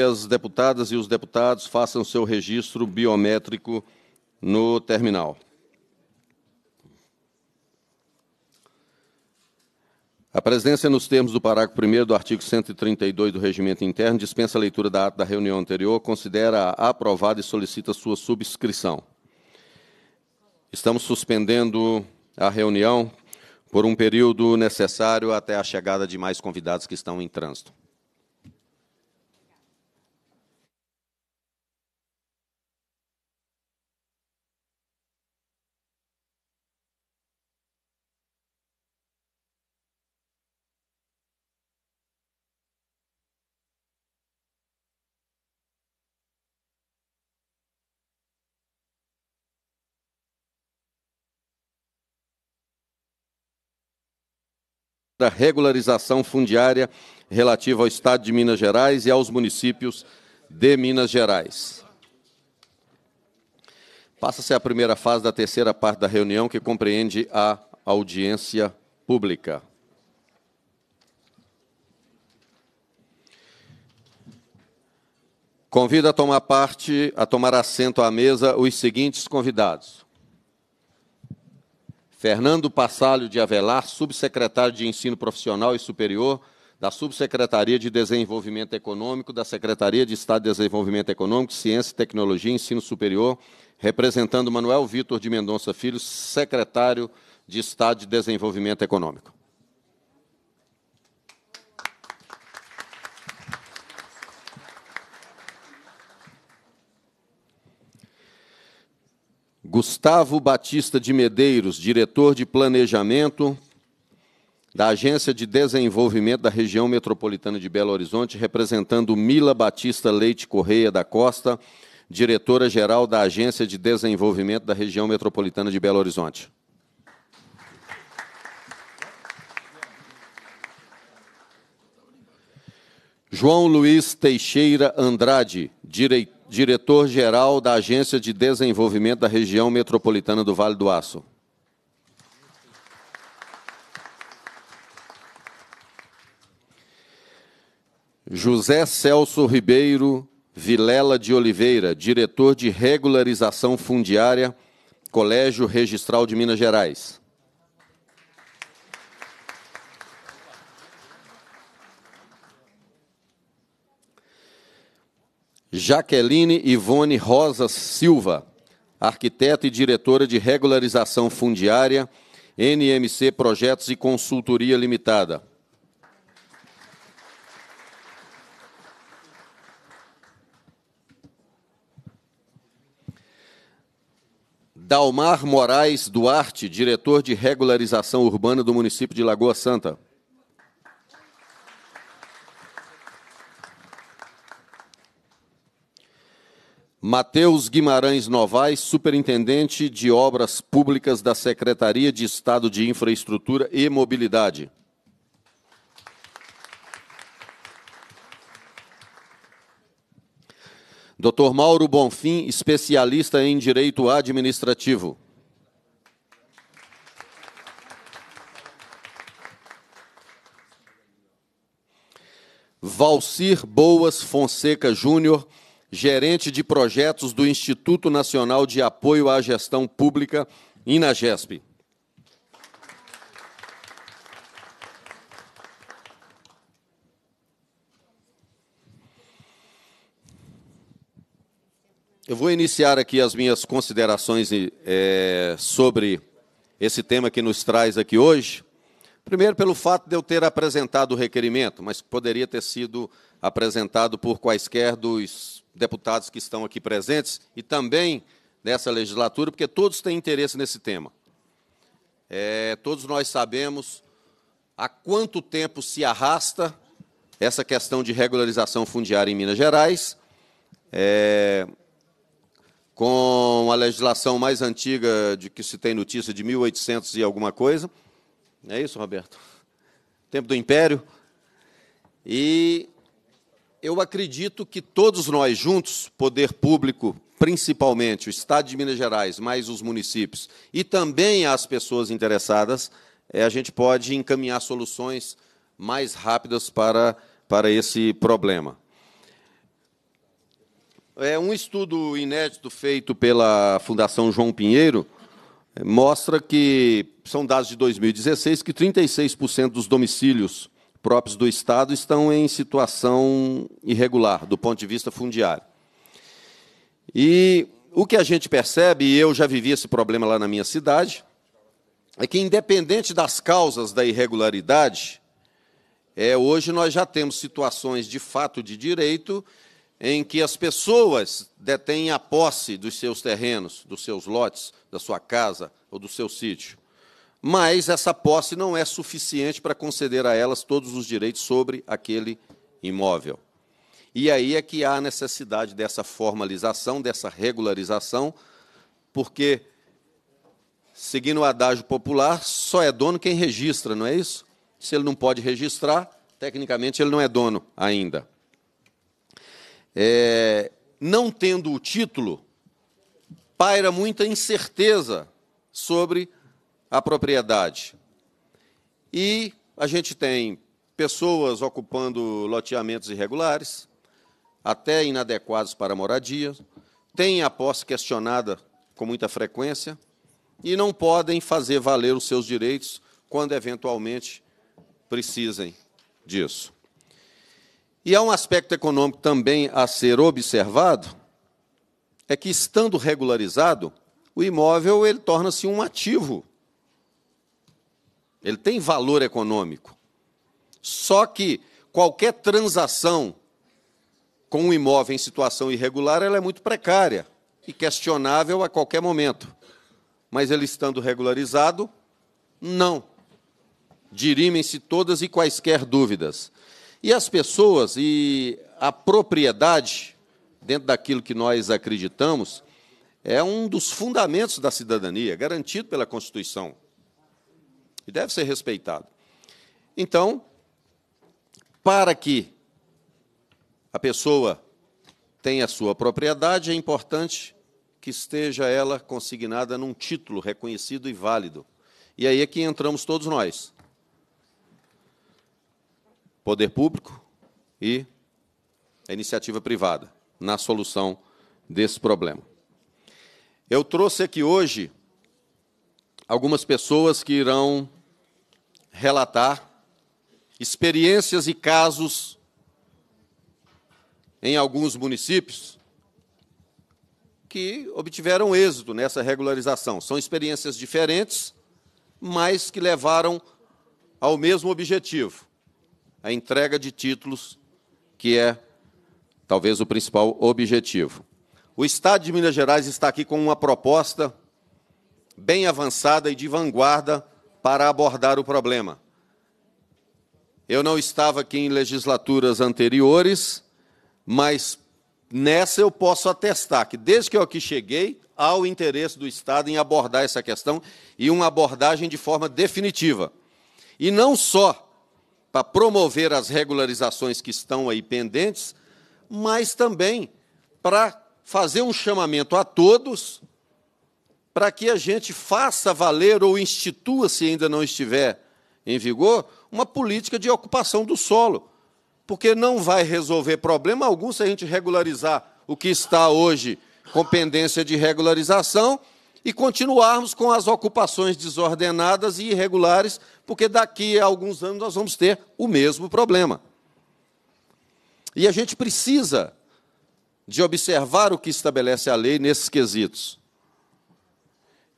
as deputadas e os deputados façam seu registro biométrico no terminal. A presidência, nos termos do parágrafo 1 do artigo 132 do Regimento Interno, dispensa a leitura da ata da reunião anterior, considera -a aprovada e solicita sua subscrição. Estamos suspendendo a reunião por um período necessário até a chegada de mais convidados que estão em trânsito. da regularização fundiária relativa ao Estado de Minas Gerais e aos municípios de Minas Gerais. Passa-se a primeira fase da terceira parte da reunião, que compreende a audiência pública. Convido a tomar parte, a tomar assento à mesa os seguintes convidados: Fernando Passalho de Avelar, subsecretário de Ensino Profissional e Superior, da Subsecretaria de Desenvolvimento Econômico, da Secretaria de Estado de Desenvolvimento Econômico, Ciência, Tecnologia e Ensino Superior, representando Manuel Vitor de Mendonça Filho, secretário de Estado de Desenvolvimento Econômico. Gustavo Batista de Medeiros, diretor de Planejamento da Agência de Desenvolvimento da Região Metropolitana de Belo Horizonte, representando Mila Batista Leite Correia da Costa, diretora-geral da Agência de Desenvolvimento da Região Metropolitana de Belo Horizonte. João Luiz Teixeira Andrade, diretor diretor-geral da Agência de Desenvolvimento da Região Metropolitana do Vale do Aço. José Celso Ribeiro Vilela de Oliveira, diretor de regularização fundiária, Colégio Registral de Minas Gerais. Jaqueline Ivone Rosa Silva, arquiteta e diretora de regularização fundiária, NMC Projetos e Consultoria Limitada. Dalmar Moraes Duarte, diretor de regularização urbana do município de Lagoa Santa. Mateus Guimarães Novaes, Superintendente de Obras Públicas da Secretaria de Estado de Infraestrutura e Mobilidade. Dr. Mauro Bonfim, especialista em Direito Administrativo. Valcir Boas Fonseca Júnior, gerente de projetos do Instituto Nacional de Apoio à Gestão Pública, INAGESP. Eu vou iniciar aqui as minhas considerações é, sobre esse tema que nos traz aqui hoje, Primeiro, pelo fato de eu ter apresentado o requerimento, mas poderia ter sido apresentado por quaisquer dos deputados que estão aqui presentes e também nessa legislatura, porque todos têm interesse nesse tema. É, todos nós sabemos há quanto tempo se arrasta essa questão de regularização fundiária em Minas Gerais. É, com a legislação mais antiga de que se tem notícia de 1800 e alguma coisa, é isso, Roberto? Tempo do Império. E eu acredito que todos nós juntos, poder público, principalmente o Estado de Minas Gerais, mais os municípios, e também as pessoas interessadas, é, a gente pode encaminhar soluções mais rápidas para, para esse problema. É um estudo inédito feito pela Fundação João Pinheiro mostra que, são dados de 2016, que 36% dos domicílios próprios do Estado estão em situação irregular, do ponto de vista fundiário. E o que a gente percebe, e eu já vivi esse problema lá na minha cidade, é que, independente das causas da irregularidade, é, hoje nós já temos situações de fato de direito em que as pessoas detêm a posse dos seus terrenos, dos seus lotes, da sua casa ou do seu sítio. Mas essa posse não é suficiente para conceder a elas todos os direitos sobre aquele imóvel. E aí é que há necessidade dessa formalização, dessa regularização, porque, seguindo o adágio popular, só é dono quem registra, não é isso? Se ele não pode registrar, tecnicamente ele não é dono ainda é, não tendo o título, paira muita incerteza sobre a propriedade. E a gente tem pessoas ocupando loteamentos irregulares, até inadequados para moradia, têm a posse questionada com muita frequência e não podem fazer valer os seus direitos quando eventualmente precisem disso. E há um aspecto econômico também a ser observado, é que estando regularizado, o imóvel ele torna-se um ativo. Ele tem valor econômico. Só que qualquer transação com um imóvel em situação irregular, ela é muito precária e questionável a qualquer momento. Mas ele estando regularizado, não. Dirimem-se todas e quaisquer dúvidas. E as pessoas e a propriedade, dentro daquilo que nós acreditamos, é um dos fundamentos da cidadania, garantido pela Constituição. E deve ser respeitado. Então, para que a pessoa tenha sua propriedade, é importante que esteja ela consignada num título reconhecido e válido. E aí é que entramos todos nós poder público e a iniciativa privada na solução desse problema. Eu trouxe aqui hoje algumas pessoas que irão relatar experiências e casos em alguns municípios que obtiveram êxito nessa regularização. São experiências diferentes, mas que levaram ao mesmo objetivo a entrega de títulos, que é talvez o principal objetivo. O Estado de Minas Gerais está aqui com uma proposta bem avançada e de vanguarda para abordar o problema. Eu não estava aqui em legislaturas anteriores, mas nessa eu posso atestar que, desde que eu aqui cheguei, há o interesse do Estado em abordar essa questão e uma abordagem de forma definitiva. E não só para promover as regularizações que estão aí pendentes, mas também para fazer um chamamento a todos para que a gente faça valer ou institua, se ainda não estiver em vigor, uma política de ocupação do solo. Porque não vai resolver problema algum se a gente regularizar o que está hoje com pendência de regularização e continuarmos com as ocupações desordenadas e irregulares porque daqui a alguns anos nós vamos ter o mesmo problema. E a gente precisa de observar o que estabelece a lei nesses quesitos.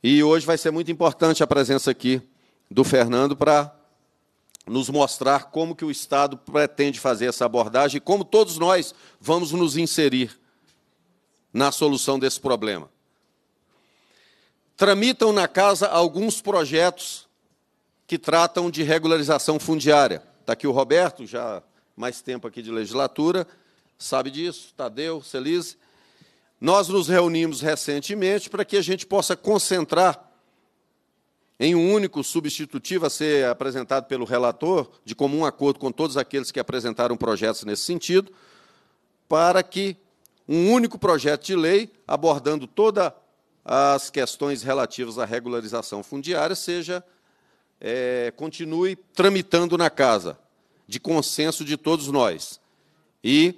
E hoje vai ser muito importante a presença aqui do Fernando para nos mostrar como que o Estado pretende fazer essa abordagem e como todos nós vamos nos inserir na solução desse problema. Tramitam na casa alguns projetos que tratam de regularização fundiária. Está aqui o Roberto, já mais tempo aqui de legislatura, sabe disso, Tadeu, Celise. Nós nos reunimos recentemente para que a gente possa concentrar em um único substitutivo a ser apresentado pelo relator, de comum acordo com todos aqueles que apresentaram projetos nesse sentido, para que um único projeto de lei abordando todas as questões relativas à regularização fundiária seja é, continue tramitando na casa, de consenso de todos nós. E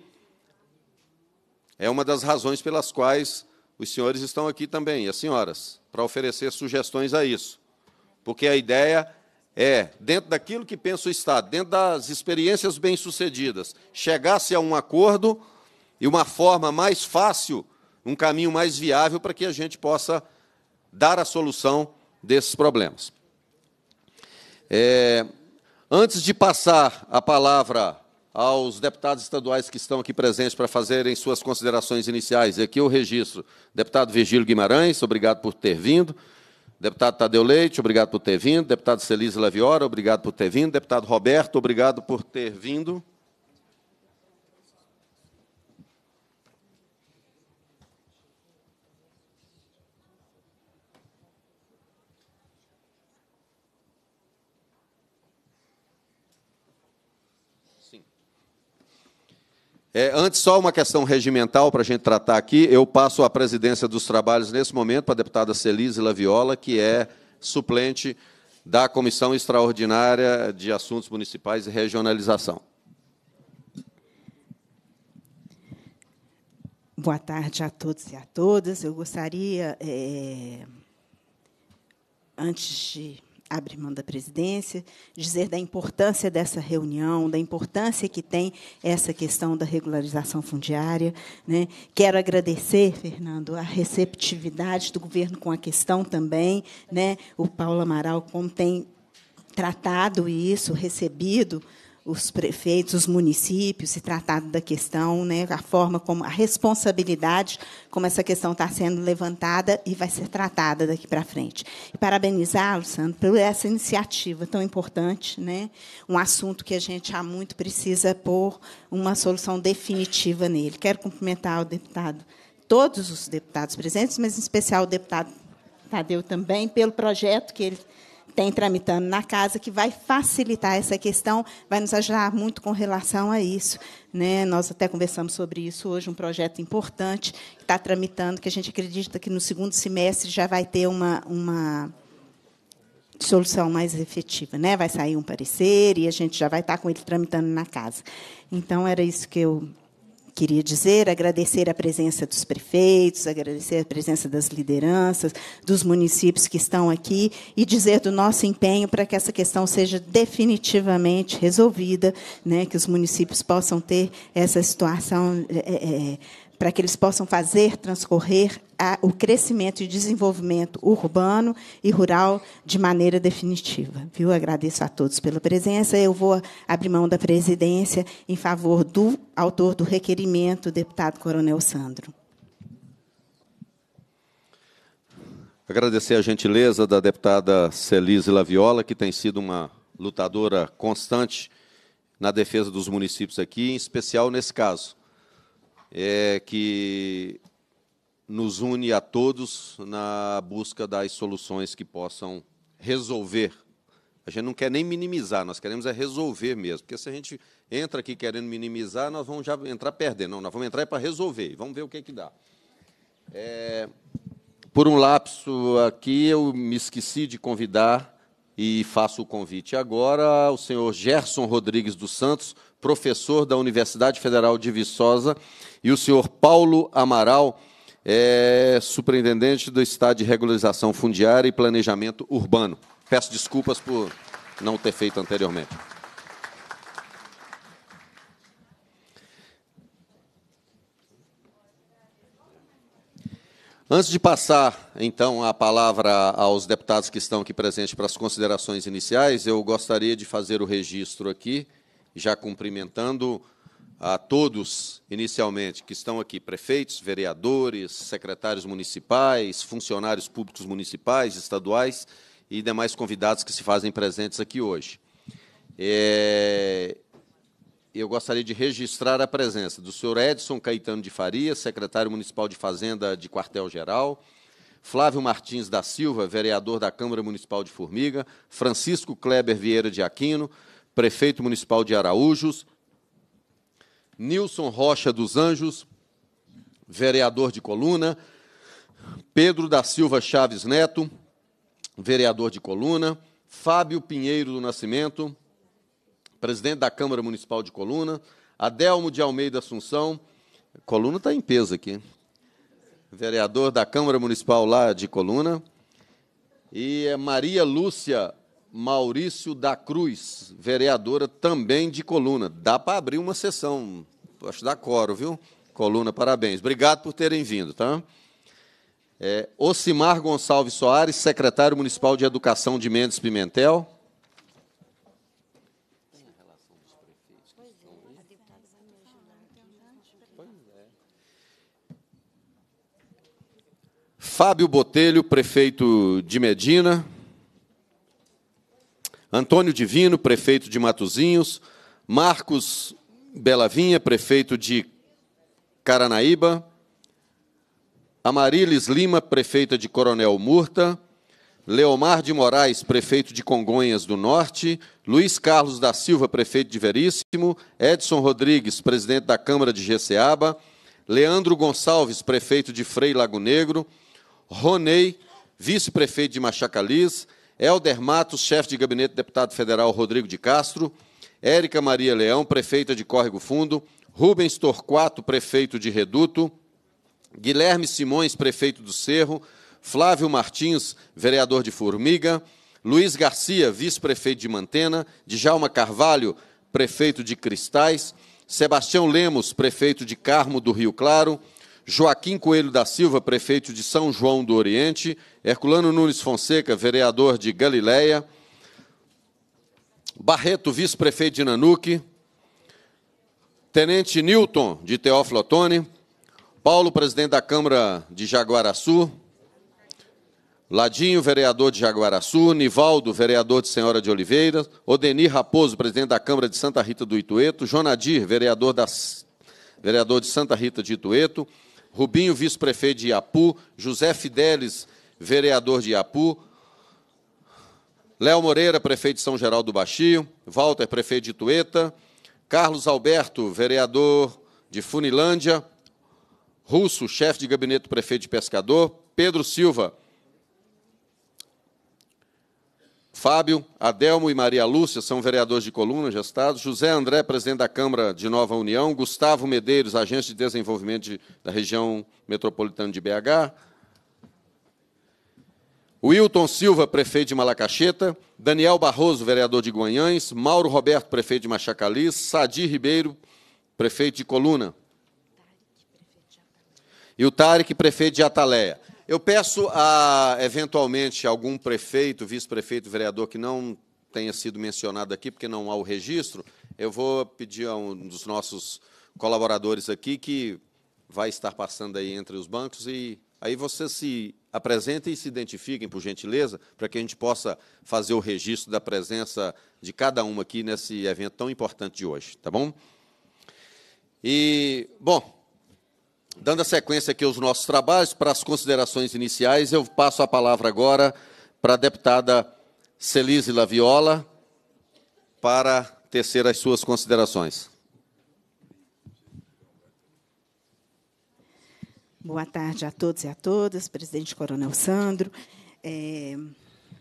é uma das razões pelas quais os senhores estão aqui também, e as senhoras, para oferecer sugestões a isso. Porque a ideia é, dentro daquilo que pensa o Estado, dentro das experiências bem-sucedidas, chegar-se a um acordo e uma forma mais fácil, um caminho mais viável para que a gente possa dar a solução desses problemas. É, antes de passar a palavra aos deputados estaduais que estão aqui presentes para fazerem suas considerações iniciais, aqui eu registro deputado Virgílio Guimarães, obrigado por ter vindo. Deputado Tadeu Leite, obrigado por ter vindo. Deputado Celise Laviora, obrigado por ter vindo. Deputado Roberto, obrigado por ter vindo. É, antes, só uma questão regimental para a gente tratar aqui. Eu passo a presidência dos trabalhos nesse momento para a deputada Celise Laviola, que é suplente da Comissão Extraordinária de Assuntos Municipais e Regionalização. Boa tarde a todos e a todas. Eu gostaria, é, antes de abrir mão da presidência, dizer da importância dessa reunião, da importância que tem essa questão da regularização fundiária. Né? Quero agradecer, Fernando, a receptividade do governo com a questão também. Né? O Paulo Amaral, como tem tratado isso, recebido os prefeitos, os municípios, se tratado da questão, né, a forma como a responsabilidade como essa questão está sendo levantada e vai ser tratada daqui para frente. E parabenizá-lo, Sandro, por essa iniciativa tão importante, né, um assunto que a gente há muito precisa pôr uma solução definitiva nele. Quero cumprimentar o deputado, todos os deputados presentes, mas em especial o deputado Tadeu também, pelo projeto que ele tem tramitando na casa, que vai facilitar essa questão, vai nos ajudar muito com relação a isso. Né? Nós até conversamos sobre isso hoje, um projeto importante que está tramitando, que a gente acredita que no segundo semestre já vai ter uma, uma solução mais efetiva, né? Vai sair um parecer e a gente já vai estar tá com ele tramitando na casa. Então era isso que eu Queria dizer, agradecer a presença dos prefeitos, agradecer a presença das lideranças, dos municípios que estão aqui e dizer do nosso empenho para que essa questão seja definitivamente resolvida, né, que os municípios possam ter essa situação. É, é, é para que eles possam fazer transcorrer a, o crescimento e desenvolvimento urbano e rural de maneira definitiva. Viu? Agradeço a todos pela presença. Eu vou abrir mão da presidência em favor do autor do requerimento, deputado Coronel Sandro. Agradecer a gentileza da deputada Celise Laviola, que tem sido uma lutadora constante na defesa dos municípios aqui, em especial nesse caso é, que nos une a todos na busca das soluções que possam resolver. A gente não quer nem minimizar, nós queremos é resolver mesmo. Porque se a gente entra aqui querendo minimizar, nós vamos já entrar perdendo. Não, nós vamos entrar é para resolver. Vamos ver o que, é que dá. É, por um lapso aqui, eu me esqueci de convidar e faço o convite agora ao senhor Gerson Rodrigues dos Santos, professor da Universidade Federal de Viçosa e o senhor Paulo Amaral, é, superintendente do Estado de Regularização Fundiária e Planejamento Urbano. Peço desculpas por não ter feito anteriormente. Antes de passar, então, a palavra aos deputados que estão aqui presentes para as considerações iniciais, eu gostaria de fazer o registro aqui, já cumprimentando a todos, inicialmente, que estão aqui: prefeitos, vereadores, secretários municipais, funcionários públicos municipais, estaduais e demais convidados que se fazem presentes aqui hoje. É... Eu gostaria de registrar a presença do senhor Edson Caetano de Faria, secretário municipal de Fazenda de Quartel-Geral. Flávio Martins da Silva, vereador da Câmara Municipal de Formiga, Francisco Kleber Vieira de Aquino, prefeito municipal de Araújos, Nilson Rocha dos Anjos, vereador de Coluna, Pedro da Silva Chaves Neto, vereador de Coluna, Fábio Pinheiro do Nascimento, presidente da Câmara Municipal de Coluna, Adelmo de Almeida Assunção, Coluna está em peso aqui, vereador da Câmara Municipal lá de Coluna, e é Maria Lúcia Maurício da Cruz, vereadora também de Coluna. Dá para abrir uma sessão, acho que dá coro, viu? Coluna, parabéns. Obrigado por terem vindo, tá? É, Ocimar Gonçalves Soares, secretário municipal de Educação de Mendes Pimentel. É. Fábio Botelho, prefeito de Medina. Antônio Divino, prefeito de Matozinhos, Marcos Belavinha, prefeito de Caranaíba, Amarilis Lima, prefeita de Coronel Murta, Leomar de Moraes, prefeito de Congonhas do Norte, Luiz Carlos da Silva, prefeito de Veríssimo, Edson Rodrigues, presidente da Câmara de Geceaba, Leandro Gonçalves, prefeito de Frei Lago Negro, Ronei, vice-prefeito de Machacaliz, Helder Matos, chefe de gabinete do deputado federal Rodrigo de Castro, Érica Maria Leão, prefeita de Córrego Fundo, Rubens Torquato, prefeito de Reduto, Guilherme Simões, prefeito do Cerro, Flávio Martins, vereador de Formiga, Luiz Garcia, vice-prefeito de Mantena, Djalma Carvalho, prefeito de Cristais, Sebastião Lemos, prefeito de Carmo do Rio Claro, Joaquim Coelho da Silva, prefeito de São João do Oriente, Herculano Nunes Fonseca, vereador de Galileia, Barreto, vice-prefeito de Nanuque, Tenente Newton, de Teófilo Otoni, Paulo, presidente da Câmara de Jaguaraçu, Ladinho, vereador de Jaguaraçu, Nivaldo, vereador de Senhora de Oliveira, Odenir Raposo, presidente da Câmara de Santa Rita do Itueto, Jonadir, vereador, das, vereador de Santa Rita de Itueto, Rubinho, vice-prefeito de Iapu, José Fidelis, vereador de Iapu, Léo Moreira, prefeito de São Geraldo do Baixio, Walter, prefeito de Tueta, Carlos Alberto, vereador de Funilândia, Russo, chefe de gabinete do prefeito de Pescador, Pedro Silva, Fábio, Adelmo e Maria Lúcia são vereadores de Coluna, já José André, presidente da Câmara de Nova União. Gustavo Medeiros, agente de desenvolvimento de, da região metropolitana de BH. Wilton Silva, prefeito de Malacacheta. Daniel Barroso, vereador de Guanhães. Mauro Roberto, prefeito de Machacalis. Sadi Ribeiro, prefeito de Coluna. E o Tarek, prefeito de Ataleia. Eu peço a, eventualmente, algum prefeito, vice-prefeito, vereador que não tenha sido mencionado aqui, porque não há o registro, eu vou pedir a um dos nossos colaboradores aqui que vai estar passando aí entre os bancos e aí vocês se apresentem e se identifiquem, por gentileza, para que a gente possa fazer o registro da presença de cada um aqui nesse evento tão importante de hoje, tá bom? E, bom, Dando a sequência aqui aos nossos trabalhos, para as considerações iniciais, eu passo a palavra agora para a deputada Celise Laviola para tecer as suas considerações. Boa tarde a todos e a todas, presidente Coronel Sandro, é,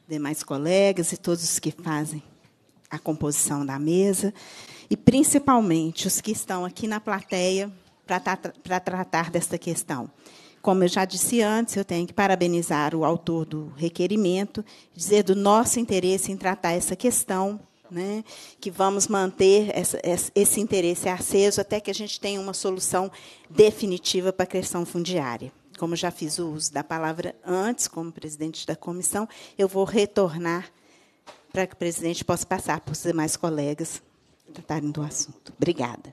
demais colegas e todos os que fazem a composição da mesa, e principalmente os que estão aqui na plateia para tá tratar desta questão. Como eu já disse antes, eu tenho que parabenizar o autor do requerimento, dizer do nosso interesse em tratar essa questão, né, que vamos manter essa, esse interesse aceso até que a gente tenha uma solução definitiva para a questão fundiária. Como já fiz o uso da palavra antes, como presidente da comissão, eu vou retornar para que o presidente possa passar para os demais colegas tratarem do assunto. Obrigada.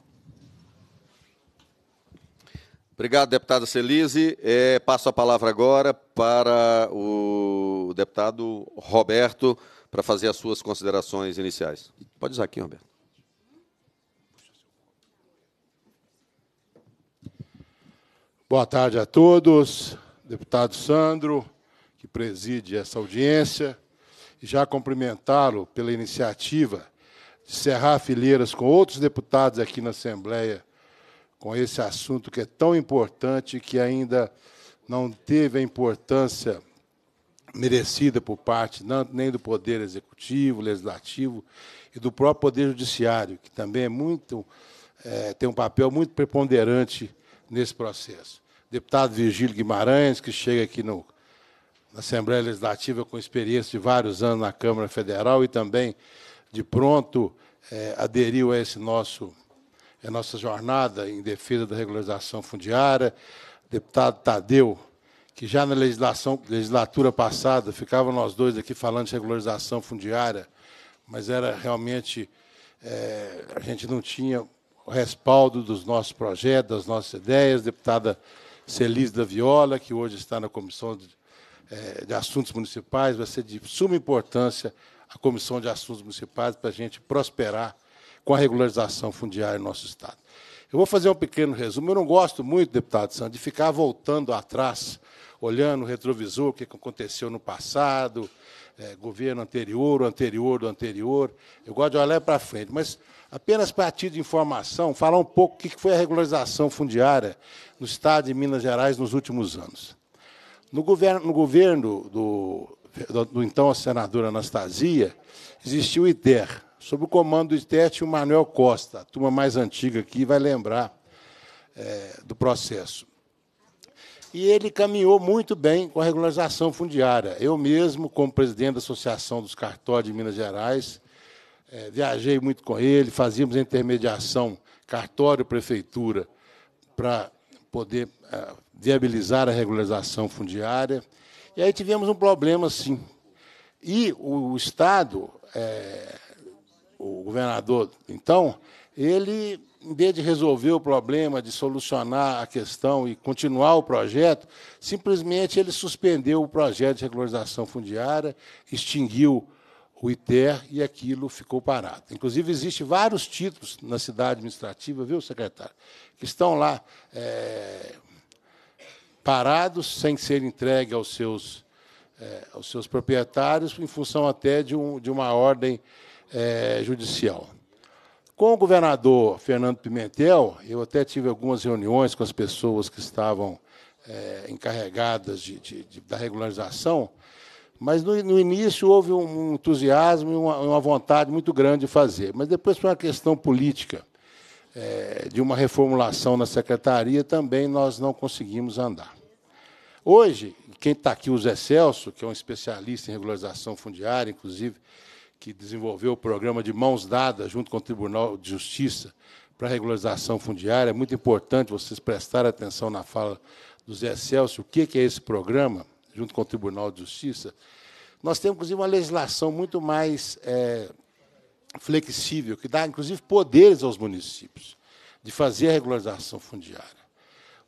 Obrigado, deputada Celise. É, passo a palavra agora para o deputado Roberto para fazer as suas considerações iniciais. Pode usar aqui, Roberto. Boa tarde a todos. Deputado Sandro, que preside essa audiência, e já cumprimentá-lo pela iniciativa de cerrar fileiras com outros deputados aqui na Assembleia com esse assunto que é tão importante que ainda não teve a importância merecida por parte nem do Poder Executivo, Legislativo e do próprio Poder Judiciário, que também é muito, é, tem um papel muito preponderante nesse processo. Deputado Virgílio Guimarães, que chega aqui no, na Assembleia Legislativa com experiência de vários anos na Câmara Federal e também, de pronto, é, aderiu a esse nosso é a nossa jornada em defesa da regularização fundiária, deputado Tadeu, que já na legislatura passada ficavam nós dois aqui falando de regularização fundiária, mas era realmente é, a gente não tinha o respaldo dos nossos projetos, das nossas ideias. Deputada Celis da Viola, que hoje está na comissão de, é, de assuntos municipais, vai ser de suma importância a comissão de assuntos municipais para a gente prosperar com a regularização fundiária no nosso Estado. Eu vou fazer um pequeno resumo. Eu não gosto muito, deputado Santos, de ficar voltando atrás, olhando o retrovisor, o que aconteceu no passado, é, governo anterior, o anterior do anterior. Eu gosto de olhar para frente, mas apenas para partir de informação, falar um pouco o que foi a regularização fundiária no Estado de Minas Gerais nos últimos anos. No governo, no governo do, do, do então senador Anastasia, existiu o IDER, sob o comando do o Manuel Costa, a turma mais antiga aqui vai lembrar é, do processo. E ele caminhou muito bem com a regularização fundiária. Eu mesmo, como presidente da Associação dos Cartórios de Minas Gerais, é, viajei muito com ele, fazíamos a intermediação cartório-prefeitura para poder é, viabilizar a regularização fundiária. E aí tivemos um problema, sim. E o Estado é, o governador, então, ele, em vez de resolver o problema, de solucionar a questão e continuar o projeto, simplesmente ele suspendeu o projeto de regularização fundiária, extinguiu o ITER e aquilo ficou parado. Inclusive, existem vários títulos na cidade administrativa, viu, secretário, que estão lá é, parados, sem ser entregue aos seus, é, aos seus proprietários, em função até de, um, de uma ordem é, judicial. Com o governador Fernando Pimentel, eu até tive algumas reuniões com as pessoas que estavam é, encarregadas de, de, de, da regularização, mas no, no início houve um, entusiasmo e uma, uma, vontade muito grande de fazer. Mas depois foi uma questão política, é, de uma reformulação na secretaria, também nós não conseguimos andar. Hoje, quem está aqui, o Zé Celso, que é um especialista em regularização fundiária, inclusive, que desenvolveu o programa de mãos dadas junto com o Tribunal de Justiça para regularização fundiária. É muito importante vocês prestarem atenção na fala do Zé Celso, o que é esse programa, junto com o Tribunal de Justiça. Nós temos, inclusive, uma legislação muito mais é, flexível, que dá, inclusive, poderes aos municípios de fazer a regularização fundiária.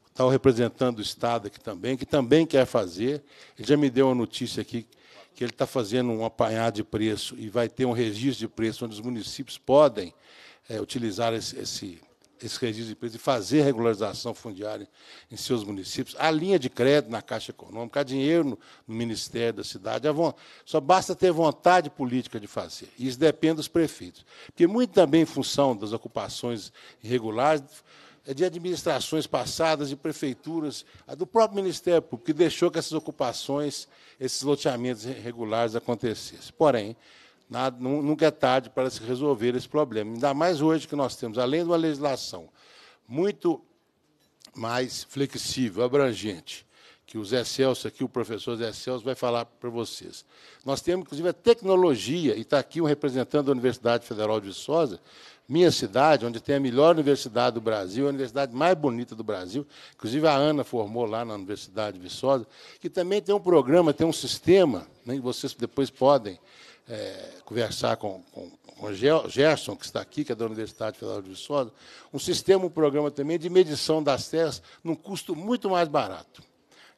Está o representante do Estado aqui também, que também quer fazer. Ele já me deu uma notícia aqui que ele está fazendo um apanhado de preço e vai ter um registro de preço onde os municípios podem é, utilizar esse, esse, esse, registro de preço e fazer regularização fundiária em seus municípios. A linha de crédito na Caixa Econômica, há dinheiro no, no Ministério da Cidade, só basta ter vontade política de fazer. isso depende dos prefeitos. Porque muito também em função das ocupações irregulares é de administrações passadas, de prefeituras, do próprio Ministério Público, que deixou que essas ocupações, esses loteamentos irregulares acontecessem. Porém, nada, nunca é tarde para se resolver esse problema. Ainda mais hoje que nós temos, além de uma legislação muito mais flexível, abrangente, que o Zé Celso aqui, o professor Zé Celso, vai falar para vocês. Nós temos, inclusive, a tecnologia, e está aqui um representante da Universidade Federal de Viçosa, minha cidade, onde tem a melhor universidade do Brasil, a universidade mais bonita do Brasil, inclusive a Ana formou lá na Universidade de Viçosa, que também tem um programa, tem um sistema, né, vocês depois podem é, conversar com, com, com Gerson, que está aqui, que é da Universidade Federal de Viçosa, um sistema, um programa também de medição das terras num custo muito mais barato.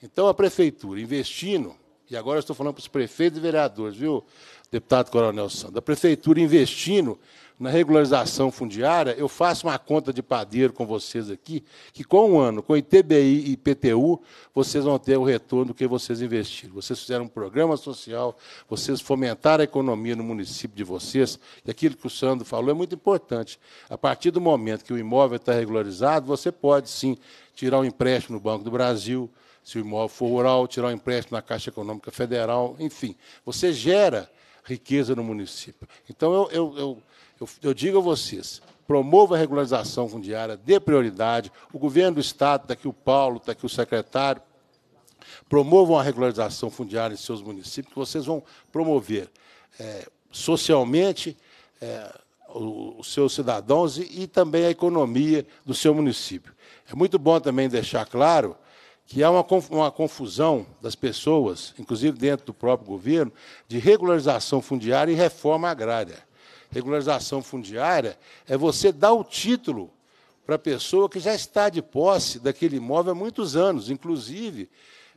Então, a prefeitura investindo, e agora estou falando para os prefeitos e vereadores, viu, deputado Coronel Sando, a prefeitura investindo na regularização fundiária, eu faço uma conta de padeiro com vocês aqui, que com um ano, com ITBI e IPTU, vocês vão ter o retorno que vocês investiram. Vocês fizeram um programa social, vocês fomentaram a economia no município de vocês, e aquilo que o Sandro falou é muito importante. A partir do momento que o imóvel está regularizado, você pode sim tirar um empréstimo no Banco do Brasil, se o imóvel for rural, tirar um empréstimo na Caixa Econômica Federal, enfim, você gera riqueza no município. Então, eu, eu, eu eu, eu digo a vocês, promova a regularização fundiária dê prioridade. O governo do Estado, está aqui o Paulo, está aqui o secretário, promovam a regularização fundiária em seus municípios, que vocês vão promover é, socialmente é, os seus cidadãos e, e, também a economia do seu município. É muito bom também deixar claro que há uma, uma confusão das pessoas, inclusive dentro do próprio governo, de regularização fundiária e reforma agrária regularização fundiária é você dar o título para a pessoa que já está de posse daquele imóvel há muitos anos, inclusive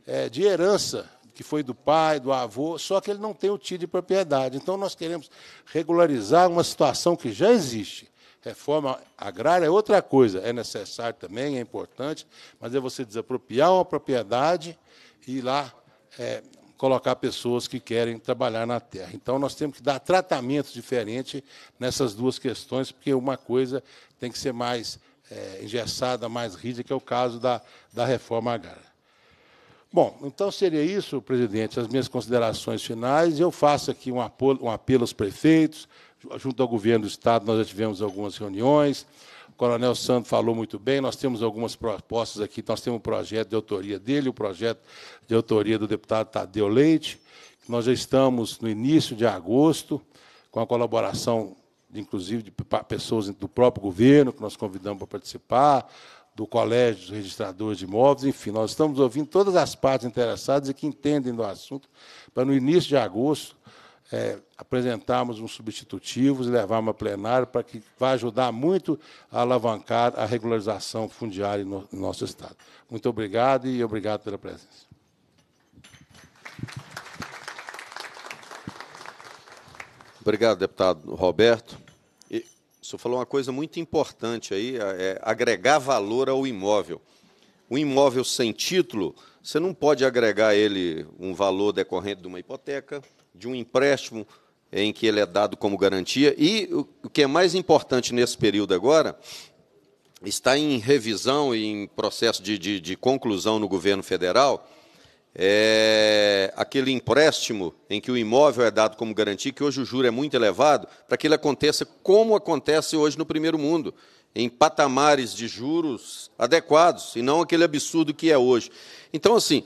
é, de herança, que foi do pai, do avô, só que ele não tem o título de propriedade. Então, nós queremos regularizar uma situação que já existe. Reforma agrária é outra coisa, é necessário também, é importante, mas é você desapropriar uma propriedade e ir lá é, colocar pessoas que querem trabalhar na terra. Então, nós temos que dar tratamento diferente nessas duas questões, porque uma coisa tem que ser mais é, engessada, mais rígida, que é o caso da, da reforma agrária. Bom, então seria isso, presidente, as minhas considerações finais. Eu faço aqui um apelo, um apelo aos prefeitos, junto ao governo do Estado, nós já tivemos algumas reuniões. Coronel Santos falou muito bem, nós temos algumas propostas aqui, nós temos um projeto de autoria dele, o um projeto de autoria do deputado Tadeu Leite, nós já estamos no início de agosto, com a colaboração, inclusive, de pessoas do próprio governo, que nós convidamos para participar, do Colégio dos Registradores de Imóveis, enfim, nós estamos ouvindo todas as partes interessadas e que entendem do assunto, para no início de agosto é, apresentarmos uns substitutivos e levarmos a plenário para que vai ajudar muito a alavancar a regularização fundiária no, no nosso Estado. Muito obrigado e obrigado pela presença. Obrigado, deputado Roberto. E, o senhor falou uma coisa muito importante aí, é, é agregar valor ao imóvel. O imóvel sem título, você não pode agregar ele um valor decorrente de uma hipoteca, de um empréstimo em que ele é dado como garantia. E o que é mais importante nesse período agora está em revisão e em processo de, de, de conclusão no governo federal é aquele empréstimo em que o imóvel é dado como garantia, que hoje o juro é muito elevado, para que ele aconteça como acontece hoje no primeiro mundo, em patamares de juros adequados, e não aquele absurdo que é hoje. Então, assim,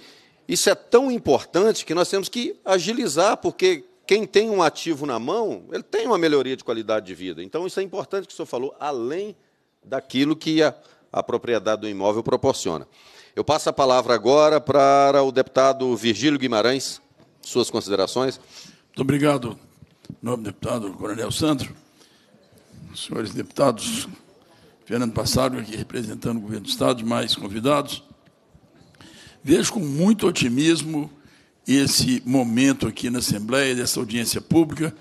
isso é tão importante que nós temos que agilizar, porque quem tem um ativo na mão, ele tem uma melhoria de qualidade de vida. Então, isso é importante que o senhor falou, além daquilo que a, a propriedade do imóvel proporciona. Eu passo a palavra agora para o deputado Virgílio Guimarães, suas considerações. Muito obrigado, nobre deputado Coronel Sandro. Senhores deputados, Fernando Passaro aqui representando o governo do Estado, mais convidados. Vejo com muito otimismo esse momento aqui na Assembleia, dessa audiência pública,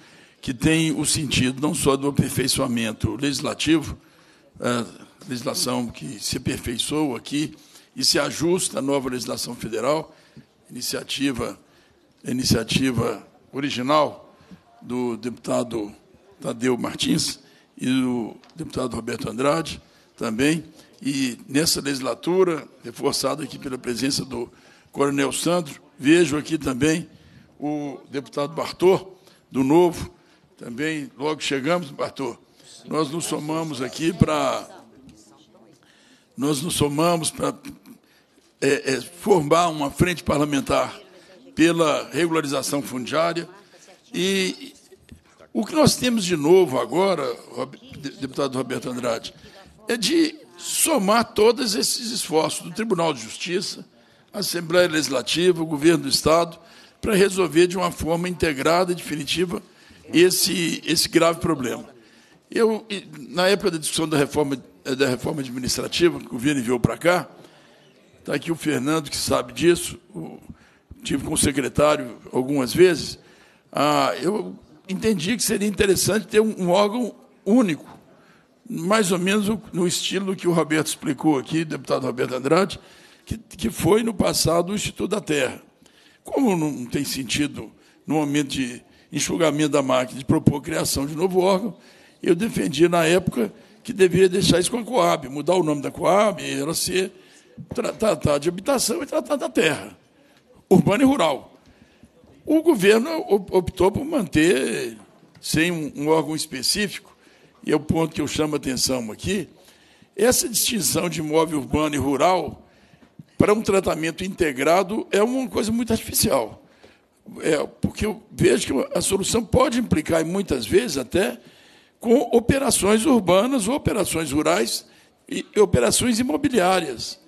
que tem o sentido não só do aperfeiçoamento legislativo, a legislação que se aperfeiçoou aqui e se ajusta à nova legislação federal, iniciativa, iniciativa original do deputado Tadeu Martins e do deputado Roberto Andrade também, e nessa legislatura, reforçado aqui pela presença do Coronel Sandro, vejo aqui também o deputado Bartô, do Novo, também logo chegamos, Bartô. Nós nos somamos aqui para. Nós nos somamos para é, é, formar uma frente parlamentar pela regularização fundiária. E o que nós temos de novo agora, deputado Roberto Andrade, é de somar todos esses esforços do Tribunal de Justiça, Assembleia Legislativa, o Governo do Estado, para resolver de uma forma integrada e definitiva esse, esse grave problema. Eu, na época da discussão da reforma, eh, da reforma administrativa, que o governo enviou para cá, está aqui o Fernando, que sabe disso, tive com o secretário algumas vezes, ah, eu entendi que seria interessante ter um, um órgão único mais ou menos no estilo que o Roberto explicou aqui, deputado Roberto Andrade, que, que foi no passado o Instituto da Terra. Como não tem sentido, no momento de enxugamento da máquina, de propor a criação de novo órgão, eu defendi na época que deveria deixar isso com a Coab, mudar o nome da Coab, era ser tratar de habitação e tratar da terra, urbana e rural. O governo optou por manter sem um órgão específico e é o ponto que eu chamo a atenção aqui, essa distinção de imóvel urbano e rural para um tratamento integrado é uma coisa muito artificial. É, porque eu vejo que a solução pode implicar, muitas vezes até, com operações urbanas ou operações rurais e, e operações imobiliárias.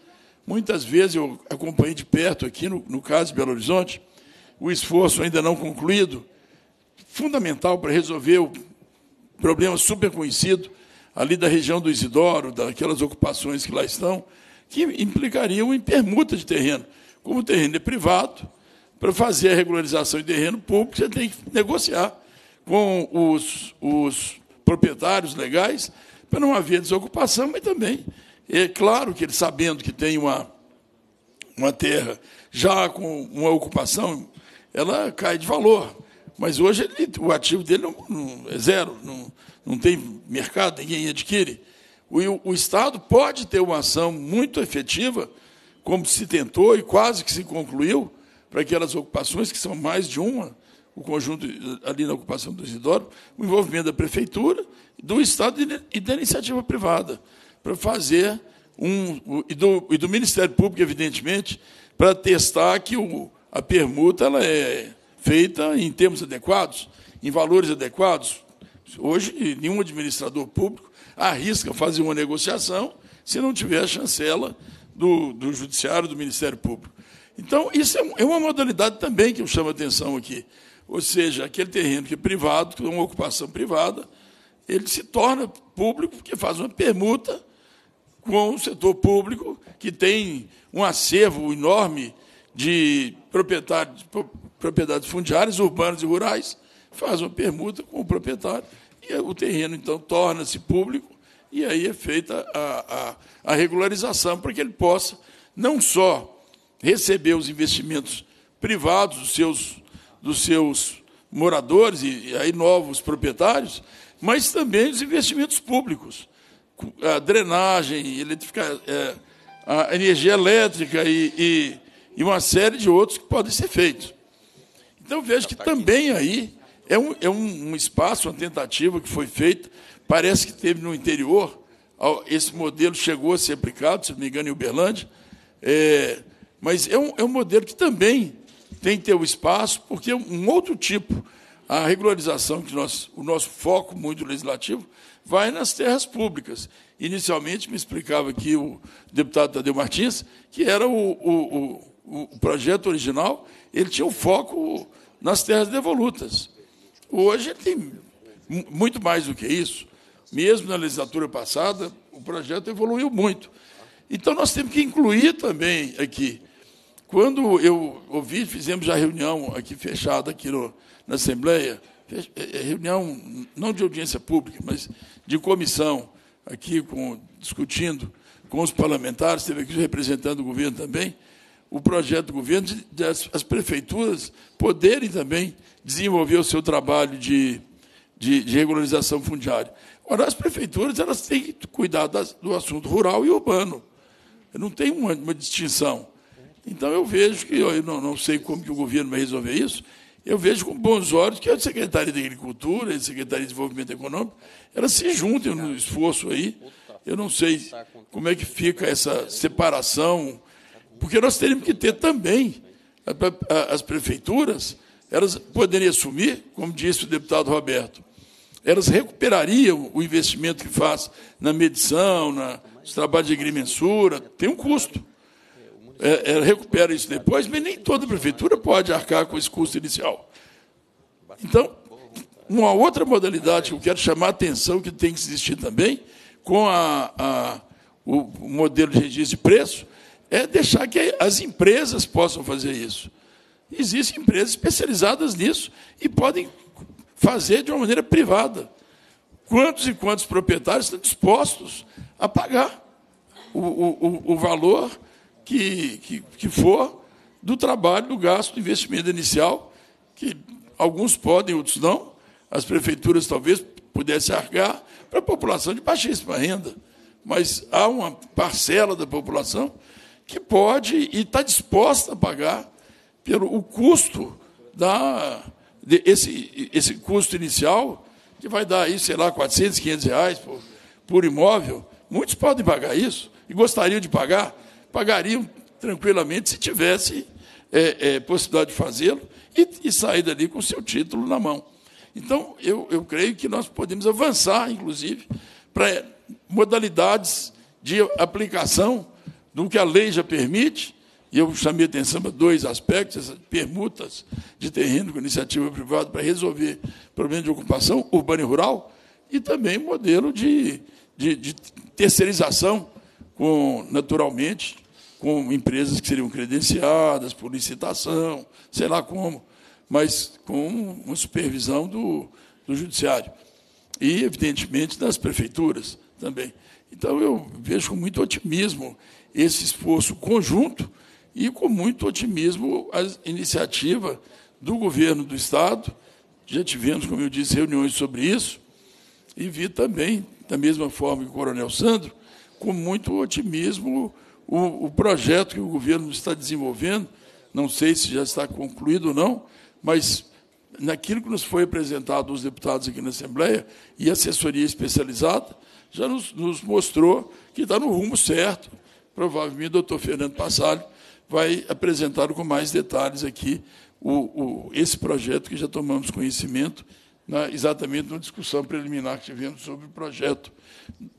Muitas vezes eu acompanhei de perto aqui, no, no caso de Belo Horizonte, o esforço ainda não concluído, fundamental para resolver o problema super conhecido ali da região do Isidoro, daquelas ocupações que lá estão, que implicariam em permuta de terreno. Como o terreno é privado, para fazer a regularização de terreno público, você tem que negociar com os, os proprietários legais para não haver desocupação, mas também é claro que ele, sabendo que tem uma, uma terra já com uma ocupação, ela cai de valor. Mas hoje ele, o ativo dele não, não, é zero, não, não tem mercado, ninguém adquire. O, o Estado pode ter uma ação muito efetiva, como se tentou e quase que se concluiu, para aquelas ocupações que são mais de uma, o conjunto ali na ocupação do Isidoro, o envolvimento da prefeitura, do Estado e da iniciativa privada, para fazer um. e do, e do Ministério Público, evidentemente, para testar que o, a permuta ela é feita em termos adequados, em valores adequados. Hoje, nenhum administrador público arrisca fazer uma negociação se não tiver a chancela do, do Judiciário, do Ministério Público. Então, isso é, é uma modalidade também que eu chamo a atenção aqui. Ou seja, aquele terreno que é privado, que é uma ocupação privada, ele se torna público porque faz uma permuta com o setor público, que tem um acervo enorme de proprietários, propriedades fundiárias, urbanas e rurais, faz uma permuta com o proprietário e o terreno, então, torna-se público e aí é feita a, a, a regularização para que ele possa não só receber os investimentos privados dos seus, dos seus moradores e, e aí novos proprietários, mas também os investimentos públicos, a drenagem, eletrificar, é, a energia elétrica e, e e uma série de outros que podem ser feitos. Então, vejo que também aí é um, é um espaço, uma tentativa que foi feita, parece que teve no interior, esse modelo chegou a ser aplicado, se não me engano, em Uberlândia, é, mas é um, é um modelo que também tem que ter o espaço, porque é um outro tipo. A regularização, que nós, o nosso foco muito legislativo, vai nas terras públicas. Inicialmente, me explicava aqui o deputado Tadeu Martins, que era o, o, o o projeto original, ele tinha o um foco nas terras devolutas. Hoje ele tem muito mais do que isso. Mesmo na legislatura passada, o projeto evoluiu muito. Então nós temos que incluir também aqui. Quando eu ouvi, fizemos a reunião aqui fechada aqui no, na Assembleia, é, é, reunião não de audiência pública, mas de comissão aqui com, discutindo com os parlamentares, teve aqui representando o governo também o projeto do governo das as prefeituras poderem também desenvolver o seu trabalho de, de, de regularização fundiária. Ora, as prefeituras elas têm que cuidar das, do assunto rural e urbano. Não tem uma, uma distinção. Então, eu vejo que, eu não, não sei como que o governo vai resolver isso, eu vejo com bons olhos que a Secretaria de Agricultura e a Secretaria de Desenvolvimento Econômico, elas se juntem no esforço aí. Eu não sei como é que fica essa separação porque nós teríamos que ter também as prefeituras, elas poderiam assumir, como disse o deputado Roberto, elas recuperariam o investimento que faz na medição, na, nos trabalhos de agrimensura, tem um custo. É, ela é, recupera isso depois, mas nem toda prefeitura pode arcar com esse custo inicial. Então, uma outra modalidade que eu quero chamar a atenção, que tem que existir também, com a, a, o modelo de registro de preço, é deixar que as empresas possam fazer isso. Existem empresas especializadas nisso e podem fazer de uma maneira privada. Quantos e quantos proprietários estão dispostos a pagar o, o, o valor que, que, que for do trabalho, do gasto, do investimento inicial, que alguns podem, outros não, as prefeituras talvez pudessem arcar para a população de baixíssima renda. Mas há uma parcela da população que pode e está disposta a pagar pelo o custo da de, esse, esse custo inicial que vai dar aí, sei lá, 400, 500 reais por, por imóvel. Muitos podem pagar isso e gostariam de pagar, pagariam tranquilamente se tivesse é, é, possibilidade de fazê-lo e, e sair dali com o seu título na mão. Então, eu, eu creio que nós podemos avançar, inclusive, para modalidades de aplicação do que a lei já permite, e eu chamei atenção para dois aspectos, essas permutas de terreno com iniciativa privada para resolver problemas de ocupação urbana e rural, e também modelo de, de, de terceirização, com, naturalmente, com empresas que seriam credenciadas por licitação, sei lá como, mas com uma supervisão do, do judiciário. E, evidentemente, das prefeituras também. Então, eu vejo com muito otimismo esse esforço conjunto e com muito otimismo a iniciativa do governo do Estado. Já tivemos, como eu disse, reuniões sobre isso, e vi também, da mesma forma que o Coronel Sandro, com muito otimismo o, o projeto que o governo está desenvolvendo. Não sei se já está concluído ou não, mas naquilo que nos foi apresentado aos deputados aqui na Assembleia e assessoria especializada, já nos, nos mostrou que está no rumo certo provavelmente o doutor Fernando Passalho vai apresentar com mais detalhes aqui o, o, esse projeto que já tomamos conhecimento na, né, exatamente na discussão preliminar que tivemos sobre o projeto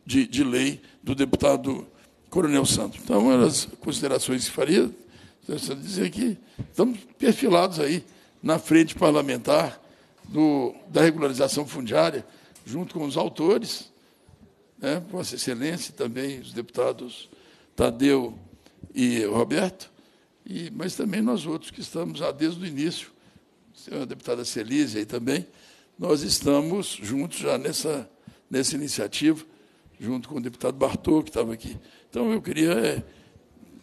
de, de lei do deputado Coronel Santos. Então, as considerações que faria, é dizer que estamos perfilados aí na frente parlamentar do, da regularização fundiária, junto com os autores, né, Vossa Excelência e também os deputados Tadeu e Roberto, e, mas também nós outros que estamos já desde o início, a deputada Celise aí também, nós estamos juntos já nessa, nessa iniciativa, junto com o deputado Bartô, que estava aqui. Então, eu queria é,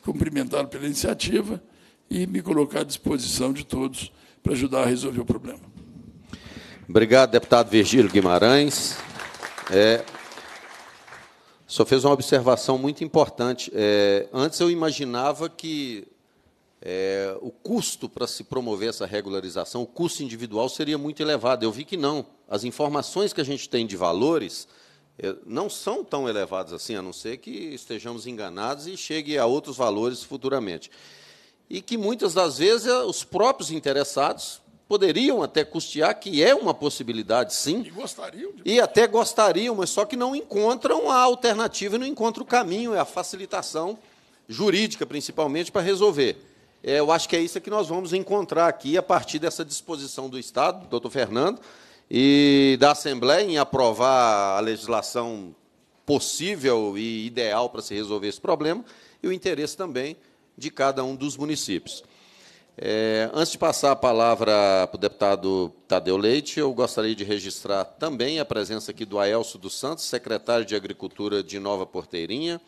cumprimentá-lo pela iniciativa e me colocar à disposição de todos para ajudar a resolver o problema. Obrigado, deputado Virgílio Guimarães. É, só fez uma observação muito importante. É, antes eu imaginava que é, o custo para se promover essa regularização, o custo individual seria muito elevado. Eu vi que não. As informações que a gente tem de valores é, não são tão elevadas assim, a não ser que estejamos enganados e chegue a outros valores futuramente. E que muitas das vezes é, os próprios interessados poderiam até custear, que é uma possibilidade, sim. E gostariam. De... E até gostariam, mas só que não encontram a alternativa, não encontram o caminho, é a facilitação jurídica, principalmente, para resolver. É, eu acho que é isso que nós vamos encontrar aqui a partir dessa disposição do Estado, do doutor Fernando, e da Assembleia em aprovar a legislação possível e ideal para se resolver esse problema, e o interesse também de cada um dos municípios. É, antes de passar a palavra para o deputado Tadeu Leite, eu gostaria de registrar também a presença aqui do Aelso dos Santos, secretário de Agricultura de Nova Porteirinha,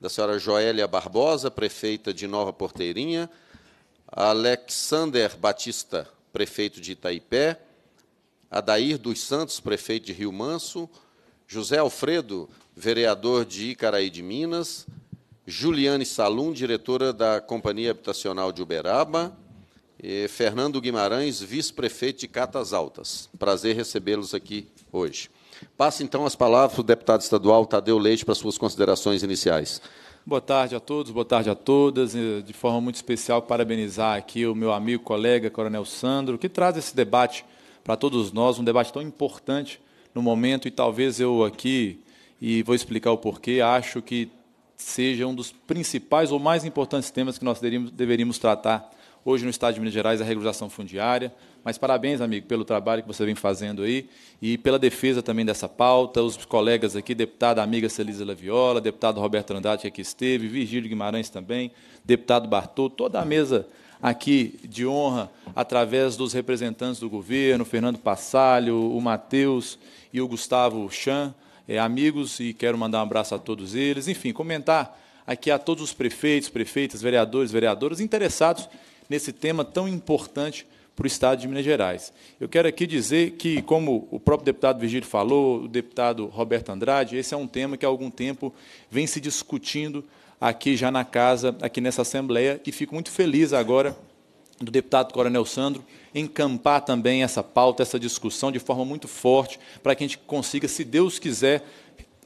da senhora Joélia Barbosa, prefeita de Nova Porteirinha, Alexander Batista, prefeito de Itaipé, Adair dos Santos, prefeito de Rio Manso, José Alfredo, vereador de Icaraí de Minas, Juliane Salum, diretora da Companhia Habitacional de Uberaba, e Fernando Guimarães, vice-prefeito de Catas Altas. Prazer recebê-los aqui hoje. Passo então as palavras o deputado estadual Tadeu Leite para suas considerações iniciais. Boa tarde a todos, boa tarde a todas. De forma muito especial, parabenizar aqui o meu amigo, colega, Coronel Sandro, que traz esse debate para todos nós, um debate tão importante no momento, e talvez eu aqui, e vou explicar o porquê, acho que seja um dos principais ou mais importantes temas que nós deveríamos, deveríamos tratar hoje no Estado de Minas Gerais, a regularização fundiária. Mas parabéns, amigo, pelo trabalho que você vem fazendo aí e pela defesa também dessa pauta. Os colegas aqui, deputada amiga Celisa Laviola, deputado Roberto Andrade, que aqui esteve, Virgílio Guimarães também, deputado Bartô, toda a mesa aqui de honra, através dos representantes do governo, Fernando Passalho, o Matheus e o Gustavo Chan é, amigos e quero mandar um abraço a todos eles. Enfim, comentar aqui a todos os prefeitos, prefeitas, vereadores, vereadoras interessados nesse tema tão importante para o Estado de Minas Gerais. Eu quero aqui dizer que, como o próprio deputado Virgílio falou, o deputado Roberto Andrade, esse é um tema que há algum tempo vem se discutindo aqui já na casa, aqui nessa Assembleia, e fico muito feliz agora do deputado Coronel Sandro encampar também essa pauta, essa discussão de forma muito forte, para que a gente consiga, se Deus quiser,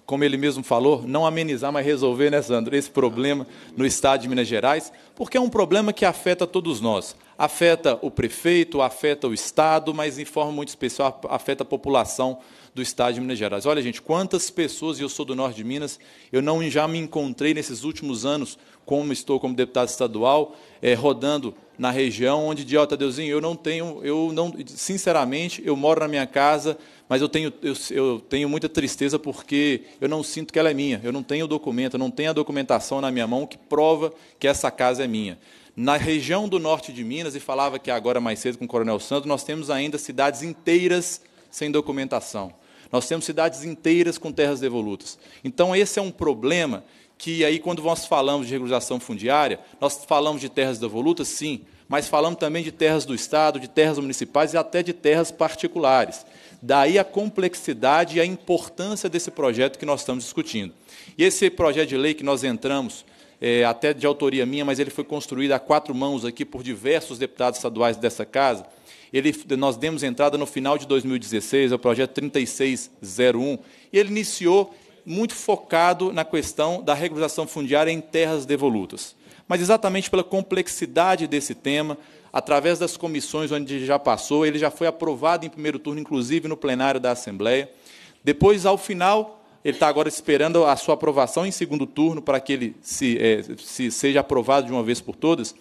como ele mesmo falou, não amenizar, mas resolver, né, Sandro, esse problema no estado de Minas Gerais, porque é um problema que afeta todos nós. Afeta o prefeito, afeta o estado, mas em forma muito especial afeta a população do estado de Minas Gerais. Olha, gente, quantas pessoas, e eu sou do norte de Minas, eu não já me encontrei nesses últimos anos como estou como deputado estadual, é, rodando na região, onde de alta Deusinho, eu não tenho, eu não, sinceramente, eu moro na minha casa, mas eu tenho, eu, eu, tenho muita tristeza porque eu não sinto que ela é minha. Eu não tenho o documento, eu não tenho a documentação na minha mão que prova que essa casa é minha. Na região do norte de Minas, e falava que agora mais cedo com o Coronel Santos, nós temos ainda cidades inteiras sem documentação. Nós temos cidades inteiras com terras devolutas. Então, esse é um problema que aí quando nós falamos de regularização fundiária, nós falamos de terras devolutas, sim, mas falamos também de terras do Estado, de terras municipais e até de terras particulares. Daí a complexidade e a importância desse projeto que nós estamos discutindo. E esse projeto de lei que nós entramos, é, até de autoria minha, mas ele foi construído a quatro mãos aqui por diversos deputados estaduais dessa casa, ele, nós demos entrada no final de 2016 o projeto 3601, e ele iniciou muito focado na questão da regularização fundiária em terras devolutas. Mas exatamente pela complexidade desse tema, através das comissões onde já passou, ele já foi aprovado em primeiro turno, inclusive no plenário da Assembleia. Depois, ao final, ele está agora esperando a sua aprovação em segundo turno para que ele se, é, se seja aprovado de uma vez por todas.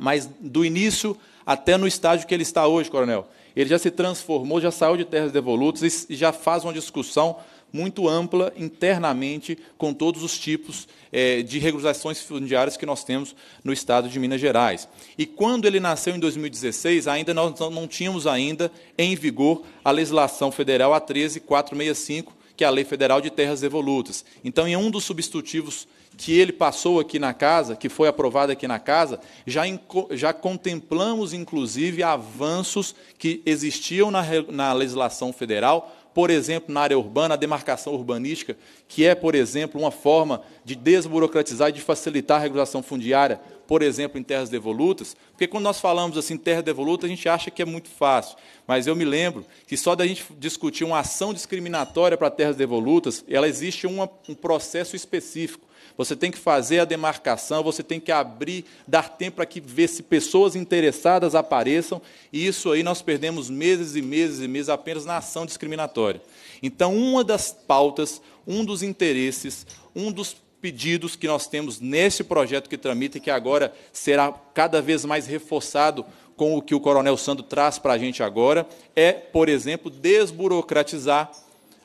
Mas do início até no estágio que ele está hoje, coronel, ele já se transformou, já saiu de terras devolutas e já faz uma discussão muito ampla internamente, com todos os tipos é, de regularizações fundiárias que nós temos no estado de Minas Gerais. E quando ele nasceu em 2016, ainda nós não tínhamos ainda em vigor a legislação federal a 13465, que é a Lei Federal de Terras Evolutas. Então, em um dos substitutivos que ele passou aqui na casa, que foi aprovado aqui na casa, já, já contemplamos, inclusive, avanços que existiam na, na legislação federal por exemplo, na área urbana, a demarcação urbanística, que é, por exemplo, uma forma de desburocratizar e de facilitar a regulação fundiária, por exemplo, em terras devolutas, porque quando nós falamos assim terra devoluta, a gente acha que é muito fácil, mas eu me lembro que só da gente discutir uma ação discriminatória para terras devolutas, ela existe uma, um processo específico você tem que fazer a demarcação, você tem que abrir, dar tempo para que ver se pessoas interessadas apareçam. E isso aí nós perdemos meses e meses e meses apenas na ação discriminatória. Então, uma das pautas, um dos interesses, um dos pedidos que nós temos nesse projeto que tramita e que agora será cada vez mais reforçado com o que o Coronel Sando traz para a gente agora, é, por exemplo, desburocratizar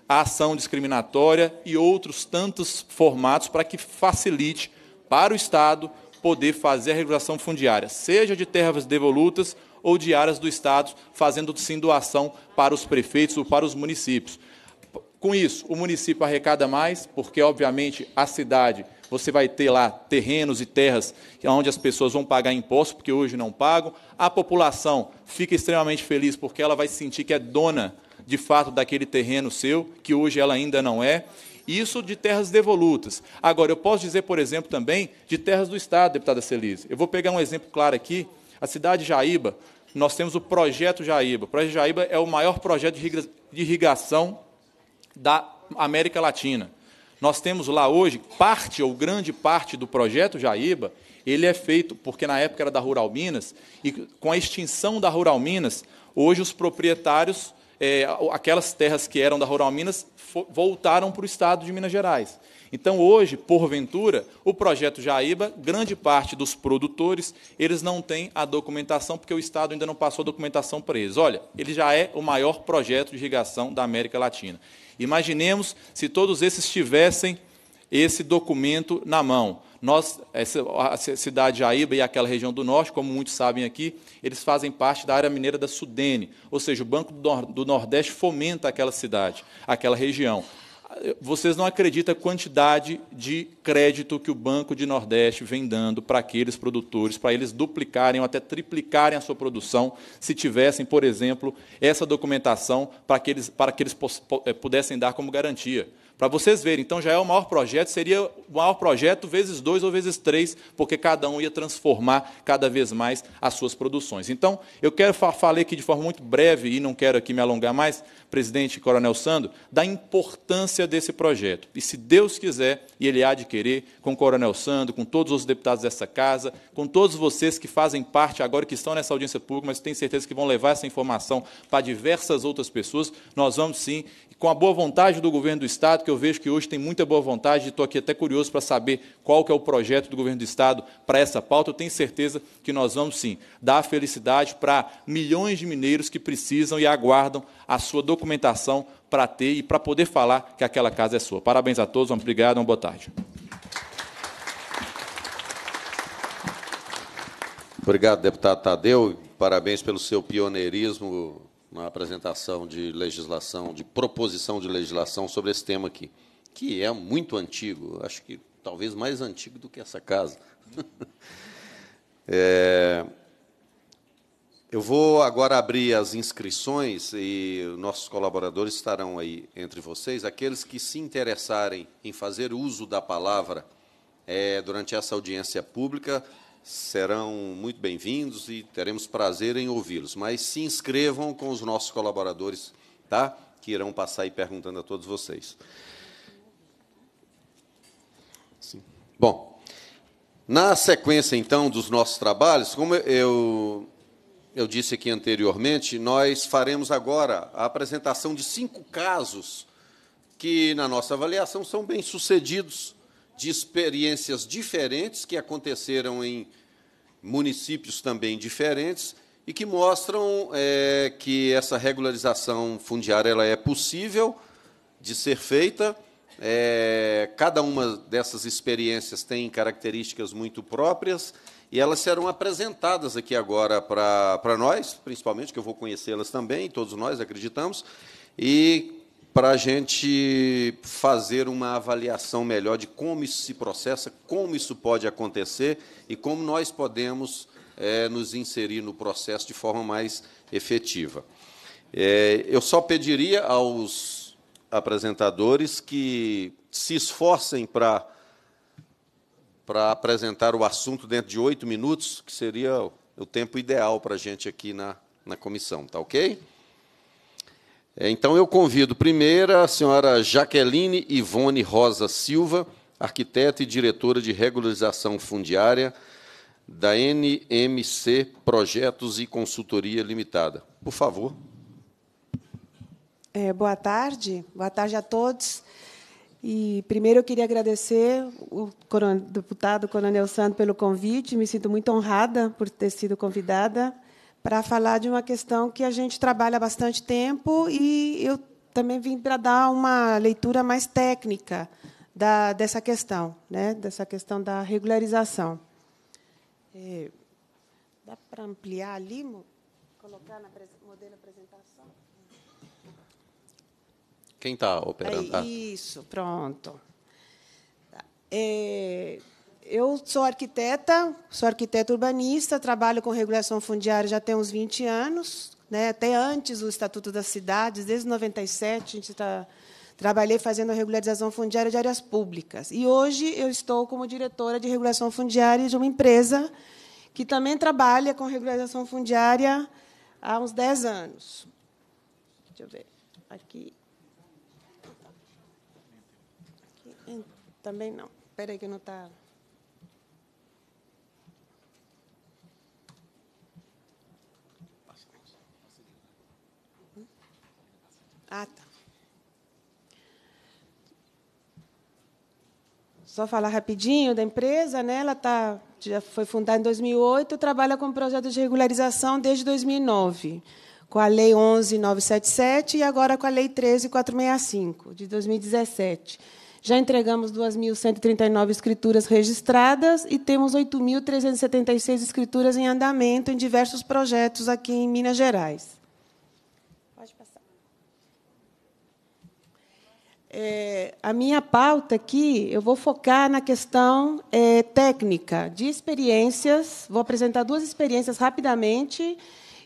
a ação discriminatória e outros tantos formatos para que facilite para o Estado poder fazer a regulação fundiária, seja de terras devolutas ou de áreas do Estado, fazendo sim doação para os prefeitos ou para os municípios. Com isso, o município arrecada mais, porque, obviamente, a cidade você vai ter lá terrenos e terras onde as pessoas vão pagar impostos, porque hoje não pagam. A população fica extremamente feliz porque ela vai sentir que é dona de fato daquele terreno seu, que hoje ela ainda não é. Isso de terras devolutas. Agora, eu posso dizer, por exemplo, também de terras do Estado, deputada Celise. Eu vou pegar um exemplo claro aqui. A cidade de Jaíba, nós temos o Projeto Jaíba. O Projeto Jaíba é o maior projeto de irrigação da América Latina. Nós temos lá hoje parte ou grande parte do projeto Jaíba, ele é feito porque na época era da Rural Minas e com a extinção da Rural Minas, hoje os proprietários é, aquelas terras que eram da Rural Minas voltaram para o estado de Minas Gerais. Então, hoje, porventura, o projeto Jaíba, grande parte dos produtores, eles não têm a documentação, porque o Estado ainda não passou a documentação para eles. Olha, ele já é o maior projeto de irrigação da América Latina. Imaginemos se todos esses tivessem esse documento na mão. Nós, essa, a cidade Aíba e aquela região do norte, como muitos sabem aqui, eles fazem parte da área mineira da Sudene, ou seja, o Banco do Nordeste fomenta aquela cidade, aquela região. Vocês não acreditam a quantidade de crédito que o Banco de Nordeste vem dando para aqueles produtores, para eles duplicarem ou até triplicarem a sua produção, se tivessem, por exemplo, essa documentação para que eles, para que eles eh, pudessem dar como garantia. Para vocês verem, então já é o maior projeto, seria o maior projeto vezes dois ou vezes três, porque cada um ia transformar cada vez mais as suas produções. Então, eu quero falar aqui de forma muito breve, e não quero aqui me alongar mais, presidente Coronel Sando, da importância desse projeto. E se Deus quiser, e Ele há de querer, com o Coronel Sando, com todos os deputados dessa casa, com todos vocês que fazem parte agora, que estão nessa audiência pública, mas tenho certeza que vão levar essa informação para diversas outras pessoas, nós vamos sim com a boa vontade do governo do Estado, que eu vejo que hoje tem muita boa vontade, e estou aqui até curioso para saber qual que é o projeto do governo do Estado para essa pauta, eu tenho certeza que nós vamos sim dar felicidade para milhões de mineiros que precisam e aguardam a sua documentação para ter e para poder falar que aquela casa é sua. Parabéns a todos, obrigado, uma boa tarde. Obrigado, deputado Tadeu. Parabéns pelo seu pioneirismo na apresentação de legislação, de proposição de legislação sobre esse tema aqui, que é muito antigo, acho que talvez mais antigo do que essa casa. é, eu vou agora abrir as inscrições e nossos colaboradores estarão aí entre vocês. Aqueles que se interessarem em fazer uso da palavra é, durante essa audiência pública, serão muito bem-vindos e teremos prazer em ouvi-los. Mas se inscrevam com os nossos colaboradores, tá? Que irão passar aí perguntando a todos vocês. Sim. Bom, na sequência então dos nossos trabalhos, como eu eu disse aqui anteriormente, nós faremos agora a apresentação de cinco casos que, na nossa avaliação, são bem-sucedidos de experiências diferentes que aconteceram em municípios também diferentes e que mostram é, que essa regularização fundiária ela é possível de ser feita. É, cada uma dessas experiências tem características muito próprias e elas serão apresentadas aqui agora para nós, principalmente, que eu vou conhecê-las também, todos nós acreditamos, e para a gente fazer uma avaliação melhor de como isso se processa, como isso pode acontecer e como nós podemos é, nos inserir no processo de forma mais efetiva. É, eu só pediria aos apresentadores que se esforcem para para apresentar o assunto dentro de oito minutos, que seria o tempo ideal para a gente aqui na, na comissão, tá ok? É, então eu convido primeiro a senhora Jaqueline Ivone Rosa Silva, arquiteta e diretora de regularização fundiária da NMC Projetos e Consultoria Limitada. Por favor. É, boa tarde, boa tarde a todos. E primeiro eu queria agradecer o deputado Coronel Santo pelo convite. Me sinto muito honrada por ter sido convidada para falar de uma questão que a gente trabalha há bastante tempo e eu também vim para dar uma leitura mais técnica da, dessa questão, né? dessa questão da regularização. É, dá para ampliar ali, colocar no modelo apresentação? Quem está operando? É, isso, pronto. Tá. É, eu sou arquiteta, sou arquiteta urbanista, trabalho com regulação fundiária já tem uns 20 anos, né, até antes do Estatuto das Cidades, desde 97 a gente está trabalhei fazendo a regularização fundiária de áreas públicas. E hoje eu estou como diretora de regulação fundiária de uma empresa que também trabalha com regularização fundiária há uns 10 anos. Deixa eu ver. Aqui. Aqui. Também não. Espera aí que não está. Ah, tá. Só falar rapidinho da empresa, né? Ela tá, já foi fundada em 2008, trabalha com projeto de regularização desde 2009, com a Lei 11.977 e agora com a Lei 13.465 de 2017. Já entregamos 2.139 escrituras registradas e temos 8.376 escrituras em andamento em diversos projetos aqui em Minas Gerais. É, a minha pauta aqui, eu vou focar na questão é, técnica, de experiências. Vou apresentar duas experiências rapidamente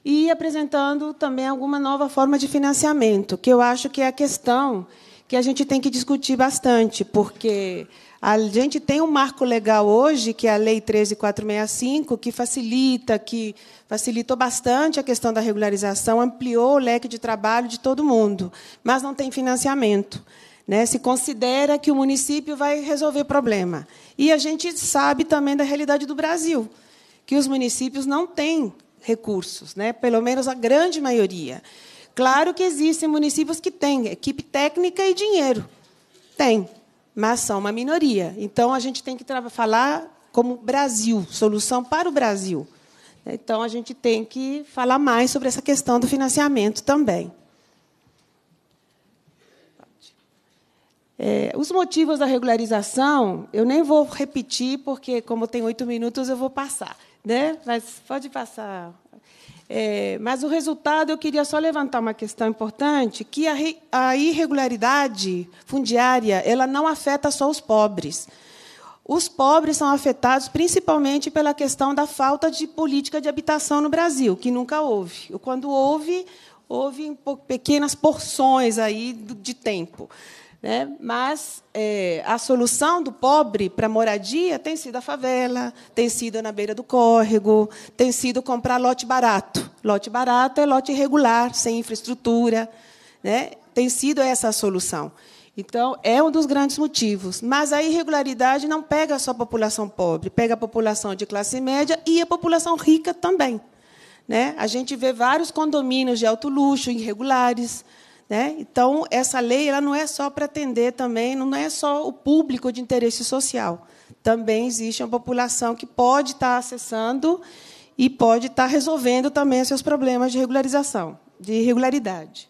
e apresentando também alguma nova forma de financiamento, que eu acho que é a questão que a gente tem que discutir bastante, porque a gente tem um marco legal hoje, que é a Lei 13.465, que facilita, que facilitou bastante a questão da regularização, ampliou o leque de trabalho de todo mundo, mas não tem financiamento. Né? Se considera que o município vai resolver o problema. E a gente sabe também da realidade do Brasil, que os municípios não têm recursos, né? pelo menos a grande maioria. Claro que existem municípios que têm equipe técnica e dinheiro. Tem, mas são uma minoria. Então, a gente tem que falar como Brasil, solução para o Brasil. Então, a gente tem que falar mais sobre essa questão do financiamento também. É, os motivos da regularização, eu nem vou repetir, porque, como tem oito minutos, eu vou passar. Né? Mas pode passar. É, mas o resultado, eu queria só levantar uma questão importante, que a, a irregularidade fundiária ela não afeta só os pobres. Os pobres são afetados principalmente pela questão da falta de política de habitação no Brasil, que nunca houve. Quando houve, houve pequenas porções aí de tempo. Né? Mas é, a solução do pobre para moradia tem sido a favela, tem sido na beira do córrego, tem sido comprar lote barato. Lote barato é lote irregular, sem infraestrutura. Né? Tem sido essa a solução. Então, é um dos grandes motivos. Mas a irregularidade não pega só a população pobre, pega a população de classe média e a população rica também. Né? A gente vê vários condomínios de alto luxo irregulares, né? Então, essa lei ela não é só para atender também, não é só o público de interesse social. Também existe uma população que pode estar tá acessando e pode estar tá resolvendo também seus problemas de regularização, de irregularidade.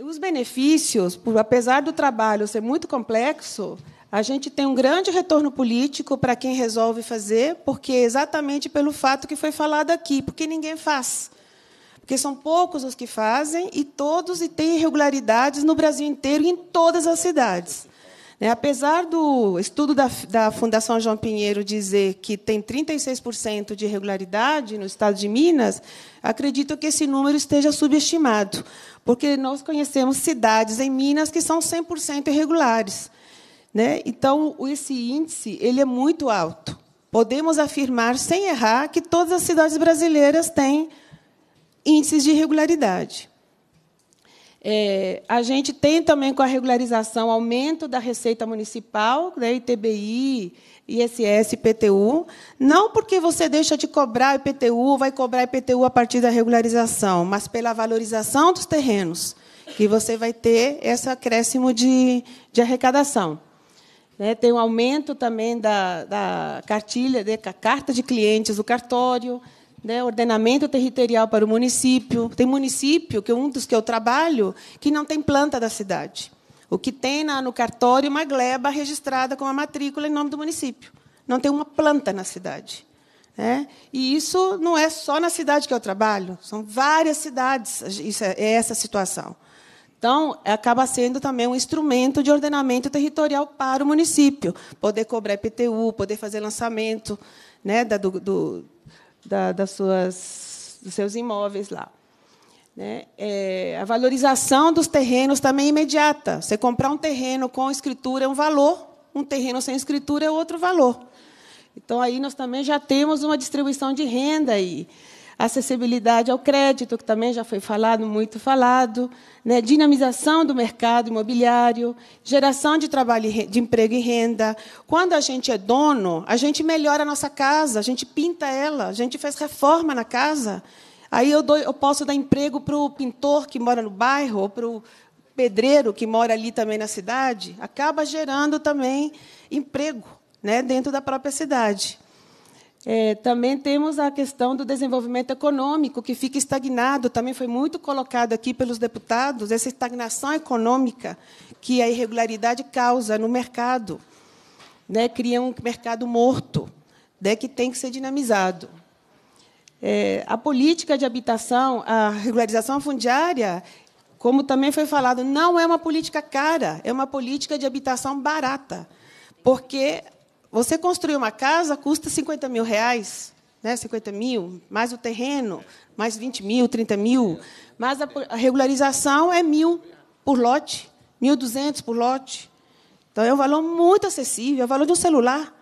Os benefícios, apesar do trabalho ser muito complexo, a gente tem um grande retorno político para quem resolve fazer, porque é exatamente pelo fato que foi falado aqui, porque ninguém faz. Porque são poucos os que fazem e todos e têm irregularidades no Brasil inteiro e em todas as cidades. Né, apesar do estudo da, da, Fundação João Pinheiro dizer que tem 36% de irregularidade no estado de Minas, acredito que esse número esteja subestimado, porque nós conhecemos cidades em Minas que são 100% irregulares. Né? Então, esse índice ele é muito alto. Podemos afirmar, sem errar, que todas as cidades brasileiras têm índices de irregularidade. É, a gente tem também com a regularização aumento da receita municipal, da né, ITBI, ISS, IPTU, não porque você deixa de cobrar IPTU, vai cobrar IPTU a partir da regularização, mas pela valorização dos terrenos, que você vai ter esse acréscimo de, de arrecadação. Né, tem um aumento também da, da cartilha, da né, carta de clientes do cartório, né, ordenamento territorial para o município. Tem município, que é um dos que eu trabalho, que não tem planta da cidade. O que tem na, no cartório é uma gleba registrada com a matrícula em nome do município. Não tem uma planta na cidade. Né? E isso não é só na cidade que eu trabalho, são várias cidades isso é, é essa situação. Então, acaba sendo também um instrumento de ordenamento territorial para o município, poder cobrar IPTU, poder fazer lançamento né, da, do, do, da, das suas, dos seus imóveis lá. Né? É, a valorização dos terrenos também é imediata. Você comprar um terreno com escritura é um valor, um terreno sem escritura é outro valor. Então, aí nós também já temos uma distribuição de renda aí acessibilidade ao crédito, que também já foi falado, muito falado, né? dinamização do mercado imobiliário, geração de trabalho, de emprego e renda. Quando a gente é dono, a gente melhora a nossa casa, a gente pinta ela, a gente faz reforma na casa. Aí eu, dou, eu posso dar emprego para o pintor que mora no bairro, ou para o pedreiro que mora ali também na cidade. Acaba gerando também emprego né? dentro da própria cidade. É, também temos a questão do desenvolvimento econômico, que fica estagnado, também foi muito colocado aqui pelos deputados, essa estagnação econômica que a irregularidade causa no mercado. Né, cria um mercado morto, né, que tem que ser dinamizado. É, a política de habitação, a regularização fundiária, como também foi falado, não é uma política cara, é uma política de habitação barata, porque você construir uma casa custa 50 mil reais, né? 50 mil, mais o terreno, mais 20 mil, 30 mil. Mas a regularização é mil por lote, 1.200 por lote. Então, é um valor muito acessível, é o valor de um celular,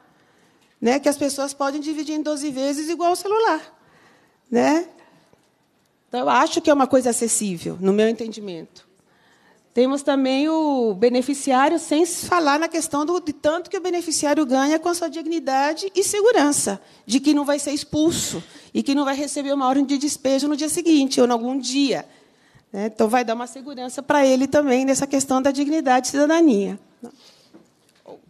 né? que as pessoas podem dividir em 12 vezes igual o celular. Né? Então, eu acho que é uma coisa acessível, no meu entendimento. Temos também o beneficiário, sem falar na questão do, de tanto que o beneficiário ganha com a sua dignidade e segurança, de que não vai ser expulso e que não vai receber uma ordem de despejo no dia seguinte ou em algum dia. Né? Então, vai dar uma segurança para ele também nessa questão da dignidade e cidadania. Outro.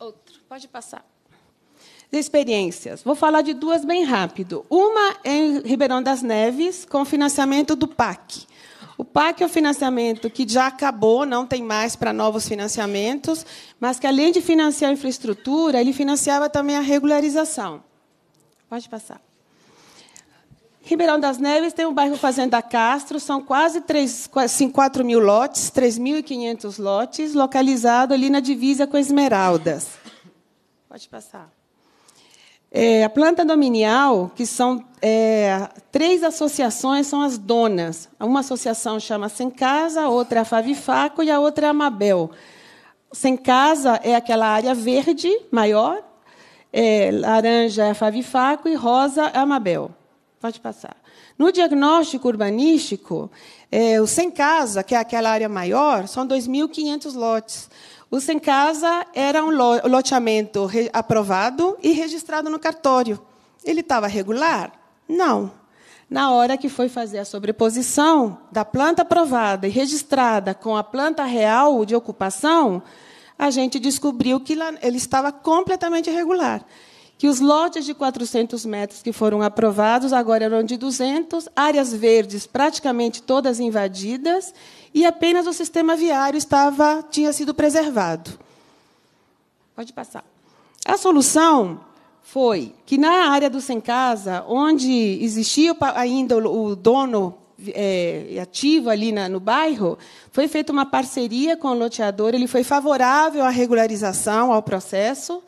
Outro. Pode passar. Experiências. Vou falar de duas bem rápido. Uma é em Ribeirão das Neves, com financiamento do PAC o PAC é um financiamento que já acabou, não tem mais para novos financiamentos, mas que, além de financiar a infraestrutura, ele financiava também a regularização. Pode passar. Ribeirão das Neves tem o bairro Fazenda Castro, são quase 3, 4 mil lotes, 3.500 lotes, localizado ali na divisa com Esmeraldas. Pode passar. É, a planta dominial, que são é, três associações, são as donas. Uma associação chama Sem Casa, a outra é a Favifaco e a outra é a Mabel. Sem Casa é aquela área verde maior, é, laranja é a Favifaco e rosa é a Mabel. Pode passar. No diagnóstico urbanístico, é, o Sem Casa, que é aquela área maior, são 2.500 lotes. O Sem Casa era um loteamento aprovado e registrado no cartório. Ele estava regular? Não. Na hora que foi fazer a sobreposição da planta aprovada e registrada com a planta real de ocupação, a gente descobriu que ele estava completamente irregular que os lotes de 400 metros que foram aprovados agora eram de 200, áreas verdes praticamente todas invadidas e apenas o sistema viário estava tinha sido preservado. Pode passar. A solução foi que na área do sem casa, onde existia ainda o dono é, ativo ali na, no bairro, foi feita uma parceria com o loteador. Ele foi favorável à regularização, ao processo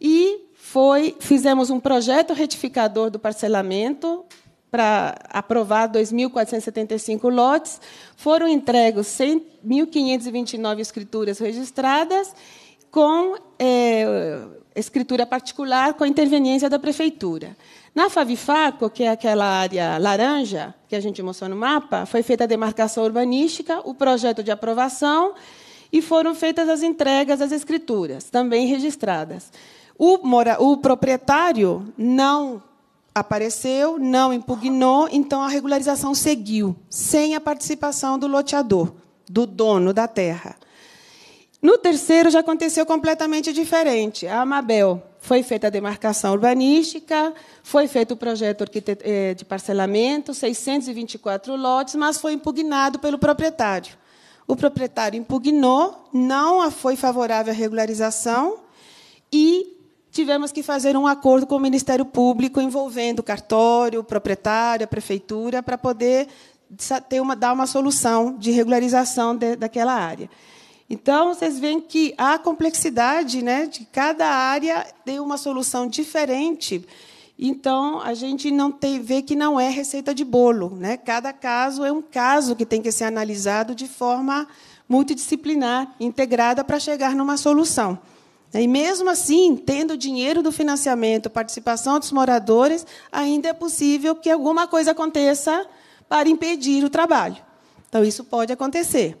e foi fizemos um projeto retificador do parcelamento para aprovar 2.475 lotes, foram entregues 1.529 escrituras registradas com é, escritura particular com a interveniência da prefeitura. Na Favifaco, que é aquela área laranja que a gente mostrou no mapa, foi feita a demarcação urbanística, o projeto de aprovação e foram feitas as entregas as escrituras, também registradas. O, mora, o proprietário não apareceu, não impugnou, então a regularização seguiu, sem a participação do loteador, do dono da terra. No terceiro já aconteceu completamente diferente. A Amabel foi feita a demarcação urbanística, foi feito o projeto eh, de parcelamento, 624 lotes, mas foi impugnado pelo proprietário. O proprietário impugnou, não foi favorável à regularização e tivemos que fazer um acordo com o Ministério Público envolvendo o cartório, o proprietário, a prefeitura, para poder ter uma, dar uma solução de regularização de, daquela área. Então, vocês veem que há complexidade né, de cada área deu uma solução diferente. Então, a gente não tem, vê que não é receita de bolo. Né? Cada caso é um caso que tem que ser analisado de forma multidisciplinar, integrada, para chegar numa solução. E mesmo assim, tendo dinheiro do financiamento, participação dos moradores, ainda é possível que alguma coisa aconteça para impedir o trabalho. Então, isso pode acontecer.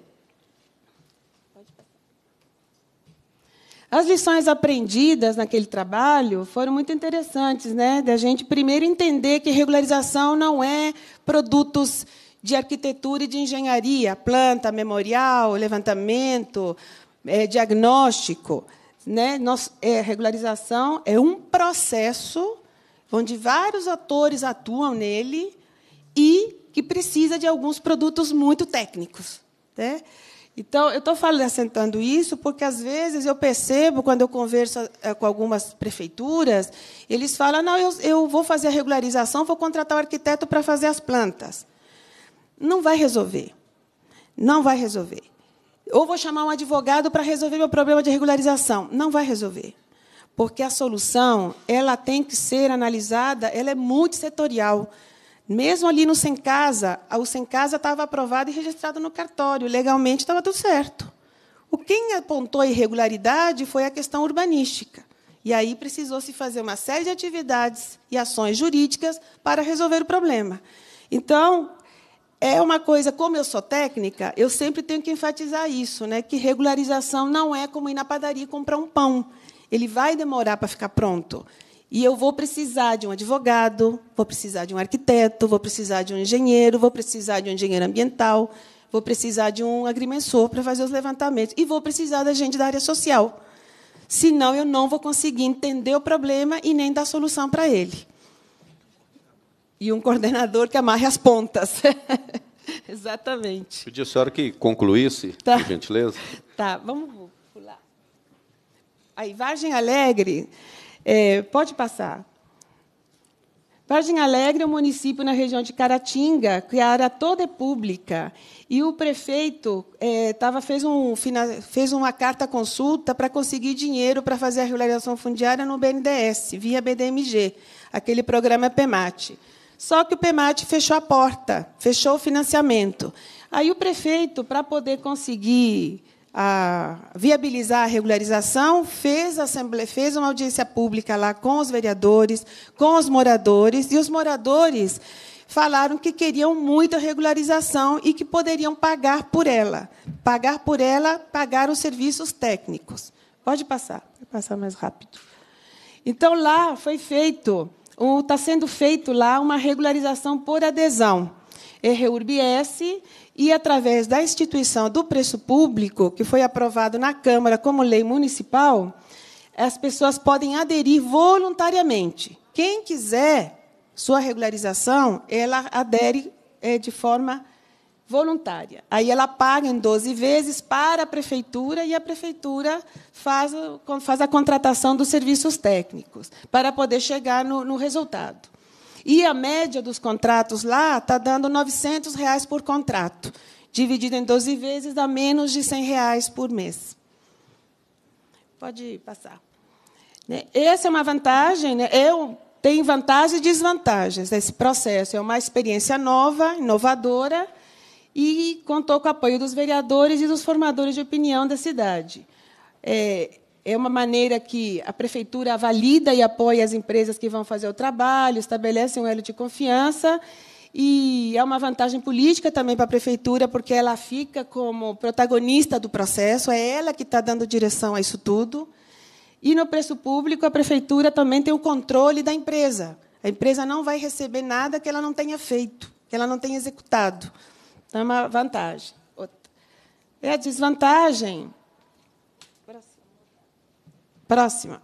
As lições aprendidas naquele trabalho foram muito interessantes, né? Da gente primeiro entender que regularização não é produtos de arquitetura e de engenharia, planta, memorial, levantamento, é, diagnóstico. Né? Nós, é, regularização é um processo onde vários atores atuam nele e que precisa de alguns produtos muito técnicos. Né? Então, eu estou acentando isso porque, às vezes, eu percebo, quando eu converso é, com algumas prefeituras, eles falam, não, eu, eu vou fazer a regularização, vou contratar o arquiteto para fazer as plantas. Não vai resolver. Não vai resolver ou vou chamar um advogado para resolver meu problema de regularização. Não vai resolver. Porque a solução, ela tem que ser analisada, ela é multissetorial. Mesmo ali no Sem Casa, o Sem Casa estava aprovado e registrado no cartório, legalmente estava tudo certo. O quem apontou a irregularidade foi a questão urbanística. E aí precisou se fazer uma série de atividades e ações jurídicas para resolver o problema. Então, é uma coisa, como eu sou técnica, eu sempre tenho que enfatizar isso, né? Que regularização não é como ir na padaria e comprar um pão. Ele vai demorar para ficar pronto. E eu vou precisar de um advogado, vou precisar de um arquiteto, vou precisar de um engenheiro, vou precisar de um engenheiro ambiental, vou precisar de um agrimensor para fazer os levantamentos e vou precisar da gente da área social. Senão eu não vou conseguir entender o problema e nem dar solução para ele e um coordenador que amarre as pontas. Exatamente. Pedi a senhora que concluísse, tá. por gentileza. Tá, vamos pular. Aí, Vargem Alegre, é, pode passar. Vargem Alegre é um município na região de Caratinga, que a área toda é pública. E o prefeito é, tava, fez, um, fez uma carta consulta para conseguir dinheiro para fazer a regularização fundiária no BNDES, via BDMG, aquele programa PEMAT. Só que o PEMAT fechou a porta, fechou o financiamento. Aí o prefeito, para poder conseguir a viabilizar a regularização, fez, a assembleia, fez uma audiência pública lá com os vereadores, com os moradores, e os moradores falaram que queriam muito a regularização e que poderiam pagar por ela. Pagar por ela, pagar os serviços técnicos. Pode passar, vou passar mais rápido. Então, lá foi feito está sendo feito lá uma regularização por adesão. RURBS, e através da instituição do preço público, que foi aprovado na Câmara como lei municipal, as pessoas podem aderir voluntariamente. Quem quiser sua regularização, ela adere eh, de forma voluntária. Aí ela paga em 12 vezes para a prefeitura e a prefeitura faz, faz a contratação dos serviços técnicos para poder chegar no, no resultado. E a média dos contratos lá está dando R$ 900 reais por contrato, dividido em 12 vezes, dá menos de R$ 100 reais por mês. Pode passar. Né? Essa é uma vantagem. Né? Eu tem vantagens e desvantagens desse processo. É uma experiência nova, inovadora, e contou com o apoio dos vereadores e dos formadores de opinião da cidade. É, é uma maneira que a prefeitura valida e apoia as empresas que vão fazer o trabalho, estabelece um elo de confiança e é uma vantagem política também para a prefeitura, porque ela fica como protagonista do processo, é ela que está dando direção a isso tudo. E no preço público, a prefeitura também tem o controle da empresa. A empresa não vai receber nada que ela não tenha feito, que ela não tenha executado. Então, é uma vantagem. É a desvantagem. Próxima.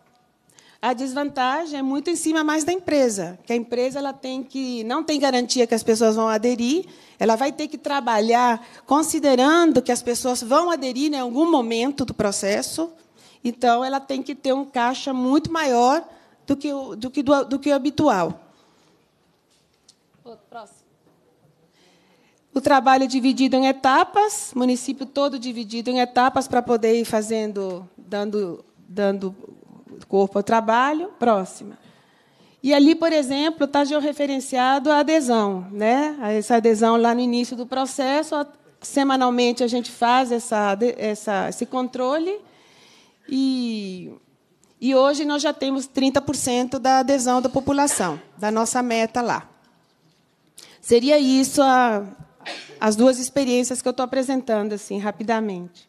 A desvantagem é muito em cima mais da empresa, que a empresa ela tem que não tem garantia que as pessoas vão aderir, ela vai ter que trabalhar considerando que as pessoas vão aderir né, em algum momento do processo. Então ela tem que ter um caixa muito maior do que o, do que do, do que o habitual. Próximo. O trabalho é dividido em etapas, município todo dividido em etapas para poder ir fazendo, dando, dando corpo ao trabalho. Próxima. E ali, por exemplo, está georreferenciado a adesão. Né? Essa adesão lá no início do processo, semanalmente a gente faz essa, essa, esse controle. E, e hoje nós já temos 30% da adesão da população, da nossa meta lá. Seria isso a, as duas experiências que eu estou apresentando assim rapidamente.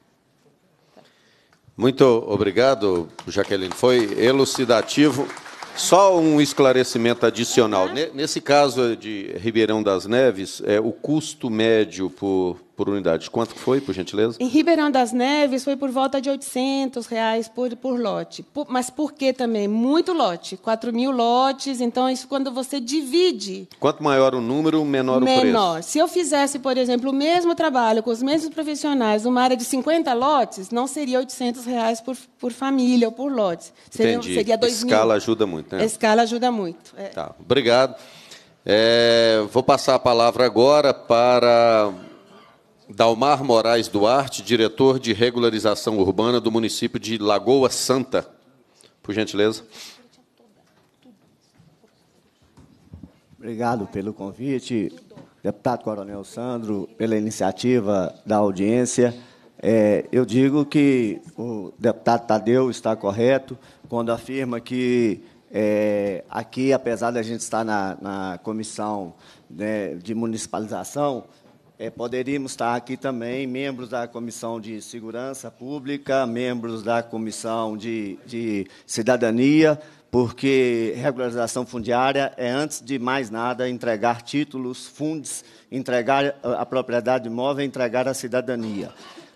Muito obrigado, Jaqueline. Foi elucidativo. Só um esclarecimento adicional. Uhum. Nesse caso de Ribeirão das Neves, é, o custo médio por por unidade. Quanto foi, por gentileza? Em Ribeirão das Neves foi por volta de 800 reais por, por lote. Por, mas por que também? Muito lote, 4 mil lotes. Então, isso quando você divide... Quanto maior o número, menor, menor. o preço. Menor. Se eu fizesse, por exemplo, o mesmo trabalho com os mesmos profissionais uma área de 50 lotes, não seria 800 reais por, por família ou por lotes. Seria, Entendi. Seria 2 mil. Escala ajuda muito, né? A escala ajuda muito. É. Tá, obrigado. É, vou passar a palavra agora para Dalmar Moraes Duarte, diretor de regularização urbana do município de Lagoa Santa. Por gentileza. Obrigado pelo convite, deputado Coronel Sandro, pela iniciativa da audiência. É, eu digo que o deputado Tadeu está correto quando afirma que é, aqui, apesar da gente estar na, na comissão né, de municipalização, é, poderíamos estar aqui também membros da Comissão de Segurança Pública, membros da Comissão de, de Cidadania, porque regularização fundiária é, antes de mais nada, entregar títulos, fundos, entregar a propriedade imóvel, entregar a cidadania.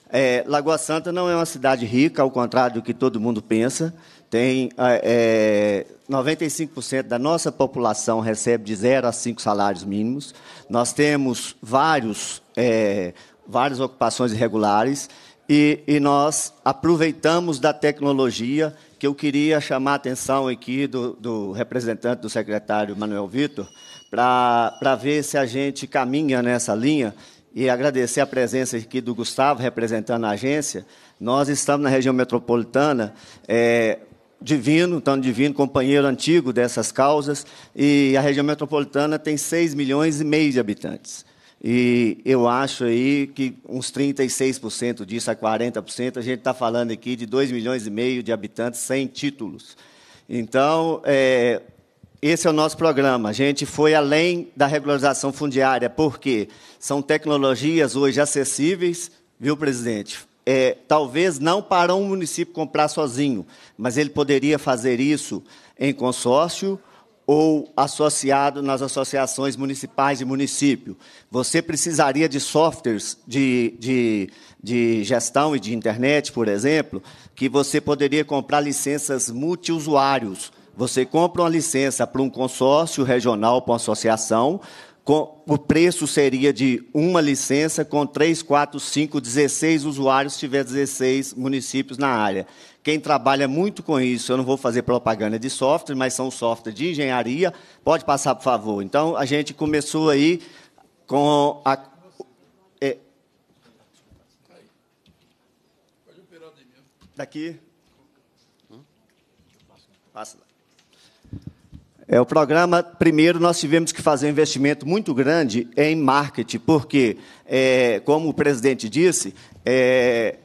É, Lagoa Santa não é uma cidade rica, ao contrário do que todo mundo pensa tem ah, é, 95% da nossa população recebe de 0 a 5 salários mínimos. Nós temos vários, é, várias ocupações irregulares e, e, nós aproveitamos da tecnologia que eu queria chamar a atenção aqui do, do representante do secretário Manuel Vitor para ver se a gente caminha nessa linha e agradecer a presença aqui do Gustavo, representando a agência. Nós estamos na região metropolitana é, divino, tanto divino, companheiro antigo dessas causas, e a região metropolitana tem 6 milhões e meio de habitantes. E eu acho aí que uns 36% disso a 40%, a gente está falando aqui de 2 milhões e meio de habitantes sem títulos. Então, é, esse é o nosso programa. A gente foi além da regularização fundiária, porque são tecnologias hoje acessíveis, viu, presidente? é, talvez não para um município comprar sozinho, mas ele poderia fazer isso em consórcio ou associado nas associações municipais de município. Você precisaria de softwares de, de, de gestão e de internet, por exemplo, que você poderia comprar licenças multiusuários. Você compra uma licença para um consórcio regional, para uma associação, o preço seria de uma licença com 3, 4, 5, 16 usuários, se tiver 16 municípios na área. Quem trabalha muito com isso, eu não vou fazer propaganda de software, mas são software de engenharia, pode passar, por favor. Então, a gente começou aí com a. É, daqui. Hum? Passa lá. É, o programa, primeiro, nós tivemos que fazer um investimento muito grande em marketing, porque, é, como o presidente disse, é,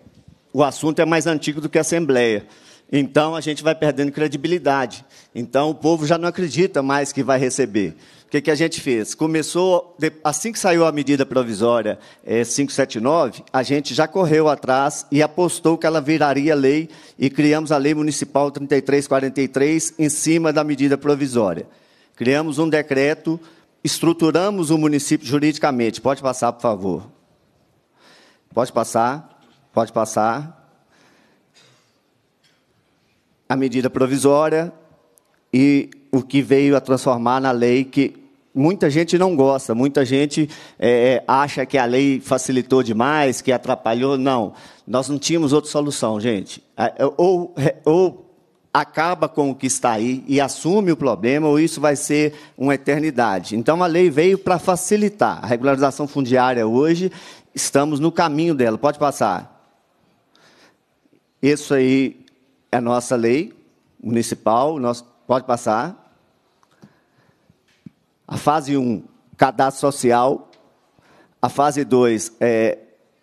o assunto é mais antigo do que a Assembleia então a gente vai perdendo credibilidade. Então o povo já não acredita mais que vai receber. O que, que a gente fez? Começou, assim que saiu a medida provisória é, 579, a gente já correu atrás e apostou que ela viraria lei e criamos a Lei Municipal 3343 em cima da medida provisória. Criamos um decreto, estruturamos o município juridicamente. Pode passar, por favor. Pode passar, pode passar a medida provisória e o que veio a transformar na lei que muita gente não gosta, muita gente é, é acha que a lei facilitou demais, que atrapalhou. Não, nós não tínhamos outra solução, gente. É, é, ou, ou acaba com o que está aí e assume o problema, ou isso vai ser uma eternidade. Então a lei veio para facilitar. A regularização fundiária hoje, estamos no caminho dela. Pode passar. Isso aí é a nossa lei municipal, nós, pode passar. A fase 1, cadastro social. A fase 2, é,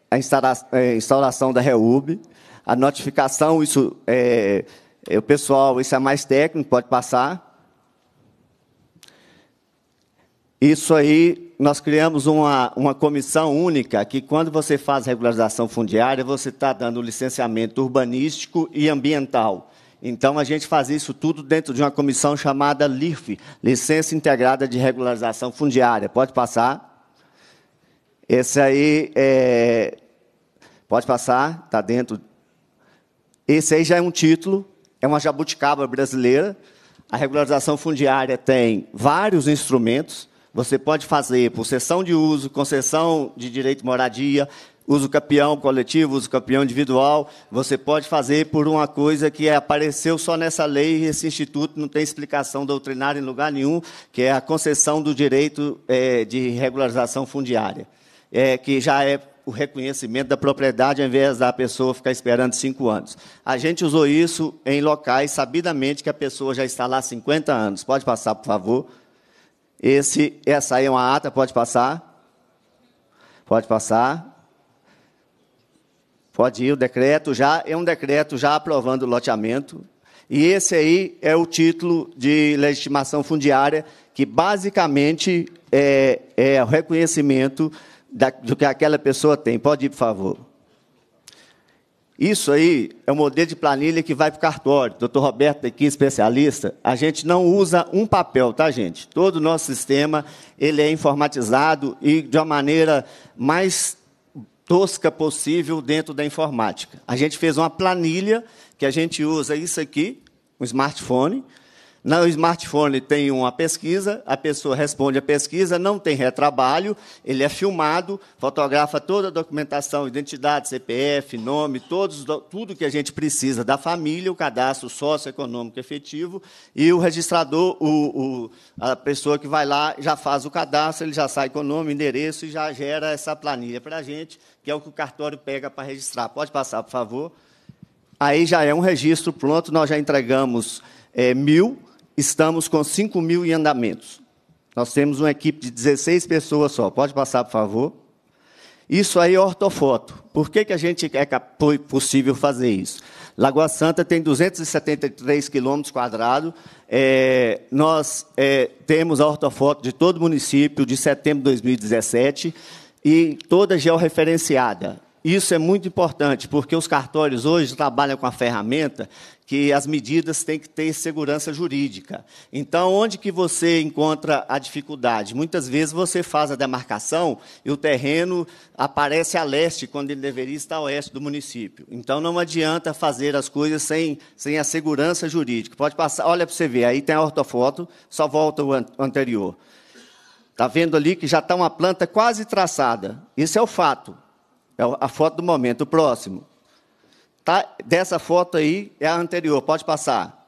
a instalação é, instauração da REUB. A notificação, isso é, é, o pessoal, isso é mais técnico, pode passar. Isso aí, nós criamos uma, uma comissão única que, quando você faz regularização fundiária, você está dando licenciamento urbanístico e ambiental. Então, a gente faz isso tudo dentro de uma comissão chamada LIRF, Licença Integrada de Regularização Fundiária. Pode passar. Esse aí é... Pode passar, está dentro. Esse aí já é um título, é uma jabuticaba brasileira. A regularização fundiária tem vários instrumentos, você pode fazer por sessão de uso, concessão de direito de moradia, uso campeão coletivo, uso campeão individual, você pode fazer por uma coisa que apareceu só nessa lei e esse instituto não tem explicação doutrinária em lugar nenhum, que é a concessão do direito é, de regularização fundiária, é, que já é o reconhecimento da propriedade ao invés da pessoa ficar esperando cinco anos. A gente usou isso em locais, sabidamente, que a pessoa já está lá há 50 anos. Pode passar, por favor. Esse, essa aí é uma ata, pode passar? Pode passar. Pode ir, o decreto já é um decreto já aprovando o loteamento. E esse aí é o título de legitimação fundiária, que basicamente é, é o reconhecimento da, do que aquela pessoa tem. Pode ir, por favor. Isso aí é um modelo de planilha que vai para o cartório. Doutor Roberto aqui, especialista. A gente não usa um papel, tá, gente? Todo o nosso sistema ele é informatizado e de uma maneira mais tosca possível dentro da informática. A gente fez uma planilha que a gente usa isso aqui, um smartphone, no smartphone tem uma pesquisa, a pessoa responde a pesquisa, não tem retrabalho, ele é filmado, fotografa toda a documentação, identidade, CPF, nome, todos, tudo que a gente precisa da família, o cadastro socioeconômico efetivo, e o registrador, o, o, a pessoa que vai lá, já faz o cadastro, ele já sai com o nome, endereço e já gera essa planilha para a gente, que é o que o cartório pega para registrar. Pode passar, por favor. Aí já é um registro pronto, nós já entregamos é, mil estamos com 5 mil em andamentos. Nós temos uma equipe de 16 pessoas só. Pode passar, por favor? Isso aí é ortofoto. Por que, que a gente é possível fazer isso? Lagoa Santa tem 273 quilômetros quadrados. É, nós é, temos a ortofoto de todo o município de setembro de 2017 e toda georreferenciada. Isso é muito importante, porque os cartórios hoje trabalham com a ferramenta que as medidas têm que ter segurança jurídica. Então, onde que você encontra a dificuldade? Muitas vezes você faz a demarcação e o terreno aparece a leste, quando ele deveria estar a oeste do município. Então, não adianta fazer as coisas sem, sem a segurança jurídica. Pode passar, olha para você ver, aí tem a ortofoto, só volta o anterior. Está vendo ali que já está uma planta quase traçada. Isso é o fato. É a foto do momento. O próximo. Tá, dessa foto aí é a anterior, pode passar.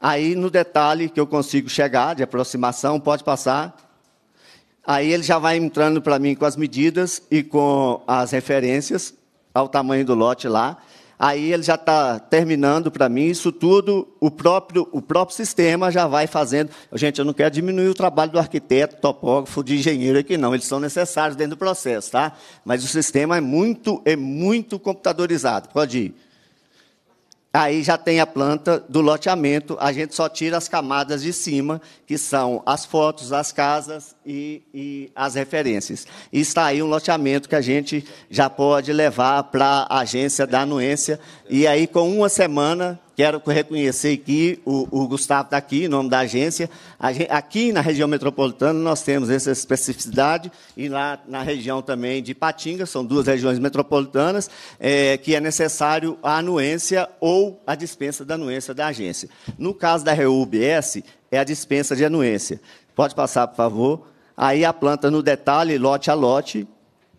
Aí, no detalhe que eu consigo chegar, de aproximação, pode passar. Aí ele já vai entrando para mim com as medidas e com as referências ao tamanho do lote lá. Aí ele já está terminando para mim isso tudo, o próprio, o próprio sistema já vai fazendo. Gente, eu não quero diminuir o trabalho do arquiteto, topógrafo, de engenheiro aqui não, eles são necessários dentro do processo, tá? Mas o sistema é muito é muito computadorizado. Pode ir. Aí já tem a planta do loteamento, a gente só tira as camadas de cima, que são as fotos, as casas e, e as referências. E está aí um loteamento que a gente já pode levar para a agência da anuência, e aí com uma semana Quero reconhecer que o, o Gustavo está aqui, em nome da agência. Gente, aqui na região metropolitana nós temos essa especificidade e lá na região também de Patinga, são duas regiões metropolitanas, é, que é necessário a anuência ou a dispensa da anuência da agência. No caso da REUBS, é a dispensa de anuência. Pode passar, por favor. Aí a planta no detalhe, lote a lote,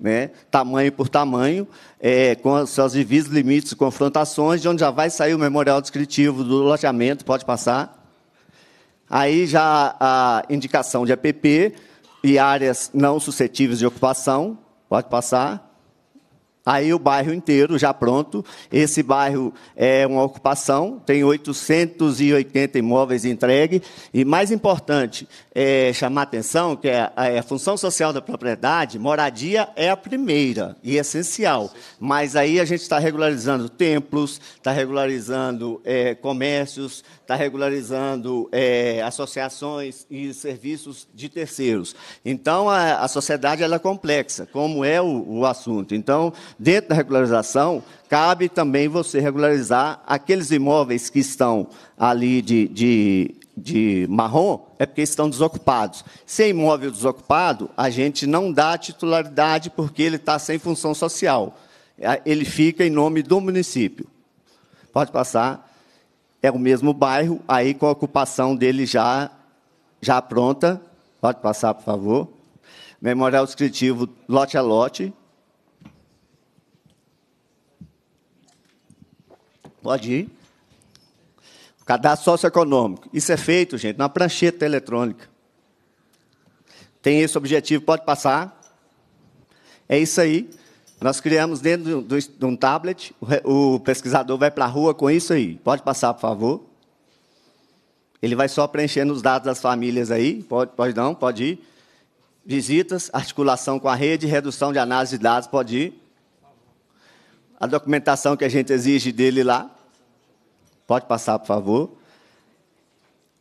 né, tamanho por tamanho, é, com as suas divisas, limites e confrontações, de onde já vai sair o memorial descritivo do loteamento, pode passar. Aí já a indicação de APP e áreas não suscetíveis de ocupação, pode passar. Aí o bairro inteiro já pronto. Esse bairro é uma ocupação, tem 880 imóveis entregues. E mais importante é chamar a atenção que é a, é a, função social da propriedade, moradia é a primeira e essencial. Mas aí a gente está regularizando templos, está regularizando é, comércios, está regularizando é, associações e serviços de terceiros. Então a, a sociedade é complexa, como é o, o assunto. Então dentro da regularização, cabe também você regularizar aqueles imóveis que estão ali de, de, de marrom, é porque estão desocupados. é imóvel desocupado, a gente não dá titularidade porque ele está sem função social. É, ele fica em nome do município. Pode passar. É o mesmo bairro, aí com a ocupação dele já, já pronta. Pode passar, por favor. Memorial descritivo lote a lote. Pode ir. Cadastro socioeconômico. Isso é feito, gente, na prancheta eletrônica. Tem esse objetivo, pode passar. É isso aí. Nós criamos dentro de um tablet, o pesquisador vai para a rua com isso aí. Pode passar, por favor. Ele vai só preenchendo os dados das famílias aí. Pode, pode não, pode ir. Visitas, articulação com a rede, redução de análise de dados, pode ir. A documentação que a gente exige dele lá. Pode passar, por favor.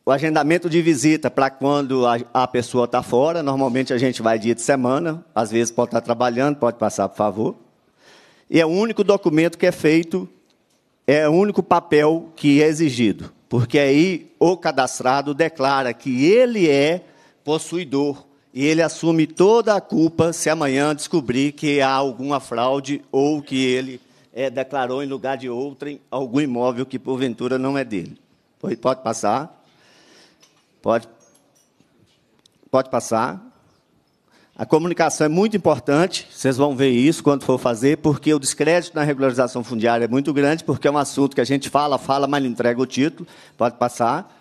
O agendamento de visita para quando a, a pessoa está fora. Normalmente a gente vai dia de semana, às vezes pode estar tá trabalhando, pode passar, por favor. E é o único documento que é feito, é o único papel que é exigido, porque aí o cadastrado declara que ele é possuidor e ele assume toda a culpa se amanhã descobrir que há alguma fraude ou que ele é, declarou em lugar de outrem algum imóvel que porventura não é dele. pode passar. Pode, pode passar. A comunicação é muito importante, vocês vão ver isso quando for fazer, porque o descrédito na regularização fundiária é muito grande, porque é um assunto que a gente fala, fala, mas não entrega o título. Pode passar.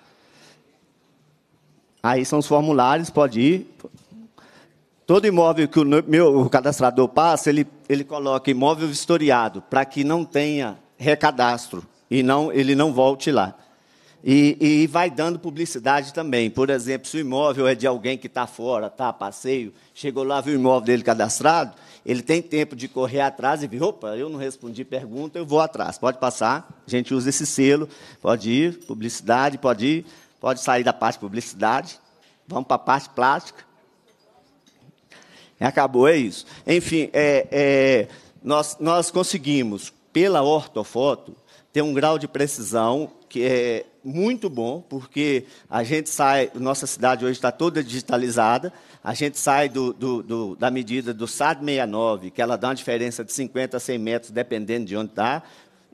Aí são os formulários, pode ir. Todo imóvel que o meu o cadastrador passa, ele, ele coloca imóvel vistoriado, para que não tenha recadastro e não ele não volte lá. E, e, vai dando publicidade também. Por exemplo, se o imóvel é de alguém que está fora, está a passeio, chegou lá, viu o imóvel dele cadastrado, ele tem tempo de correr atrás e ver, opa, eu não respondi pergunta, eu vou atrás. Pode passar, a gente usa esse selo, pode ir, publicidade, pode ir, pode sair da parte publicidade, vamos para a parte plástica. É, acabou, é isso. Enfim, é, é, nós, nós conseguimos, pela ortofoto, ter um grau de precisão que é muito bom, porque a gente sai, nossa cidade hoje está toda digitalizada, a gente sai do, do, do, da medida do SAD 69, que ela dá uma diferença de 50 a 100 metros, dependendo de onde está,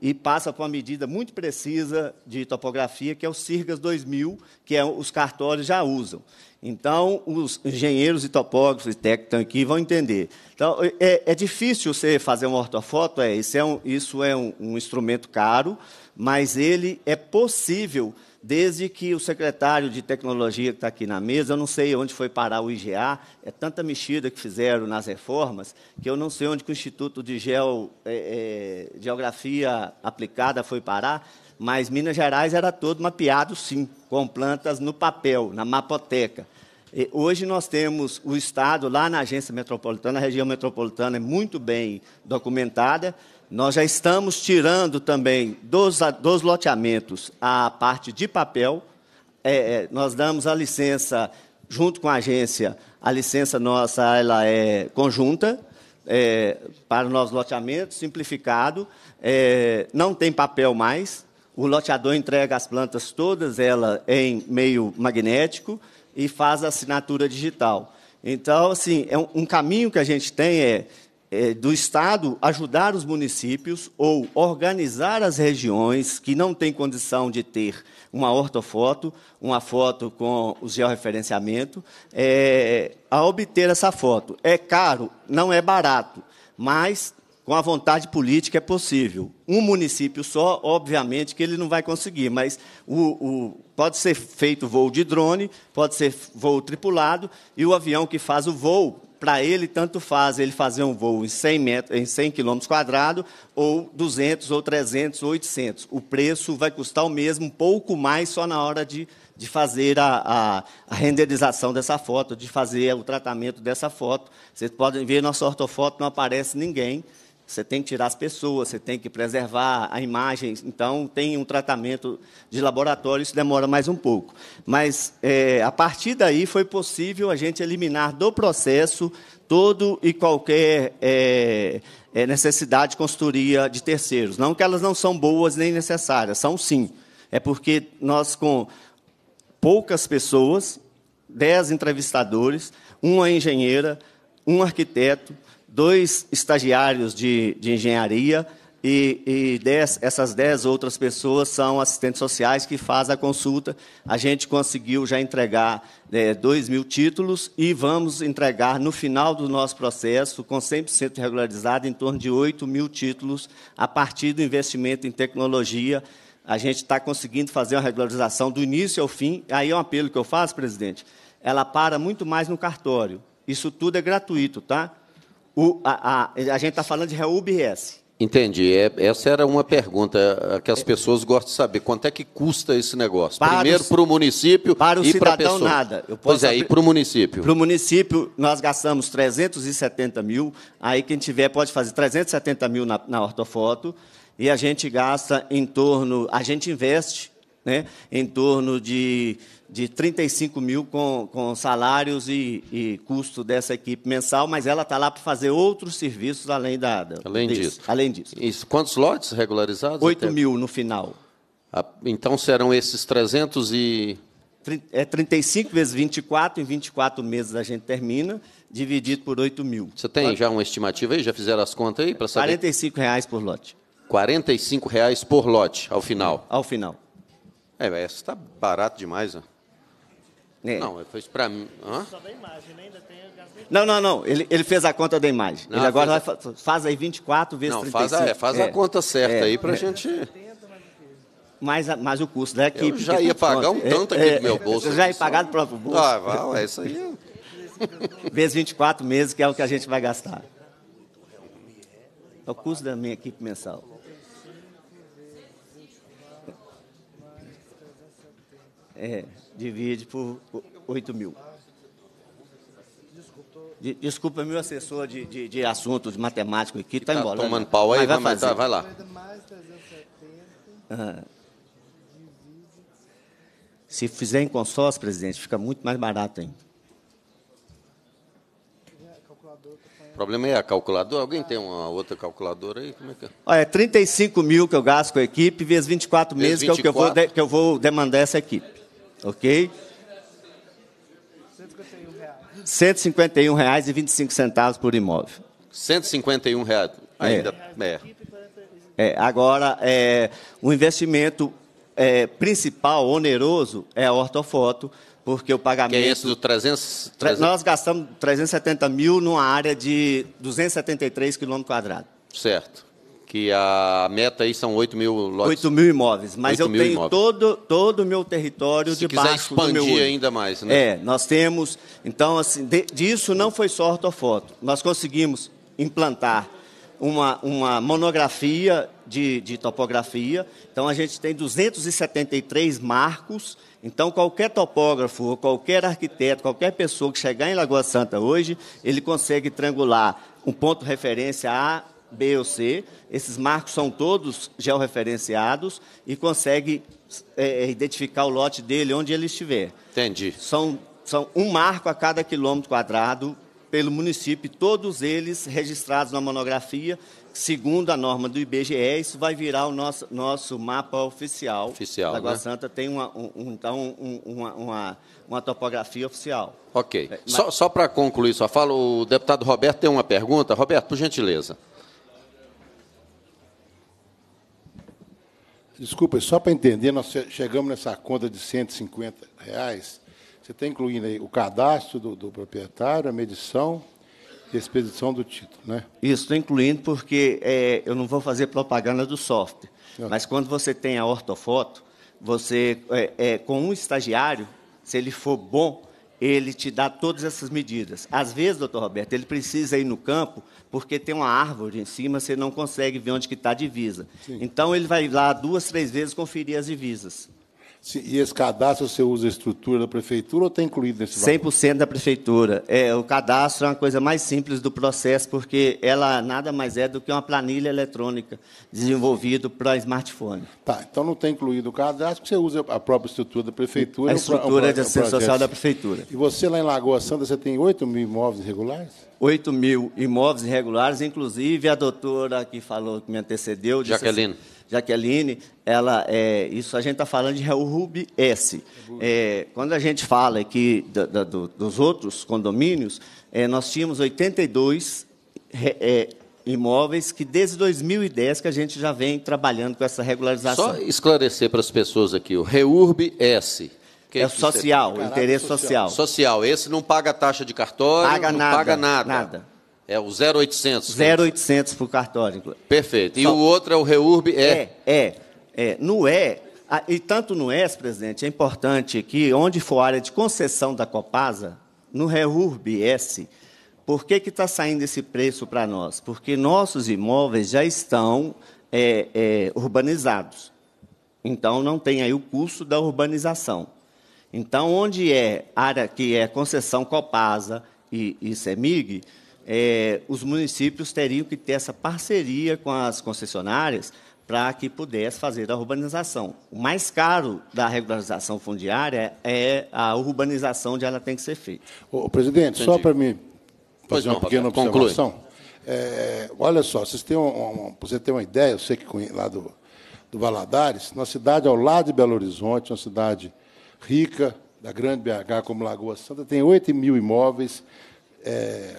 e passa para uma medida muito precisa de topografia, que é o Cirgas 2000, que é, os cartórios já usam. Então, os engenheiros e topógrafos e técnicos aqui vão entender. Então, é, é difícil você fazer uma ortofoto, é, isso é, um, isso é um, um instrumento caro, mas ele é possível desde que o secretário de tecnologia que está aqui na mesa, eu não sei onde foi parar o IGA, é tanta mexida que fizeram nas reformas, que eu não sei onde o Instituto de Geo, é, é, Geografia Aplicada foi parar, mas Minas Gerais era todo mapeado, sim, com plantas no papel, na mapoteca. E hoje nós temos o Estado, lá na agência metropolitana, a região metropolitana é muito bem documentada. Nós já estamos tirando também dos, dos loteamentos a parte de papel. É, é nós damos a licença, junto com a agência, a licença nossa ela é conjunta, é, para nosso loteamento, simplificado, é, não tem papel mais, o loteador entrega as plantas todas ela em meio magnético e faz a assinatura digital. Então, assim, é um, caminho que a gente tem é, é, do Estado ajudar os municípios ou organizar as regiões que não têm condição de ter uma ortofoto, uma foto com o georreferenciamento, é, a obter essa foto. É caro, não é barato, mas com a vontade política é possível. Um município só, obviamente, que ele não vai conseguir, mas o, o, pode ser feito voo de drone, pode ser voo tripulado, e o avião que faz o voo, para ele, tanto faz ele fazer um voo em 100, metros, em 100 km ou 200, ou 300, ou 800. O preço vai custar o mesmo, um pouco mais só na hora de, de fazer a, a, a renderização dessa foto, de fazer o tratamento dessa foto. Vocês podem ver, nossa ortofoto não aparece ninguém, você tem que tirar as pessoas, você tem que preservar a imagem. Então, tem um tratamento de laboratório, isso demora mais um pouco. Mas, é, a partir daí, foi possível a gente eliminar do processo todo e qualquer é, é necessidade de consultoria de terceiros. Não que elas não são boas nem necessárias, são sim. É porque nós, com poucas pessoas, dez entrevistadores, uma engenheira, um arquiteto, dois estagiários de, de engenharia e, e dez, essas dez outras pessoas são assistentes sociais que fazem a consulta. A gente conseguiu já entregar é, né, 2 mil títulos e vamos entregar no final do nosso processo, com 100% regularizado, em torno de 8 mil títulos a partir do investimento em tecnologia. A gente está conseguindo fazer uma regularização do início ao fim. Aí é um apelo que eu faço, presidente. Ela para muito mais no cartório. Isso tudo é gratuito, tá? O, a, a, a gente está falando de Reúb Entendi. É, essa era uma pergunta eh, que as pessoas gostam de saber. Quanto é que custa esse negócio? Para Primeiro para o município para o e para a pessoa. nada. Eu posso pois é, abrir... e para o município? Para o município, nós gastamos 370 mil. Aí quem tiver pode fazer 370 mil na, na ortofoto. E a gente gasta em torno... A gente investe né, em torno de, de 35 mil com, com salários e, e custo dessa equipe mensal, mas ela está lá para fazer outros serviços além da. da além desse, disso. Além disso. Isso, quantos lotes regularizados? 8 até? mil no final. Ah, então serão esses 300 e. É 35 vezes 24, em 24 meses a gente termina, dividido por 8 mil. Você tem já uma estimativa aí? Já fizeram as contas aí para saber? R$ 45 reais por lote. R$ 45 reais por lote, ao final. Ao final. É, essa está barato demais, né? É. Não, fez para mim. Hã? Só da imagem, né? Ainda tem Não, não, não. Ele, ele fez a conta da imagem. Não, ele agora vai, faz aí 24 vezes não, 35. Faz a, é, faz é. a conta certa é. aí para é. a gente. Mais, mais o custo da equipe. Eu já tá ia pagar um tanto aqui é, do meu bolso. Já ia pagar do próprio bolso. Ah, vai, é isso aí. vezes 24 meses, que é o que a gente vai gastar. É o custo da minha equipe mensal. É, divide por 8 mil. Desculpa, meu assessor de, de, de assuntos matemáticos aqui está tá embora. embora. tomando né? pau aí, vai, vai, fazer. Tá, vai lá. Se fizer em consórcio, presidente, fica muito mais barato ainda. O problema é a calculadora. Alguém tem uma outra calculadora aí? Como é que é? Olha, é 35 mil que eu gasto com a equipe, vezes 24 meses, 24. que é o que eu vou, de, que eu vou demandar essa equipe ok? R$ 151,25 por imóvel. R$ 151,00 é. ainda é. é. agora, é, o investimento é, principal, oneroso, é a ortofoto, porque o pagamento... Que é esse do 300, 300... Nós gastamos 370 mil numa área de 273 quilômetros quadrados. Certo que a meta aí são 8 mil lotes. 8 mil imóveis, mas eu tenho imóveis. todo todo o meu território Se debaixo quiser expandir do meu ainda mais, né? É, nós temos, então assim, de, disso não foi só ortofoto. Nós conseguimos implantar uma, uma monografia de, de topografia. Então a gente tem 273 marcos. Então qualquer topógrafo, qualquer arquiteto, qualquer pessoa que chegar em Lagoa Santa hoje, ele consegue triangular um ponto de referência a B ou C. Esses marcos são todos georreferenciados e consegue é, é, identificar o lote dele onde ele estiver. Entendi. São, são um marco a cada quilômetro quadrado pelo município, todos eles registrados na monografia. Segundo a norma do IBGE, isso vai virar o nosso, nosso mapa oficial. Oficial. Lagoa né? Santa tem uma, um, então, um, uma, uma, uma, topografia oficial. Ok. É, mas... Só, só para concluir sua fala, o deputado Roberto tem uma pergunta. Roberto, por gentileza. Desculpa, só para entender, nós chegamos nessa conta de 150 reais. Você está incluindo aí o cadastro do, do proprietário, a medição e a expedição do título, né? Isso, estou incluindo porque é, eu não vou fazer propaganda do software. Não. Mas quando você tem a ortofoto, você é, é, com um estagiário, se ele for bom, ele te dá todas essas medidas. Às vezes, doutor Roberto, ele precisa ir no campo porque tem uma árvore em cima, você não consegue ver onde está a divisa. Sim. Então, ele vai lá duas, três vezes conferir as divisas e esse cadastro você usa a estrutura da prefeitura ou está incluído nesse valor? 100% da prefeitura. É, o cadastro é uma coisa mais simples do processo, porque ela nada mais é do que uma planilha eletrônica desenvolvida para smartphone. Tá, então não está incluído o cadastro, você usa a própria estrutura da prefeitura. A estrutura de assistência social da prefeitura. E você lá em Lagoa Santa, você tem 8 mil imóveis irregulares? 8 mil imóveis irregulares, inclusive a doutora que falou, que me antecedeu... Assim, Jaqueline. Assim, Jaqueline, ela, é, isso a gente está falando de Rubi S. É, quando a gente fala aqui da, da, do, dos outros condomínios, é, nós tínhamos 82 é, imóveis que desde 2010 que a gente já vem trabalhando com essa regularização. Só esclarecer para as pessoas aqui, o Reurb S. Que é, é social, é? interesse social. social. Social, esse não paga taxa de cartório, paga não nada, paga nada. Nada. É o 0800. 0800 para o cartório. Perfeito. E o outro é o REURB E. É? é, é. é. No E, e tanto no ES, presidente, é importante que, onde for área de concessão da Copasa, no REURB S, por que está saindo esse preço para nós? Porque nossos imóveis já estão é, é, urbanizados. Então, não tem aí o custo da urbanização. Então, onde é área que é concessão Copasa e, e CEMIG, é, os municípios teriam que ter essa parceria com as concessionárias para que pudesse fazer a urbanização. O mais caro da regularização fundiária é a urbanização onde ela tem que ser feita. O presidente, Entendi. só para mim fazer uma pequena Roberto, observação. É, olha só, vocês têm você tem uma ideia, eu sei que lá do, do Valadares, uma cidade ao lado de Belo Horizonte, uma cidade rica, da grande BH como Lagoa Santa, tem 8 mil imóveis, é,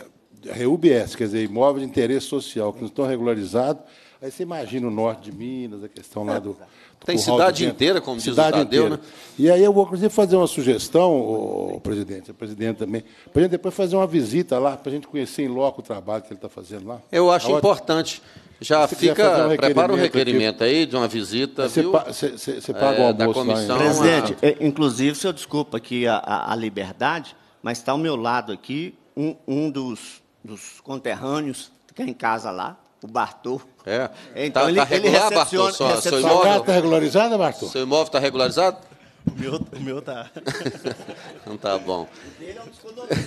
RUBS, é, é quer dizer, imóvel de interesse social, que não estão regularizados. Aí você imagina o norte de Minas, a questão lá do. do Tem cidade inteira, como cidade diz o Tadeu, inteira. né? E aí eu vou, inclusive, fazer uma sugestão, o presidente, o presidente também, para a gente depois fazer uma visita lá, para a gente conhecer em loco o trabalho que ele está fazendo lá. Eu acho a importante. Já fica, um prepara o um requerimento aqui, aí de uma visita, você viu? Você paga é, o almoço da comissão. Lá, Presidente, a... inclusive, o eu desculpa aqui a, a, a liberdade, mas está ao meu lado aqui um, um dos dos conterrâneos, fica é em casa lá, o Bartô. É. Então tá, ele, tá regular, ele Bartô, o recepciona... seu imóvel está regularizado, Bartô? Seu imóvel está regularizado? o meu, tá- o meu tá. Não tá bom.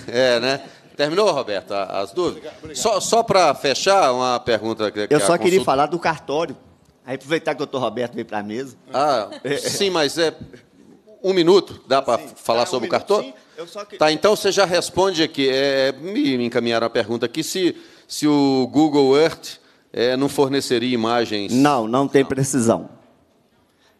é né? Terminou, Roberto, as dúvidas? Obrigado, obrigado. Só, só para fechar, uma pergunta que Eu só queria falar do cartório. Aí aproveitar que o doutor Roberto veio para a mesa. Ah, é. sim, mas é um minuto, dá para falar é um sobre o cartório? Que... Tá, então você já responde aqui. É, é, me encaminharam a pergunta aqui se, se o Google Earth é, não forneceria imagens. Não, não tem precisão.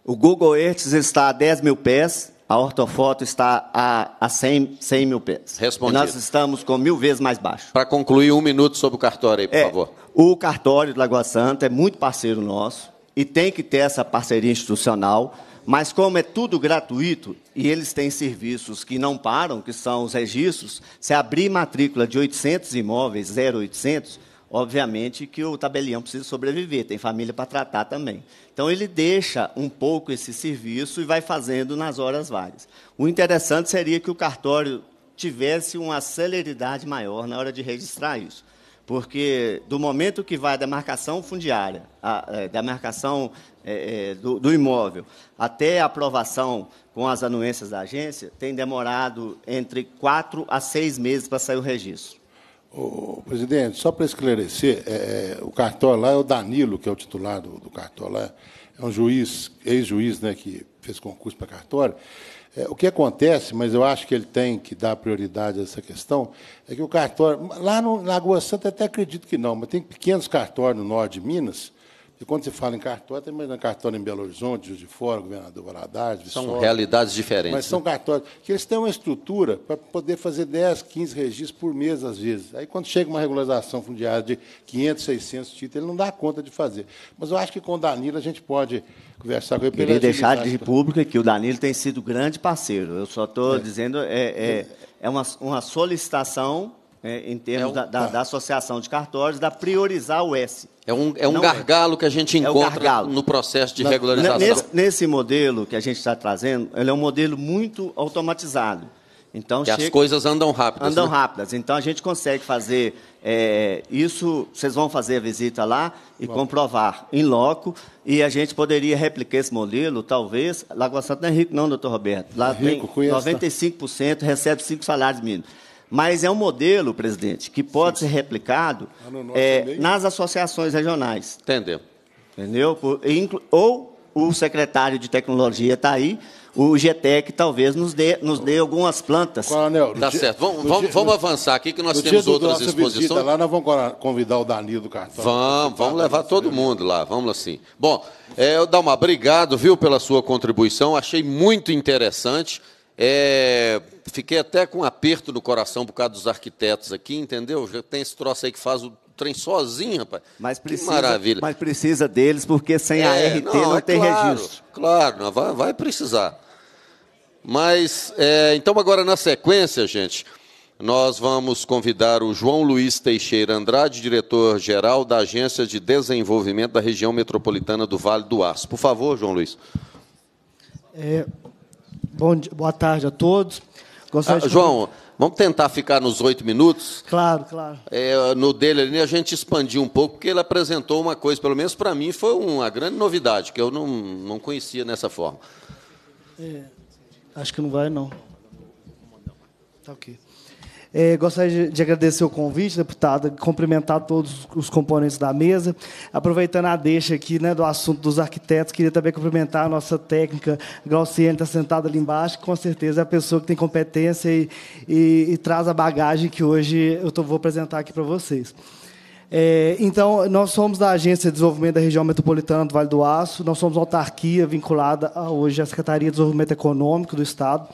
O Google Earth está a 10 mil pés, a ortofoto está a, a 100, 100 mil pés. Respondido. nós estamos com mil vezes mais baixo. Para concluir, um minuto sobre o cartório aí, por é, favor. O cartório de Lagoa Santa é muito parceiro nosso e tem que ter essa parceria institucional mas como é tudo gratuito e eles têm serviços que não param, que são os registros, se abrir matrícula de 800 imóveis, 0800, obviamente que o tabelião precisa sobreviver, tem família para tratar também. Então ele deixa um pouco esse serviço e vai fazendo nas horas vagas. O interessante seria que o cartório tivesse uma celeridade maior na hora de registrar isso porque do momento que vai da marcação fundiária, a, demarcação é, da marcação é, é, do, do, imóvel até a aprovação com as anuências da agência, tem demorado entre quatro a seis meses para sair o registro. Ô, presidente, só para esclarecer, é, é o cartório lá é o Danilo, que é o titular do, do cartório lá, é um juiz, ex-juiz, né, que fez concurso para cartório. É, o que acontece, mas eu acho que ele tem que dar prioridade a essa questão, é que o cartório. Lá no Lagoa Santa até acredito que não, mas tem pequenos cartórios no norte de Minas e quando se fala em cartório, tem imagina cartório em Belo Horizonte, de Fora, Governador Valadares, Viçosa. São realidades diferentes. Mas são né? cartórios que eles têm uma estrutura para poder fazer 10, 15 registros por mês, às vezes. Aí, quando chega uma regularização fundiária de 500, 600 títulos, ele não dá conta de fazer. Mas eu acho que com o Danilo a gente pode conversar com ele. Queria deixar de pública que o Danilo tem sido grande parceiro. Eu só estou é. dizendo, é, é, é, é uma, uma solicitação é, em termos é da, da, da, associação de cartórios, da priorizar o S. É um, é um é. gargalo que a gente é encontra no processo de regularização. Nesse, nesse modelo que a gente está trazendo, ele é um modelo muito automatizado. Então, chega, as coisas andam rápidas. Andam né? rápidas. Então a gente consegue fazer é, isso. Vocês vão fazer a visita lá e Bom. comprovar em loco. E a gente poderia replicar esse modelo, talvez. Lagoa Santa não é rico, não, doutor Roberto. Lá é rico, tem 95%, tá? recebe cinco salários mínimos. Mas é um modelo, presidente, que pode Sim. ser replicado ah, é, nas associações regionais. Entendeu? Entendeu? Ou o secretário de tecnologia está aí, o GTEC talvez nos dê, nos dê algumas plantas. Coronel, tá dia, certo. Vamos, vamos, dia, vamos avançar aqui que nós temos outras exposições. lá nós vamos convidar o Danilo do Cartão. Vamos, vamos tá, levar todo mundo lá, vamos assim. Bom, é, Dalma, obrigado, viu, pela sua contribuição, achei muito interessante. É, Fiquei até com um aperto no coração por causa dos arquitetos aqui, entendeu? Já tem esse troço aí que faz o trem sozinho, rapaz. Mas precisa, que maravilha. Mas precisa deles, porque sem é, a RT não, não é tem claro, registro. Claro, não, vai, vai precisar. Mas, é, então, agora na sequência, gente, nós vamos convidar o João Luiz Teixeira Andrade, diretor-geral da Agência de Desenvolvimento da Região Metropolitana do Vale do Aço. Por favor, João Luiz. É, bom, boa tarde a todos. Gostaria ah, de... João, vamos tentar ficar nos oito minutos. Claro, claro. É, no dele ali a gente expandiu um pouco, porque ele apresentou uma coisa, pelo menos para mim, foi uma grande novidade, que eu não, não conhecia nessa forma. É, acho que não vai, não. Tá ok. É, gostaria de agradecer o convite, deputada, cumprimentar todos os componentes da mesa. Aproveitando a deixa aqui né, do assunto dos arquitetos, queria também cumprimentar a nossa técnica, Glauciane, está sentada ali embaixo, que com certeza é a pessoa que tem competência e, e, e traz a bagagem que hoje eu tô, vou apresentar aqui para vocês. É, então, nós somos da Agência de Desenvolvimento da Região Metropolitana do Vale do Aço, nós somos autarquia vinculada a, hoje à Secretaria de Desenvolvimento Econômico do Estado.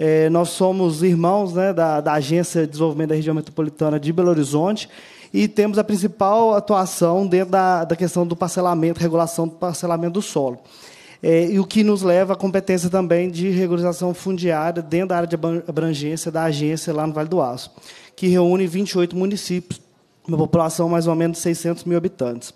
É, nós somos irmãos né, da, da Agência de Desenvolvimento da Região Metropolitana de Belo Horizonte e temos a principal atuação dentro da, da questão do parcelamento, regulação do parcelamento do solo. É, e o que nos leva à competência também de regularização fundiária dentro da área de abrangência da agência lá no Vale do Aço, que reúne 28 municípios, uma população mais ou menos de 600 mil habitantes.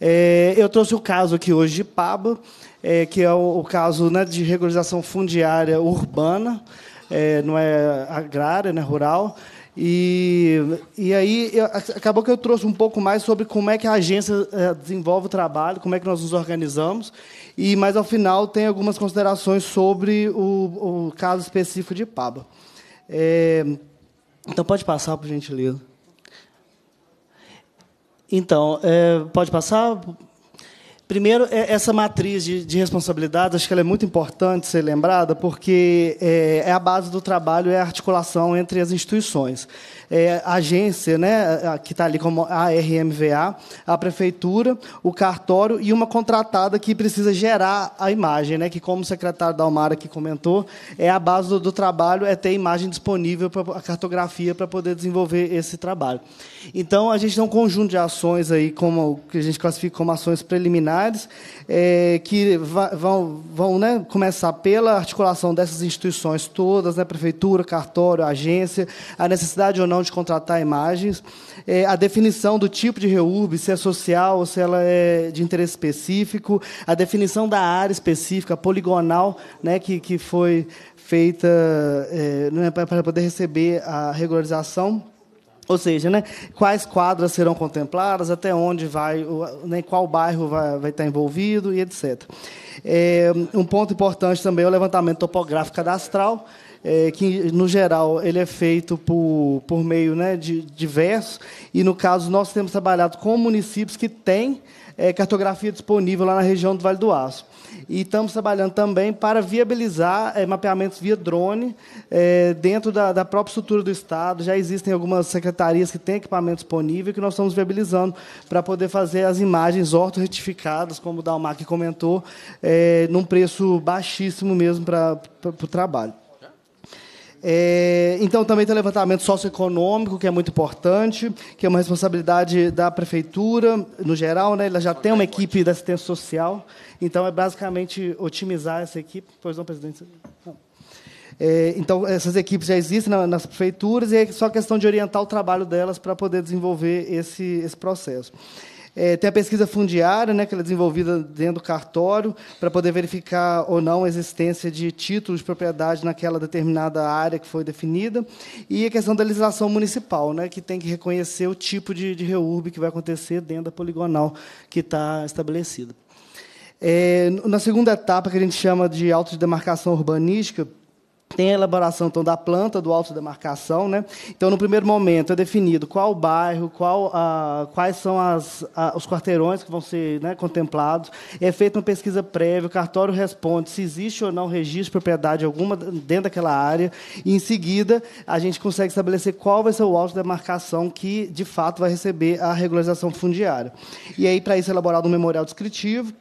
É, eu trouxe o caso aqui hoje de Paba, é, que é o, o caso né, de regularização fundiária urbana, é, não é agrária, né, rural. E, e aí eu, acabou que eu trouxe um pouco mais sobre como é que a agência é, desenvolve o trabalho, como é que nós nos organizamos, e mais ao final tem algumas considerações sobre o, o caso específico de Paba. É, então pode passar, por gentileza. Então, é, pode passar? Primeiro, é, essa matriz de, de, responsabilidade, acho que ela é muito importante ser lembrada, porque é, é, a base do trabalho, é a articulação entre as instituições é, agência, né, que está ali como a RMVA, a prefeitura, o cartório e uma contratada que precisa gerar a imagem, né, que como o secretário Dalmara que comentou, é a base do, do trabalho é ter imagem disponível para a cartografia para poder desenvolver esse trabalho. Então a gente tem um conjunto de ações aí como que a gente classifica como ações preliminares é, que vão, vão né, começar pela articulação dessas instituições todas, né, prefeitura, cartório, agência, a necessidade ou não de contratar imagens, é, a definição do tipo de reurb, se é social ou se ela é de interesse específico, a definição da área específica, poligonal, né, que, que foi feita é, né, para poder receber a regularização ou seja, né, quais quadras serão contempladas, até onde vai, né, qual bairro vai, vai estar envolvido e etc. É, um ponto importante também é o levantamento topográfico cadastral, é, que no geral ele é feito por, por meio né, de diversos, e no caso nós temos trabalhado com municípios que têm é, cartografia disponível lá na região do Vale do Aço. E estamos trabalhando também para viabilizar é, mapeamentos via drone é, dentro da, da, própria estrutura do Estado. Já existem algumas secretarias que têm equipamento disponível que nós estamos viabilizando para poder fazer as imagens orto-retificadas, como o que comentou, é, num preço baixíssimo mesmo para, para, para o trabalho. É, então, também tem o levantamento socioeconômico, que é muito importante, que é uma responsabilidade da prefeitura, no geral, né? ela já tem uma equipe da assistência social, então é basicamente otimizar essa equipe. Pois não, presidente? Não. É, então, essas equipes já existem na, nas prefeituras, e é só questão de orientar o trabalho delas para poder desenvolver esse, esse processo. É, tem a pesquisa fundiária, né, que é desenvolvida dentro do cartório, para poder verificar ou não a existência de títulos de propriedade naquela determinada área que foi definida. E a questão da legislação municipal, né, que tem que reconhecer o tipo de, de reurb que vai acontecer dentro da poligonal que está estabelecida. É, na segunda etapa, que a gente chama de auto demarcação urbanística, tem a elaboração então, da planta, do alto demarcação. Né? Então, no primeiro momento, é definido qual bairro, qual, ah, quais são as, ah, os quarteirões que vão ser né, contemplados. É feita uma pesquisa prévia, o cartório responde se existe ou não registro de propriedade alguma dentro daquela área. E, em seguida, a gente consegue estabelecer qual vai ser o alto demarcação que, de fato, vai receber a regularização fundiária. E aí, para isso, é elaborado um memorial descritivo,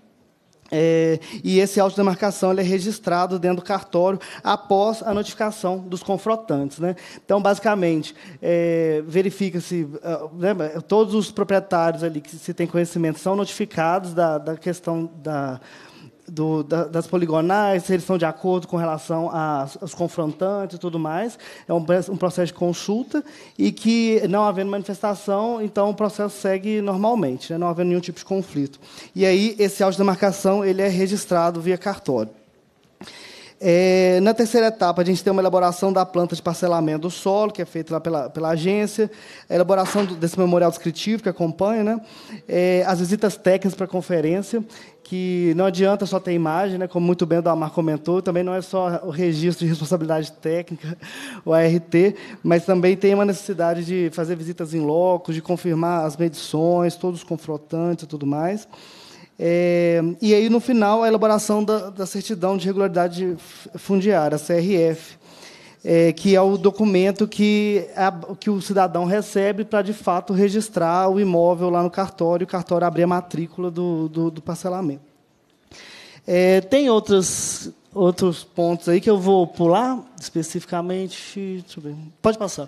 é, e esse auto de demarcação ele é registrado dentro do cartório após a notificação dos confrontantes. Né? Então, basicamente, é, verifica-se, né, todos os proprietários ali que se tem conhecimento são notificados da, da questão da, do, da, das poligonais, se eles estão de acordo com relação às, confrontantes e tudo mais. É um, um, processo de consulta e que, não havendo manifestação, então o processo segue normalmente, né? não havendo nenhum tipo de conflito. E aí, esse auge de marcação ele é registrado via cartório. É, na terceira etapa, a gente tem uma elaboração da planta de parcelamento do solo, que é feita lá pela, pela agência, a elaboração do, desse memorial descritivo que acompanha, né? É, as visitas técnicas para a conferência, que não adianta só ter imagem, né? como muito bem o Amar comentou, também não é só o registro de responsabilidade técnica, o ART, mas também tem uma necessidade de fazer visitas em loco, de confirmar as medições, todos os confrontantes e tudo mais. É, e aí, no final, a elaboração da, da certidão de regularidade fundiária, CRF, é, que é o documento que, a, que o cidadão recebe para, de fato, registrar o imóvel lá no cartório, o cartório abrir a matrícula do, do, do parcelamento. É, tem outras, outros pontos aí que eu vou pular especificamente. Pode passar.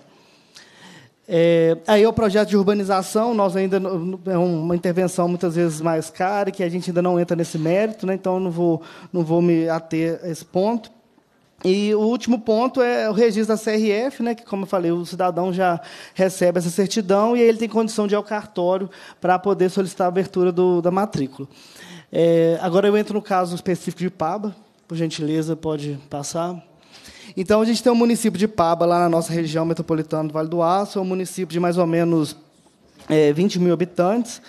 É, aí é o projeto de urbanização, nós ainda é uma intervenção muitas vezes mais cara, que a gente ainda não entra nesse mérito, né? então não vou, não vou me ater a esse ponto. E o último ponto é o registro da CRF, né, que, como eu falei, o cidadão já recebe essa certidão e ele tem condição de ir ao cartório para poder solicitar a abertura do, da matrícula. É, agora eu entro no caso específico de Paba, por gentileza, pode passar. Então, a gente tem o um município de Paba, lá na nossa região metropolitana do Vale do Aço, é um município de mais ou menos é, 20 mil habitantes,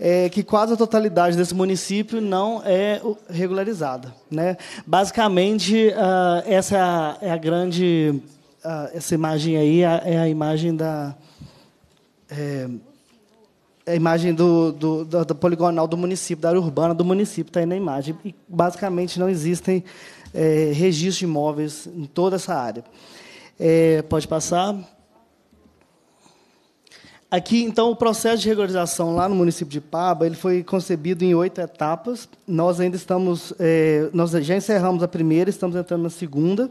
é, que quase a totalidade desse município não é regularizada. Né? Basicamente, uh, essa é a, é a grande. Uh, essa imagem aí é a é imagem da. É, é a imagem do, do, do, do, poligonal do município, da área urbana do município, está aí na imagem. E, basicamente, não existem é, registro de imóveis em toda essa área. É, pode passar. Aqui, então, o processo de regularização lá no município de Paba, ele foi concebido em oito etapas. Nós ainda estamos, é, nós já encerramos a primeira, estamos entrando na segunda.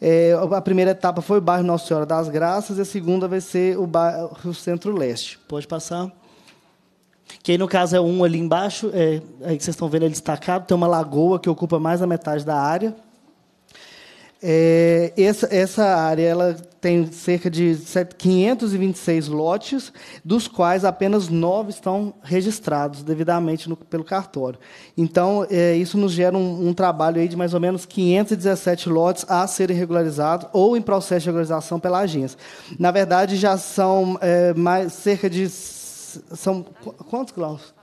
É, a primeira etapa foi o bairro Nossa Senhora das Graças, e a segunda vai ser o, bairro, Centro-Leste. Pode passar. Que aí, no caso, é um ali embaixo, é, aí que vocês estão vendo ele destacado, tem uma lagoa que ocupa mais da metade da área. É, essa, essa área ela tem cerca de 526 lotes, dos quais apenas nove estão registrados devidamente no, pelo cartório. Então, é, isso nos gera um, um, trabalho aí de mais ou menos 517 lotes a serem regularizados ou em processo de regularização pela agência. Na verdade, já são é, mais, cerca de são quantos, graus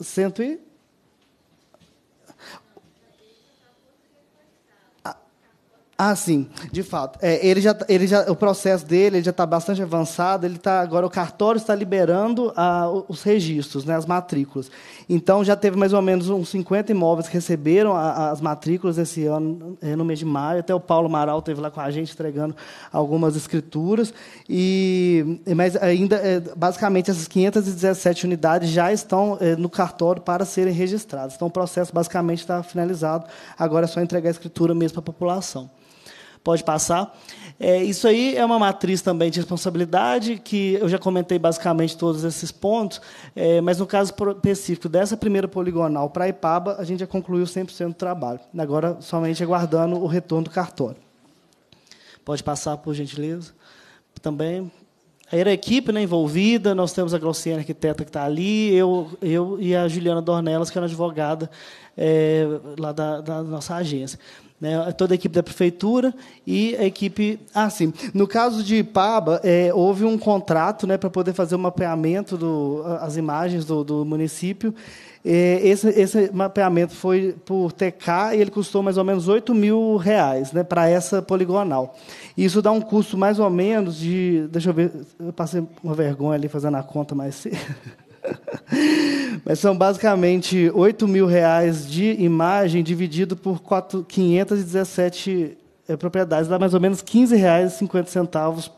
Cento e... Ah, ah, sim, de fato. É, ele já, tá, ele já, o processo dele já está bastante avançado. Ele tá, agora o cartório está liberando ah, os registros, né, as matrículas. Então, já teve mais ou menos uns 50 imóveis que receberam as matrículas esse ano, eh, no mês de maio. Até o Paulo Maral esteve lá com a gente entregando algumas escrituras. E, eh, mas ainda, eh, basicamente, essas 517 unidades já estão no cartório para serem registradas. Então, o processo basicamente está finalizado. Agora é só entregar a escritura mesmo para a população. Pode passar. É, isso aí é uma matriz também de responsabilidade, que eu já comentei basicamente todos esses pontos, é, mas no caso específico dessa primeira poligonal para a Ipaba, a gente já concluiu 100% do trabalho. Agora, somente aguardando o retorno do cartório. Pode passar, por gentileza. Também, era a equipe né, envolvida, nós temos a Glauciane, arquiteta, que está ali, eu, eu e a Juliana Dornelas, que era é advogada é, lá da, da nossa agência né, toda a equipe da prefeitura e a equipe. ah sim no caso de Ipaba, é, houve um contrato né, para poder fazer o um mapeamento das imagens do, do município. É, esse, esse, mapeamento foi por TK e ele custou mais ou menos 8 mil reais né, para essa poligonal. Isso dá um custo mais ou menos de. Deixa eu ver, eu passei uma vergonha ali fazendo a conta mais cedo. Mas são basicamente 8 mil reais de imagem dividido por 4, 517 eh, propriedades, dá mais ou menos R$ 15,50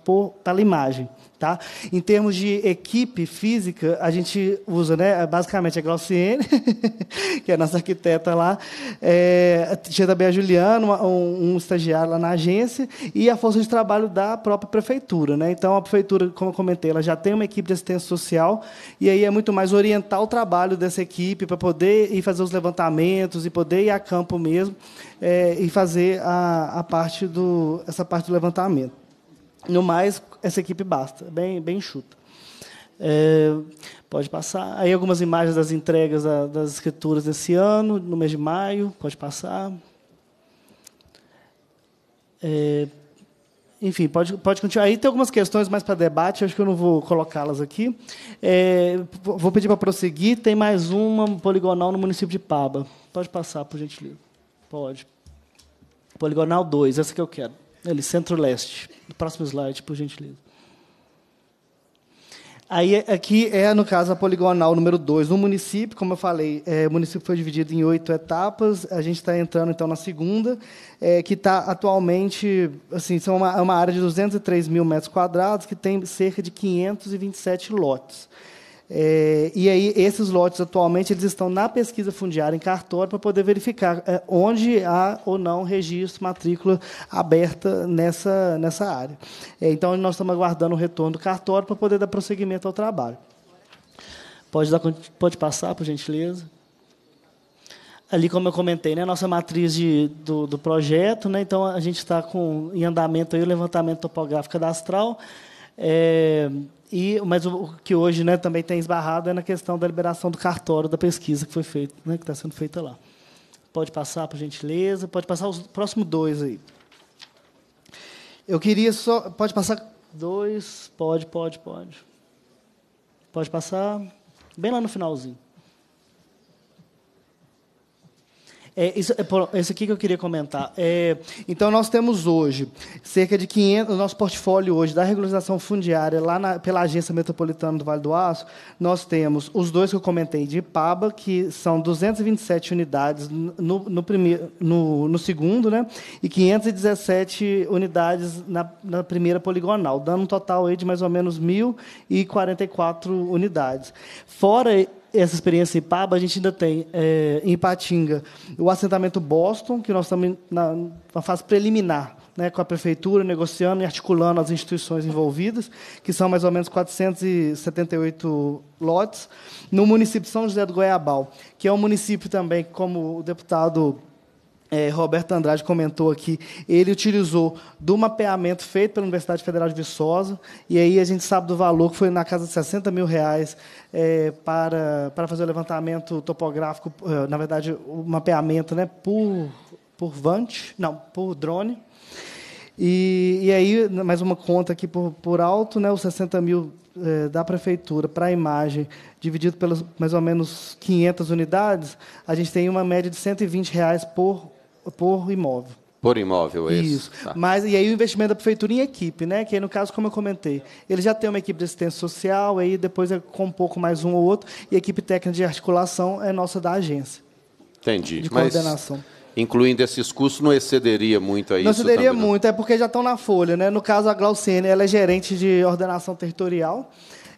pela imagem. Tá? Em termos de equipe física, a gente usa, né, basicamente, a Glauciene, que é a nossa arquiteta lá, é, tinha também a Juliana, um, um, estagiário lá na agência, e a força de trabalho da própria prefeitura. Né? Então, a prefeitura, como eu comentei, ela já tem uma equipe de assistência social, e aí é muito mais orientar o trabalho dessa equipe para poder ir fazer os levantamentos e poder ir a campo mesmo é, e fazer a, a parte do, essa parte do levantamento. No mais, essa equipe basta, é bem, bem chuta. É, pode passar. Aí algumas imagens das entregas da, das escrituras desse ano, no mês de maio, pode passar. É, enfim, pode, pode continuar. Aí tem algumas questões mais para debate, acho que eu não vou colocá-las aqui. É, vou pedir para prosseguir. Tem mais uma poligonal no município de Paba. Pode passar, por gentileza. Pode. Poligonal 2, essa que eu quero ali, centro-leste. Próximo slide, por gentileza. Aí, é, aqui é, no caso, a poligonal número 2 no município. Como eu falei, é, o município foi dividido em oito etapas. A gente está entrando, então, na segunda, é, que está atualmente... Assim, são uma, é uma área de 203 mil metros quadrados, que tem cerca de 527 lotes. É, e aí, esses lotes, atualmente, eles estão na pesquisa fundiária em cartório para poder verificar é, onde há ou não registro, matrícula aberta nessa, nessa área. É, então, nós estamos aguardando o retorno do cartório para poder dar prosseguimento ao trabalho. Pode, dar, pode passar, por gentileza ali como eu comentei, né, a nossa matriz de, do, do, projeto, né, então a gente está com em andamento aí o levantamento topográfico da Astral, é, e, mas o, o que hoje né, também tem esbarrado é na questão da liberação do cartório da pesquisa que foi feito, né, que está sendo feita lá. Pode passar, por gentileza. Pode passar os próximos dois aí. Eu queria só. Pode passar dois? Pode, pode, pode. Pode passar bem lá no finalzinho. É, isso, é, é, isso aqui que eu queria comentar. É, então, nós temos hoje cerca de 500... O nosso portfólio hoje da regularização fundiária, lá na, pela Agência Metropolitana do Vale do Aço, nós temos os dois que eu comentei de Ipaba, que são 227 unidades no, no, primeiro, no, no segundo, né? e 517 unidades na, na primeira poligonal, dando um total aí de mais ou menos 1.044 unidades. Fora essa experiência em Paba, a gente ainda tem é, em Patinga o assentamento Boston, que nós estamos na, na fase preliminar. Né, com a prefeitura, negociando e articulando as instituições envolvidas, que são mais ou menos 478 lotes, no município de São José do Goiabal, que é um município também, como o deputado é, Roberto Andrade comentou aqui, ele utilizou do mapeamento feito pela Universidade Federal de Viçosa, e aí a gente sabe do valor que foi na casa de 60 mil reais é, para, para fazer o levantamento topográfico, é, na verdade, o mapeamento né, por, por VANT, não, por drone. E, e aí, mais uma conta aqui por, por alto, né, os 60 mil é, da prefeitura para a imagem, dividido pelas mais ou menos 500 unidades, a gente tem uma média de 120 reais por por imóvel. Por imóvel, é isso. Tá. Mas e aí o investimento da prefeitura em equipe, né? Que aí, no caso, como eu comentei, ele já tem uma equipe de assistência social, aí depois é com um pouco mais um ou outro, e a equipe técnica de articulação é nossa da agência. Entendi. De coordenação. Mas incluindo esses custos, não excederia muito a não isso? Excederia também, não excederia muito, é porque já estão na folha. Né? No caso, a Glauciene, ela é gerente de ordenação territorial,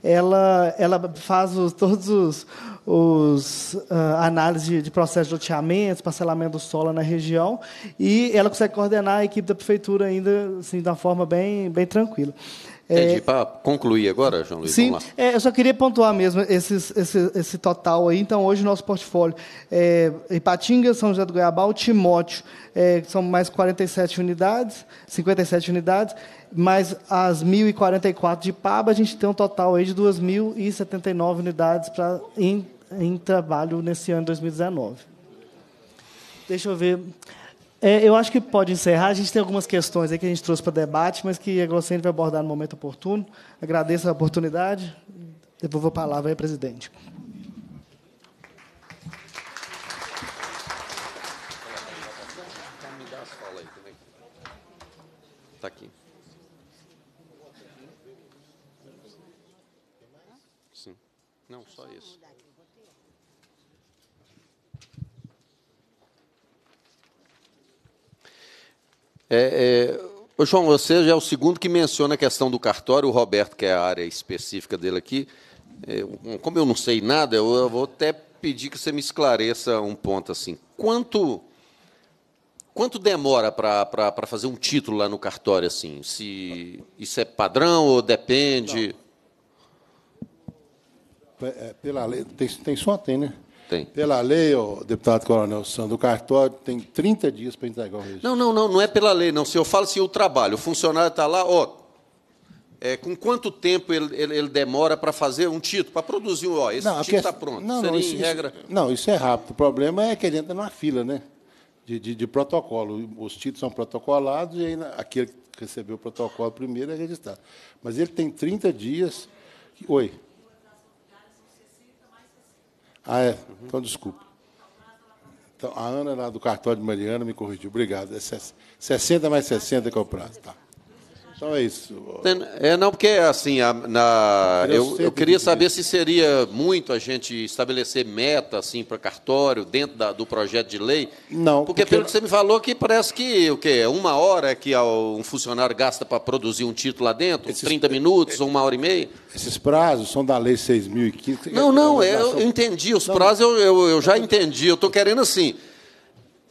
ela, ela faz os, todos os, os uh, ah, análises de, de processo de loteamento, parcelamento do solo na região, e ela consegue coordenar a equipe da prefeitura ainda assim, de uma forma bem, bem tranquila. É, Entendi. É, Para concluir agora, João Luiz, sim, é, eu só queria pontuar mesmo esses, esse, esse total aí. Então, hoje, nosso portfólio é Ipatinga, São José do Goiabal, Timóteo, é, são mais 47 unidades, 57 unidades, mais as 1.044 de Paba, a gente tem um total aí de 2.079 unidades pra, em em trabalho nesse ano 2019. Deixa eu ver. É, eu acho que pode encerrar. A gente tem algumas questões aí que a gente trouxe para debate, mas que a Glossene vai abordar no momento oportuno. Agradeço a oportunidade. Devolvo a palavra aí, presidente. É, é, João, você já é o segundo que menciona a questão do cartório, o Roberto, que é a área específica dele aqui. É, como eu não sei nada, eu vou até pedir que você me esclareça um ponto assim. Quanto quanto demora para fazer um título lá no cartório assim? Se isso é padrão ou depende? Não. É, é, pela lei, tem, tem só tem, né? Tem. Pela lei, oh, deputado Coronel Sandro, o cartório tem 30 dias para entregar o registro. Não, não, não, não é pela lei, não. Se eu falo assim, o trabalho, o funcionário está lá, ó, é, com quanto tempo ele, ele, ele demora para fazer um título, para produzir um, ó, esse não, título tá está pronto. Não, não, isso, regra... Isso, não, isso é rápido. O problema é que ele entra tá numa fila, né? De, de, de protocolo. Os títulos são protocolados e aí aquele que recebeu o protocolo primeiro é registrado. Mas ele tem 30 dias. Oi. Ah, é? Então, desculpa. Então, a Ana, lá do cartório de Mariana, me corrigiu. Obrigado. É 60 mais 60 que é o prazo. Tá. Então é isso. É, não, porque assim, a, na, eu, eu queria saber se seria muito a gente estabelecer meta assim, para cartório dentro da, do projeto de lei. Não. Porque, porque pelo que você me falou, que parece que o quê? Uma hora que um funcionário gasta para produzir um título lá dentro, Esses... 30 é, minutos, ou é, uma hora e meia. Esses prazos são da lei 6.015. Não, não, é, é eu, eu entendi. Os não, prazos eu, eu, eu já entendi. Eu estou querendo assim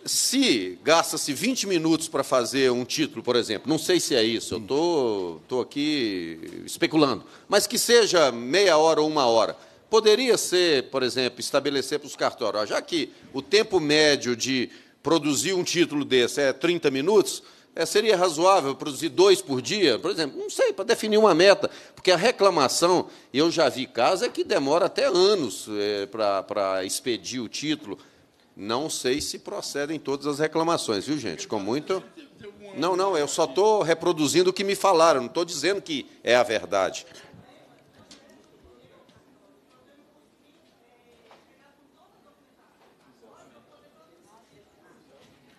se gasta-se 20 minutos para fazer um título, por exemplo, não sei se é isso, eu estou tô, tô aqui especulando, mas que seja meia hora ou uma hora, poderia ser, por exemplo, estabelecer para os cartórios, já que o tempo médio de produzir um título desse é 30 minutos, é, seria razoável produzir dois por dia, por exemplo, não sei, para definir uma meta, porque a reclamação, eu já vi casos, é que demora até anos é, para expedir o título. Não sei se procedem todas as reclamações, viu, gente? Com muito. Não, não, eu só estou reproduzindo o que me falaram, não estou dizendo que é a verdade.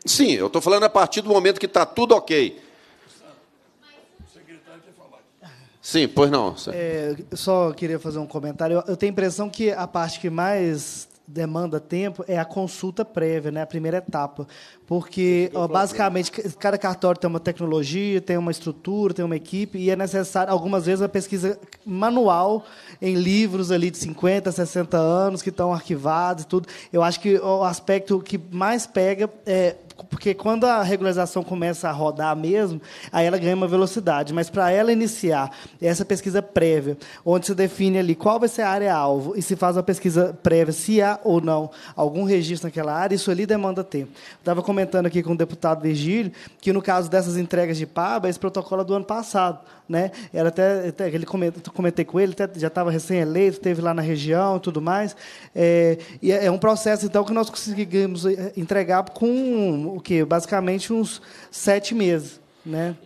Sim, eu estou falando a partir do momento que está tudo ok. Sim, pois não. É, eu só queria fazer um comentário. Eu tenho a impressão que a parte que mais demanda tempo é a consulta prévia, né? a primeira etapa. Porque, é ó, basicamente, cada cartório tem uma tecnologia, tem uma estrutura, tem uma equipe, e é necessário, algumas vezes, a pesquisa manual em livros ali de 50, 60 anos que estão arquivados e tudo. Eu acho que o aspecto que mais pega é porque quando a regularização começa a rodar mesmo, aí ela ganha uma velocidade. Mas para ela iniciar é essa pesquisa prévia, onde se define ali qual vai ser a área-alvo e se faz uma pesquisa prévia se há ou não algum registro naquela área, isso ali demanda tempo. Estava comentando aqui com o deputado Virgílio que no caso dessas entregas de PABA, esse protocolo é do ano passado né? Era até, até ele comenta, comentei com ele, até, já estava recém-eleito, esteve lá na região, e tudo mais. É, e é, é um processo então que nós conseguimos é, entregar com o que basicamente uns sete meses, né?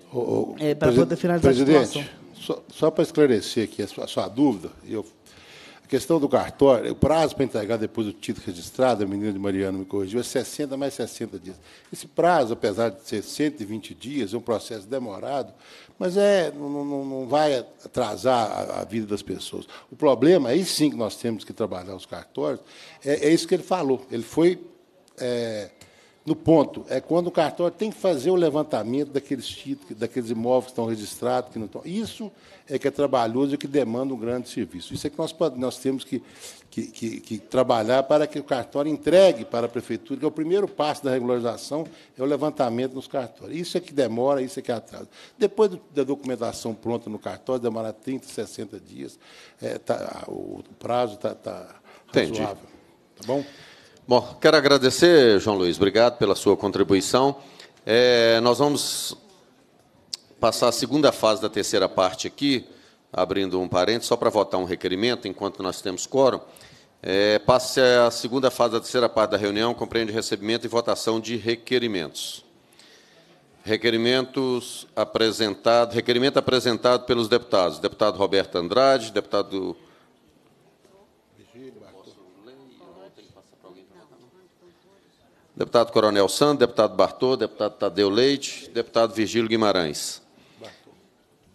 é, para poder finalizar presidente, a situação. Só, só para esclarecer aqui a sua, a sua dúvida, eu questão do cartório, o prazo para entregar depois do título registrado, a menina de Mariano me corrigiu, é 60 mais 60 dias. Esse prazo, apesar de ser 120 dias, é um processo demorado, mas é, não, não, não vai atrasar a, a, vida das pessoas. O problema, aí sim que nós temos que trabalhar os cartórios, é, é isso que ele falou. Ele foi é, no ponto. É quando o cartório tem que fazer o levantamento daqueles títulos, daqueles imóveis que estão registrados, que não estão. Isso é que é trabalhoso e que demanda um grande serviço. Isso é que nós, nós temos que que, que, que, trabalhar para que o cartório entregue para a prefeitura, que é o primeiro passo da regularização, é o levantamento nos cartórios. Isso é que demora, isso é que atrasa. Depois do, da documentação pronta no cartório, demora 30, 60 dias, é, tá, o, o prazo está tá, tá razoável. Tá bom? Bom, quero agradecer, João Luiz, obrigado pela sua contribuição. É, nós vamos passar a segunda fase da terceira parte aqui abrindo um parênteses, só para votar um requerimento, enquanto nós temos quórum. É, passe a segunda fase da terceira parte da reunião, compreende recebimento e votação de requerimentos. Requerimentos apresentado, requerimento apresentado pelos deputados. Deputado Roberto Andrade, deputado... Deputado Coronel Santos, deputado Bartô, deputado Tadeu Leite, deputado Virgílio Guimarães.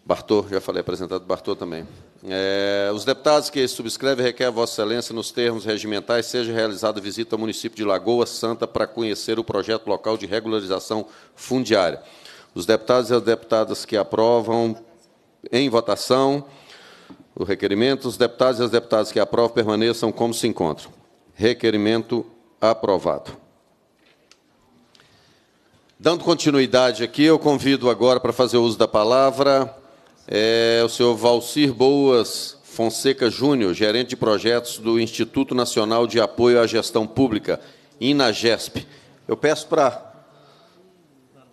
Bartô, já falei apresentado Bartô também. É, os deputados que subscrevem requer a Vossa Excelência, nos termos regimentais, seja realizada visita ao município de Lagoa Santa para conhecer o projeto local de regularização fundiária. Os deputados e as deputadas que aprovam em votação o requerimento, os deputados e as deputadas que aprovam permaneçam como se encontram. Requerimento aprovado. Dando continuidade aqui, eu convido agora para fazer uso da palavra é o senhor Valcir Boas Fonseca Júnior, gerente de projetos do Instituto Nacional de Apoio à Gestão Pública, INAGESP. Eu peço para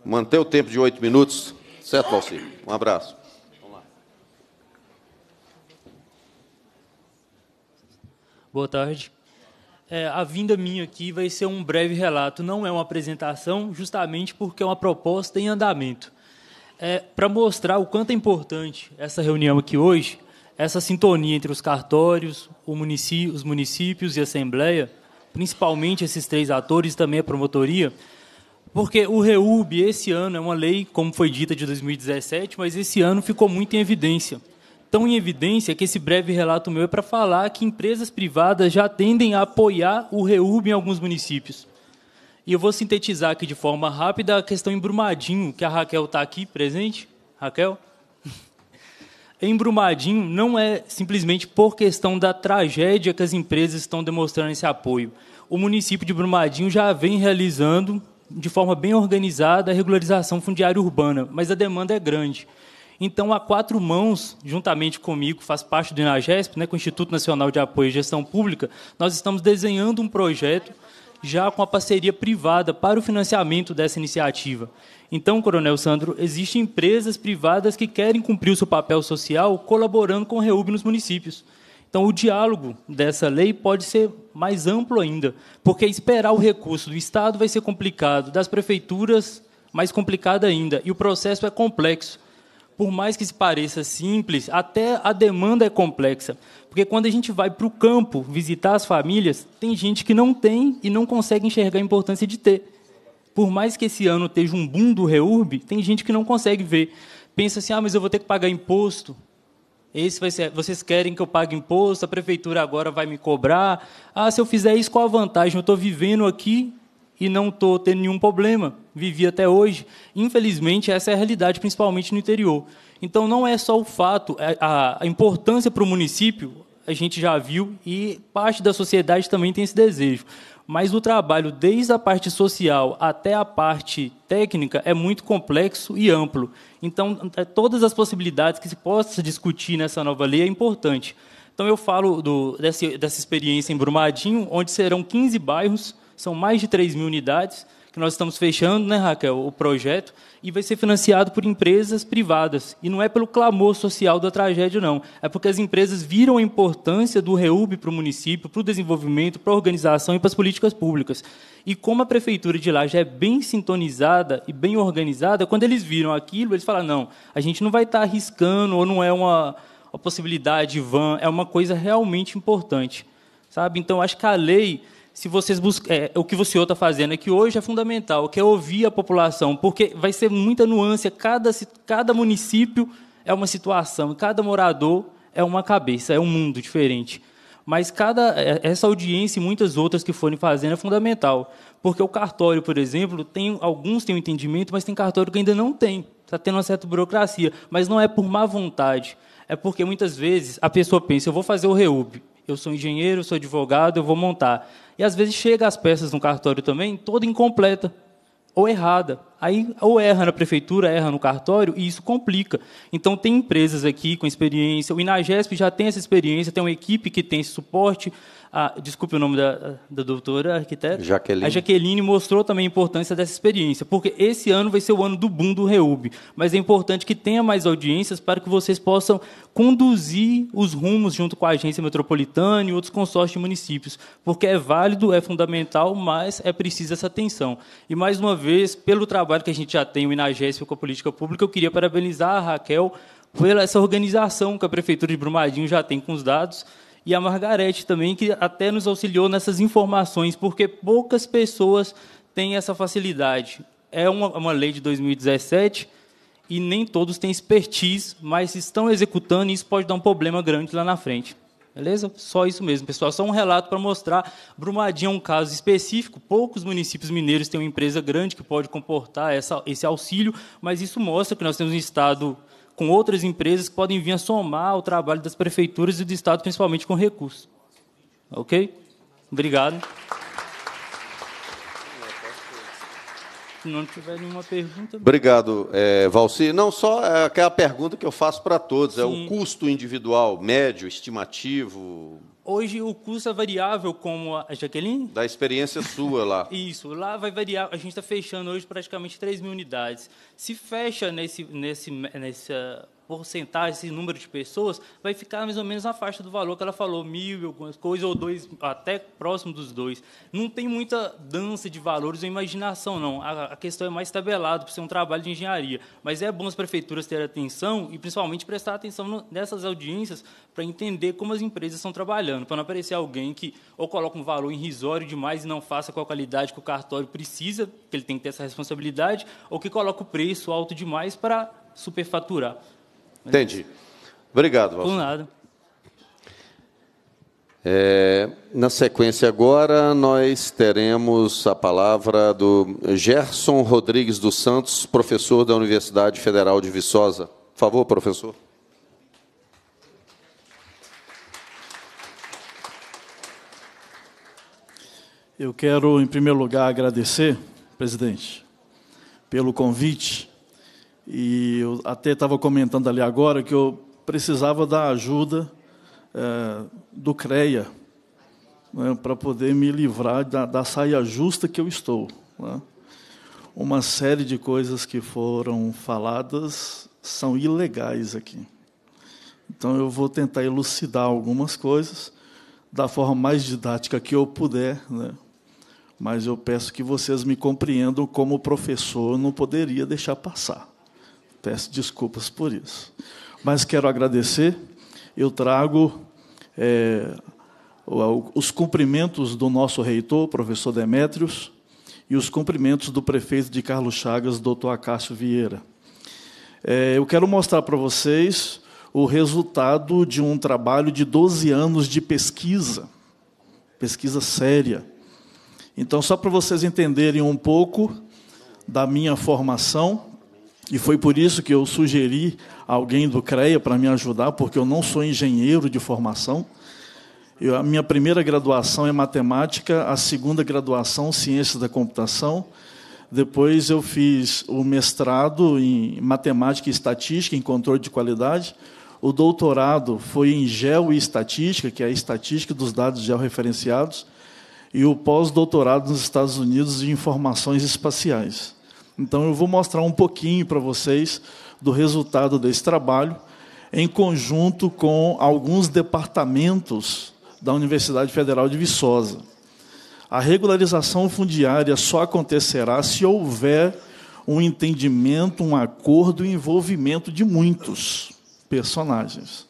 manter o tempo de oito minutos, certo, Valcir? Um abraço. Boa tarde. É, a vinda minha aqui vai ser um breve relato, não é uma apresentação, justamente porque é uma proposta em andamento é, para mostrar o quanto é importante essa reunião aqui hoje, essa sintonia entre os cartórios, município, os municípios e a Assembleia, principalmente esses três atores, também a promotoria, porque o REUB, esse ano, é uma lei, como foi dita, de 2017, mas esse ano ficou muito em evidência. Tão em evidência que esse breve relato meu é para falar que empresas privadas já tendem a apoiar o REUB em alguns municípios. E eu vou sintetizar aqui de forma rápida a questão em Brumadinho, que a Raquel está aqui presente. Raquel? em Brumadinho não é simplesmente por questão da tragédia que as empresas estão demonstrando esse apoio. O município de Brumadinho já vem realizando, de forma bem organizada, a regularização fundiária urbana, mas a demanda é grande. Então, a Quatro Mãos, juntamente comigo, faz parte do INAGESP, né, com o Instituto Nacional de Apoio à Gestão Pública, nós estamos desenhando um projeto já com a parceria privada para o financiamento dessa iniciativa. Então, Coronel Sandro, existem empresas privadas que querem cumprir o seu papel social colaborando com o reúbe nos municípios. Então, o diálogo dessa lei pode ser mais amplo ainda, porque esperar o recurso do Estado vai ser complicado, das prefeituras, mais complicado ainda, e o processo é complexo. Por mais que se pareça simples, até a demanda é complexa. Porque quando a gente vai para o campo visitar as famílias, tem gente que não tem e não consegue enxergar a importância de ter. Por mais que esse ano esteja um boom do reurb, tem gente que não consegue ver. Pensa assim, ah, mas eu vou ter que pagar imposto. Esse vai ser, vocês querem que eu pague imposto, a prefeitura agora vai me cobrar. Ah, se eu fizer isso, qual a vantagem? Eu estou vivendo aqui e não estou tendo nenhum problema. Vivi até hoje. Infelizmente, essa é a realidade, principalmente no interior. Então, não é só o fato, é a, a importância para o município, a gente já viu, e parte da sociedade também tem esse desejo. Mas o trabalho, desde a parte social até a parte técnica, é muito complexo e amplo. Então, é, todas as possibilidades que se possa discutir nessa nova lei é importante. Então, eu falo do, dessa, dessa experiência em Brumadinho, onde serão 15 bairros, são mais de 3 mil unidades, que nós estamos fechando, né, Raquel, o projeto e vai ser financiado por empresas privadas. E não é pelo clamor social da tragédia, não. É porque as empresas viram a importância do REUB para o município, para o desenvolvimento, para a organização e para as políticas públicas. E como a prefeitura de lá já é bem sintonizada e bem organizada, quando eles viram aquilo, eles falaram: não, a gente não vai estar arriscando, ou não é uma, uma possibilidade vã, é uma coisa realmente importante. Sabe? Então, acho que a lei se vocês buscam, é, o que o senhor está fazendo aqui é hoje é fundamental, que é ouvir a população, porque vai ser muita nuance, cada, cada município é uma situação, cada morador é uma cabeça, é um mundo diferente. Mas cada é, essa audiência e muitas outras que forem fazendo é fundamental, porque o cartório, por exemplo, tem alguns têm um entendimento, mas tem cartório que ainda não tem, está tendo uma certa burocracia, mas não é por má vontade, é porque muitas vezes a pessoa pensa, eu vou fazer o reúbe, eu sou engenheiro, sou advogado, eu vou montar. E às vezes chega as peças no cartório também toda incompleta ou errada. Aí ou erra na prefeitura, erra no cartório e isso complica. Então tem empresas aqui com experiência, o Inagesp já tem essa experiência, tem uma equipe que tem esse suporte, a, ah, desculpe o nome da, da doutora arquiteta, Jaqueline. a Jaqueline mostrou também a importância dessa experiência, porque esse ano vai ser o ano do boom do Reúbe, mas é importante que tenha mais audiências para que vocês possam conduzir os rumos junto com a agência metropolitana e outros consórcios de municípios, porque é válido, é fundamental, mas é preciso essa atenção. E mais uma vez, pelo trabalho que a gente já tem o Inagésio com a política pública, eu queria parabenizar a Raquel pela essa organização que a prefeitura de Brumadinho já tem com os dados e a Margarete também, que até nos auxiliou nessas informações, porque poucas pessoas têm essa facilidade. É uma, uma lei de 2017 e nem todos têm expertise, mas estão executando e isso pode dar um problema grande lá na frente. Beleza? Só isso mesmo, pessoal. Só um relato para mostrar. Brumadinho é um caso específico. Poucos municípios mineiros têm uma empresa grande que pode comportar essa, esse auxílio, mas isso mostra que nós temos um Estado com outras empresas que podem vir a somar o trabalho das prefeituras e do Estado, principalmente com recursos. Ok? Obrigado. Se não tiver nenhuma pergunta. Obrigado, é, Valci. Não só aquela é, é pergunta que eu faço para todos: Sim. é o custo individual, médio, estimativo, Hoje o custo é variável, como a Jaqueline? Da experiência sua lá. Isso, lá vai variar. A gente está fechando hoje praticamente 3 mil unidades. Se fecha nesse, nesse, nessa porcentagem, esse número de pessoas, vai ficar mais ou menos na faixa do valor que ela falou, mil, algumas coisas, ou dois, até próximo dos dois. Não tem muita dança de valores ou imaginação, não. A, a questão é mais tabelada, para ser um trabalho de engenharia. Mas é bom as prefeituras terem atenção e, principalmente, prestar atenção no, nessas audiências para entender como as empresas estão trabalhando, para não aparecer alguém que ou coloca um valor irrisório demais e não faça com a qualidade que o cartório precisa, que ele tem que ter essa responsabilidade, ou que coloca o preço alto demais para superfaturar. Entendi. Obrigado, Valdir. Por nada. É, na sequência agora, nós teremos a palavra do Gerson Rodrigues dos Santos, professor da Universidade Federal de Viçosa. Por favor, professor. Eu quero, em primeiro lugar, agradecer, presidente, pelo convite e eu até estava comentando ali agora que eu precisava da ajuda é, do CREA né, para poder me livrar da, da, saia justa que eu estou. Né. Uma série de coisas que foram faladas são ilegais aqui. Então eu vou tentar elucidar algumas coisas da forma mais didática que eu puder, né, mas eu peço que vocês me compreendam como professor, eu não poderia deixar passar. Peço desculpas por isso. Mas quero agradecer. Eu trago é, os cumprimentos do nosso reitor, professor Demétrios, e os cumprimentos do prefeito de Carlos Chagas, doutor Acácio Vieira. É, eu quero mostrar para vocês o resultado de um trabalho de 12 anos de pesquisa, pesquisa séria. Então, só para vocês entenderem um pouco da minha formação, e foi por isso que eu sugeri alguém do CREA para me ajudar, porque eu não sou engenheiro de formação. Eu, a minha primeira graduação é matemática, a segunda graduação, ciências da computação. Depois eu fiz o mestrado em matemática e estatística, em controle de qualidade. O doutorado foi em geo e estatística, que é a estatística dos dados georreferenciados. E o pós-doutorado nos Estados Unidos em informações espaciais. Então eu vou mostrar um pouquinho para vocês do resultado desse trabalho, em conjunto com alguns departamentos da Universidade Federal de Viçosa. A regularização fundiária só acontecerá se houver um entendimento, um acordo e um envolvimento de muitos personagens.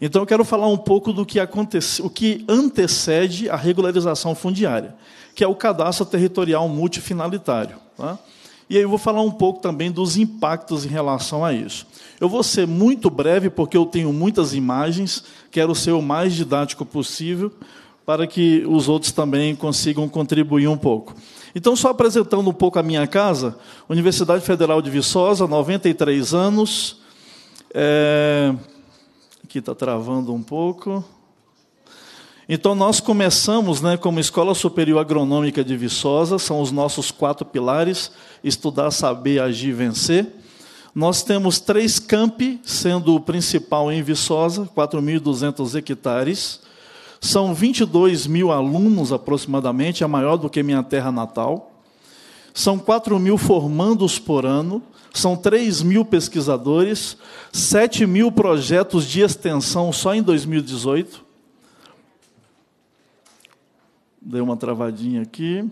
Então eu quero falar um pouco do que acontece, o que antecede a regularização fundiária, que é o cadastro territorial multifinalitário. Tá? E aí eu vou falar um pouco também dos impactos em relação a isso. Eu vou ser muito breve, porque eu tenho muitas imagens, quero ser o mais didático possível, para que os outros também consigam contribuir um pouco. Então, só apresentando um pouco a minha casa, Universidade Federal de Viçosa, 93 anos. É... Aqui está travando um pouco. Então, nós começamos né, como Escola Superior Agronômica de Viçosa, são os nossos quatro pilares: estudar, saber, agir, vencer. Nós temos três campi, sendo o principal em Viçosa, 4.200 hectares. São 22 mil alunos aproximadamente, é maior do que minha terra natal. São 4 mil formandos por ano, são 3 mil pesquisadores, 7 mil projetos de extensão só em 2018. Dei uma travadinha aqui.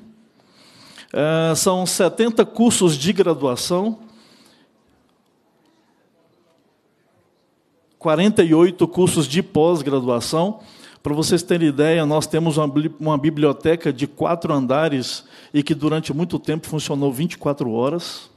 É, são 70 cursos de graduação, 48 cursos de pós-graduação. Para vocês terem ideia, nós temos uma, uma biblioteca de quatro andares e que durante muito tempo funcionou 24 horas.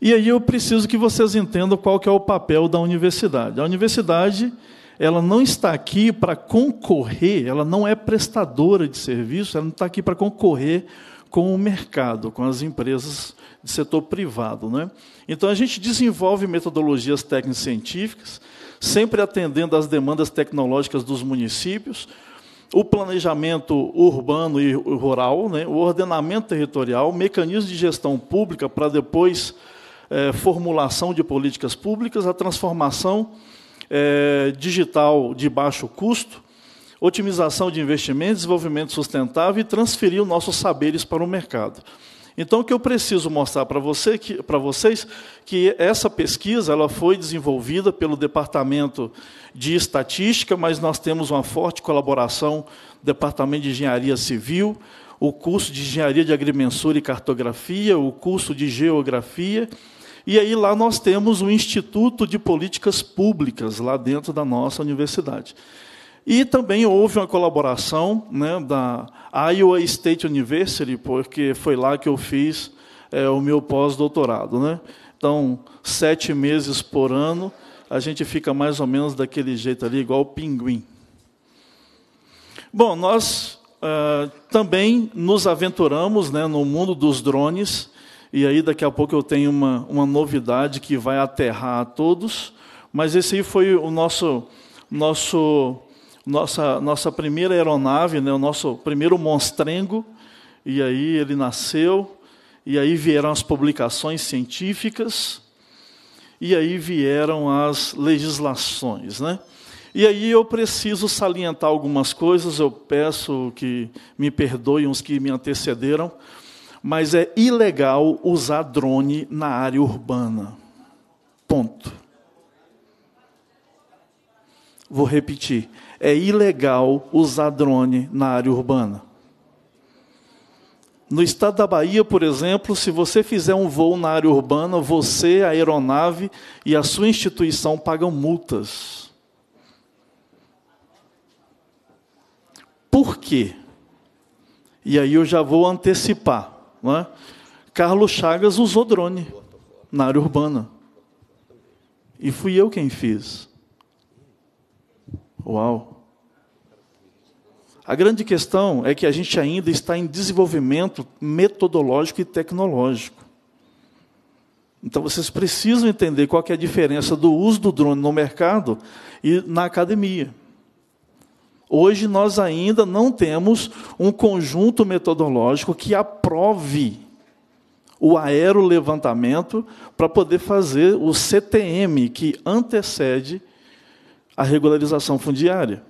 E aí eu preciso que vocês entendam qual que é o papel da universidade. A universidade ela não está aqui para concorrer, ela não é prestadora de serviço, ela não está aqui para concorrer com o mercado, com as empresas de setor privado. Né? Então, a gente desenvolve metodologias técnico-científicas, sempre atendendo às demandas tecnológicas dos municípios, o planejamento urbano e rural, né? o ordenamento territorial, mecanismos de gestão pública para depois eh, formulação de políticas públicas, a transformação é, digital de baixo custo, otimização de investimentos, desenvolvimento sustentável e transferir os nossos saberes para o mercado. Então, o que eu preciso mostrar para você, é vocês que essa pesquisa ela foi desenvolvida pelo Departamento de Estatística, mas nós temos uma forte colaboração Departamento de Engenharia Civil, o curso de Engenharia de Agrimensura e Cartografia, o curso de Geografia e aí lá nós temos o Instituto de Políticas Públicas, lá dentro da nossa universidade. E também houve uma colaboração né, da Iowa State University, porque foi lá que eu fiz é, o meu pós-doutorado. Né? Então, sete meses por ano, a gente fica mais ou menos daquele jeito ali, igual o pinguim. Bom, nós uh, também nos aventuramos né, no mundo dos drones. E aí, daqui a pouco, eu tenho uma, uma novidade que vai aterrar a todos. Mas esse aí foi o nosso, nosso nossa, nossa primeira aeronave, né, o nosso primeiro monstrengo. E aí ele nasceu. E aí vieram as publicações científicas. E aí vieram as legislações, né? E aí eu preciso salientar algumas coisas, eu peço que me perdoem os que me antecederam, mas é ilegal usar drone na área urbana. Ponto. Vou repetir. É ilegal usar drone na área urbana. No estado da Bahia, por exemplo, se você fizer um voo na área urbana, você, a aeronave e a sua instituição pagam multas. Por quê? E aí eu já vou antecipar. Não Carlos Chagas usou drone na área urbana. E fui eu quem fiz. Uau! A grande questão é que a gente ainda está em desenvolvimento metodológico e tecnológico. Então vocês precisam entender qual é a diferença do uso do drone no mercado e na academia. Hoje nós ainda não temos um conjunto metodológico que aprove o aerolevantamento para poder fazer o CTM, que antecede a regularização fundiária.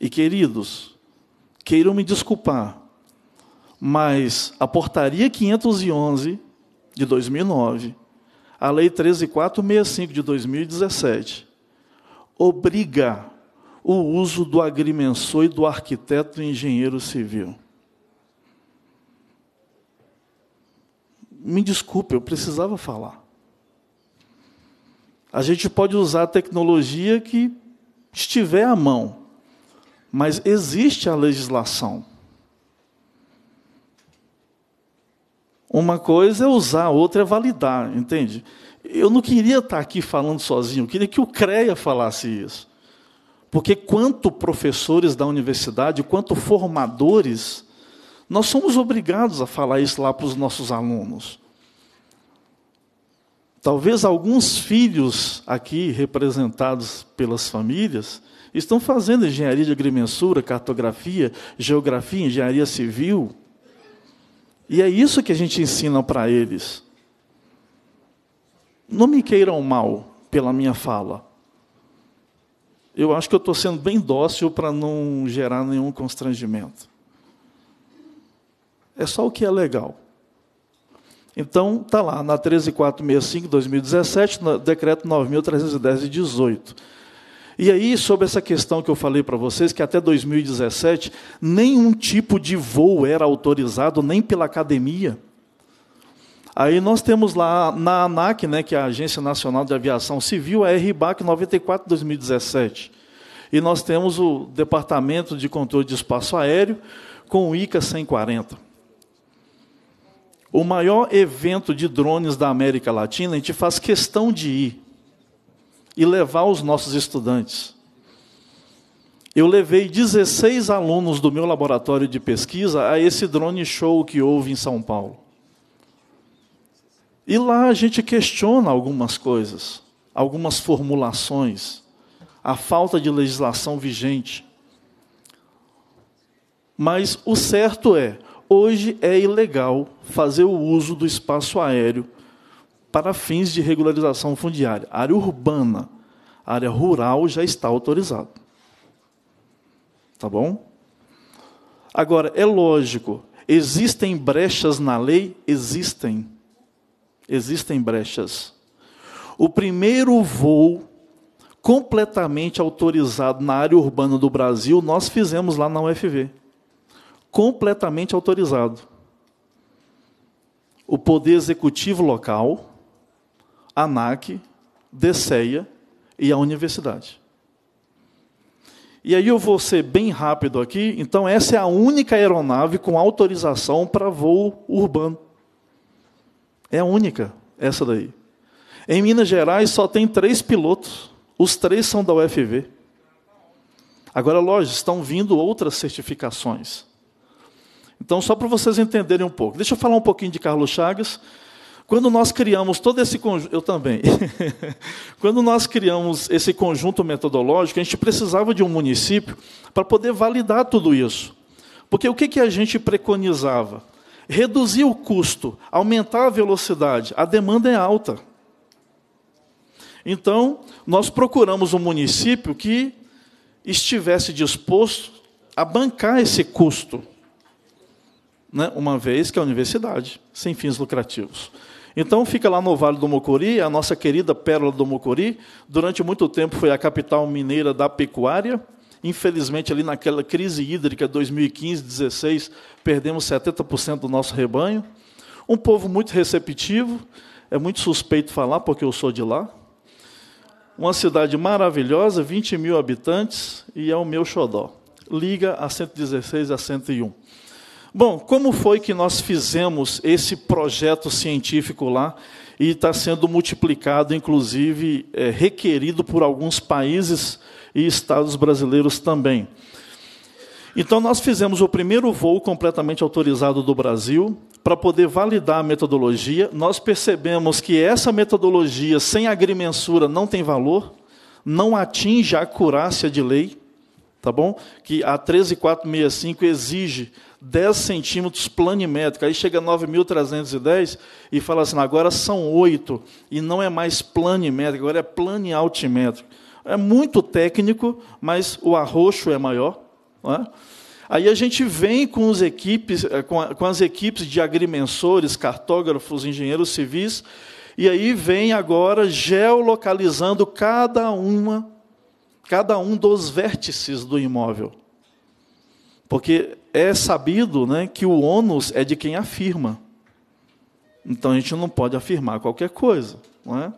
E queridos, queiram me desculpar, mas a portaria 511 de 2009, a lei 13465 de 2017 obriga o uso do agrimensor e do arquiteto e engenheiro civil. Me desculpe, eu precisava falar. A gente pode usar a tecnologia que estiver à mão, mas existe a legislação. Uma coisa é usar, outra é validar, entende? Eu não queria estar aqui falando sozinho, eu queria que o CREA falasse isso. Porque quanto professores da universidade, quanto formadores, nós somos obrigados a falar isso lá para os nossos alunos. Talvez alguns filhos aqui representados pelas famílias estão fazendo engenharia de agrimensura, cartografia, geografia, engenharia civil. E é isso que a gente ensina para eles não me queiram mal pela minha fala. Eu acho que eu estou sendo bem dócil para não gerar nenhum constrangimento. É só o que é legal. Então, está lá, na 13465, 2017, no decreto 9.310 e 18. E aí, sobre essa questão que eu falei para vocês, que até 2017, nenhum tipo de voo era autorizado, nem pela academia. Aí nós temos lá na ANAC, né, que é a Agência Nacional de Aviação Civil, a RBAC 94-2017. E nós temos o Departamento de Controle de Espaço Aéreo com o ICA 140. O maior evento de drones da América Latina, a gente faz questão de ir e levar os nossos estudantes. Eu levei 16 alunos do meu laboratório de pesquisa a esse drone show que houve em São Paulo. E lá a gente questiona algumas coisas, algumas formulações, a falta de legislação vigente. Mas o certo é, hoje é ilegal fazer o uso do espaço aéreo para fins de regularização fundiária. área urbana, área rural já está autorizada. Tá bom? Agora, é lógico, existem brechas na lei? Existem existem brechas. O primeiro voo completamente autorizado na área urbana do Brasil, nós fizemos lá na UFV. Completamente autorizado. O Poder Executivo Local, a ANAC, DECEA e a Universidade. E aí eu vou ser bem rápido aqui. Então, essa é a única aeronave com autorização para voo urbano. É a única, essa daí. Em Minas Gerais só tem três pilotos, os três são da UFV. Agora, lógico, estão vindo outras certificações. Então, só para vocês entenderem um pouco. Deixa eu falar um pouquinho de Carlos Chagas. Quando nós criamos todo esse conjunto, eu também. Quando nós criamos esse conjunto metodológico, a gente precisava de um município para poder validar tudo isso. Porque o que, que a gente preconizava? Reduzir o custo, aumentar a velocidade, a demanda é alta. Então, nós procuramos um município que estivesse disposto a bancar esse custo, né? uma vez que é a universidade, sem fins lucrativos. Então, fica lá no Vale do Mocori, a nossa querida Pérola do Mocori. Durante muito tempo foi a capital mineira da pecuária, Infelizmente, ali naquela crise hídrica 2015-16, perdemos 70% do nosso rebanho. Um povo muito receptivo, é muito suspeito falar, porque eu sou de lá. Uma cidade maravilhosa, 20 mil habitantes, e é o meu xodó. Liga a 116 a 101. Bom, como foi que nós fizemos esse projeto científico lá e está sendo multiplicado, inclusive é, requerido por alguns países e estados brasileiros também. Então, nós fizemos o primeiro voo completamente autorizado do Brasil para poder validar a metodologia. Nós percebemos que essa metodologia sem agrimensura não tem valor, não atinge a acurácia de lei, tá bom? Que a 13465 exige 10 centímetros planimétrico. Aí chega 9.310 e fala assim, agora são 8, e não é mais planimétrico, agora é planialtimétrico. É muito técnico, mas o arroxo é maior. Não é? Aí a gente vem com, as equipes, eh, com as equipes de agrimensores, cartógrafos, engenheiros civis, e aí vem agora geolocalizando cada uma, cada um dos vértices do imóvel. Porque é sabido né, que o ônus é de quem afirma. Então a gente não pode afirmar qualquer coisa. Não é?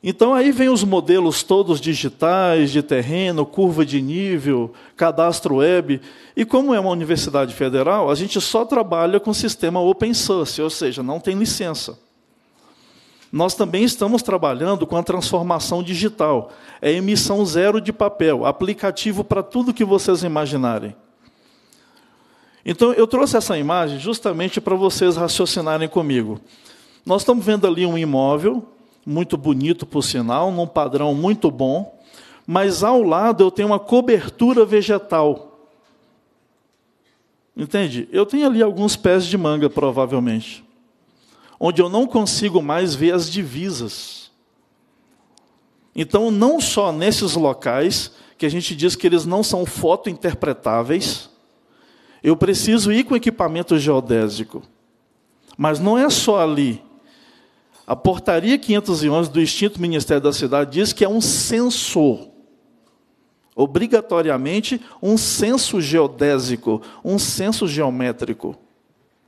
Então aí vem os modelos todos digitais, de terreno, curva de nível, cadastro web. E como é uma universidade federal, a gente só trabalha com sistema open source, ou seja, não tem licença nós também estamos trabalhando com a transformação digital. É emissão zero de papel, aplicativo para tudo que vocês imaginarem. Então, eu trouxe essa imagem justamente para vocês raciocinarem comigo. Nós estamos vendo ali um imóvel, muito bonito, por sinal, num padrão muito bom, mas ao lado eu tenho uma cobertura vegetal. Entende? Eu tenho ali alguns pés de manga, provavelmente onde eu não consigo mais ver as divisas. Então, não só nesses locais, que a gente diz que eles não são fotointerpretáveis, eu preciso ir com equipamento geodésico. Mas não é só ali. A portaria 511 do extinto Ministério da Cidade diz que é um sensor. Obrigatoriamente, um censo geodésico, um censo geométrico.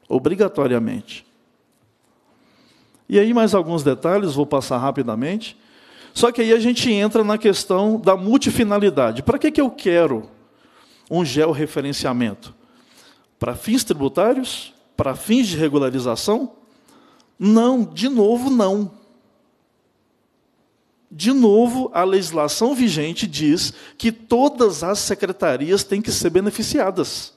Obrigatoriamente. E aí, mais alguns detalhes, vou passar rapidamente. Só que aí a gente entra na questão da multifinalidade. Para que, que eu quero um georreferenciamento? Para fins tributários? Para fins de regularização? Não, de novo, não. De novo, a legislação vigente diz que todas as secretarias têm que ser beneficiadas.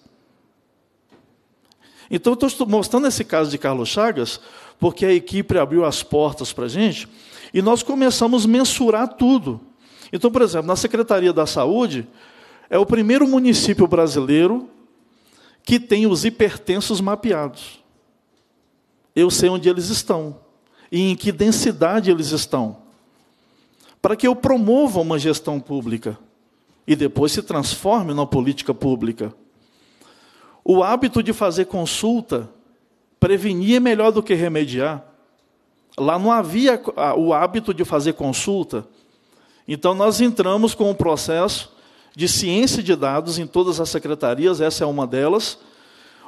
Então, eu estou mostrando esse caso de Carlos Chagas porque a equipe abriu as portas para a gente e nós começamos a mensurar tudo. Então, por exemplo, na Secretaria da Saúde, é o primeiro município brasileiro que tem os hipertensos mapeados. Eu sei onde eles estão e em que densidade eles estão, para que eu promova uma gestão pública e depois se transforme numa política pública. O hábito de fazer consulta Prevenir é melhor do que remediar. Lá não havia o hábito de fazer consulta. Então, nós entramos com o um processo de ciência de dados em todas as secretarias, essa é uma delas,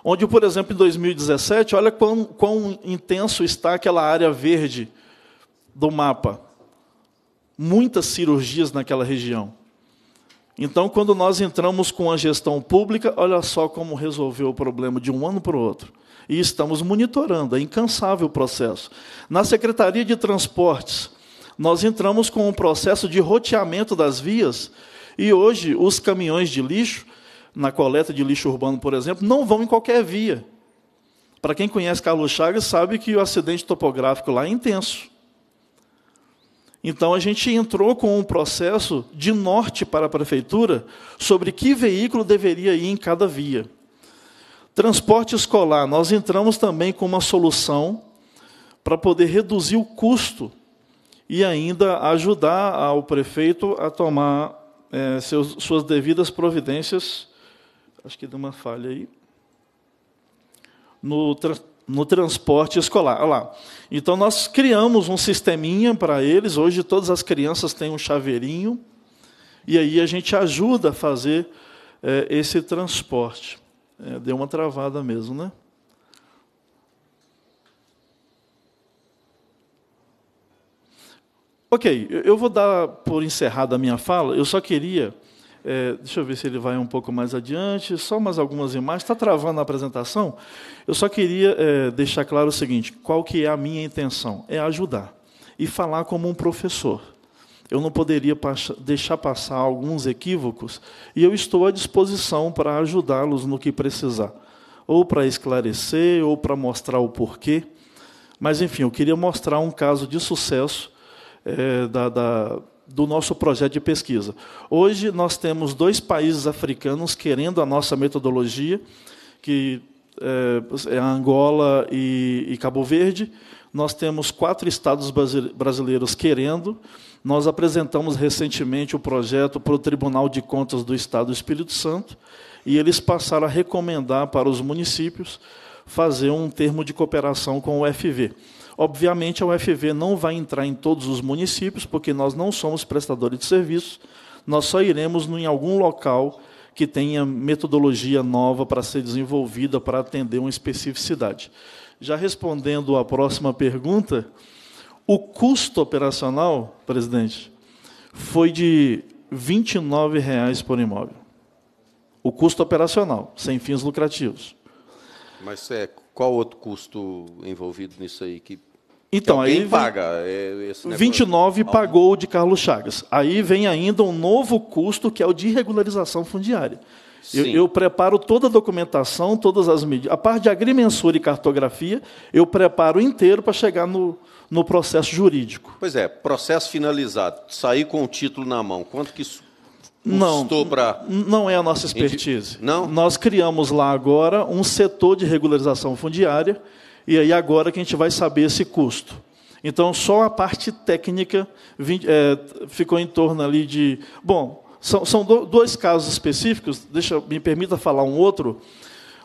onde, por exemplo, em 2017, olha quão, quão intenso está aquela área verde do mapa. Muitas cirurgias naquela região. Então, quando nós entramos com a gestão pública, olha só como resolveu o problema de um ano para o outro e estamos monitorando, é incansável o processo. Na Secretaria de Transportes, nós entramos com um processo de roteamento das vias e hoje os caminhões de lixo, na coleta de lixo urbano, por exemplo, não vão em qualquer via. Para quem conhece Carlos Chagas, sabe que o acidente topográfico lá é intenso. Então a gente entrou com um processo de norte para a prefeitura sobre que veículo deveria ir em cada via. Transporte escolar, nós entramos também com uma solução para poder reduzir o custo e ainda ajudar ao prefeito a tomar é, seus, suas devidas providências. Acho que deu uma falha aí. No, tra no transporte escolar. Olha lá. Então, nós criamos um sisteminha para eles. Hoje, todas as crianças têm um chaveirinho. E aí, a gente ajuda a fazer é, esse transporte. É, deu uma travada mesmo, né? Ok, eu vou dar por encerrada a minha fala. Eu só queria. É, deixa eu ver se ele vai um pouco mais adiante. Só mais algumas imagens. Está travando a apresentação? Eu só queria é, deixar claro o seguinte: qual que é a minha intenção? É ajudar e falar como um professor eu não poderia deixar passar alguns equívocos e eu estou à disposição para ajudá-los no que precisar, ou para esclarecer, ou para mostrar o porquê. Mas, enfim, eu queria mostrar um caso de sucesso é, da, da, do nosso projeto de pesquisa. Hoje, nós temos dois países africanos querendo a nossa metodologia, que eh, é, Angola e, e Cabo Verde. Nós temos quatro estados brasileiros querendo nós apresentamos recentemente o projeto para o Tribunal de Contas do Estado do Espírito Santo e eles passaram a recomendar para os municípios fazer um termo de cooperação com o FV. Obviamente, a UFV não vai entrar em todos os municípios, porque nós não somos prestadores de serviços, nós só iremos em algum local que tenha metodologia nova para ser desenvolvida para atender uma especificidade. Já respondendo à próxima pergunta, o custo operacional, presidente, foi de R$ 29,00 por imóvel. O custo operacional, sem fins lucrativos. Mas é, qual outro custo envolvido nisso aí que então, aí paga é, esse 29 pagou de Carlos Chagas. Aí vem ainda um novo custo, que é o de regularização fundiária. Eu, eu, preparo toda a documentação, todas as medidas. A parte de agrimensura e cartografia, eu preparo inteiro para chegar no, no processo jurídico. Pois é, processo finalizado, sair com o título na mão, quanto que isso custou para? não é a nossa expertise. Não? Nós criamos lá agora um setor de regularização fundiária, e aí agora que a gente vai saber esse custo. Então, só a parte técnica é, ficou em torno ali de... Bom, são, são dois casos específicos, deixa, me permita falar um outro.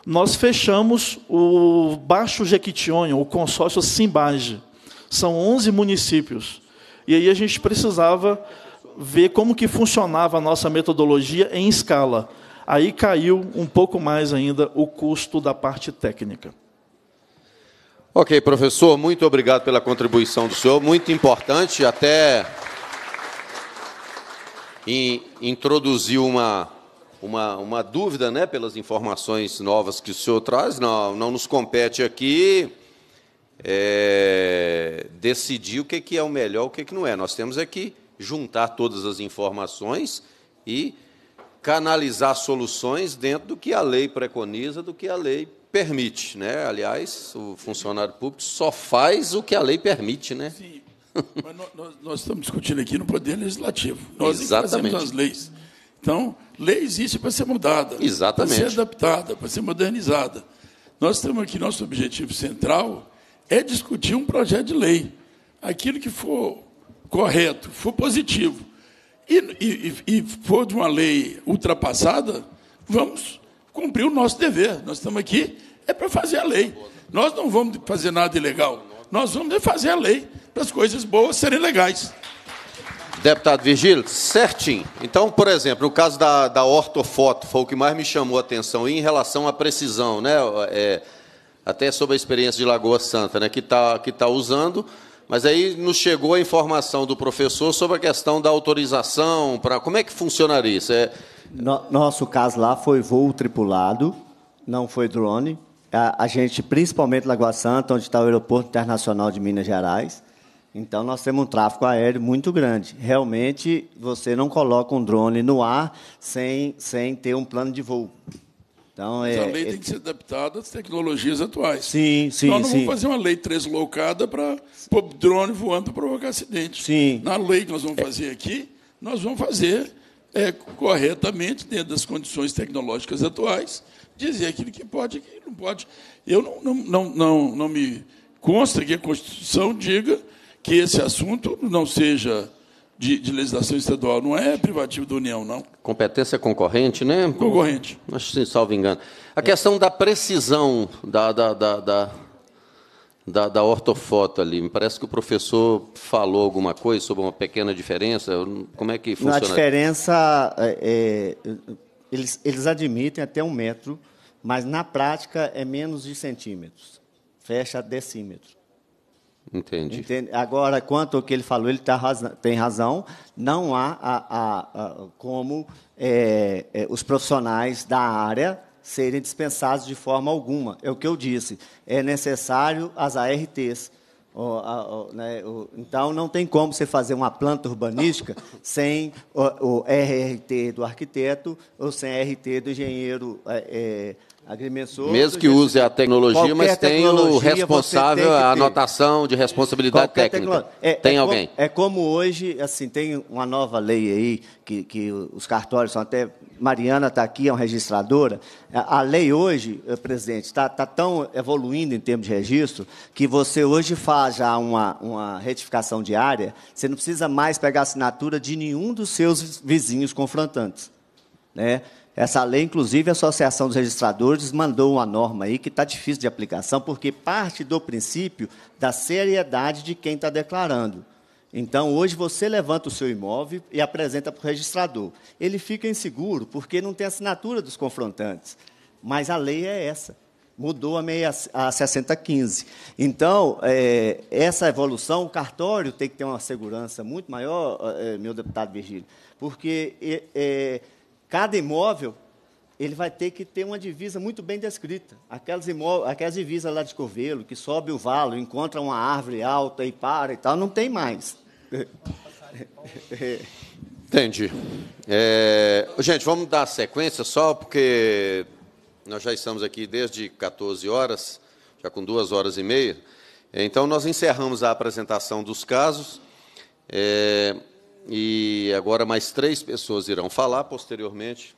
Nós fechamos o Baixo Jequitinhonha, o consórcio Simbage, são 11 municípios. E aí a gente precisava ver como que funcionava a nossa metodologia em escala. Aí caiu um pouco mais ainda o custo da parte técnica. Ok, professor, muito obrigado pela contribuição do senhor, muito importante, até introduziu uma, uma, uma dúvida né, pelas informações novas que o senhor traz, não, não nos compete aqui é, decidir o que, que é o melhor, o que, que não é. Nós temos aqui é que juntar todas as informações e canalizar soluções dentro do que a lei preconiza, do que a lei permite, né? Aliás, o funcionário público só faz o que a lei permite, né? Sim. Mas nós, nós estamos discutindo aqui no poder legislativo. Nós Exatamente. as leis. Então, lei existe para ser mudada, Exatamente. para ser adaptada, para ser modernizada. Nós temos aqui nosso objetivo central é discutir um projeto de lei. Aquilo que for correto, for positivo, e, e, e for de uma lei ultrapassada, vamos cumprir o nosso dever. Nós estamos aqui é para fazer a lei. Nós não vamos fazer nada ilegal. Nós vamos é fazer a lei para as coisas boas serem legais. Deputado Virgílio, certinho. Então, por exemplo, no caso da, da ortofoto, foi o que mais me chamou a atenção, e em relação à precisão, né? É, até sobre a experiência de Lagoa Santa, né, que está que tá usando, mas aí nos chegou a informação do professor sobre a questão da autorização, para como é que funcionaria isso? É... No, nosso caso lá foi voo tripulado, não foi drone. A, a gente, principalmente Lagoa Santa, onde está o Aeroporto Internacional de Minas Gerais, então nós temos um tráfego aéreo muito grande. Realmente você não coloca um drone no ar sem, sem ter um plano de voo. Então, é, Mas a é, lei é... tem que ser adaptada às tecnologias atuais. Sim, sim, Nós não sim. vamos fazer uma lei tresloucada para o drone voando para provocar acidente. Sim. Na lei que nós vamos fazer aqui, nós vamos fazer é, corretamente, dentro das condições tecnológicas atuais, dizer aquilo que pode e aquilo que não pode. Eu não, não, não, não, não me consta que a Constituição diga que esse assunto não seja de, de, legislação estadual, não é privativo da União, não. Competência concorrente, né? Concorrente. Acho que, salvo engano. A questão da precisão da, da, da, da, da ortofoto ali, me parece que o professor falou alguma coisa sobre uma pequena diferença. Como é que funciona? A diferença, é, é, eles, eles admitem até um metro, mas na prática é menos de centímetros. Fecha decímetro. Entendi. Entende? Agora, quanto ao que ele falou, ele tá tem razão. Não há a, a, a, como é, é, os profissionais da área serem dispensados de forma alguma. É o que eu disse. É necessário as ARTs. Né, então, não tem como você fazer uma planta urbanística sem o RRT do arquiteto ou sem a RT do engenheiro é, é agrimensor. Mesmo que use a tecnologia, mas tem o responsável, tem a anotação de responsabilidade qualquer técnica. É, é, tem é alguém. Como, é como hoje, assim, tem uma nova lei aí, que, que os cartórios são até. Mariana está aqui, é uma registradora. A lei hoje, eh, presidente, está tá tão evoluindo em termos de registro que você hoje faz já uma, uma retificação diária, você não precisa mais pegar assinatura de nenhum dos seus vizinhos confrontantes. Né? Essa lei, inclusive, a Associação dos Registradores mandou uma norma aí que está difícil de aplicação, porque parte do princípio da seriedade de quem está declarando. Então, hoje, você levanta o seu imóvel e apresenta para o registrador. Ele fica inseguro, porque não tem assinatura dos confrontantes. Mas a lei é essa. Mudou a, meia, a 6015. Então, é, essa evolução, o cartório tem que ter uma segurança muito maior, é, meu deputado Virgílio, porque. É, Cada imóvel, ele vai ter que ter uma divisa muito bem descrita. Aquelas, imóvel, aquelas divisas lá de Covelo, que sobe o valo, encontra uma árvore alta e para e tal, não tem mais. Entendi. É, gente, vamos dar sequência só, porque nós já estamos aqui desde 14 horas, já com duas horas e meia. Então, nós encerramos a apresentação dos casos. É, e agora mais três pessoas irão falar posteriormente.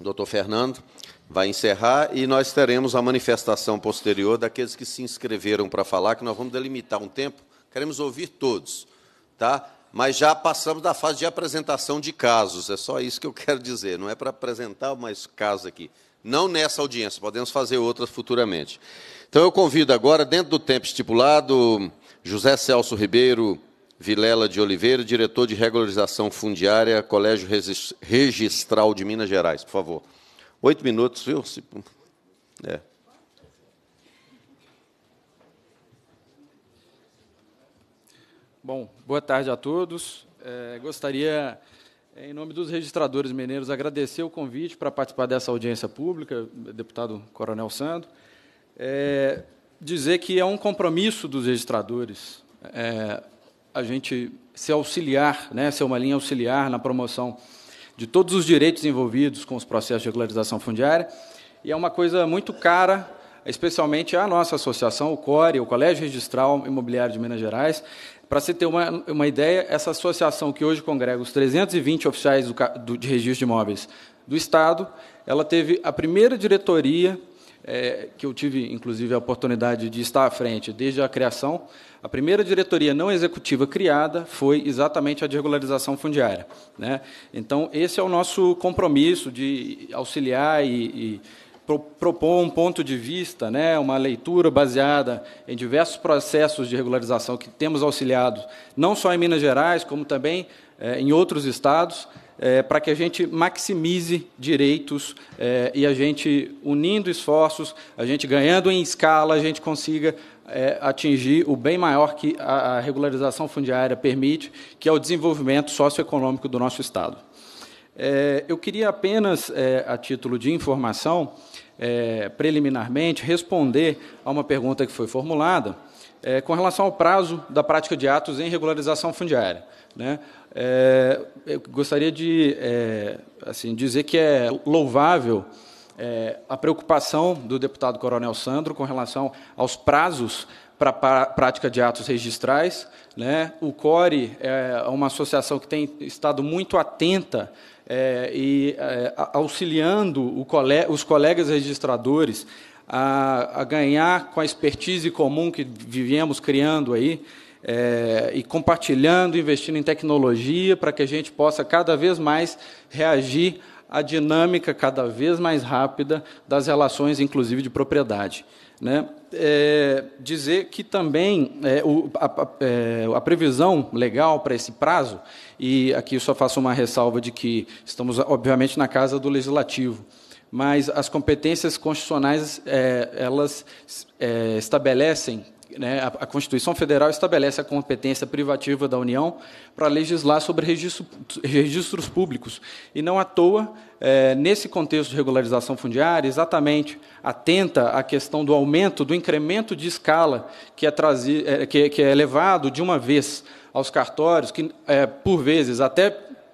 O doutor Fernando vai encerrar e nós teremos a manifestação posterior daqueles que se inscreveram para falar, que nós vamos delimitar um tempo. Queremos ouvir todos, tá? Mas já passamos da fase de apresentação de casos. É só isso que eu quero dizer. Não é para apresentar mais casos aqui. Não nessa audiência. Podemos fazer outras futuramente. Então eu convido agora, dentro do tempo estipulado, José Celso Ribeiro Vilela de Oliveira, diretor de regularização fundiária, Colégio Registral de Minas Gerais, por favor. Oito minutos, viu? É. Bom, boa tarde a todos. É, gostaria, em nome dos registradores mineiros, agradecer o convite para participar dessa audiência pública, deputado Coronel Sando. É, dizer que é um compromisso dos registradores. É, a gente ser auxiliar, né, ser uma linha auxiliar na promoção de todos os direitos envolvidos com os processos de regularização fundiária. E é uma coisa muito cara, especialmente à nossa associação, o CORE, o Colégio Registral Imobiliário de Minas Gerais. Para se ter uma, uma ideia, essa associação que hoje congrega os 320 oficiais do, do, de registro de imóveis do Estado, ela teve a primeira diretoria é, que eu tive, inclusive, a oportunidade de estar à frente desde a criação, a primeira diretoria não executiva criada foi exatamente a de regularização fundiária. Né? Então, esse é o nosso compromisso de auxiliar e, e pro, propor um ponto de vista, né? uma leitura baseada em diversos processos de regularização que temos auxiliado, não só em Minas Gerais, como também é, em outros estados é, para que a gente maximize direitos é, e a gente, unindo esforços, a gente ganhando em escala, a gente consiga é, atingir o bem maior que a, a regularização fundiária permite, que é o desenvolvimento socioeconômico do nosso Estado. É, eu queria apenas, é, a título de informação, é, preliminarmente, responder a uma pergunta que foi formulada. É, com relação ao prazo da prática de atos em regularização fundiária. Né? É, eu gostaria de é, assim, dizer que é louvável é, a preocupação do deputado Coronel Sandro com relação aos prazos para a prática de atos registrais. Né? O CORE é uma associação que tem estado muito atenta é, e é, auxiliando cole os colegas registradores a, a ganhar com a expertise comum que vivemos criando aí é, e compartilhando, investindo em tecnologia para que a gente possa cada vez mais reagir à dinâmica cada vez mais rápida das relações, inclusive de propriedade. Né? É, dizer que também é, o, a, a, é, previsão legal para esse prazo, e aqui eu só faço uma ressalva de que estamos, obviamente, na casa do legislativo, mas as competências constitucionais é, elas é, estabelecem né, a Constituição Federal estabelece a competência privativa da União para legislar sobre registro, registros públicos. E não à toa, é, nesse contexto de regularização fundiária, exatamente atenta à questão do aumento, do incremento de escala que é, trazido, é, que, que é elevado de uma vez aos cartórios, que, é, por vezes, até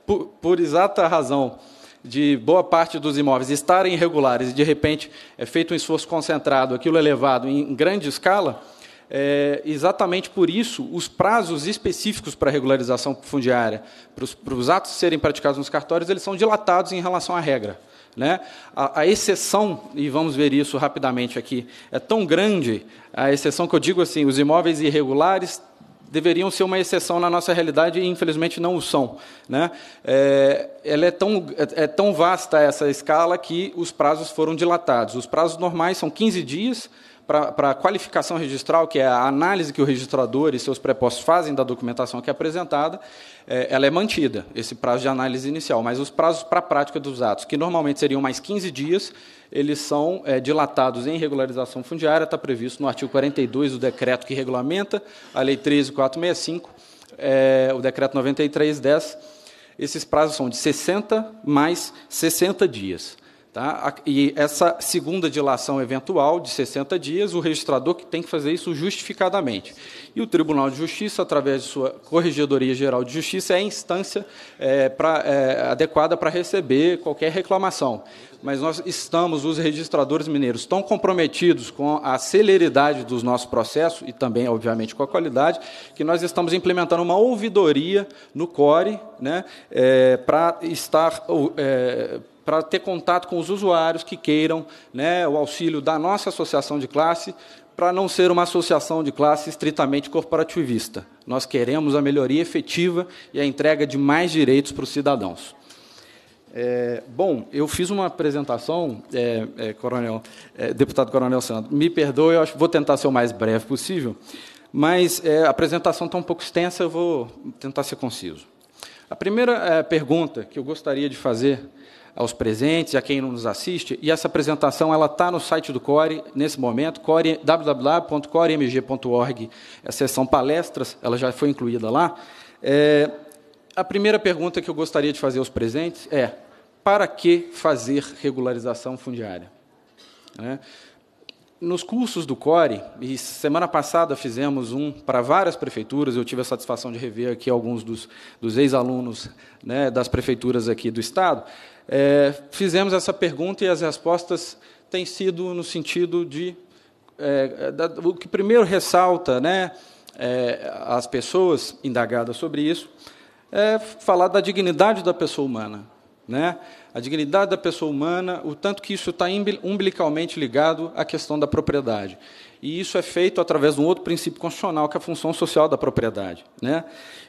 por, por exata razão, de boa parte dos imóveis estarem irregulares e de repente é feito um esforço concentrado, aquilo elevado é em grande escala, é, exatamente por isso, os prazos específicos para regularização fundiária, para os, para os atos serem praticados nos cartórios, eles são dilatados em relação à regra. Né? A, a, exceção, e vamos ver isso rapidamente aqui, é tão grande, a exceção que eu digo assim, os imóveis irregulares deveriam ser uma exceção na nossa realidade e, infelizmente, não o são. Né? É, ela é tão, é, é tão vasta essa escala que os prazos foram dilatados. Os prazos normais são 15 dias, para a qualificação registral, que é a análise que o registrador e seus prepostos fazem da documentação que é apresentada, é, ela é mantida, esse prazo de análise inicial. Mas os prazos para a prática dos atos, que normalmente seriam mais 15 dias, eles são é, dilatados em regularização fundiária, está previsto no artigo 42 do decreto que regulamenta a Lei 13465, é, o decreto 9310. Esses prazos são de 60 mais 60 dias. Tá? E essa segunda dilação eventual de 60 dias, o registrador que tem que fazer isso justificadamente. E o Tribunal de Justiça, através de sua Corregedoria Geral de Justiça, é a instância é, pra, é, adequada para receber qualquer reclamação. Mas nós estamos, os registradores mineiros, tão comprometidos com a celeridade dos nossos processos e também, obviamente, com a qualidade, que nós estamos implementando uma ouvidoria no CORE né, é, para estar é, para ter contato com os usuários que queiram né, o auxílio da nossa associação de classe, para não ser uma associação de classe estritamente corporativista. Nós queremos a melhoria efetiva e a entrega de mais direitos para os cidadãos. É, bom, eu fiz uma apresentação, é, é, coronel, é, deputado Coronel Santos, me perdoe, eu acho, vou tentar ser o mais breve possível, mas é, a apresentação está um pouco extensa, eu vou tentar ser conciso. A primeira é, pergunta que eu gostaria de fazer aos presentes e a quem não nos assiste. E essa apresentação ela está no site do Core nesse momento, core, www.coremg.org. A é seção palestras, ela já foi incluída lá. É, a primeira pergunta que eu gostaria de fazer aos presentes é: para que fazer regularização fundiária? Né? Nos cursos do CORE, e semana passada fizemos um para várias prefeituras, eu tive a satisfação de rever aqui alguns dos, dos ex-alunos né, das prefeituras aqui do Estado, é, fizemos essa pergunta e as respostas têm sido no sentido de. É, da, o que primeiro ressalta né, é, as pessoas indagadas sobre isso é falar da dignidade da pessoa humana. Né? A dignidade da pessoa humana, o tanto que isso está umbilicalmente ligado à questão da propriedade. E isso é feito através de um outro princípio constitucional, que é a função social da propriedade. Né?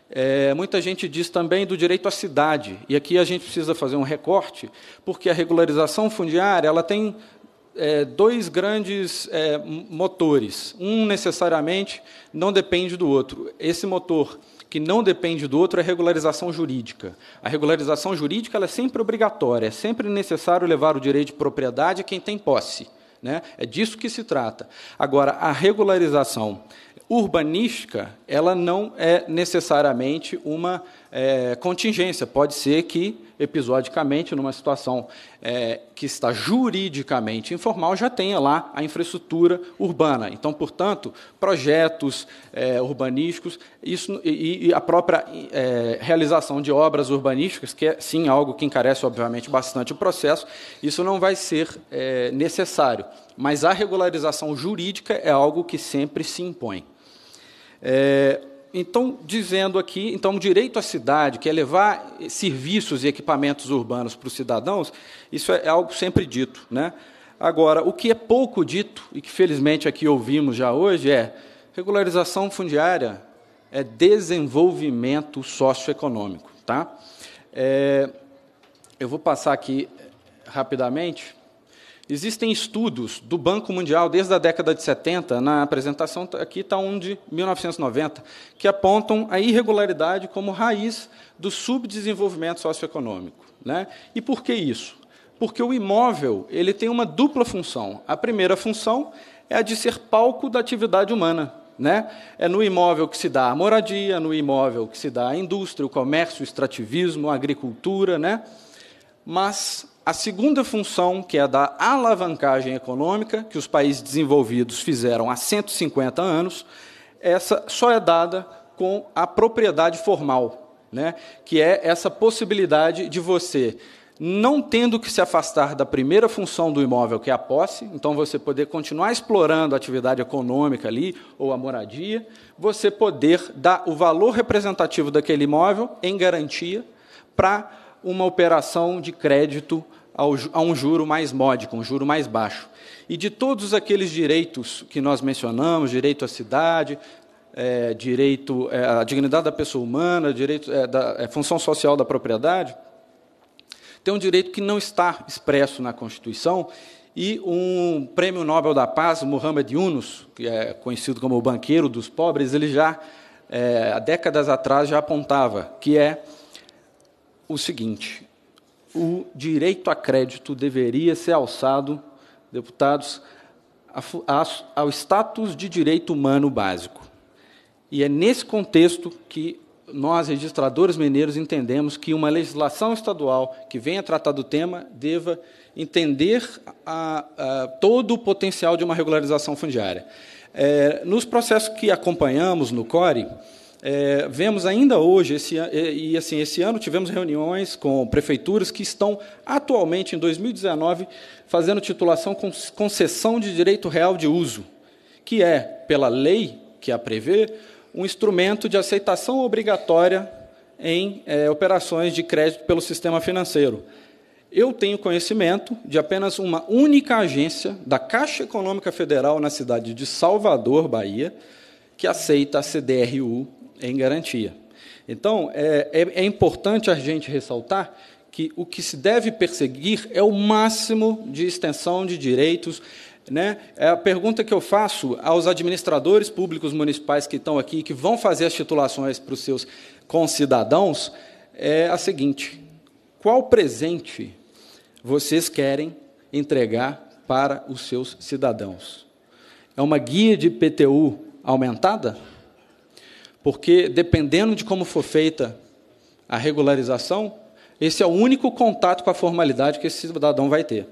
É, muita gente diz também do direito à cidade, e aqui a gente precisa fazer um recorte, porque a regularização fundiária ela tem é, dois grandes é, motores. Um necessariamente não depende do outro. Esse motor que não depende do outro é a regularização jurídica. A regularização jurídica é sempre obrigatória, é sempre necessário levar o direito de propriedade a quem tem posse. Né? É disso que se trata. Agora, a regularização urbanística ela não é necessariamente uma é, contingência. Pode ser que, episodicamente, numa situação é, que está juridicamente informal, já tenha lá a infraestrutura urbana. Então, portanto, projetos é, urbanísticos isso, e, e a própria é, realização de obras urbanísticas, que é sim algo que encarece, obviamente, bastante o processo, isso não vai ser é, necessário. Mas a regularização jurídica é algo que sempre se impõe. É, então, dizendo aqui, então, o direito à cidade, que é levar serviços e equipamentos urbanos para os cidadãos, isso é algo sempre dito. Né? Agora, o que é pouco dito, e que felizmente aqui ouvimos já hoje, é regularização fundiária é desenvolvimento socioeconômico. Tá? É, eu vou passar aqui rapidamente Existem estudos do Banco Mundial desde a década de 70, na apresentação aqui está um de 1990, que apontam a irregularidade como raiz do subdesenvolvimento socioeconômico. Né? E por que isso? Porque o imóvel ele tem uma dupla função. A primeira função é a de ser palco da atividade humana. Né? É no imóvel que se dá a moradia, no imóvel que se dá a indústria, o comércio, o extrativismo, a agricultura. Né? Mas a segunda função, que é a da alavancagem econômica, que os países desenvolvidos fizeram há 150 anos, essa só é dada com a propriedade formal, né? que é essa possibilidade de você, não tendo que se afastar da primeira função do imóvel, que é a posse, então você poder continuar explorando a atividade econômica ali, ou a moradia, você poder dar o valor representativo daquele imóvel em garantia para uma operação de crédito a um juro mais módico, um juro mais baixo. E de todos aqueles direitos que nós mencionamos, direito à cidade, é, direito é, à dignidade da pessoa humana, direito é, da é, função social da propriedade, tem um direito que não está expresso na Constituição e um prêmio Nobel da Paz, Muhammad Yunus, que é conhecido como o banqueiro dos pobres, ele já é, há décadas atrás já apontava que é o seguinte: o direito a crédito deveria ser alçado, deputados, ao status de direito humano básico. E é nesse contexto que nós, registradores mineiros, entendemos que uma legislação estadual que venha tratar do tema deva entender a, a, todo o potencial de uma regularização fundiária. É, nos processos que acompanhamos no CORE, é, vemos ainda hoje, esse, é, e assim, esse ano tivemos reuniões com prefeituras que estão atualmente, em 2019, fazendo titulação com concessão de direito real de uso, que é, pela lei que a prevê, um instrumento de aceitação obrigatória em é, operações de crédito pelo sistema financeiro. Eu tenho conhecimento de apenas uma única agência da Caixa Econômica Federal na cidade de Salvador, Bahia, que aceita a CDRU em garantia. Então, é, é, é importante a gente ressaltar que o que se deve perseguir é o máximo de extensão de direitos. Né? É a pergunta que eu faço aos administradores públicos municipais que estão aqui, que vão fazer as titulações para os seus concidadãos, é a seguinte: qual presente vocês querem entregar para os seus cidadãos? É uma guia de PTU aumentada? Porque dependendo de como for feita a regularização, esse é o único contato com a formalidade que esse cidadão vai ter.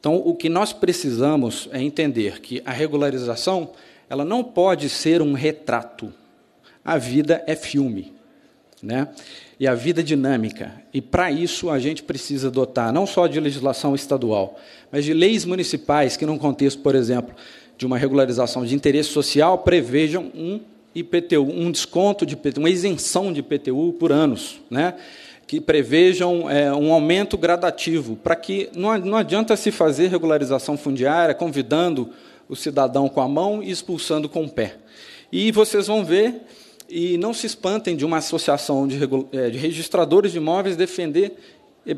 Então, o que nós precisamos é entender que a regularização, ela não pode ser um retrato. A vida é filme, né? E a vida é dinâmica. E para isso a gente precisa dotar não só de legislação estadual, mas de leis municipais que num contexto, por exemplo, de uma regularização de interesse social prevejam um IPTU, um desconto de IPTU, uma isenção de IPTU por anos, né? que prevejam é, um aumento gradativo, para que não, não adianta se fazer regularização fundiária convidando o cidadão com a mão e expulsando com o pé. E vocês vão ver, e não se espantem de uma associação de, é, de registradores de imóveis defender,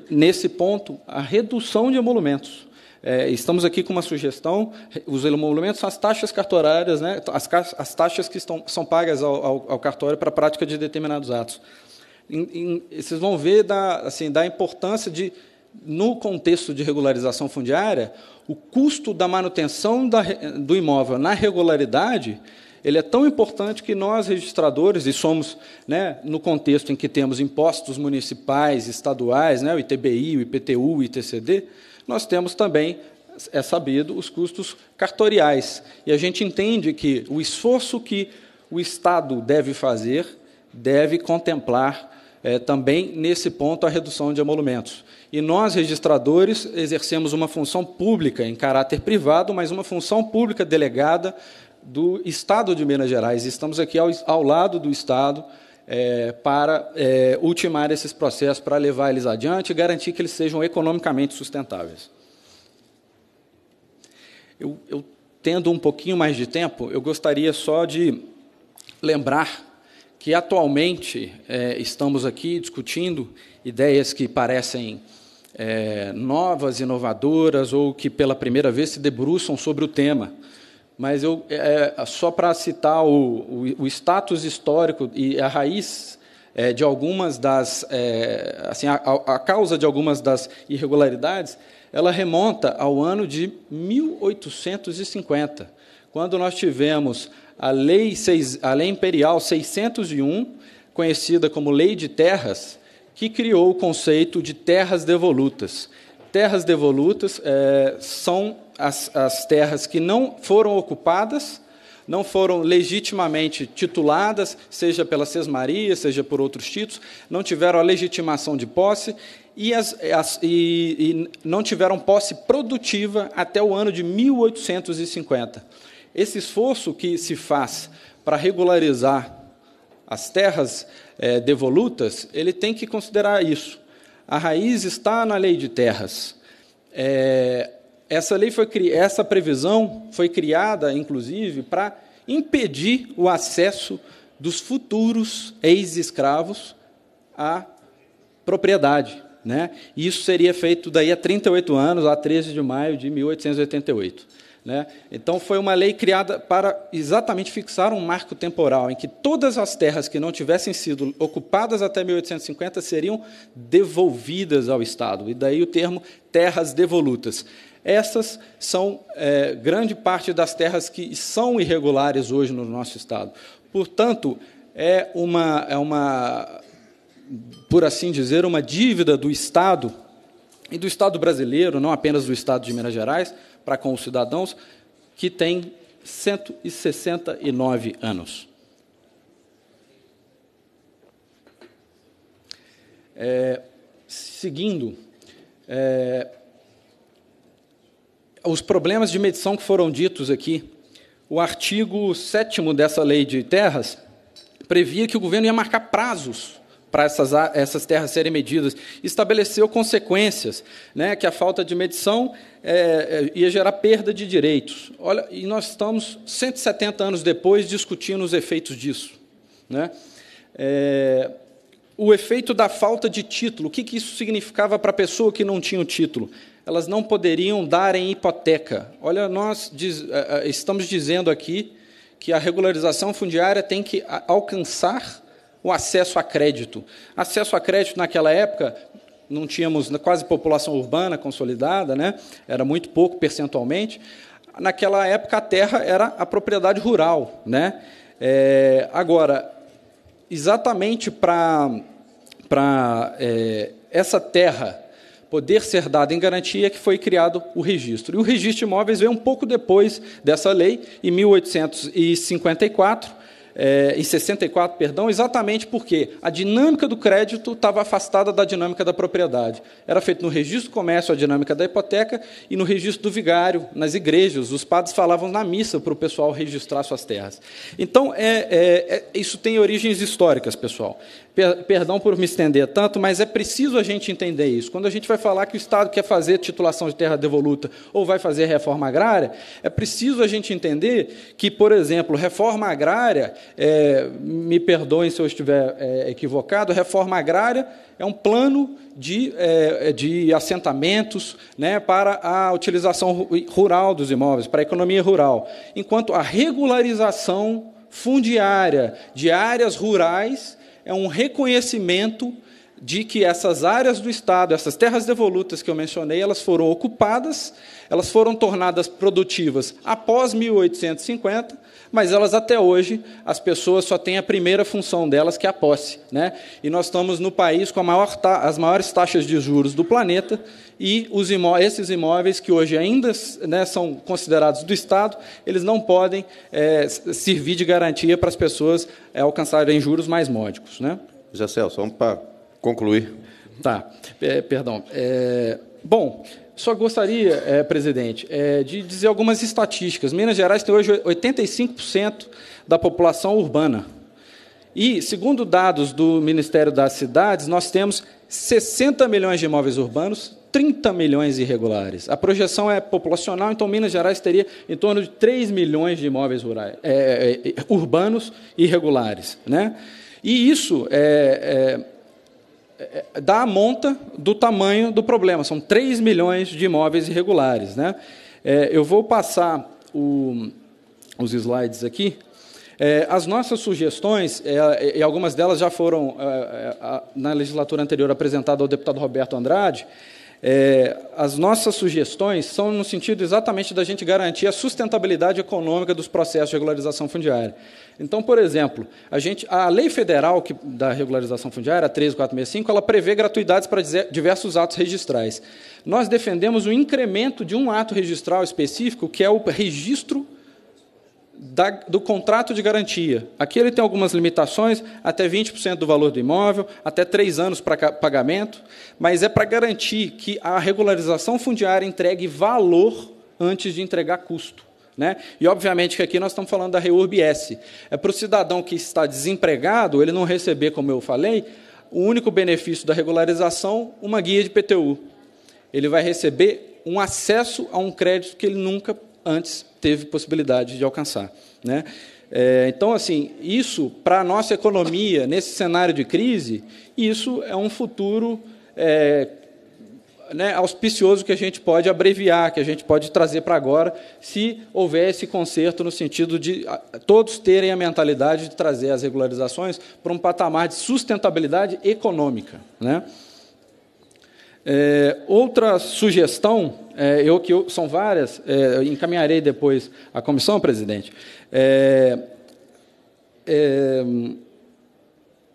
nesse ponto, a redução de emolumentos. É, estamos aqui com uma sugestão, os emolumentos são as taxas cartorárias, né, as, as taxas que estão, são pagas ao, ao, ao cartório para a prática de determinados atos. Em, em, vocês vão ver da, assim, da importância de, no contexto de regularização fundiária, o custo da manutenção da, do imóvel na regularidade ele é tão importante que nós, registradores, e somos, né, no contexto em que temos impostos municipais, estaduais, né, o ITBI, o IPTU, o ITCD, nós temos também, é sabido, os custos cartoriais. E a gente entende que o esforço que o Estado deve fazer deve contemplar é, também nesse ponto a redução de emolumentos. E nós, registradores, exercemos uma função pública em caráter privado, mas uma função pública delegada do Estado de Minas Gerais. Estamos aqui ao, ao lado do Estado é, para é, ultimar esses processos, para levar eles adiante e garantir que eles sejam economicamente sustentáveis. Eu, eu tendo um pouquinho mais de tempo, eu gostaria só de lembrar que atualmente é, estamos aqui discutindo ideias que parecem é, novas, inovadoras ou que pela primeira vez se debruçam sobre o tema mas eu, é, é só para citar o, o, o, status histórico e a raiz é, de algumas das, é, assim, a, a, causa de algumas das irregularidades, ela remonta ao ano de 1850, quando nós tivemos a lei, seis a lei imperial 601, conhecida como Lei de Terras, que criou o conceito de terras devolutas. Terras devolutas é, são as, as terras que não foram ocupadas, não foram legitimamente tituladas, seja pela Sesmaria, seja por outros títulos, não tiveram a legitimação de posse e, as, as, e, e não tiveram posse produtiva até o ano de 1850. Esse esforço que se faz para regularizar as terras é, devolutas, ele tem que considerar isso. A raiz está na lei de terras. É, essa lei foi essa previsão foi criada, inclusive, para impedir o acesso dos futuros ex-escravos à propriedade. Né? E isso seria feito daí a 38 anos, a 13 de maio de 1888. Né? Então, foi uma lei criada para exatamente fixar um marco temporal em que todas as terras que não tivessem sido ocupadas até 1850 seriam devolvidas ao Estado. E daí o termo terras devolutas. Essas são é, grande parte das terras que são irregulares hoje no nosso Estado. Portanto, é uma, é uma por assim dizer, uma dívida do Estado e do Estado brasileiro, não apenas do Estado de Minas Gerais, para com os cidadãos, que tem 169 anos. É, seguindo, é, os problemas de medição que foram ditos aqui. O artigo 7 dessa lei de terras previa que o governo ia marcar prazos para essas, essas terras serem medidas, estabeleceu consequências, né, que a falta de medição é, é ia gerar perda de direitos. Olha, e nós estamos 170 anos depois discutindo os efeitos disso. Né? É, o efeito da falta de título, o que, que isso significava para a pessoa que não tinha o título? elas não poderiam dar em hipoteca. Olha, nós diz, eh, eh, estamos dizendo aqui que a regularização fundiária tem que alcançar o acesso a crédito. Acesso a crédito naquela época não tínhamos quase população urbana consolidada, né? Era muito pouco percentualmente. Naquela época a terra era a propriedade rural, né? É, agora, exatamente para para é, essa terra poder ser dado em garantia que foi criado o registro. E o registro de imóveis veio um pouco depois dessa lei, em 1854, é, eh, em 64, perdão, exatamente porque a dinâmica do crédito estava afastada da dinâmica da propriedade. Era feito no registro do comércio a dinâmica da hipoteca e no registro do vigário, nas igrejas. Os padres falavam na missa para o pessoal registrar suas terras. Então, é, é, é isso tem origens históricas, pessoal. Perdão por me estender tanto, mas é preciso a gente entender isso. Quando a gente vai falar que o Estado quer fazer titulação de terra devoluta ou vai fazer reforma agrária, é preciso a gente entender que, por exemplo, reforma agrária, é, me perdoem se eu estiver é, equivocado, reforma agrária é um plano de, é, de assentamentos né, para a utilização rural dos imóveis, para a economia rural, enquanto a regularização fundiária de áreas rurais é um reconhecimento de que essas áreas do Estado, essas terras devolutas que eu mencionei, elas foram ocupadas, elas foram tornadas produtivas após 1850, mas elas até hoje as pessoas só têm a primeira função delas, que é a posse, né? E nós estamos no país com maior as maiores taxas de juros do planeta e imó esses imóveis que hoje ainda né, são considerados do Estado, eles não podem é, servir de garantia para as pessoas é, alcançarem juros mais módicos. Né? José Celso, vamos para concluir. Tá, é, perdão. É, bom, só gostaria, é, presidente, é, de dizer algumas estatísticas. Minas Gerais tem hoje 85% da população urbana. E, segundo dados do Ministério das Cidades, nós temos 60 milhões de imóveis urbanos, 30 milhões irregulares. A projeção é populacional, então Minas Gerais teria em torno de 3 milhões de imóveis rurais, é, é, urbanos irregulares. Né? E isso é, é, é dá a monta do tamanho do problema. São 3 milhões de imóveis irregulares. Né? É, eu vou passar o, os slides aqui. as nossas sugestões, e algumas delas já foram, na legislatura anterior, apresentadas ao deputado Roberto Andrade, é, as nossas sugestões são no sentido exatamente da gente garantir a sustentabilidade econômica dos processos de regularização fundiária. Então, por exemplo, a, gente, a lei federal que, da regularização fundiária, a 13465, ela prevê gratuidades para diversos atos registrais. Nós defendemos o incremento de um ato registral específico, que é o registro da, do contrato de garantia. Aqui ele tem algumas limitações, até 20% do valor do imóvel, até três anos para pagamento, mas é para garantir que a regularização fundiária entregue valor antes de entregar custo. Né? E, obviamente, que aqui nós estamos falando da REURB S. É para o cidadão que está desempregado, ele não receber, como eu falei, o único benefício da regularização, uma guia de PTU. Ele vai receber um acesso a um crédito que ele nunca antes teve possibilidade de alcançar. Né? É, então, assim, isso para a nossa economia, nesse cenário de crise, isso é um futuro é, né, auspicioso que a gente pode abreviar, que a gente pode trazer para agora, se houver esse conserto no sentido de todos terem a mentalidade de trazer as regularizações para um patamar de sustentabilidade econômica. Né? É, outra sugestão, é, eu que eu, são várias, é, encaminharei depois à comissão, presidente. É, é,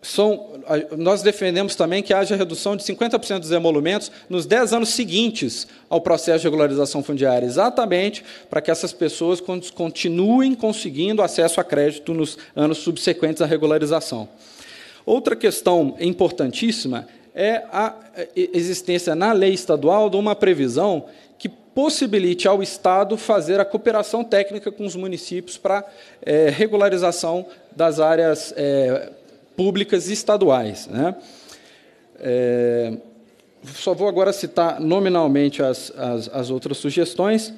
são, nós defendemos também que haja redução de 50% dos emolumentos nos 10 anos seguintes ao processo de regularização fundiária, exatamente para que essas pessoas continuem conseguindo acesso a crédito nos anos subsequentes à regularização. Outra questão importantíssima é a existência na lei estadual de uma previsão que possibilite ao Estado fazer a cooperação técnica com os municípios para é, regularização das áreas é, públicas e estaduais. Né? É, só vou agora citar nominalmente as, as, as outras sugestões.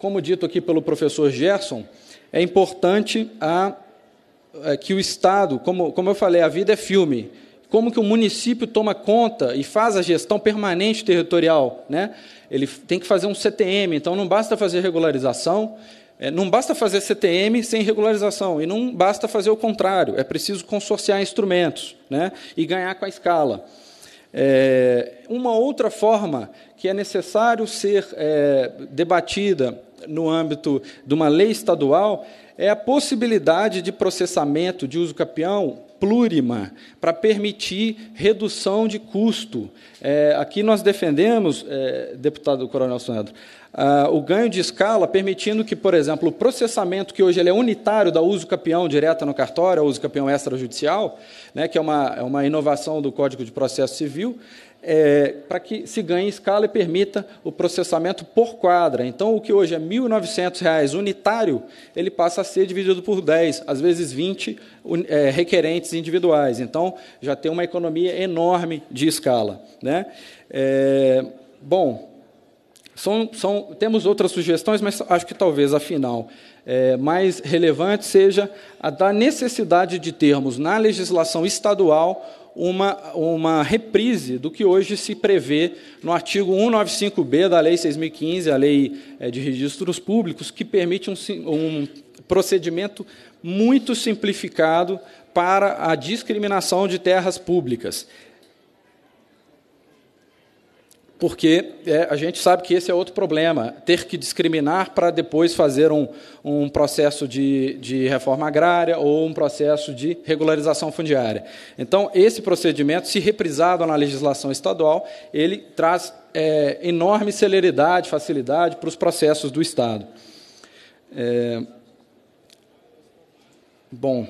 Como dito aqui pelo professor Gerson, é importante a, a é, que o Estado, como, como eu falei, a vida é filme como que o município toma conta e faz a gestão permanente territorial. Né? Ele tem que fazer um CTM, então não basta fazer regularização, é, não basta fazer CTM sem regularização, e não basta fazer o contrário, é preciso consorciar instrumentos né? e ganhar com a escala. É, uma outra forma que é necessário ser é, debatida no âmbito de uma lei estadual é a possibilidade de processamento de uso capião plurima, para permitir redução de custo. É, aqui nós defendemos, é, deputado Coronel Sandro, ah, o ganho de escala, permitindo que, por exemplo, o processamento, que hoje ele é unitário da uso capião direta no cartório, a uso capião extrajudicial, né, que é uma, é uma inovação do Código de Processo Civil, é, para que se ganhe escala e permita o processamento por quadra. Então, o que hoje é R$ 1.900 unitário, ele passa a ser dividido por 10, às vezes 20 é, requerentes individuais. Então, já tem uma economia enorme de escala. Né? É, bom, são, são, temos outras sugestões, mas acho que talvez, afinal, é, mais relevante seja a da necessidade de termos na legislação estadual uma, uma reprise do que hoje se prevê no artigo 195B da Lei 6.015, a Lei eh, de Registros Públicos, que permite um, um procedimento muito simplificado para a discriminação de terras públicas porque é, a gente sabe que esse é outro problema, ter que discriminar para depois fazer um, um processo de, de reforma agrária ou um processo de regularização fundiária. Então, esse procedimento, se reprisado na legislação estadual, ele traz é, enorme celeridade, facilidade para os processos do Estado. É, bom,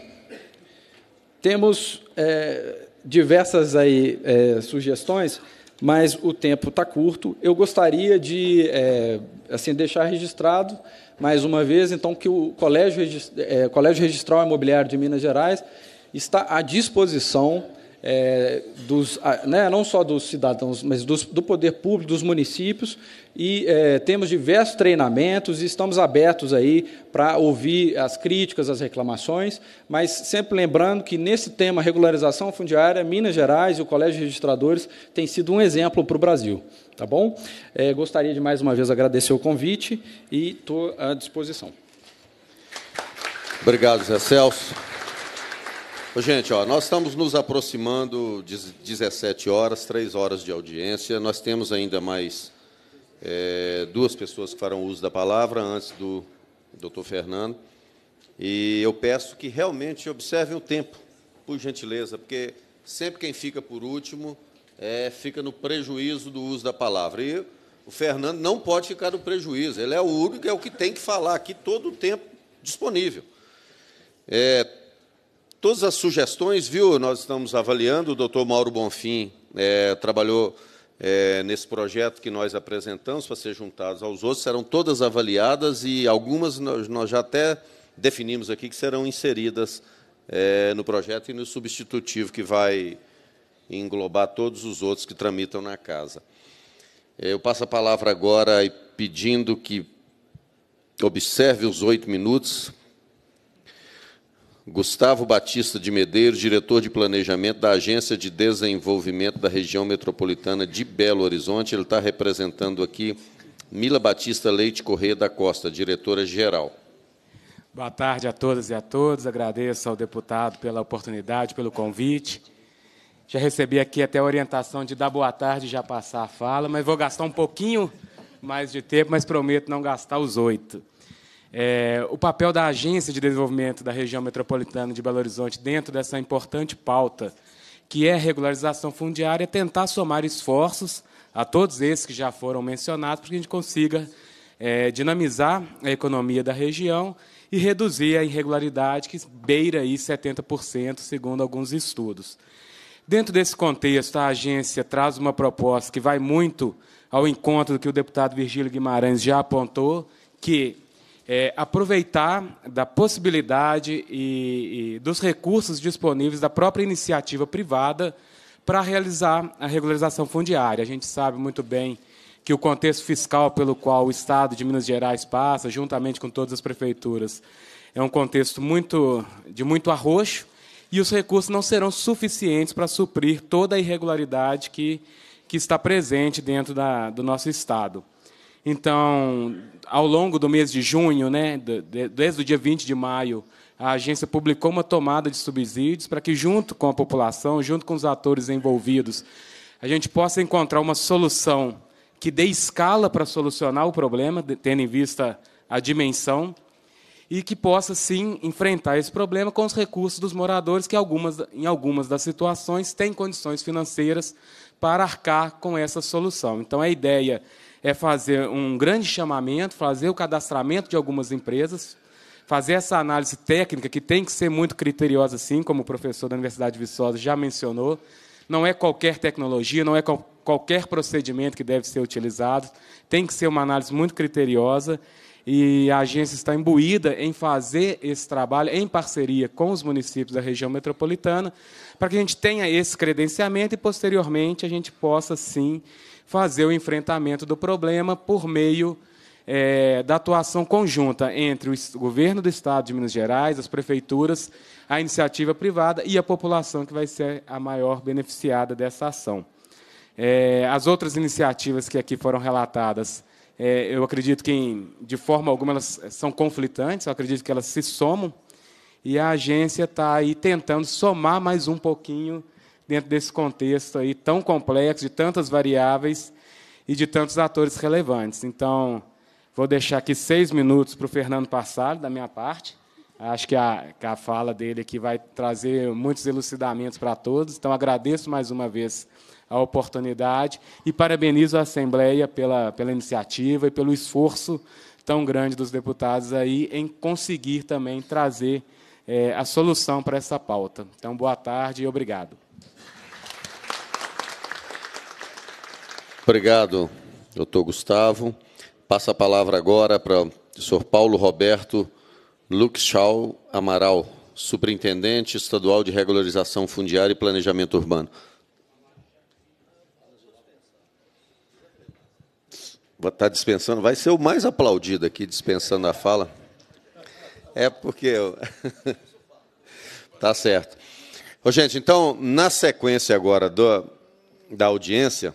temos é, diversas aí, é, sugestões mas o tempo está curto. Eu gostaria de é, assim deixar registrado mais uma vez, então, que o Colégio, Registral, é, Colégio Registral Imobiliário de Minas Gerais está à disposição é, dos, né, não só dos cidadãos, mas dos, do poder público, dos municípios, e é, temos diversos treinamentos e estamos abertos aí para ouvir as críticas, as reclamações, mas sempre lembrando que nesse tema regularização fundiária, Minas Gerais e o Colégio de Registradores têm sido um exemplo para o Brasil. Tá bom? É, gostaria de mais uma vez agradecer o convite e estou à disposição. Obrigado, Zé Celso. Gente, ó, nós estamos nos aproximando de 17 horas, 3 horas de audiência. Nós temos ainda mais é, duas pessoas que farão uso da palavra antes do doutor Fernando. E eu peço que realmente observem o tempo, por gentileza, porque sempre quem fica por último é, fica no prejuízo do uso da palavra. E o Fernando não pode ficar no prejuízo, ele é o único, é o que tem que falar aqui todo o tempo disponível. É, Todas as sugestões, viu? Nós estamos avaliando, o doutor Mauro Bonfim é, trabalhou é, nesse projeto que nós apresentamos para ser juntados aos outros, serão todas avaliadas e algumas nós, nós já até definimos aqui que serão inseridas é, no projeto e no substitutivo que vai englobar todos os outros que tramitam na casa. É, eu passo a palavra agora pedindo que observe os oito minutos Gustavo Batista de Medeiros, diretor de planejamento da Agência de Desenvolvimento da Região Metropolitana de Belo Horizonte. Ele está representando aqui Mila Batista Leite Corrêa da Costa, diretora-geral. Boa tarde a todas e a todos. Agradeço ao deputado pela oportunidade, pelo convite. Já recebi aqui até a orientação de dar boa tarde e já passar a fala, mas vou gastar um pouquinho mais de tempo, mas prometo não gastar os oito. É, o papel da Agência de Desenvolvimento da Região Metropolitana de Belo Horizonte dentro dessa importante pauta, que é a regularização fundiária, é tentar somar esforços a todos esses que já foram mencionados, para que a gente consiga é, dinamizar a economia da região e reduzir a irregularidade que beira aí 70%, segundo alguns estudos. Dentro desse contexto, a agência traz uma proposta que vai muito ao encontro do que o deputado Virgílio Guimarães já apontou, que é, aproveitar da possibilidade e, e dos recursos disponíveis da própria iniciativa privada para realizar a regularização fundiária. A gente sabe muito bem que o contexto fiscal pelo qual o Estado de Minas Gerais passa, juntamente com todas as prefeituras, é um contexto muito, de muito arroxo e os recursos não serão suficientes para suprir toda a irregularidade que, que está presente dentro da, do nosso Estado. Então, ao longo do mês de junho, né, desde o dia 20 de maio, a agência publicou uma tomada de subsídios para que, junto com a população, junto com os atores envolvidos, a gente possa encontrar uma solução que dê escala para solucionar o problema, tendo em vista a dimensão, e que possa, sim, enfrentar esse problema com os recursos dos moradores, que algumas, em algumas das situações têm condições financeiras para arcar com essa solução. Então, a ideia é fazer um grande chamamento, fazer o cadastramento de algumas empresas, fazer essa análise técnica, que tem que ser muito criteriosa, sim, como o professor da Universidade de Viçosa já mencionou. Não é qualquer tecnologia, não é qual, qualquer procedimento que deve ser utilizado, tem que ser uma análise muito criteriosa. E a agência está imbuída em fazer esse trabalho em parceria com os municípios da região metropolitana, para que a gente tenha esse credenciamento e, posteriormente, a gente possa, sim, fazer o enfrentamento do problema por meio é, da atuação conjunta entre o governo do Estado de Minas Gerais, as prefeituras, a iniciativa privada e a população que vai ser a maior beneficiada dessa ação. É, as outras iniciativas que aqui foram relatadas, é, eu acredito que, de forma alguma, elas é, são conflitantes, eu acredito que elas se somam, e a agência está aí tentando somar mais um pouquinho dentro desse contexto aí tão complexo, de tantas variáveis e de tantos atores relevantes. Então, vou deixar aqui seis minutos para o Fernando Passado, da minha parte. Acho que a, que a fala dele aqui vai trazer muitos elucidamentos para todos. Então, agradeço mais uma vez a oportunidade e parabenizo a Assembleia pela, pela iniciativa e pelo esforço tão grande dos deputados aí em conseguir também trazer é, a solução para essa pauta. Então, boa tarde e obrigado. Obrigado, doutor Gustavo. Passa a palavra agora para o senhor Paulo Roberto Luxal Amaral, Superintendente Estadual de Regularização Fundiária e Planejamento Urbano. Está dispensando, vai ser o mais aplaudido aqui, dispensando a fala. É porque. Eu... tá certo. Ô, gente, então, na sequência agora do, da audiência,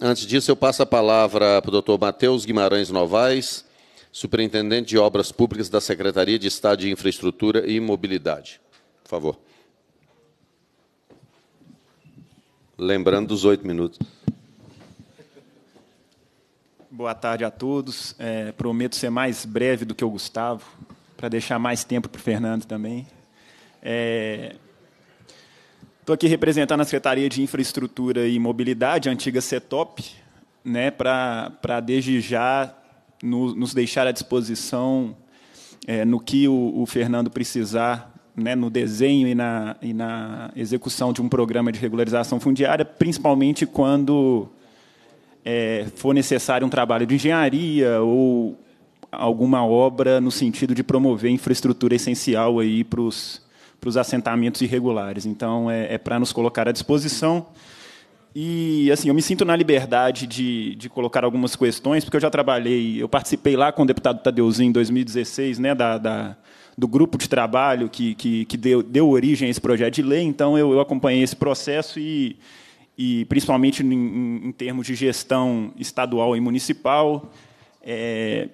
Antes disso, eu passo a palavra para o doutor Matheus Guimarães Novaes, superintendente de Obras Públicas da Secretaria de Estado de Infraestrutura e Mobilidade. Por favor. Lembrando dos oito minutos. Boa tarde a todos. É, prometo ser mais breve do que o Gustavo, para deixar mais tempo para o Fernando também. É, Estou aqui representando a Secretaria de Infraestrutura e Mobilidade, a antiga CETOP, né, para desde já nos deixar à disposição é, no que o, o Fernando precisar né, no desenho e na, e na, execução de um programa de regularização fundiária, principalmente quando é, for necessário um trabalho de engenharia ou alguma obra no sentido de promover infraestrutura essencial para os para os assentamentos irregulares. Então, é, é para nos colocar à disposição. E, assim, eu me sinto na liberdade de, de colocar algumas questões, porque eu já trabalhei, eu participei lá com o deputado Tadeuzinho em 2016, né, da, da do grupo de trabalho que, que, que deu, deu, origem a esse projeto de lei, então eu, eu acompanhei esse processo e, e principalmente em, em, termos de gestão estadual e municipal, é,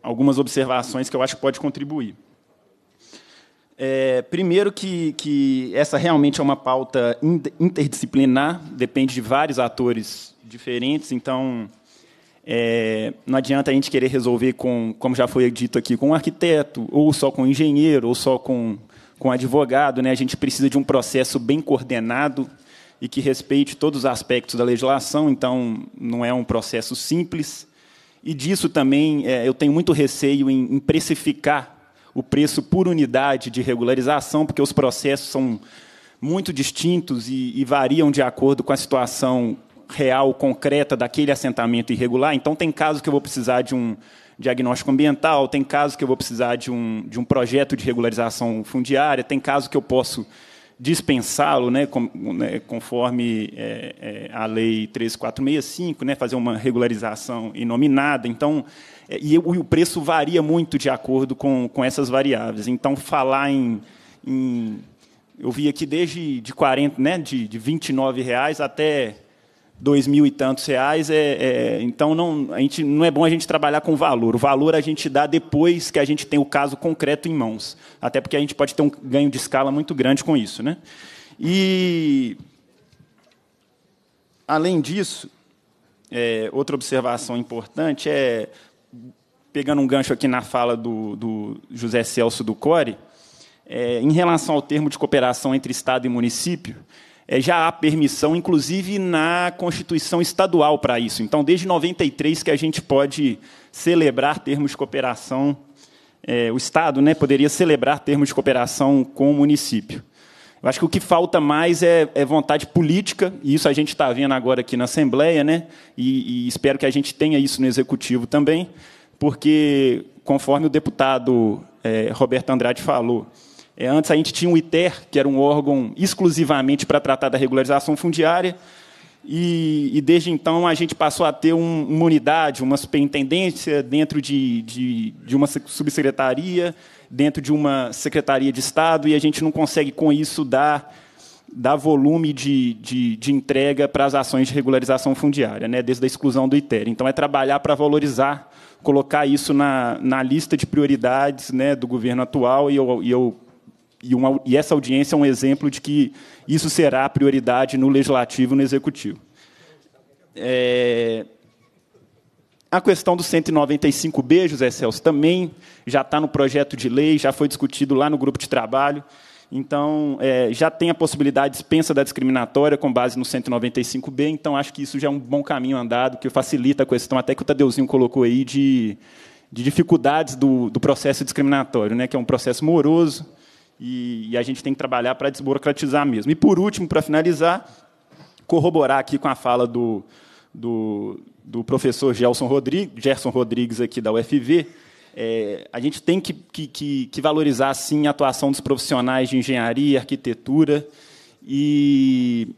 algumas observações que eu acho que pode contribuir. É, primeiro que, que essa realmente é uma pauta interdisciplinar, depende de vários atores diferentes, então é, não adianta a gente querer resolver com, como já foi dito aqui, com um arquiteto, ou só com um engenheiro, ou só com, com um advogado. Né? A gente precisa de um processo bem coordenado e que respeite todos os aspectos da legislação, então não é um processo simples. E disso também é, eu tenho muito receio em, em precificar o preço por unidade de regularização, porque os processos são muito distintos e, e variam de acordo com a situação real, concreta daquele assentamento irregular. Então, tem casos que eu vou precisar de um diagnóstico ambiental, tem casos que eu vou precisar de um, de um projeto de regularização fundiária, tem casos que eu posso dispensá-lo, né, né, conforme é, é, a lei 13465, né, fazer uma regularização inominada. Então, é, e o preço varia muito de acordo com, com essas variáveis. Então, falar em, em eu vi aqui desde de 40, né, de, de 29 reais até dois mil e tantos reais. É, é, então não, a gente, não é bom a gente trabalhar com valor. O valor a gente dá depois que a gente tem o caso concreto em mãos. Até porque a gente pode ter um ganho de escala muito grande com isso. Né? E além disso, é, outra observação importante é pegando um gancho aqui na fala do, do José Celso do Core, é, em relação ao termo de cooperação entre Estado e município, é, já há permissão, inclusive na Constituição Estadual, para isso. Então, desde 93 que a gente pode celebrar termos de cooperação, é, o Estado né, poderia celebrar termos de cooperação com o município. Eu acho que o que falta mais é, é vontade política, e isso a gente está vendo agora aqui na Assembleia, né, e, e espero que a gente tenha isso no Executivo também, porque, conforme o deputado é, Roberto Andrade falou, é, antes a gente tinha o ITER, que era um órgão exclusivamente para tratar da regularização fundiária, e, e, desde então a gente passou a ter um, uma unidade, uma superintendência dentro de, de, de uma subsecretaria, dentro de uma secretaria de Estado, e a gente não consegue com isso dar dá volume de, de, de, entrega para as ações de regularização fundiária, né, desde a exclusão do ITER. Então, é trabalhar para valorizar colocar isso na, na lista de prioridades né, do governo atual e, eu, e, eu, e, uma, e essa audiência é um exemplo de que isso será a prioridade no legislativo e no executivo. É... A questão do 195B, José Celso, também já está no projeto de lei, já foi discutido lá no grupo de trabalho. Então, é, já tem a possibilidade de dispensa da discriminatória com base no 195B, então acho que isso já é um bom caminho andado, que facilita a questão, até que o Tadeuzinho colocou aí, de, de dificuldades do, do, processo discriminatório, né, que é um processo moroso, e, e a gente tem que trabalhar para desburocratizar mesmo. E, por último, para finalizar, corroborar aqui com a fala do, do, do professor Rodrigues, Gerson Rodrigues aqui da UFV, é, a gente tem que, que, que, valorizar, sim, a atuação dos profissionais de engenharia, arquitetura. E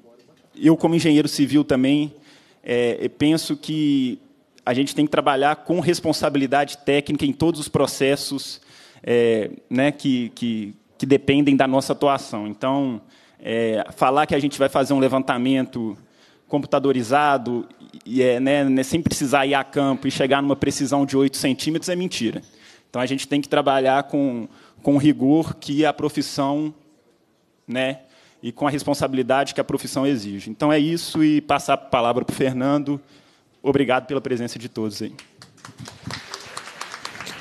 eu, como engenheiro civil também, é, penso que a gente tem que trabalhar com responsabilidade técnica em todos os processos é, né, que, que, que dependem da nossa atuação. Então, é, falar que a gente vai fazer um levantamento computadorizado, e é, né, né, sem precisar ir a campo e chegar numa precisão de 8 centímetros é mentira. Então a gente tem que trabalhar com, com rigor que a profissão, né, e com a responsabilidade que a profissão exige. Então é isso e passar a palavra para o Fernando. Obrigado pela presença de todos aí.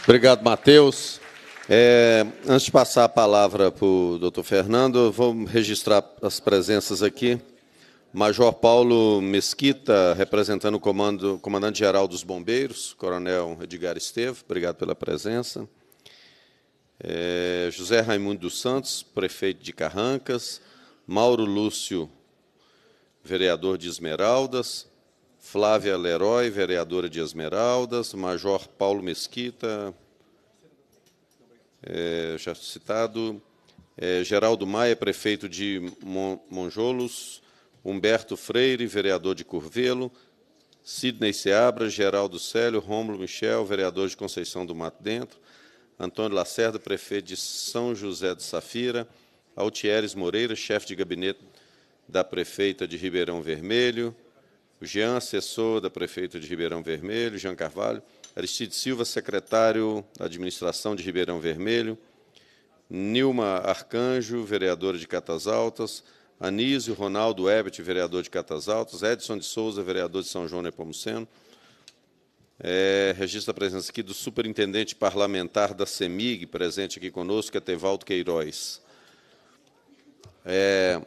Obrigado, Matheus. É, antes de passar a palavra para o doutor Fernando, vou registrar as presenças aqui. Major Paulo Mesquita, representando o comando, comandante-geral dos bombeiros, Coronel Edgar Estevo, obrigado pela presença. É, José Raimundo dos Santos, prefeito de Carrancas. Mauro Lúcio, vereador de Esmeraldas. Flávia Leroy, vereadora de Esmeraldas. Major Paulo Mesquita, é, já citado. É, Geraldo Maia, prefeito de Mon Monjolos. Humberto Freire, vereador de Curvelo, Sidney Seabra, Geraldo Célio, Rômulo Michel, vereador de Conceição do Mato Dentro, Antônio Lacerda, prefeito de São José de Safira, Altieres Moreira, chefe de gabinete da prefeita de Ribeirão Vermelho, Jean, assessor da prefeita de Ribeirão Vermelho, Jean Carvalho, Aristide Silva, secretário da administração de Ribeirão Vermelho, Nilma Arcanjo, vereadora de Catas Altas, Anísio Ronaldo Ebert, vereador de Catas Altas, Edson de Souza, vereador de São João Nepomuceno. É, registro a presença aqui do superintendente parlamentar da CEMIG, presente aqui conosco, que é Tevaldo Queiroz. É,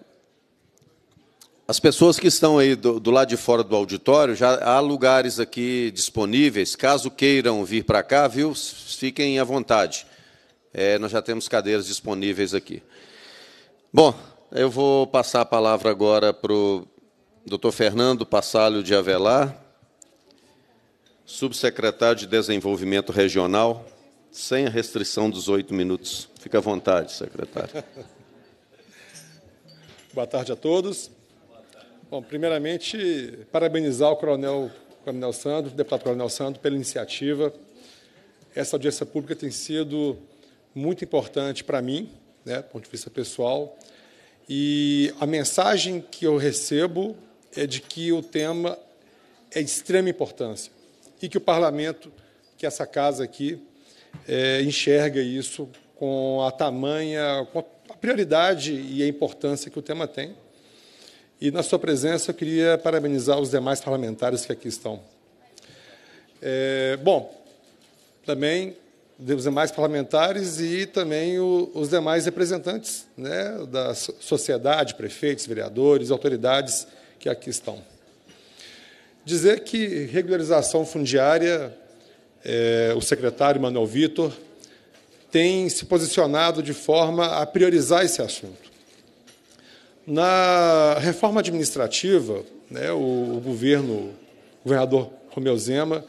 as pessoas que estão aí do, do, lado de fora do auditório, já há lugares aqui disponíveis. Caso queiram vir para cá, viu, fiquem à vontade. É, nós já temos cadeiras disponíveis aqui. Bom, eu vou passar a palavra agora para o Dr. Fernando Passalho de Avelar, subsecretário de Desenvolvimento Regional, sem a restrição dos oito minutos. Fica à vontade, secretário. Boa tarde a todos. Bom, primeiramente, parabenizar o coronel, coronel Sandro, o deputado coronel Sandro, pela iniciativa. Essa audiência pública tem sido muito importante para mim, né, do ponto de vista pessoal, e a mensagem que eu recebo é de que o tema é de extrema importância e que o parlamento, que essa casa aqui, é, enxerga isso com a tamanha, com a prioridade e a importância que o tema tem. E, na sua presença, eu queria parabenizar os demais parlamentares que aqui estão. É, bom, também dos demais parlamentares e também o, os demais representantes né, da sociedade, prefeitos, vereadores, autoridades que aqui estão. Dizer que regularização fundiária, é, o secretário Manuel Vitor tem se posicionado de forma a priorizar esse assunto. Na reforma administrativa, né, o, o governo, o governador Romeu Zema,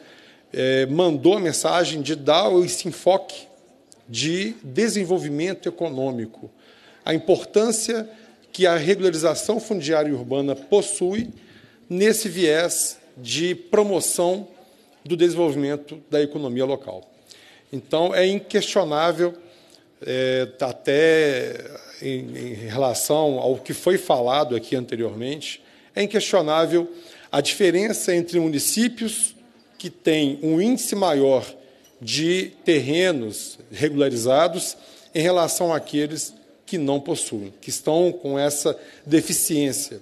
é, mandou a mensagem de dar esse enfoque de desenvolvimento econômico, a importância que a regularização fundiária urbana possui nesse viés de promoção do desenvolvimento da economia local. Então, é inquestionável, é, até em, em relação ao que foi falado aqui anteriormente, é inquestionável a diferença entre municípios que tem um índice maior de terrenos regularizados em relação àqueles que não possuem, que estão com essa deficiência.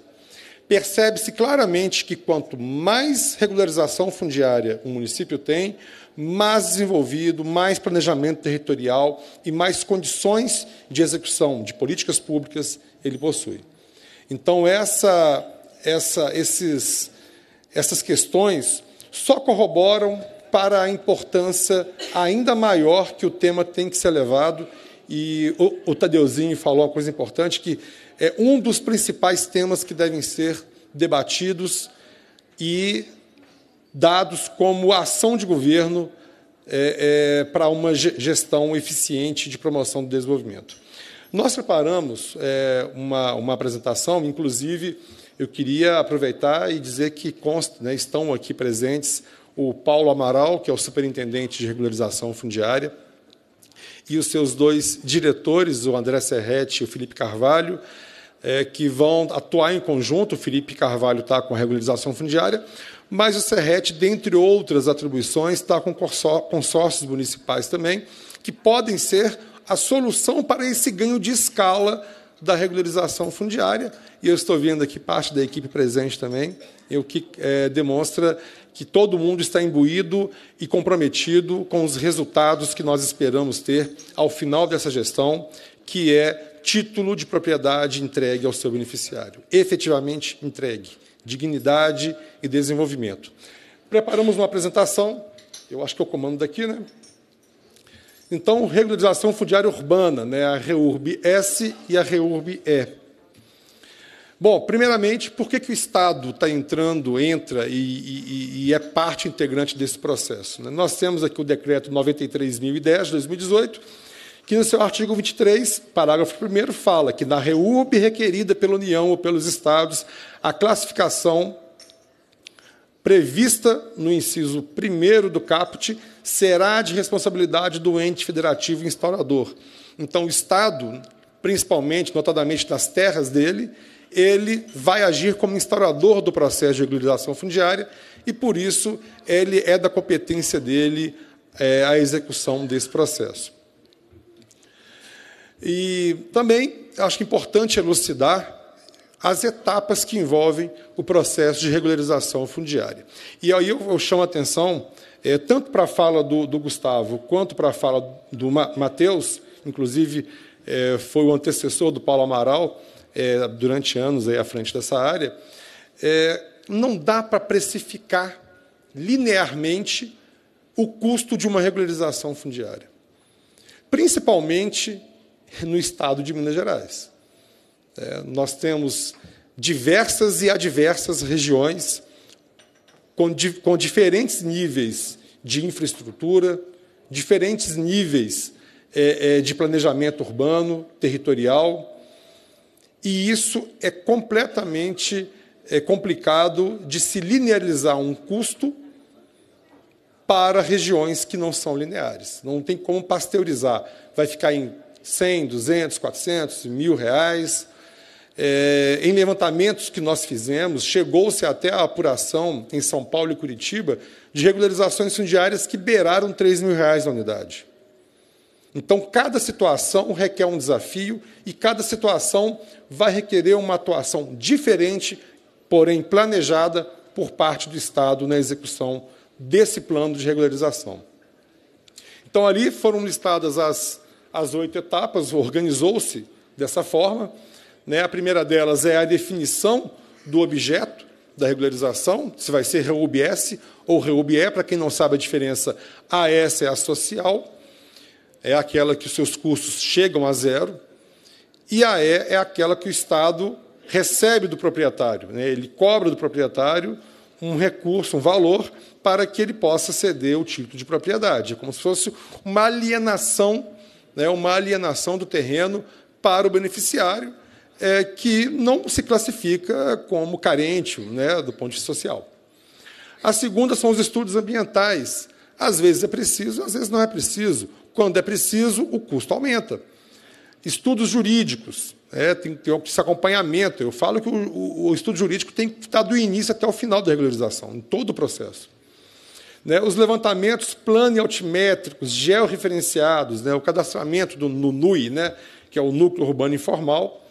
Percebe-se claramente que quanto mais regularização fundiária um município tem, mais desenvolvido, mais planejamento territorial e mais condições de execução de políticas públicas ele possui. Então, essa, essa, esses, essas questões só corroboram para a importância ainda maior que o tema tem que ser levado. E o, o Tadeuzinho falou uma coisa importante, que é um dos principais temas que devem ser debatidos e dados como ação de governo é, é, para uma gestão eficiente de promoção do desenvolvimento. Nós preparamos é, uma, uma apresentação, inclusive eu queria aproveitar e dizer que consta, né, estão aqui presentes o Paulo Amaral, que é o superintendente de regularização fundiária, e os seus dois diretores, o André Serretti e o Felipe Carvalho, é, que vão atuar em conjunto. O Felipe Carvalho está com a regularização fundiária, mas o Serrete, dentre outras atribuições, está com consórcios municipais também, que podem ser a solução para esse ganho de escala da regularização fundiária, e eu estou vendo aqui parte da equipe presente também, o que é, demonstra que todo mundo está imbuído e comprometido com os resultados que nós esperamos ter ao final dessa gestão, que é título de propriedade entregue ao seu beneficiário, efetivamente entregue, dignidade e desenvolvimento. Preparamos uma apresentação, eu acho que eu comando daqui, né? Então, regularização fundiária urbana, né, a REURB S e a REURB E. Bom, primeiramente, por que, que o Estado está entrando, entra e, e, e, é parte integrante desse processo? Né? Nós temos aqui o decreto 93.010, de 2018, que no seu artigo 23, parágrafo 1 fala que na REURB requerida pela União ou pelos Estados, a classificação prevista no inciso 1 do CAPT será de responsabilidade do ente federativo instaurador. Então, o Estado, principalmente, notadamente nas terras dele, ele vai agir como instaurador do processo de regularização fundiária e, por isso, ele é da competência dele é, a execução desse processo. E também acho que é importante elucidar as etapas que envolvem o processo de regularização fundiária. E aí eu, eu chamo a atenção é, tanto para a fala do, do, Gustavo quanto para a fala do Ma Mateus, inclusive é, foi o antecessor do Paulo Amaral é, durante anos aí à frente dessa área, é, não dá para precificar linearmente o custo de uma regularização fundiária, principalmente no estado de Minas Gerais. É, nós temos diversas e adversas regiões com, di com diferentes níveis de infraestrutura, diferentes níveis é, é, de planejamento urbano, territorial, e isso é completamente é, complicado de se linearizar um custo para regiões que não são lineares. Não tem como pasteurizar. Vai ficar em 100, 200, 400, mil reais. É, em levantamentos que nós fizemos, chegou-se até a apuração em São Paulo e Curitiba de regularizações fundiárias que beiraram 3 mil reais na unidade. Então, cada situação requer um desafio e cada situação vai requerer uma atuação diferente, porém planejada por parte do Estado na execução desse plano de regularização. Então, ali foram listadas as, as oito etapas, organizou-se dessa forma. Né? A primeira delas é a definição do objeto da regularização, se vai ser REUBS ou REUBE, para quem não sabe a diferença, a S é a social, é aquela que os seus custos chegam a zero, e a E é aquela que o Estado recebe do proprietário, né? ele cobra do proprietário um recurso, um valor, para que ele possa ceder o título de propriedade. É como se fosse uma alienação, né? uma alienação do terreno para o beneficiário, é, que não se classifica como carente né, do ponto de vista social. A segunda são os estudos ambientais. Às vezes é preciso, às vezes não é preciso. Quando é preciso, o custo aumenta. Estudos jurídicos. É, tem que ter esse acompanhamento. Eu falo que o, o, o, estudo jurídico tem que estar do início até o final da regularização, em todo o processo. Né, os levantamentos plano e altimétricos, georreferenciados, né, o cadastramento do, no NUI, né, que é o Núcleo Urbano Informal,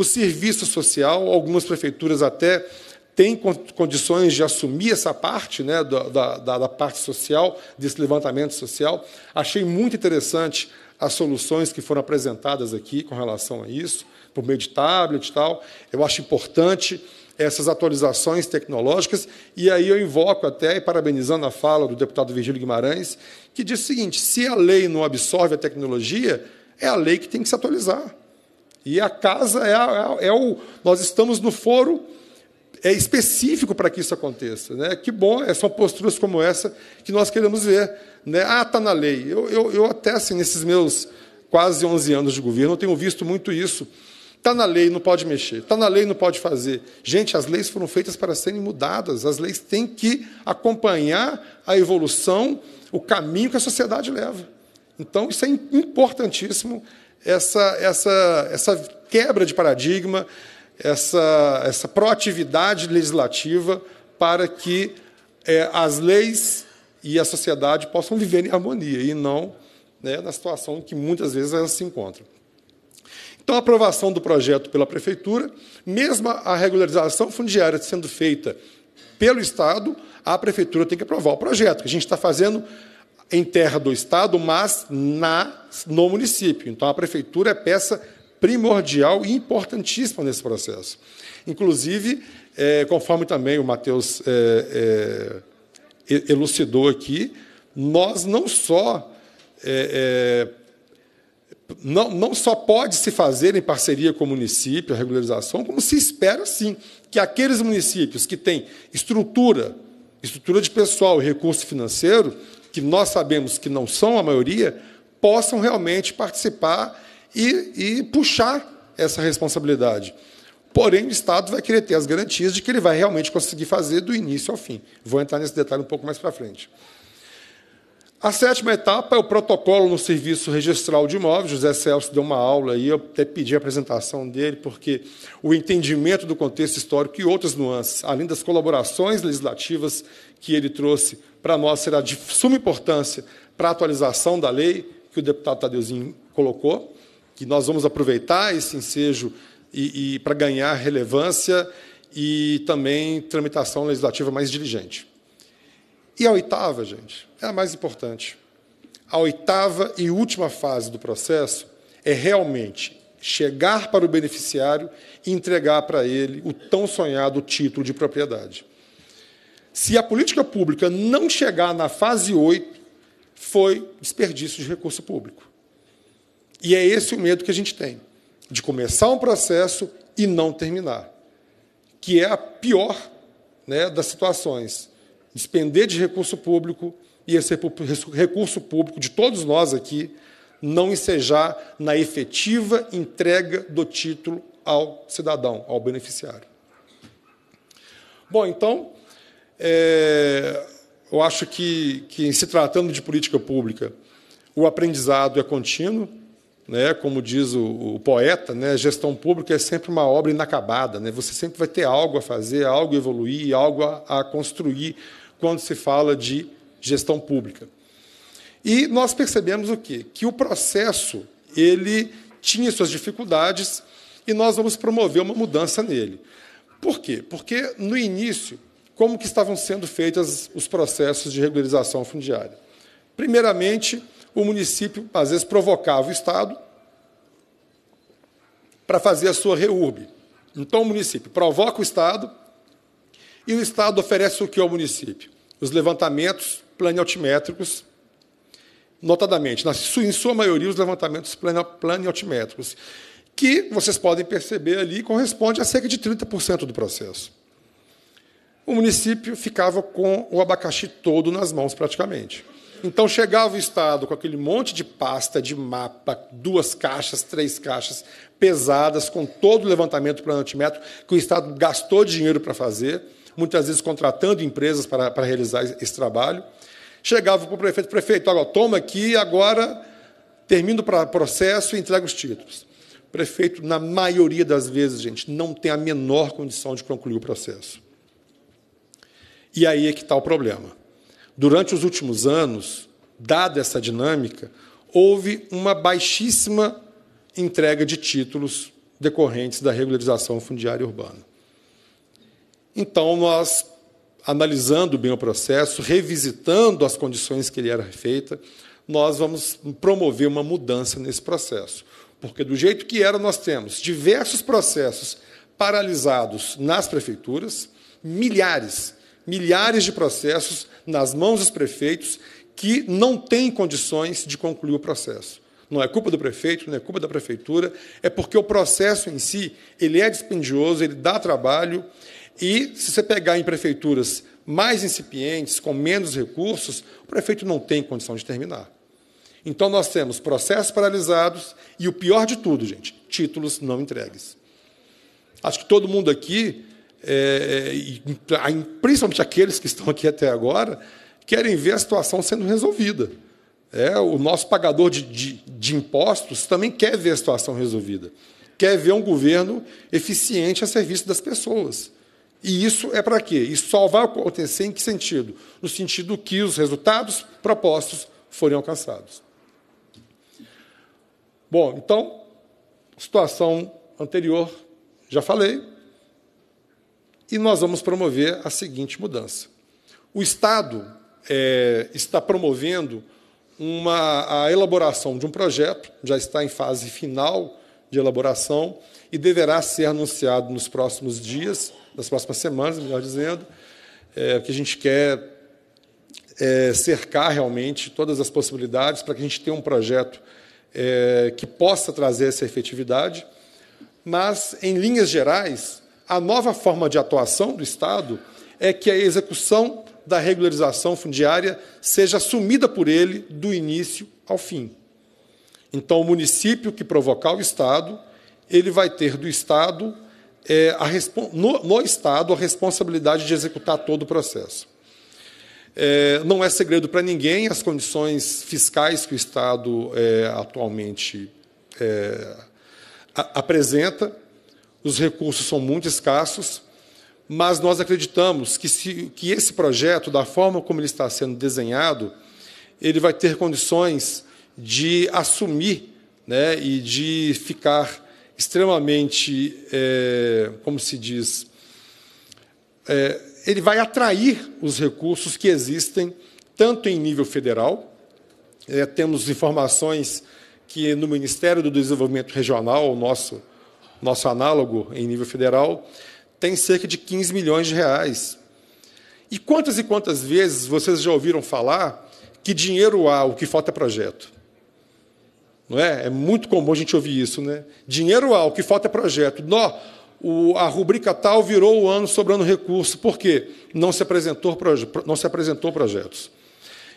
o serviço social, algumas prefeituras até têm condições de assumir essa parte né, da, da, da parte social, desse levantamento social. Achei muito interessante as soluções que foram apresentadas aqui com relação a isso, por meio de tablet e tal. Eu acho importante essas atualizações tecnológicas, e aí eu invoco até, e parabenizando a fala do deputado Virgílio Guimarães, que diz o seguinte: se a lei não absorve a tecnologia, é a lei que tem que se atualizar. E a casa é, é, é o. Nós estamos no foro é específico para que isso aconteça. Né? Que bom, é, são posturas como essa que nós queremos ver. Né? Ah, está na lei. Eu, eu, eu até, assim, nesses meus quase 11 anos de governo, eu tenho visto muito isso. Está na lei, não pode mexer. Está na lei, não pode fazer. Gente, as leis foram feitas para serem mudadas. As leis têm que acompanhar a evolução, o caminho que a sociedade leva. Então, isso é importantíssimo essa, essa, essa quebra de paradigma, essa, essa proatividade legislativa para que é, as leis e a sociedade possam viver em harmonia e não né, na situação em que muitas vezes elas se encontram. Então, a aprovação do projeto pela prefeitura, mesmo a regularização fundiária sendo feita pelo Estado, a prefeitura tem que aprovar o projeto, que a gente está fazendo em terra do Estado, mas na, no município. Então, a prefeitura é peça primordial e importantíssima nesse processo. Inclusive, é, conforme também o Matheus é, é, elucidou aqui, nós não só é, é, não, não só pode se fazer em parceria com o município a regularização, como se espera sim que aqueles municípios que têm estrutura, estrutura de pessoal e recurso financeiro, que nós sabemos que não são a maioria, possam realmente participar e, e puxar essa responsabilidade. Porém, o Estado vai querer ter as garantias de que ele vai realmente conseguir fazer do início ao fim. Vou entrar nesse detalhe um pouco mais para frente. A sétima etapa é o protocolo no serviço registral de imóveis. José Celso deu uma aula e eu até pedi a apresentação dele, porque o entendimento do contexto histórico e outras nuances, além das colaborações legislativas que ele trouxe para nós será de suma importância para a atualização da lei que o deputado Tadeuzinho colocou, que nós vamos aproveitar esse ensejo e, e para ganhar relevância e também tramitação legislativa mais diligente. E a oitava, gente, é a mais importante. A oitava e última fase do processo é realmente chegar para o beneficiário e entregar para ele o tão sonhado título de propriedade. Se a política pública não chegar na fase 8, foi desperdício de recurso público. E é esse o medo que a gente tem, de começar um processo e não terminar, que é a pior né, das situações. Despender de recurso público e esse recurso público de todos nós aqui não ensejar na efetiva entrega do título ao cidadão, ao beneficiário. Bom, então, é, eu acho que, que, em se tratando de política pública, o aprendizado é contínuo, né? como diz o, o poeta, né? gestão pública é sempre uma obra inacabada, né? você sempre vai ter algo a fazer, algo a evoluir, algo a, a construir quando se fala de gestão pública. E nós percebemos o quê? Que o processo ele tinha suas dificuldades e nós vamos promover uma mudança nele. Por quê? Porque no início como que estavam sendo feitos os processos de regularização fundiária. Primeiramente, o município às vezes provocava o Estado para fazer a sua reurb. Então o município provoca o Estado e o Estado oferece o que ao município? Os levantamentos planealtimétricos, notadamente, na sua, em sua maioria, os levantamentos planealtimétricos, que vocês podem perceber ali corresponde a cerca de 30% do processo o município ficava com o abacaxi todo nas mãos, praticamente. Então chegava o Estado com aquele monte de pasta, de mapa, duas caixas, três caixas pesadas, com todo o levantamento planimétrico que o Estado gastou dinheiro para fazer, muitas vezes contratando empresas para, para realizar esse trabalho. Chegava para o prefeito, prefeito, agora toma aqui, agora termino o processo e entrego os títulos. O prefeito, na maioria das vezes, gente, não tem a menor condição de concluir o processo. E aí é que está o problema. Durante os últimos anos, dada essa dinâmica, houve uma baixíssima entrega de títulos decorrentes da regularização fundiária urbana. Então, nós, analisando bem o processo, revisitando as condições que ele era feita, nós vamos promover uma mudança nesse processo. Porque, do jeito que era, nós temos diversos processos paralisados nas prefeituras, milhares milhares de processos nas mãos dos prefeitos que não têm condições de concluir o processo. Não é culpa do prefeito, não é culpa da prefeitura, é porque o processo em si ele é dispendioso, ele dá trabalho e se você pegar em prefeituras mais incipientes, com menos recursos, o prefeito não tem condição de terminar. Então nós temos processos paralisados e o pior de tudo, gente, títulos não entregues. Acho que todo mundo aqui é, é principalmente aqueles que estão aqui até agora, querem ver a situação sendo resolvida. É, o nosso pagador de, de, de impostos também quer ver a situação resolvida, quer ver um governo eficiente a serviço das pessoas. E isso é para quê? Isso só vai acontecer em que sentido? No sentido que os resultados propostos forem alcançados. Bom, então, situação anterior, já falei, e nós vamos promover a seguinte mudança. O Estado é, está promovendo uma, a elaboração de um projeto, já está em fase final de elaboração e deverá ser anunciado nos próximos dias, nas próximas semanas, melhor dizendo, é, que a gente quer é, cercar realmente todas as possibilidades para que a gente tenha um projeto é, que possa trazer essa efetividade. Mas, em linhas gerais, a nova forma de atuação do Estado é que a execução da regularização fundiária seja assumida por ele do início ao fim. Então, o município que provocar o Estado, ele vai ter do Estado, é, a, no, no, Estado, a responsabilidade de executar todo o processo. É, não é segredo para ninguém as condições fiscais que o Estado é, atualmente é, apresenta os recursos são muito escassos, mas nós acreditamos que, se, que esse projeto, da forma como ele está sendo desenhado, ele vai ter condições de assumir né, e de ficar extremamente, é, como se diz, é, ele vai atrair os recursos que existem, tanto em nível federal, é, temos informações que no Ministério do Desenvolvimento Regional, o nosso nosso análogo em nível federal, tem cerca de 15 milhões de reais. E quantas e quantas vezes vocês já ouviram falar que dinheiro há, o que falta é projeto? Não é? É muito comum a gente ouvir isso, né? Dinheiro há, o que falta é projeto. Nó, o, a rubrica tal virou o ano sobrando recurso, por quê? Não se apresentou, não se apresentou projetos.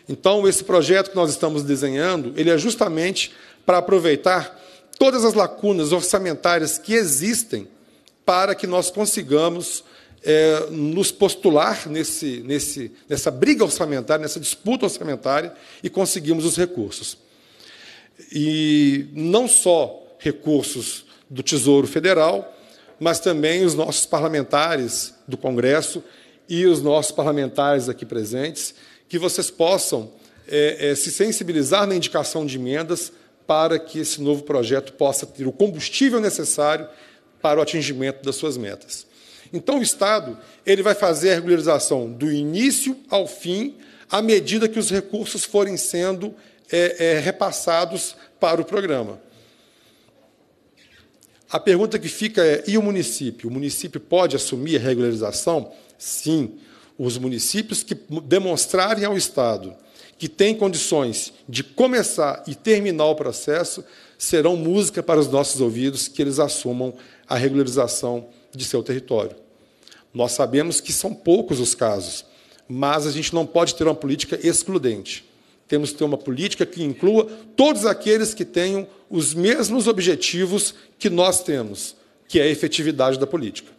Então, esse projeto que nós estamos desenhando, ele é justamente para aproveitar todas as lacunas orçamentárias que existem para que nós consigamos é, nos postular nesse, nesse, nessa briga orçamentária, nessa disputa orçamentária e conseguimos os recursos. E não só recursos do Tesouro Federal, mas também os nossos parlamentares do Congresso e os nossos parlamentares aqui presentes, que vocês possam é, é, se sensibilizar na indicação de emendas para que esse novo projeto possa ter o combustível necessário para o atingimento das suas metas. Então, o Estado ele vai fazer a regularização do início ao fim, à medida que os recursos forem sendo é, é, repassados para o programa. A pergunta que fica é: e o município? O município pode assumir a regularização? Sim. Os municípios que demonstrarem ao Estado que têm condições de começar e terminar o processo serão música para os nossos ouvidos que eles assumam a regularização de seu território. Nós sabemos que são poucos os casos, mas a gente não pode ter uma política excludente. Temos que ter uma política que inclua todos aqueles que tenham os mesmos objetivos que nós temos, que é a efetividade da política.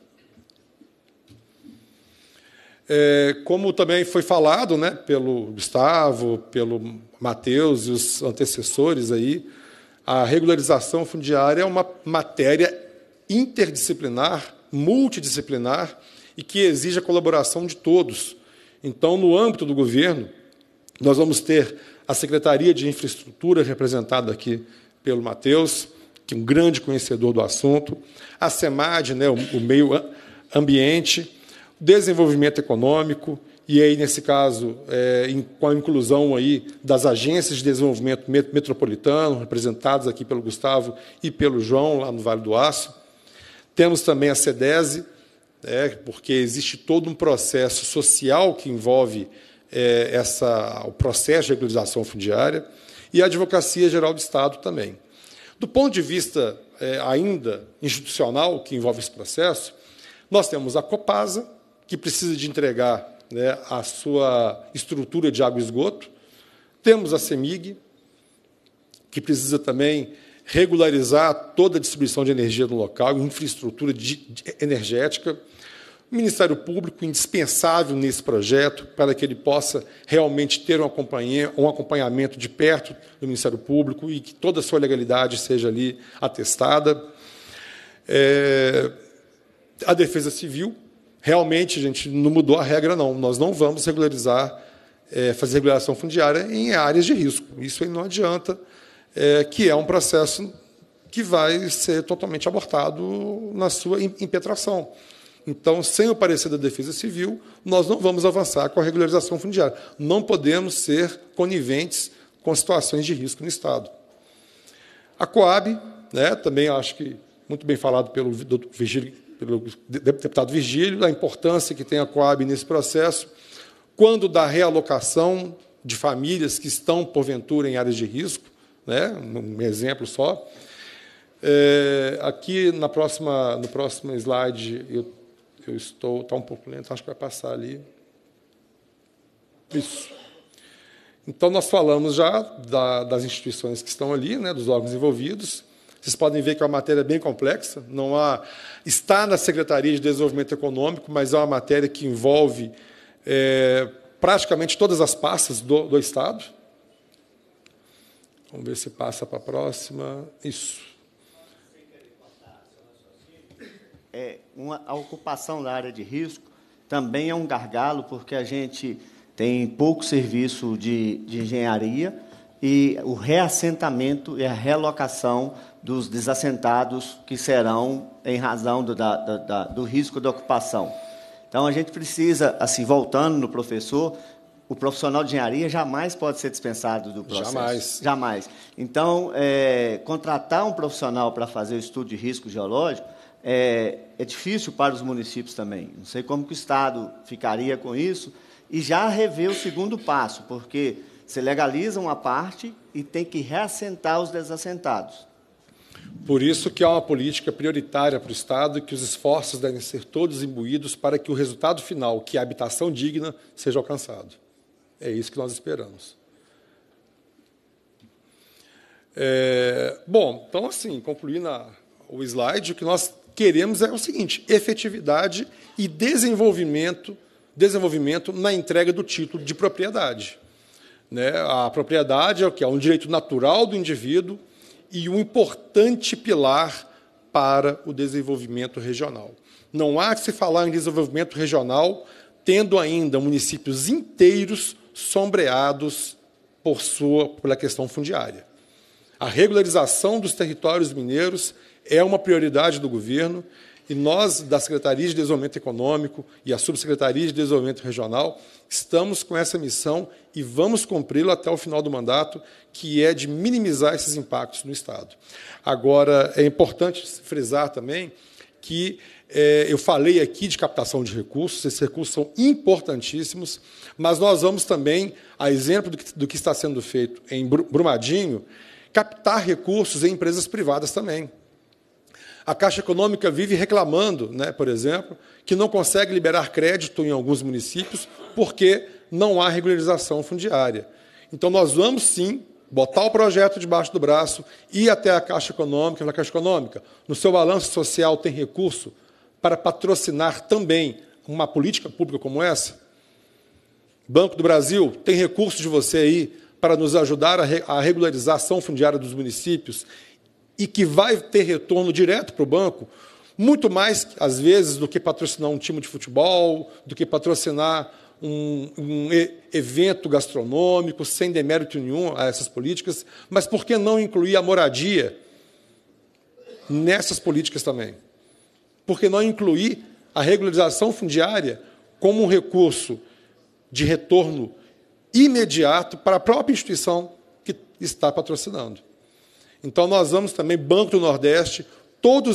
É, como também foi falado né, pelo Gustavo, pelo Matheus e os antecessores aí, a regularização fundiária é uma matéria interdisciplinar, multidisciplinar e que exige a colaboração de todos. Então, no âmbito do governo, nós vamos ter a Secretaria de Infraestrutura, representada aqui pelo Matheus, que é um grande conhecedor do assunto, a SEMAD, né, o meio ambiente, desenvolvimento econômico, e aí, nesse caso, é, em, com a inclusão aí das agências de desenvolvimento metropolitano, representadas aqui pelo Gustavo e pelo João, lá no Vale do Aço. Temos também a SEDESE, é, né, porque existe todo um processo social que envolve é, essa, o processo de regularização fundiária, e a Advocacia Geral do Estado também. Do ponto de vista é, ainda institucional, que envolve esse processo, nós temos a COPASA, que precisa de entregar né, a sua estrutura de água e esgoto. Temos a CEMIG, que precisa também regularizar toda a distribuição de energia no local, infraestrutura de, de, energética. O Ministério Público, indispensável nesse projeto, para que ele possa realmente ter um, um acompanhamento de perto do Ministério Público e que toda a sua legalidade seja ali atestada. É, a Defesa Civil, realmente, gente, não mudou a regra, não. Nós não vamos regularizar, é, fazer regulação fundiária em áreas de risco. Isso aí não adianta, é, que é um processo que vai ser totalmente abortado na sua impetração. Então, sem o parecer da Defesa Civil, nós não vamos avançar com a regularização fundiária. Não podemos ser coniventes com situações de risco no Estado. A Coab, né, também acho que muito bem falado pelo dr Vigílio pelo deputado Virgílio, da importância que tem a Coab nesse processo, quando da realocação de famílias que estão, porventura, em áreas de risco, né? um exemplo só. É, aqui, na próxima, no próximo slide, eu, eu estou... Está um pouco lento, acho que vai passar ali. Isso. Então, nós falamos já da, das instituições que estão ali, né, dos órgãos envolvidos, vocês podem ver que é uma matéria bem complexa, não há está na Secretaria de Desenvolvimento Econômico, mas é uma matéria que envolve é, praticamente todas as pastas do, do Estado. Vamos ver se passa para a próxima. Isso. É, uma, a ocupação da área de risco também é um gargalo, porque a gente tem pouco serviço de, de engenharia e o reassentamento e a relocação dos desassentados que serão em razão do, da, da, do risco da ocupação. Então, a gente precisa, assim, voltando no professor, o profissional de engenharia jamais pode ser dispensado do processo. Jamais. Jamais. Então, é, contratar um profissional para fazer o estudo de risco geológico é, é, difícil para os municípios também. Não sei como que o Estado ficaria com isso. E já rever o segundo passo, porque você legaliza uma parte e tem que reassentar os desassentados. Por isso que é uma política prioritária para o Estado e que os esforços devem ser todos imbuídos para que o resultado final, que é a habitação digna, seja alcançado. É isso que nós esperamos. É, bom, então, assim, concluindo a, o slide, o que nós queremos é o seguinte, efetividade e desenvolvimento, desenvolvimento na entrega do título de propriedade. Né? A propriedade é o que? É um direito natural do indivíduo, e um importante pilar para o desenvolvimento regional. Não há que se falar em desenvolvimento regional tendo ainda municípios inteiros sombreados por sua pela questão fundiária. A regularização dos territórios mineiros é uma prioridade do governo e nós da Secretaria de Desenvolvimento Econômico e a Subsecretaria de Desenvolvimento Regional estamos com essa missão e vamos cumpri-lo até o final do mandato, que é de minimizar esses impactos no Estado. Agora, é importante frisar também que é, eu falei aqui de captação de recursos, esses recursos são importantíssimos, mas nós vamos também, a exemplo do que, do que está sendo feito em Brumadinho, captar recursos em empresas privadas também. A Caixa Econômica vive reclamando, né, por exemplo, que não consegue liberar crédito em alguns municípios porque não há regularização fundiária. Então, nós vamos sim botar o projeto debaixo do braço, ir até a Caixa Econômica, na Caixa Econômica, no seu balanço social tem recurso para patrocinar também uma política pública como essa? Banco do Brasil, tem recurso de você aí para nos ajudar a regularização fundiária dos municípios e que vai ter retorno direto para o banco, muito mais, às vezes, do que patrocinar um time de futebol, do que patrocinar um, um evento gastronômico, sem demérito nenhum a essas políticas, mas por que não incluir a moradia nessas políticas também? Por que não incluir a regularização fundiária como um recurso de retorno imediato para a própria instituição que está patrocinando? Então, nós vamos também, Banco do Nordeste,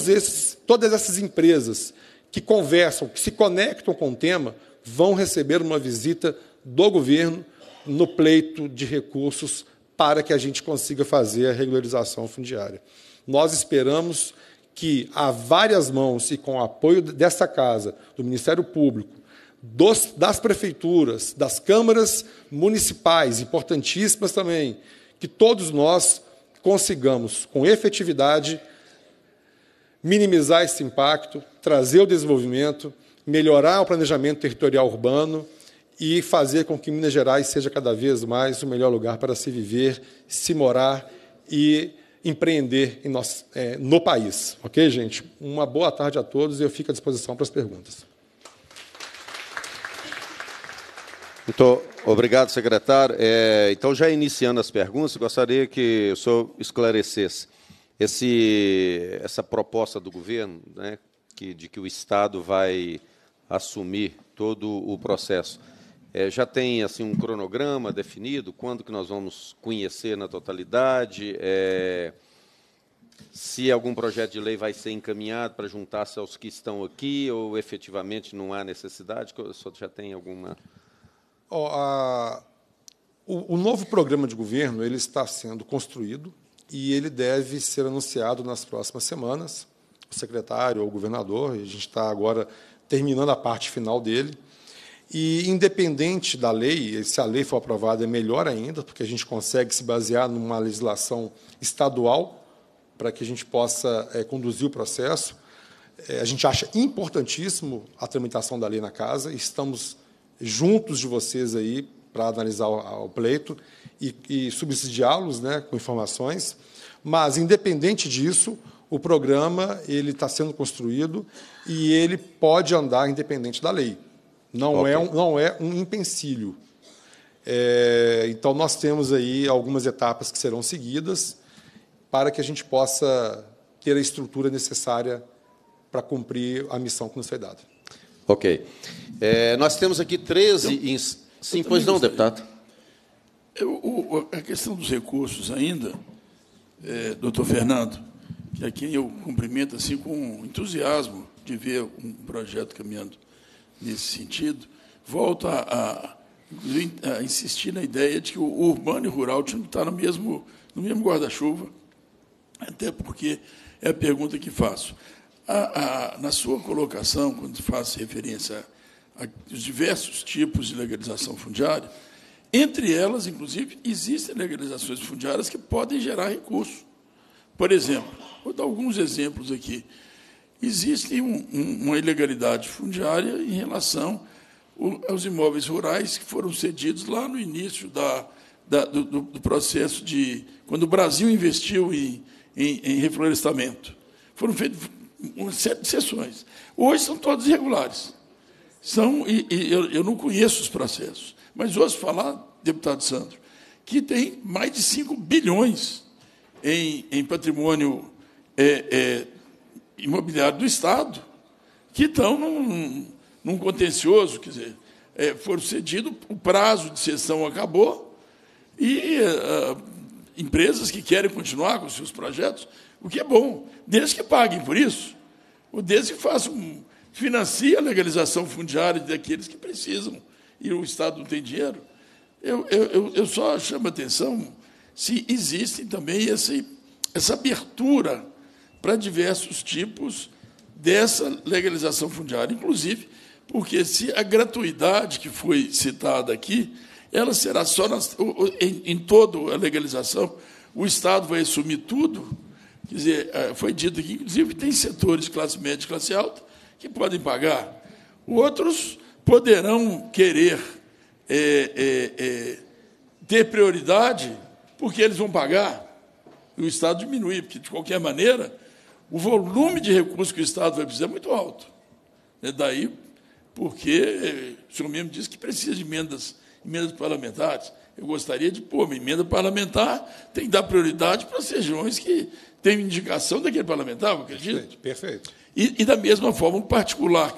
esses, todas essas empresas que conversam, que se conectam com o tema, vão receber uma visita do governo no pleito de recursos para que a gente consiga fazer a regularização fundiária. Nós esperamos que a várias mãos e com o apoio desta casa, do Ministério Público, dos, das prefeituras, das câmaras municipais, importantíssimas também, que todos nós consigamos, com efetividade, minimizar esse impacto, trazer o desenvolvimento melhorar o planejamento territorial urbano e fazer com que Minas Gerais seja cada vez mais o melhor lugar para se viver, se morar e empreender em nosso, é, no país. Ok, gente? Uma boa tarde a todos e eu fico à disposição para as perguntas. Muito obrigado, secretário. É, então, já iniciando as perguntas, gostaria que o senhor esclarecesse esse, essa proposta do governo, né, que, de que o Estado vai assumir todo o processo. É, já tem assim um cronograma definido, quando que nós vamos conhecer na totalidade, é, se algum projeto de lei vai ser encaminhado para juntar-se aos que estão aqui, ou efetivamente não há necessidade, só já tem alguma... Oh, a... o, o novo programa de governo ele está sendo construído e ele deve ser anunciado nas próximas semanas. O secretário ou o governador, a gente está agora terminando a parte final dele. E, independente da lei, se a lei for aprovada, é melhor ainda, porque a gente consegue se basear numa legislação estadual para que a gente possa é, conduzir o processo. É, a gente acha importantíssimo a tramitação da lei na casa, estamos juntos de vocês aí para analisar o, o, pleito e, e subsidiá-los né, com informações. Mas, independente disso, o programa ele está sendo construído e ele pode andar independente da lei. Não é okay. é um, não é um empecilho. É, então nós temos aí algumas etapas que serão seguidas para que a gente possa ter a estrutura necessária para cumprir a missão que nos foi dada. Ok. É, nós temos aqui 13... Então, ins... Sim, pois não, deputado. Eu, o, a questão dos recursos ainda, é, doutor Fernando, que a quem eu cumprimento assim com entusiasmo de ver um projeto caminhando nesse sentido, volto a, a, a insistir na ideia de que o urbano e o rural tinham que estar no mesmo, no mesmo guarda-chuva, até porque é a pergunta que faço. A, na sua colocação, quando faz referência aos diversos tipos de legalização fundiária, entre elas, inclusive, existem legalizações fundiárias que podem gerar recurso. Por exemplo, vou dar alguns exemplos aqui. Existe um, um, uma ilegalidade fundiária em relação aos imóveis rurais que foram cedidos lá no início da, da, do, do, processo de. quando o Brasil investiu em, em, em reflorestamento. Foram feitas uma série de sessões. Hoje são todos irregulares. São, e, e eu, eu, não conheço os processos, mas ouço falar, deputado Sandro, que tem mais de 5 bilhões em, em patrimônio é, é, imobiliário do Estado, que estão num, num contencioso, quer dizer, é, foram cedidos, o prazo de cessão acabou, e é, empresas que querem continuar com seus projetos, o que é bom, desde que paguem por isso, desde que façam, financie a legalização fundiária daqueles que precisam, e o Estado não tem dinheiro. Eu, eu, eu só chamo a atenção se existe também esse, essa abertura para diversos tipos dessa legalização fundiária, inclusive porque se a gratuidade que foi citada aqui, ela será só nas, em, em toda a legalização, o Estado vai assumir tudo. Quer dizer, eh, foi dito que, inclusive, tem setores de classe média e classe alta que podem pagar. Outros poderão querer é, é, é, ter prioridade porque eles vão pagar e o Estado diminuir, porque, de qualquer maneira, o volume de recursos que o Estado vai precisar é muito alto. É daí porque eh, o senhor mesmo disse que precisa de emendas, emendas parlamentares. Eu gostaria de, pô, uma emenda parlamentar tem que dar prioridade para as regiões que têm indicação daquele parlamentar, acredita? Perfeito. perfeito. E, e, da mesma forma, um particular,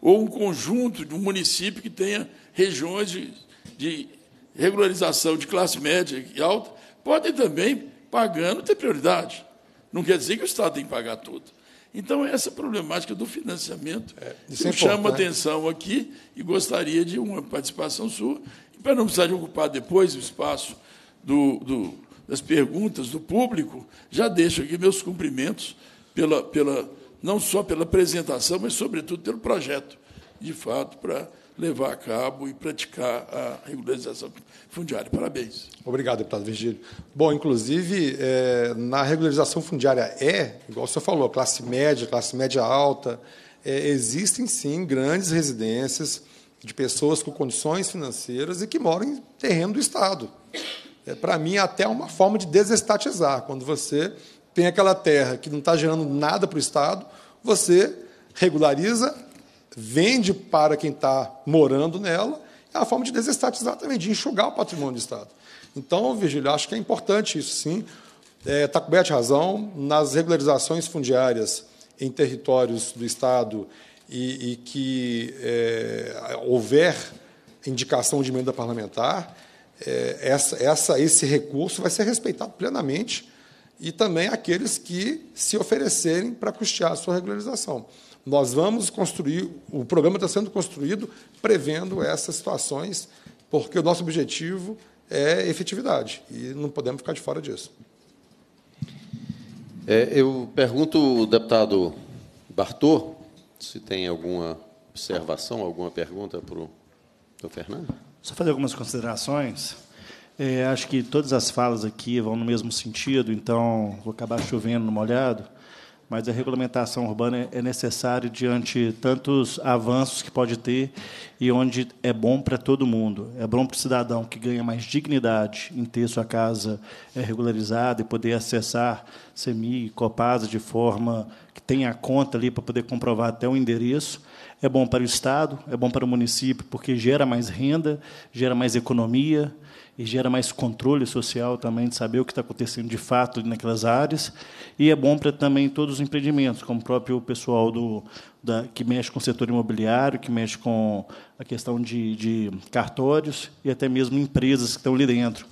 ou um conjunto de um município que tenha regiões de, de regularização de classe média e alta, podem também, pagando, ter prioridade. Não quer dizer que o Estado tem que pagar tudo. Então, essa problemática do financiamento é, é chama atenção aqui e gostaria de uma participação sua, para não precisar de ocupar depois o espaço do, do, das perguntas do público, já deixo aqui meus cumprimentos pela, pela, não só pela apresentação, mas, sobretudo, pelo projeto, de fato, para levar a cabo e praticar a regularização fundiária. Parabéns. Obrigado, deputado Virgílio. Bom, inclusive, é, na regularização fundiária E, é, igual o senhor falou, classe média, classe média alta, é, existem sim grandes residências de pessoas com condições financeiras e que moram em terreno do Estado. É, Para mim, até é uma forma de desestatizar. Quando você tem aquela terra que não está gerando nada para o Estado, você regulariza, vende para quem está morando nela, é uma forma de desestatizar também, de enxugar o patrimônio do Estado. Então, Virgílio, acho que é importante isso, sim. Está é, tá coberto de razão. Nas regularizações fundiárias em territórios do Estado e, e que é, houver indicação de emenda parlamentar, é, essa, essa, esse recurso vai ser respeitado plenamente e também aqueles que se oferecerem para custear a sua regularização. Nós vamos construir, o programa está sendo construído prevendo essas situações, porque o nosso objetivo é efetividade e não podemos ficar de fora disso. É, eu pergunto, deputado Bartô, se tem alguma observação, alguma pergunta para o senhor Fernando. Só fazer algumas considerações. É, acho que todas as falas aqui vão no mesmo sentido, então vou acabar chovendo no molhado mas a regulamentação urbana é necessária diante tantos avanços que pode ter e onde é bom para todo mundo. É bom para o cidadão que ganha mais dignidade em ter sua casa é, regularizada e poder acessar SEMI e Copasa de forma que tenha a conta ali para poder comprovar até o endereço. É bom para o Estado, é bom para o município, porque gera mais renda, gera mais economia, e gera mais controle social também de saber o que está acontecendo de fato naquelas áreas. E é bom para também todos os empreendimentos, como o próprio pessoal do, da, que mexe com o setor imobiliário, que mexe com a questão de, de cartórios e até mesmo empresas que estão ali dentro.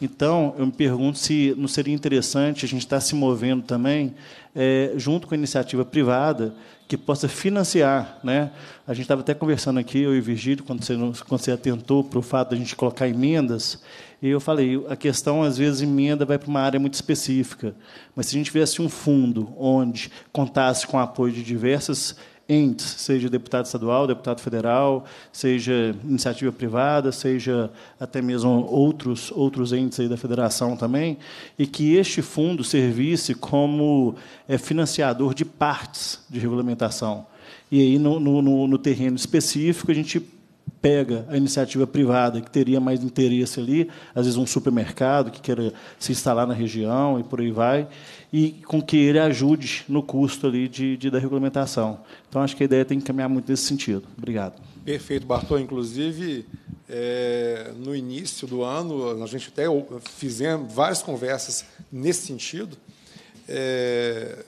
Então, eu me pergunto se não seria interessante a gente estar tá se movendo também, é, junto com a iniciativa privada, que possa financiar. Né? A gente estava até conversando aqui, eu e Virgílio, quando você, quando você atentou para o fato de a gente colocar emendas, e eu falei, a questão, às vezes, emenda vai para uma área muito específica, mas se a gente tivesse um fundo onde contasse com o apoio de diversas entes, seja deputado estadual, deputado federal, seja iniciativa privada, seja até mesmo outros, outros entes aí da federação também, e que este fundo servisse como é, financiador de partes de regulamentação. E aí, no, no, no terreno específico, a gente pega a iniciativa privada, que teria mais interesse ali, às vezes um supermercado que queira se instalar na região e por aí vai, e com que ele ajude no custo ali de, de da regulamentação. Então, acho que a ideia tem que caminhar muito nesse sentido. Obrigado. Perfeito, Bartô. Inclusive, é, no início do ano, a gente até fizemos várias conversas nesse sentido. É,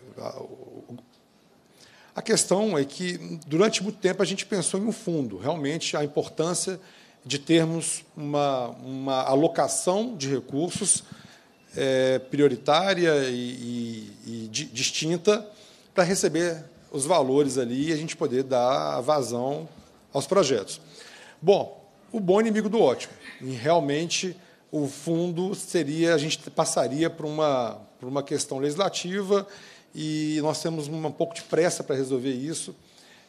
a questão é que, durante muito tempo, a gente pensou em um fundo, realmente, a importância de termos uma, uma alocação de recursos é, prioritária e, e, e distinta para receber os valores ali e a gente poder dar vazão aos projetos. Bom, o bom inimigo do ótimo. E realmente o fundo seria, a gente passaria por uma, por uma questão legislativa e nós temos um pouco de pressa para resolver isso.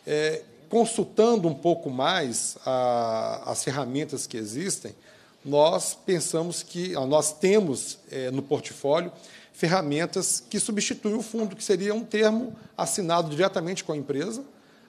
É, consultando um pouco mais a, as ferramentas que existem, nós pensamos que nós temos é, no portfólio ferramentas que substituem o fundo, que seria um termo assinado diretamente com a empresa,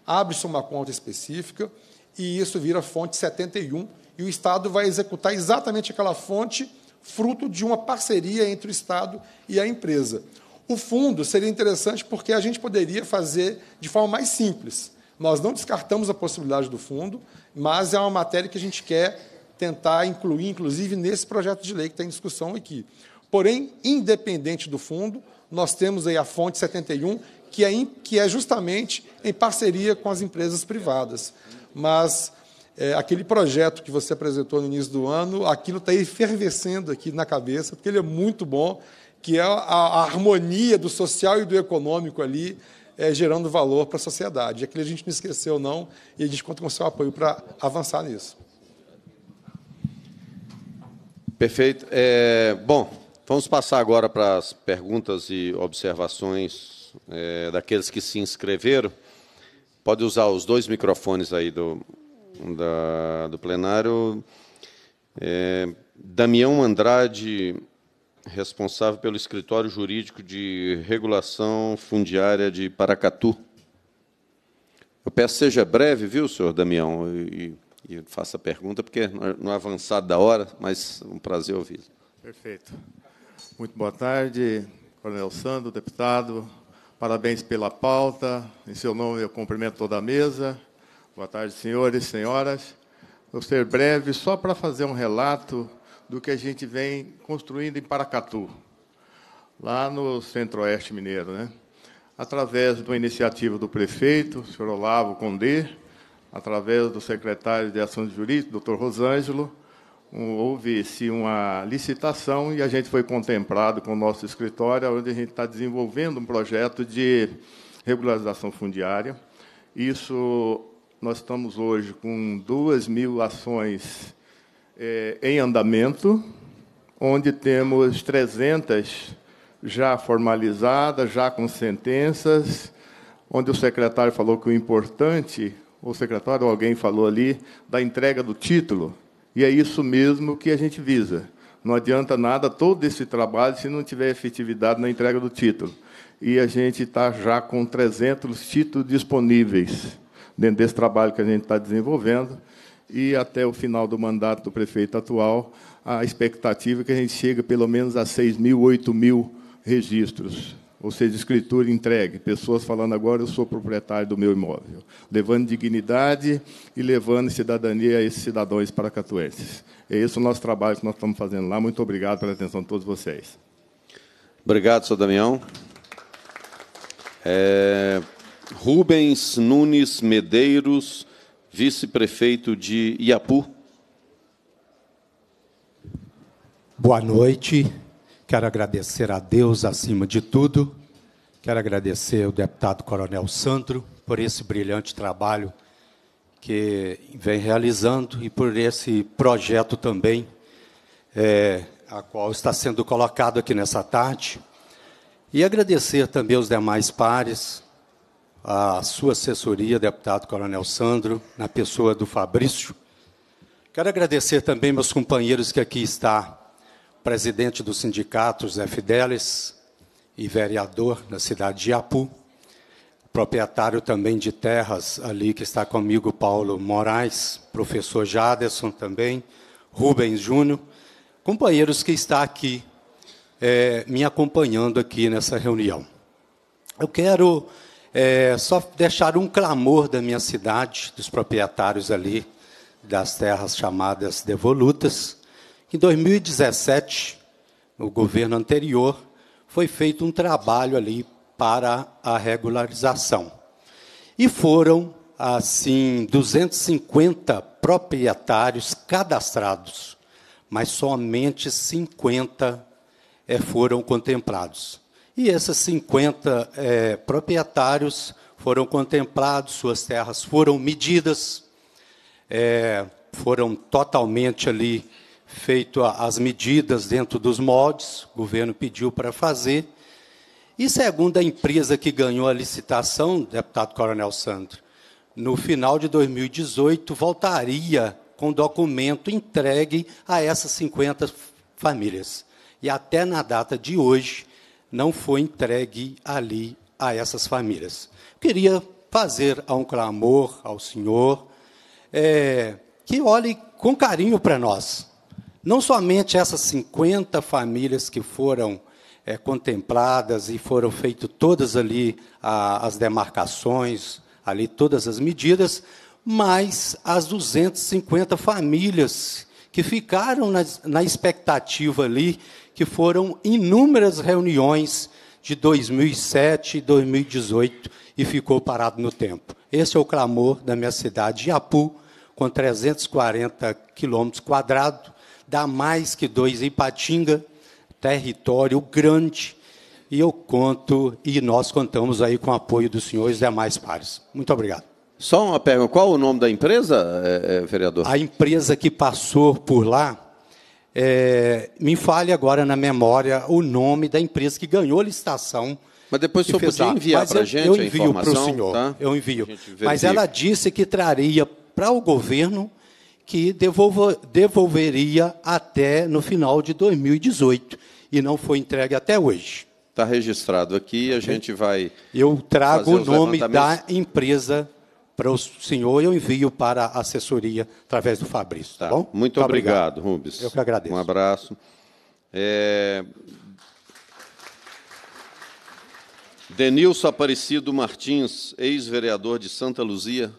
abre-se uma conta específica e isso vira fonte 71 e o Estado vai executar exatamente aquela fonte fruto de uma parceria entre o Estado e a empresa. O fundo seria interessante porque a gente poderia fazer de forma mais simples. Nós não descartamos a possibilidade do fundo, mas é uma matéria que a gente quer tentar incluir, inclusive, nesse projeto de lei que está em discussão aqui. Porém, independente do fundo, nós temos aí a fonte 71, que é, que é justamente em parceria com as empresas privadas. Mas é, aquele projeto que você apresentou no início do ano, aquilo está efervescendo aqui na cabeça, porque ele é muito bom que é a, harmonia do social e do econômico ali, é, gerando valor para a sociedade. É aquilo a gente não esqueceu, não, e a gente conta com o seu apoio para avançar nisso. Perfeito. É, bom, vamos passar agora para as perguntas e observações é, daqueles que se inscreveram. Pode usar os dois microfones aí do, da, do plenário. É, Damião Andrade responsável pelo escritório jurídico de regulação fundiária de Paracatu. Eu peço seja breve, viu, senhor Damião, e, e faça a pergunta, porque não é, é avançado da hora, mas é um prazer ouvi-lo. Perfeito. Muito boa tarde, Coronel Sando, deputado. Parabéns pela pauta. Em seu nome, eu cumprimento toda a mesa. Boa tarde, senhores, senhoras. Vou ser breve, só para fazer um relato do que a gente vem construindo em Paracatu, lá no centro-oeste mineiro, né? através de uma iniciativa do prefeito, o senhor Olavo Condê, através do secretário de Ações Jurídicas, doutor Rosângelo, houve-se uma licitação e a gente foi contemplado com o nosso escritório, onde a gente está desenvolvendo um projeto de regularização fundiária. Isso, nós estamos hoje com 2 mil ações é, em andamento, onde temos 300 já formalizadas, já com sentenças, onde o secretário falou que o importante, o secretário ou alguém falou ali, da entrega do título. E é isso mesmo que a gente visa. Não adianta nada todo esse trabalho se não tiver efetividade na entrega do título. E a gente está já com 300 títulos disponíveis dentro desse trabalho que a gente está desenvolvendo e até o final do mandato do prefeito atual, a expectativa é que a gente chegue pelo menos a 6 mil, 8 mil registros, ou seja, escritura entregue, pessoas falando agora eu sou proprietário do meu imóvel, levando dignidade e levando cidadania a esses cidadãos paracatuenses. É esse o nosso trabalho que nós estamos fazendo lá. Muito obrigado pela atenção de todos vocês. Obrigado, senhor Damião. É... Rubens Nunes Medeiros vice-prefeito de Iapu. Boa noite. Quero agradecer a Deus acima de tudo. Quero agradecer ao deputado Coronel Sandro por esse brilhante trabalho que vem realizando e por esse projeto também, é, a qual está sendo colocado aqui nessa tarde. E agradecer também aos demais pares, a sua assessoria, deputado Coronel Sandro, na pessoa do Fabrício. Quero agradecer também meus companheiros que aqui está, presidente do sindicato, Zé Fidelis, e vereador na cidade de Iapu, proprietário também de terras ali que está comigo, Paulo Moraes, professor Jaderson também, Rubens Júnior, companheiros que está aqui é, me acompanhando aqui nessa reunião. Eu quero é, só deixar um clamor da minha cidade, dos proprietários ali das terras chamadas devolutas. Em 2017, no governo anterior, foi feito um trabalho ali para a regularização. E foram, assim, 250 proprietários cadastrados, mas somente 50 é, foram contemplados. E esses 50 é, proprietários foram contemplados, suas terras foram medidas, é, foram totalmente ali feito as medidas dentro dos moldes, o governo pediu para fazer. E segundo a empresa que ganhou a licitação, deputado Coronel Sandro, no final de 2018 voltaria com documento entregue a essas 50 famílias. E até na data de hoje, não foi entregue ali a essas famílias. Queria fazer um clamor ao Senhor é, que olhe com carinho para nós. Não somente essas 50 famílias que foram é, contempladas e foram feitas todas ali a, as demarcações, ali todas as medidas, mas as 250 famílias que ficaram na, na expectativa ali que foram inúmeras reuniões de 2007 e 2018 e ficou parado no tempo. Esse é o clamor da minha cidade, Iapu, com 340 quilômetros quadrados, dá mais que dois em Ipatinga, território grande, e eu conto, e nós contamos aí com o apoio dos senhores demais pares. Muito obrigado. Só uma pergunta, qual o nome da empresa, eh, eh, vereador? A empresa que passou por lá é, me fale agora na memória o nome da empresa que ganhou a licitação. Mas depois o senhor podia enviar para a gente eu envio para o senhor, tá? eu envio. Mas ela disse que traria para o governo que devolva, devolveria até no final de 2018 e não foi entregue até hoje. Está registrado aqui, a gente vai. Eu trago o nome da empresa para o senhor, eu envio para a assessoria através do Fabrício. Tá, tá bom? Muito tá, obrigado, obrigado, Rubens. Eu que agradeço. Um abraço. É... Denilson Aparecido Martins, ex-vereador de Santa Luzia.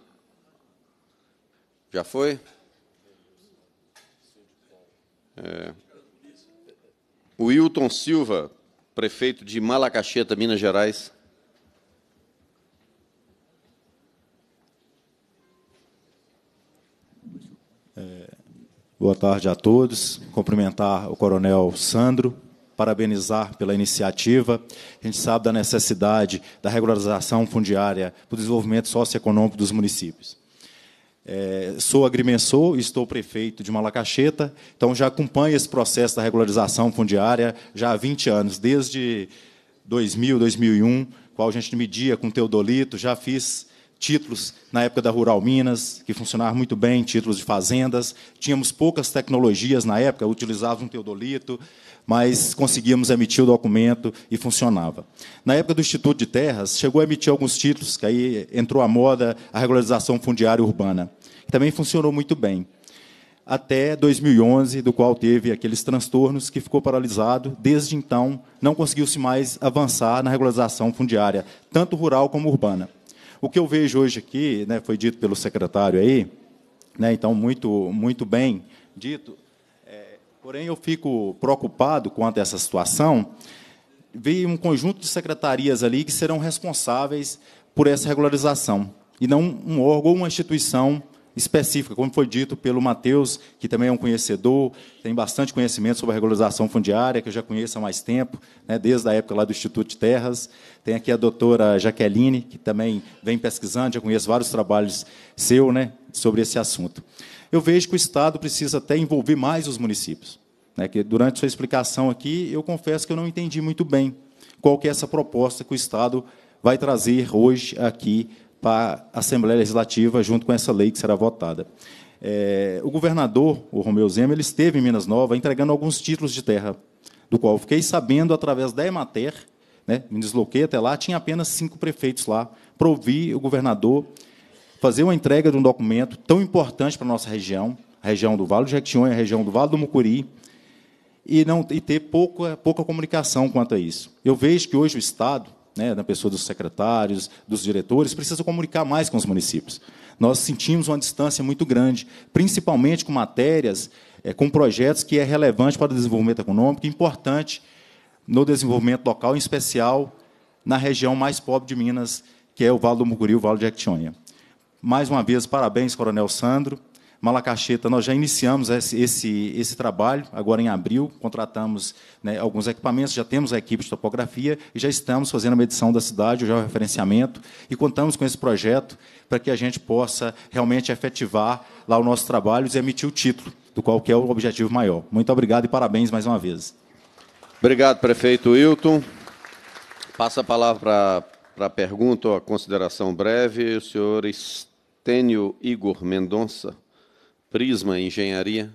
Já foi? É. Wilton Silva, prefeito de Malacaxeta, Minas Gerais. Boa tarde a todos. Cumprimentar o Coronel Sandro, parabenizar pela iniciativa. A gente sabe da necessidade da regularização fundiária para o desenvolvimento socioeconômico dos municípios. É, sou agrimensor e estou prefeito de Malacacheta, então já acompanho esse processo da regularização fundiária já há 20 anos, desde 2000, 2001, qual a gente media com Teodolito, já fiz títulos na época da Rural Minas, que funcionavam muito bem, títulos de fazendas. Tínhamos poucas tecnologias na época, utilizavam um teodolito, mas conseguíamos emitir o documento e funcionava. Na época do Instituto de Terras, chegou a emitir alguns títulos, que aí entrou à moda a regularização fundiária urbana, que também funcionou muito bem. Até 2011, do qual teve aqueles transtornos que ficou paralisado. Desde então, não conseguiu-se mais avançar na regularização fundiária, tanto rural como urbana. O que eu vejo hoje aqui, né, foi dito pelo secretário aí, né, então muito, muito bem dito, é, porém eu fico preocupado quanto a essa situação, vi um conjunto de secretarias ali que serão responsáveis por essa regularização, e não um órgão ou uma instituição específica, como foi dito pelo Matheus, que também é um conhecedor, tem bastante conhecimento sobre a regularização fundiária, que eu já conheço há mais tempo, né, desde a época lá do Instituto de Terras. Tem aqui a doutora Jaqueline, que também vem pesquisando, já conheço vários trabalhos seu né, sobre esse assunto. Eu vejo que o Estado precisa até envolver mais os municípios. Né, que durante sua explicação aqui, eu confesso que eu não entendi muito bem qual que é essa proposta que o Estado vai trazer hoje aqui para a Assembleia Legislativa, junto com essa lei que será votada. É, o governador, o Romeu Zema, ele esteve em Minas Nova entregando alguns títulos de terra, do qual fiquei sabendo através da Emater, né, me desloquei até lá, tinha apenas cinco prefeitos lá, para ouvir o governador fazer uma entrega de um documento tão importante para a nossa região, a região do Vale do Jequitinhonha, a região do Vale do Mucuri, e, não, e ter pouca, pouca comunicação quanto a isso. Eu vejo que hoje o Estado né, na pessoa dos secretários, dos diretores, precisa comunicar mais com os municípios. Nós sentimos uma distância muito grande, principalmente com matérias, é, com projetos que é relevante para o desenvolvimento econômico, importante no desenvolvimento local, em especial na região mais pobre de Minas, que é o Vale do Mucuri, o Vale de Actionha. Mais uma vez, parabéns, Coronel Sandro. Malacacheta, nós já iniciamos esse, esse, esse trabalho, agora em abril, contratamos né, alguns equipamentos, já temos a equipe de topografia e já estamos fazendo a medição da cidade, o georreferenciamento, e contamos com esse projeto para que a gente possa realmente efetivar lá o nosso trabalho e emitir o título, do qual que é o objetivo maior. Muito obrigado e parabéns mais uma vez. Obrigado, prefeito Hilton. Passa a palavra para a pergunta ou a consideração breve, o senhor Estênio Igor Mendonça. Prisma Engenharia.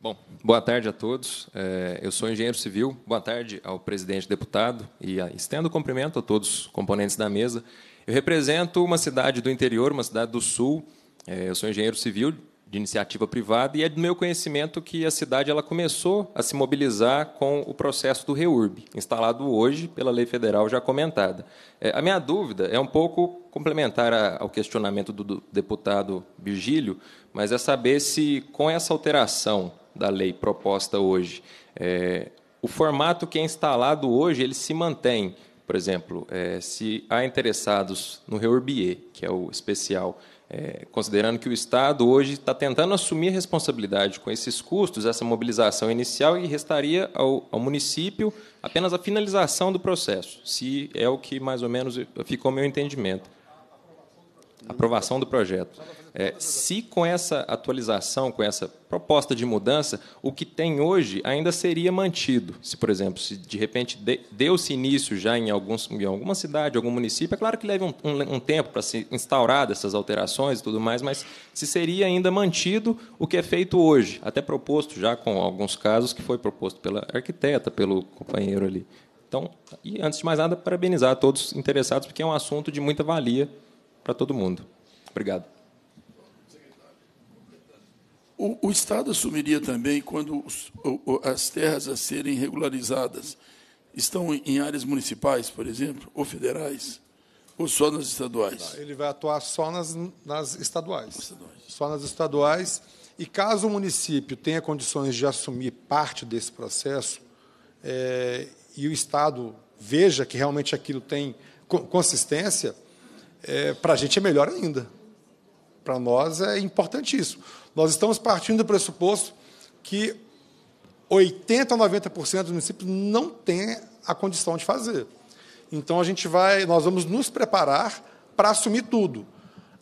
Bom, boa tarde a todos. É, eu sou engenheiro civil. Boa tarde ao presidente deputado e ah, estendo o cumprimento a todos os componentes da mesa. Eu represento uma cidade do interior, uma cidade do sul. É, eu sou engenheiro civil de iniciativa privada e é do meu conhecimento que a cidade ela começou a se mobilizar com o processo do REURB, instalado hoje pela lei federal já comentada. É, a minha dúvida é um pouco complementar a, ao questionamento do, do deputado Virgílio, mas é saber se com essa alteração da lei proposta hoje, é, o formato que é instalado hoje ele se mantém. Por exemplo, é, se há interessados no REURBIE, que é o especial é, considerando que o Estado hoje está tentando assumir responsabilidade com esses custos, essa mobilização inicial, e restaria ao, ao, município apenas a finalização do processo, se é o que mais ou menos ficou meu entendimento. Aprovação do projeto. É, se com essa atualização, com essa proposta de mudança, o que tem hoje ainda seria mantido. Se, por exemplo, se de repente deu-se início já em, alguns, em alguma cidade, algum município, é claro que leva um, um, um tempo para se instaurar essas alterações e tudo mais, mas se seria ainda mantido o que é feito hoje, até proposto já com alguns casos que foi proposto pela arquiteta, pelo companheiro ali. Então, e antes de mais nada, parabenizar a todos interessados, porque é um assunto de muita valia para todo mundo. Obrigado. O, o Estado assumiria também quando os, o, as terras a serem regularizadas estão em áreas municipais, por exemplo, ou federais, ou só nas estaduais? Ele vai atuar só nas, nas estaduais. estaduais. Só nas estaduais. E caso o município tenha condições de assumir parte desse processo, é, e o Estado veja que realmente aquilo tem consistência, é, para a gente é melhor ainda. Para nós é importantíssimo. Nós estamos partindo do pressuposto que 80 a 90% dos municípios não têm a condição de fazer. Então a gente vai, nós vamos nos preparar para assumir tudo.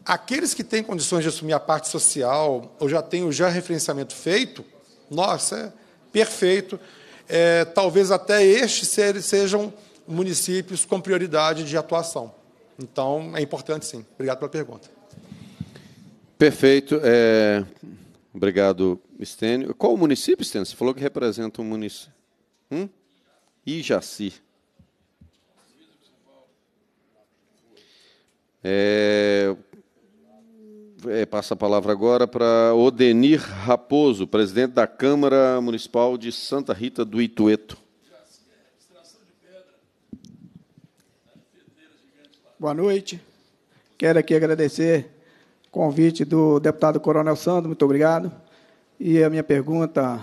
Aqueles que têm condições de assumir a parte social ou já têm o já referenciamento feito, nossa, é perfeito. É, talvez até estes sejam municípios com prioridade de atuação. Então, é importante sim. Obrigado pela pergunta. Perfeito. É... Obrigado, Estênio. Qual o município, Estênio? Você falou que representa um município. Hum? Ijaci. É... É, passa a palavra agora para Odenir Raposo, presidente da Câmara Municipal de Santa Rita do Itueto. Boa noite. Quero aqui agradecer Convite do deputado Coronel Sandro, muito obrigado. E a minha pergunta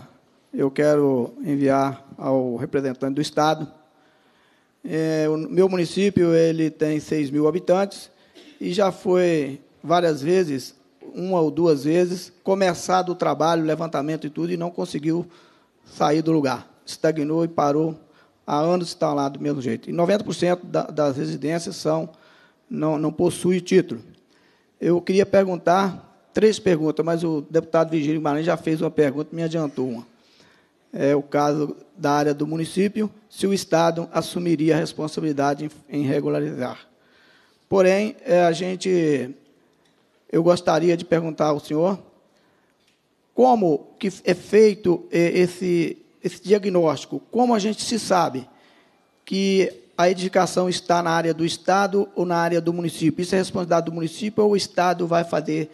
eu quero enviar ao representante do Estado. É, o meu município ele tem 6 mil habitantes e já foi várias vezes, uma ou duas vezes, começado o trabalho, levantamento e tudo, e não conseguiu sair do lugar. Estagnou e parou. Há anos está lá do mesmo jeito. E 90% da, das residências são, não, não possui título. Eu queria perguntar três perguntas, mas o deputado Vigílio Guimarães já fez uma pergunta e me adiantou uma. É o caso da área do município, se o Estado assumiria a responsabilidade em regularizar. Porém, é, a gente, eu gostaria de perguntar ao senhor como que é feito é, esse, esse diagnóstico, como a gente se sabe que a edificação está na área do Estado ou na área do município. Isso é responsabilidade do município ou o Estado vai fazer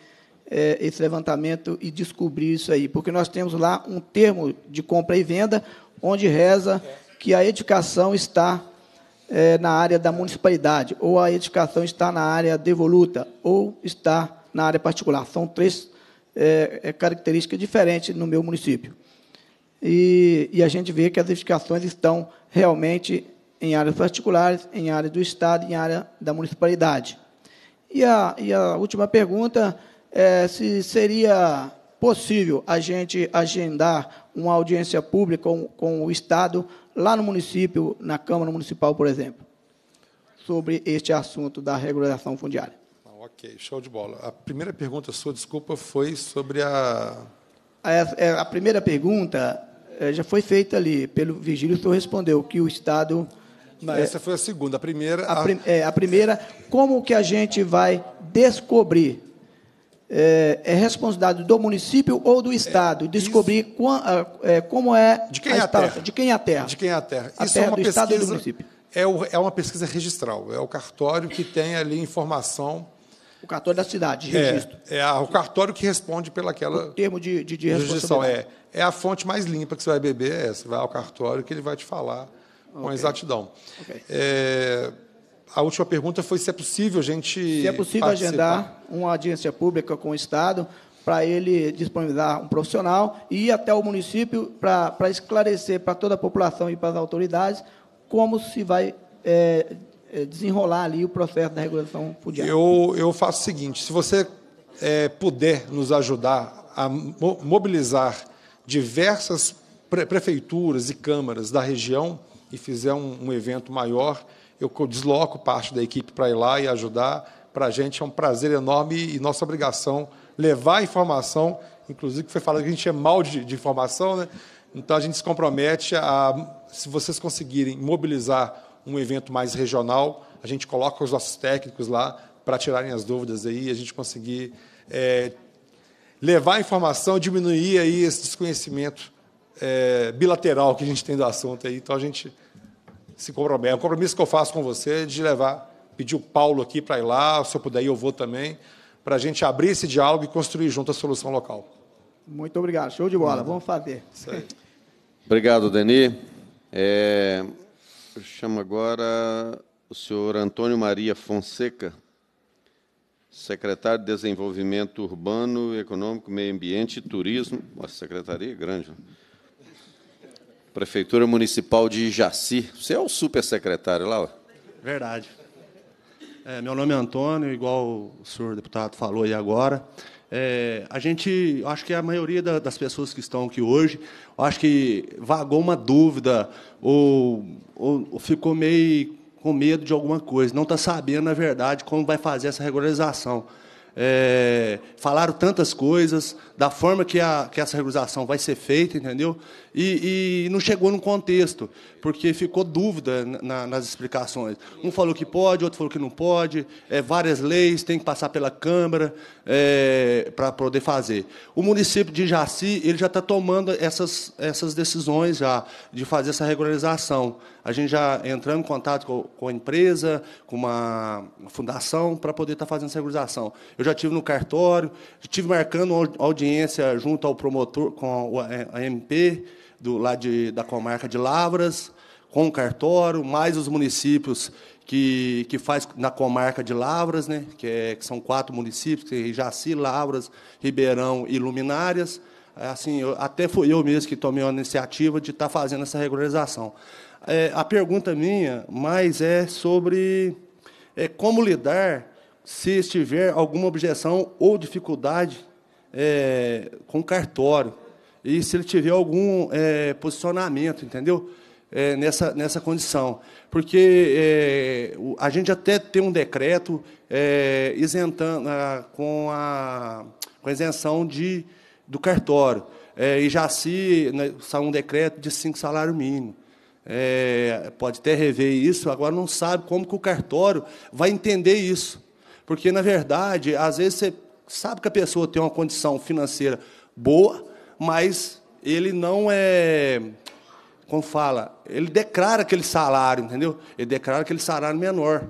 é, esse levantamento e descobrir isso aí? Porque nós temos lá um termo de compra e venda onde reza que a edificação está é, na área da municipalidade, ou a edificação está na área devoluta, ou está na área particular. São três é, características diferentes no meu município. E, e, a gente vê que as edificações estão realmente em áreas particulares, em área do Estado, em área da municipalidade. E a, e a última pergunta é se seria possível a gente agendar uma audiência pública com, com o Estado lá no município, na Câmara Municipal, por exemplo, sobre este assunto da regularização fundiária. Ah, ok, show de bola. A primeira pergunta sua, desculpa, foi sobre a... A, é, a primeira pergunta é, já foi feita ali, pelo Vigílio, o senhor respondeu que o Estado não, é. essa foi a segunda. A primeira. A, prim é, a primeira, como que a gente vai descobrir? É, é responsabilidade do município ou do Estado, é, descobrir quão, é, como é. De quem a, a terra. Estado, de quem é a terra. De quem é a terra. A Isso terra é uma do pesquisa, Estado e do município. É, o, é uma pesquisa registral, é o cartório que tem ali informação o cartório da cidade, de registro. É, é a, o cartório que responde pelaquela. O termo de, de, de É, é a fonte mais limpa que você vai beber, é essa. Vai ao cartório que ele vai te falar com okay. exatidão. Okay. É, a última pergunta foi se é possível a gente. Se é possível participar. agendar uma audiência pública com o Estado para ele disponibilizar um profissional e ir até o município para, para esclarecer para toda a população e para as autoridades como se vai é, é, desenrolar ali o processo da regulação fundiária. Eu, eu faço o seguinte: se você é, puder nos ajudar a mobilizar diversas prefeituras e câmaras da região, e fizer um, um evento maior, eu desloco parte da equipe para ir lá e ajudar. Para a gente é um prazer enorme e nossa obrigação levar a informação, inclusive que foi falado que a gente é mal de, de informação, né? Então a gente se compromete a, se vocês conseguirem mobilizar um evento mais regional, a gente coloca os nossos técnicos lá para tirarem as dúvidas aí, a gente conseguir é, levar a informação, diminuir aí esse desconhecimento é, bilateral que a gente tem do assunto aí. Então a gente se compromete. É um compromisso que eu faço com você de levar, pedir o Paulo aqui para ir lá, se eu puder ir, eu vou também, para a gente abrir esse diálogo e construir junto a solução local. Muito obrigado, show de bola, vamos fazer. Obrigado, Deni. É, eu chamo agora o senhor Antônio Maria Fonseca, secretário de Desenvolvimento Urbano, Econômico, Meio Ambiente e Turismo. Nossa, secretaria é grande. Não? Né? Prefeitura Municipal de Jaci. Você é o supersecretário lá? Ó. Verdade. É, meu nome é Antônio, igual o senhor deputado falou aí agora. É, a gente, acho que a maioria da, das pessoas que estão aqui hoje, acho que vagou uma dúvida ou, ou, ou ficou meio com medo de alguma coisa, não está sabendo, na verdade, como vai fazer essa regularização. É, falaram tantas coisas, da forma que, a, que essa regularização vai ser feita, entendeu? e, e não chegou no contexto, porque ficou dúvida na, nas explicações. Um falou que pode, outro falou que não pode, é, várias leis, tem que passar pela Câmara é, para poder fazer. O município de Jaci ele já está tomando essas, essas decisões já de fazer essa regularização. A gente já entrando em contato com, com a empresa, com uma fundação, para poder estar tá fazendo essa regularização. Eu já tive no cartório, estive marcando audiência junto ao promotor, com a MP, do, lá de, da comarca de Lavras, com o cartório, mais os municípios que, que faz na comarca de Lavras, né, que, é, que são quatro municípios, que é Jaci, Lavras, Ribeirão e Luminárias. É, assim, eu, até fui eu mesmo que tomei a iniciativa de estar tá fazendo essa regularização. É, a pergunta minha mais é sobre é, como lidar se estiver alguma objeção ou dificuldade é, com cartório e se ele tiver algum é, posicionamento, entendeu? É, nessa, nessa condição. Porque é, a gente até tem um decreto é, isentando, ah, com, a, com a isenção de, do cartório. É, e já se né, saiu um decreto de cinco salário mínimo. É, pode até rever isso, agora não sabe como que o cartório vai entender isso. Porque, na verdade, às vezes você sabe que a pessoa tem uma condição financeira boa, mas ele não é. Como fala? Ele declara aquele salário, entendeu? Ele declara aquele salário menor.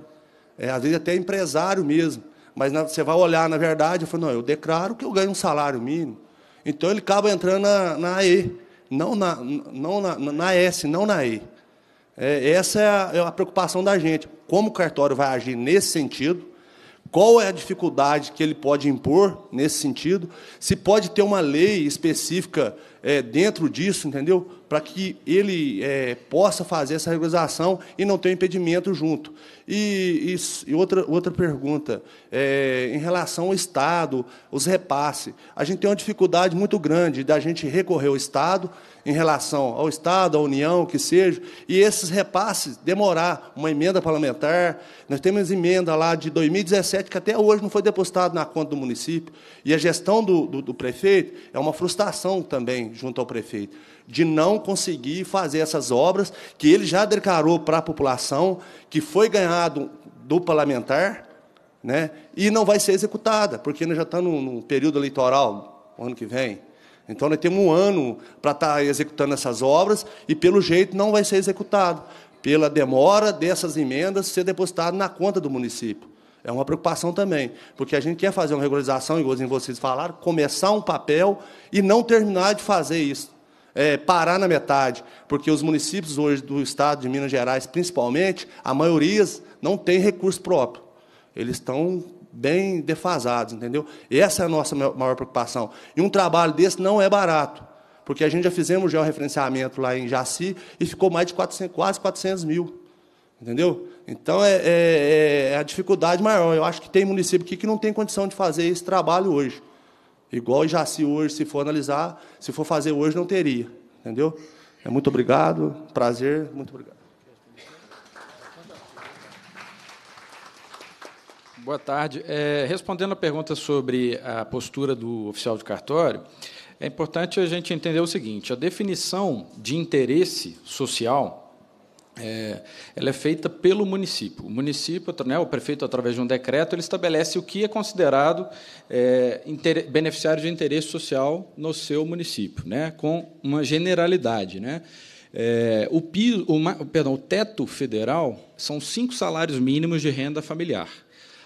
É, às vezes até é empresário mesmo. Mas na, você vai olhar, na verdade, eu falo, não, eu declaro que eu ganho um salário mínimo. Então ele acaba entrando na, na E, não, na, não na, na, S, não na E. É, essa é a, é a preocupação da gente. Como o cartório vai agir nesse sentido, qual é a dificuldade que ele pode impor nesse sentido, se pode ter uma lei específica é, dentro disso, entendeu? para que ele é, possa fazer essa regularização e não ter impedimento junto. E, e, e outra, outra pergunta, é, em relação ao Estado, os repasses. A gente tem uma dificuldade muito grande da gente recorrer ao Estado, em relação ao Estado, à União, que seja, e esses repasses demorar uma emenda parlamentar. Nós temos emenda lá de 2017 que até hoje não foi depositada na conta do município. E a gestão do, do, do prefeito é uma frustração também junto ao prefeito de não conseguir fazer essas obras que ele já declarou para a população, que foi ganhado do parlamentar, né? e não vai ser executada, porque nós já estamos no período eleitoral, ano que vem. Então, nós temos um ano para estar tá executando essas obras, e, pelo jeito, não vai ser executado, pela demora dessas emendas ser depositadas na conta do município. É uma preocupação também, porque a gente quer fazer uma regularização, igual vocês falaram, começar um papel e não terminar de fazer isso é, parar na metade, porque os municípios hoje do estado de Minas Gerais, principalmente, a maioria não tem recurso próprio. Eles estão bem defasados, entendeu? Essa é a nossa maior preocupação. E um trabalho desse não é barato, porque a gente já fizemos já referenciamento lá em Jaci e ficou mais de 400, quase 400 mil. Entendeu? Então é, é, é, é a dificuldade maior. Eu acho que tem município aqui que não tem condição de fazer esse trabalho hoje. Igual já se hoje, se for analisar, se for fazer hoje, não teria. Entendeu? É muito obrigado, prazer, muito obrigado. Boa tarde. É, respondendo a pergunta sobre a postura do oficial de cartório, é importante a gente entender o seguinte: a definição de interesse social é, ela é feita pelo município. O município, né, o prefeito, através de um decreto, ele estabelece o que é considerado é, beneficiário de interesse social no seu município, né, com uma generalidade. Né. É, o, piso, o, perdão, o teto federal são cinco salários mínimos de renda familiar.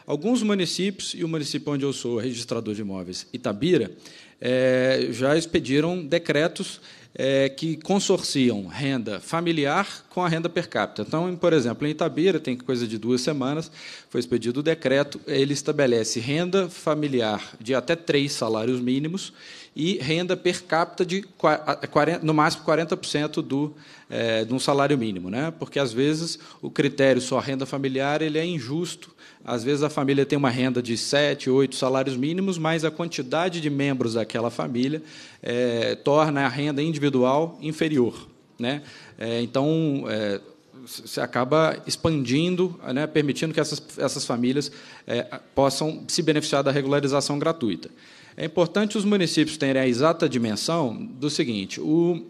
Alguns municípios, e o município onde eu sou, registrador de imóveis, Itabira, é, já expediram decretos é, que consorciam renda familiar com a renda per capita. Então, por exemplo, em Itabira, tem coisa de duas semanas, foi expedido o decreto, ele estabelece renda familiar de até três salários mínimos e renda per capita de 40, no máximo 40% do, é, de um salário mínimo, né? porque às vezes o critério só renda familiar ele é injusto às vezes a família tem uma renda de sete, oito salários mínimos, mas a quantidade de membros daquela família é, torna a renda individual inferior. Né? É, então, é, acaba expandindo, né, permitindo que essas, essas famílias é, possam se beneficiar da regularização gratuita. É importante os municípios terem a exata dimensão do seguinte: o,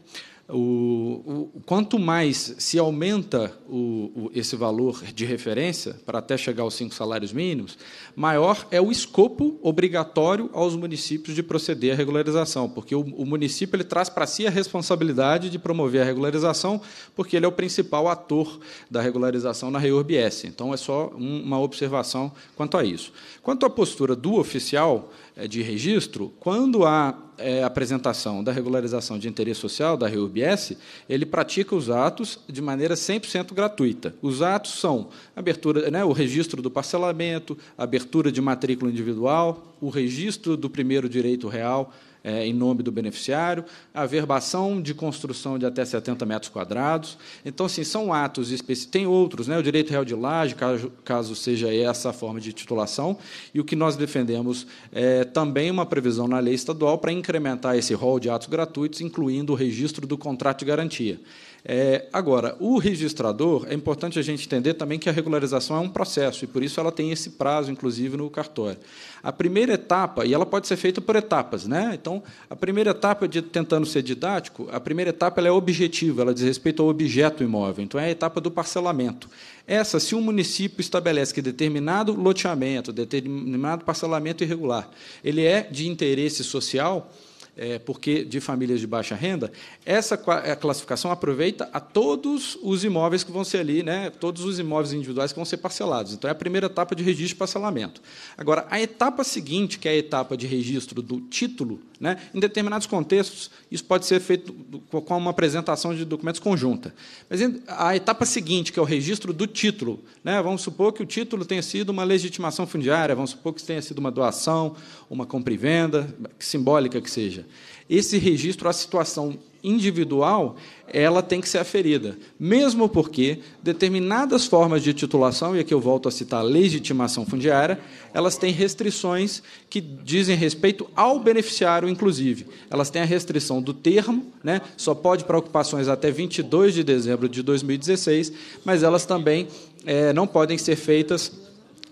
o, o, quanto mais se aumenta o, esse valor de referência, para até chegar aos cinco salários mínimos, maior é o escopo obrigatório aos municípios de proceder à regularização, porque o, município ele traz para si a responsabilidade de promover a regularização, porque ele é o principal ator da regularização na REURBS. Então, é só um, uma observação quanto a isso. Quanto à postura do oficial, é, de registro, quando há é, apresentação da regularização de interesse social, da RUBS, ele pratica os atos de maneira 100% gratuita. Os atos são abertura, né, o registro do parcelamento, abertura de matrícula individual, o registro do primeiro direito real, é, em nome do beneficiário, a verbação de construção de até 70 metros quadrados. Então, assim, são atos específicos. Tem outros, né? o direito real de laje, caso, caso seja essa a forma de titulação, e o que nós defendemos é também uma previsão na lei estadual para incrementar esse rol de atos gratuitos, incluindo o registro do contrato de garantia. É, agora, o registrador, é importante a gente entender também que a regularização é um processo, e por isso ela tem esse prazo, inclusive, no cartório. A primeira etapa, e ela pode ser feita por etapas, né? Então, a primeira etapa, de, tentando ser didático, a primeira etapa é objetiva, ela diz respeito ao objeto imóvel, então é a etapa do parcelamento. Essa, se um município estabelece que determinado loteamento, determinado parcelamento irregular, ele é de interesse social, é, porque de famílias de baixa renda, essa classificação aproveita a todos os imóveis que vão ser ali, né, todos os imóveis individuais que vão ser parcelados. Então, é a primeira etapa de registro de parcelamento. Agora, a etapa seguinte, que é a etapa de registro do título, né, em determinados contextos, isso pode ser feito com uma apresentação de documentos conjunta. Mas a etapa seguinte, que é o registro do título, né, vamos supor que o título tenha sido uma legitimação fundiária, vamos supor que tenha sido uma doação, uma compra e venda, simbólica que seja. Esse registro, a situação individual, ela tem que ser aferida, mesmo porque determinadas formas de titulação, e aqui eu volto a citar a legitimação fundiária, elas têm restrições que dizem respeito ao beneficiário, inclusive. Elas têm a restrição do termo, né? só pode para ocupações até 22 de dezembro de 2016, mas elas também é, não podem ser feitas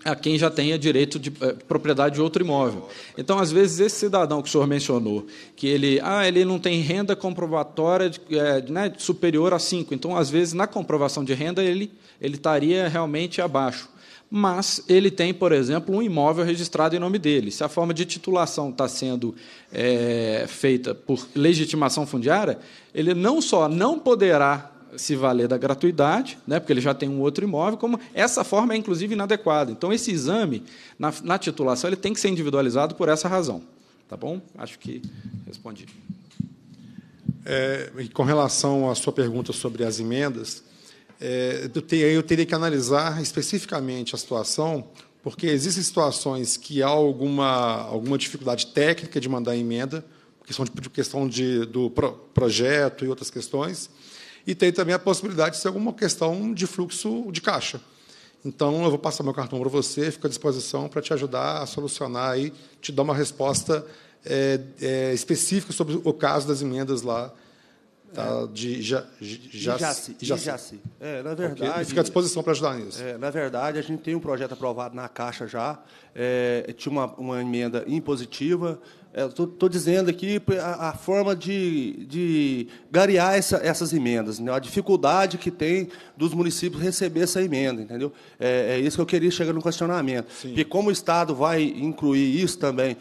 a quem já tenha direito de eh, propriedade de outro imóvel. Então, às vezes, esse cidadão que o senhor mencionou, que ele, ah, ele não tem renda comprovatória de, é, né, superior a 5, então, às vezes, na comprovação de renda, ele, ele estaria realmente abaixo. Mas ele tem, por exemplo, um imóvel registrado em nome dele. Se a forma de titulação está sendo é, feita por legitimação fundiária, ele não só não poderá se valer da gratuidade, né, porque ele já tem um outro imóvel, como essa forma é inclusive inadequada. Então esse exame na, na titulação ele tem que ser individualizado por essa razão, tá bom? Acho que respondi. É, com relação à sua pergunta sobre as emendas, é, eu, eu teria que analisar especificamente a situação, porque existem situações que há alguma alguma dificuldade técnica de mandar emenda, questão de, questão de, do pro, projeto e outras questões. E tem também a possibilidade de ser alguma questão de fluxo de caixa. Então, eu vou passar meu cartão para você, fico à disposição para te ajudar a solucionar e te dar uma resposta é, é, específica sobre o caso das emendas lá tá, é. de ja, ja, Jaci. Jaci. É, na verdade. Okay? Fica à disposição para ajudar nisso. É, na verdade, a gente tem um projeto aprovado na Caixa já. É, tinha uma, uma emenda impositiva é, estou dizendo aqui a, a, forma de, de garear essa, essas emendas, né? a dificuldade que tem dos municípios receber essa emenda, entendeu? É, é isso que eu queria chegar no questionamento. Sim. como o Estado vai incluir isso também,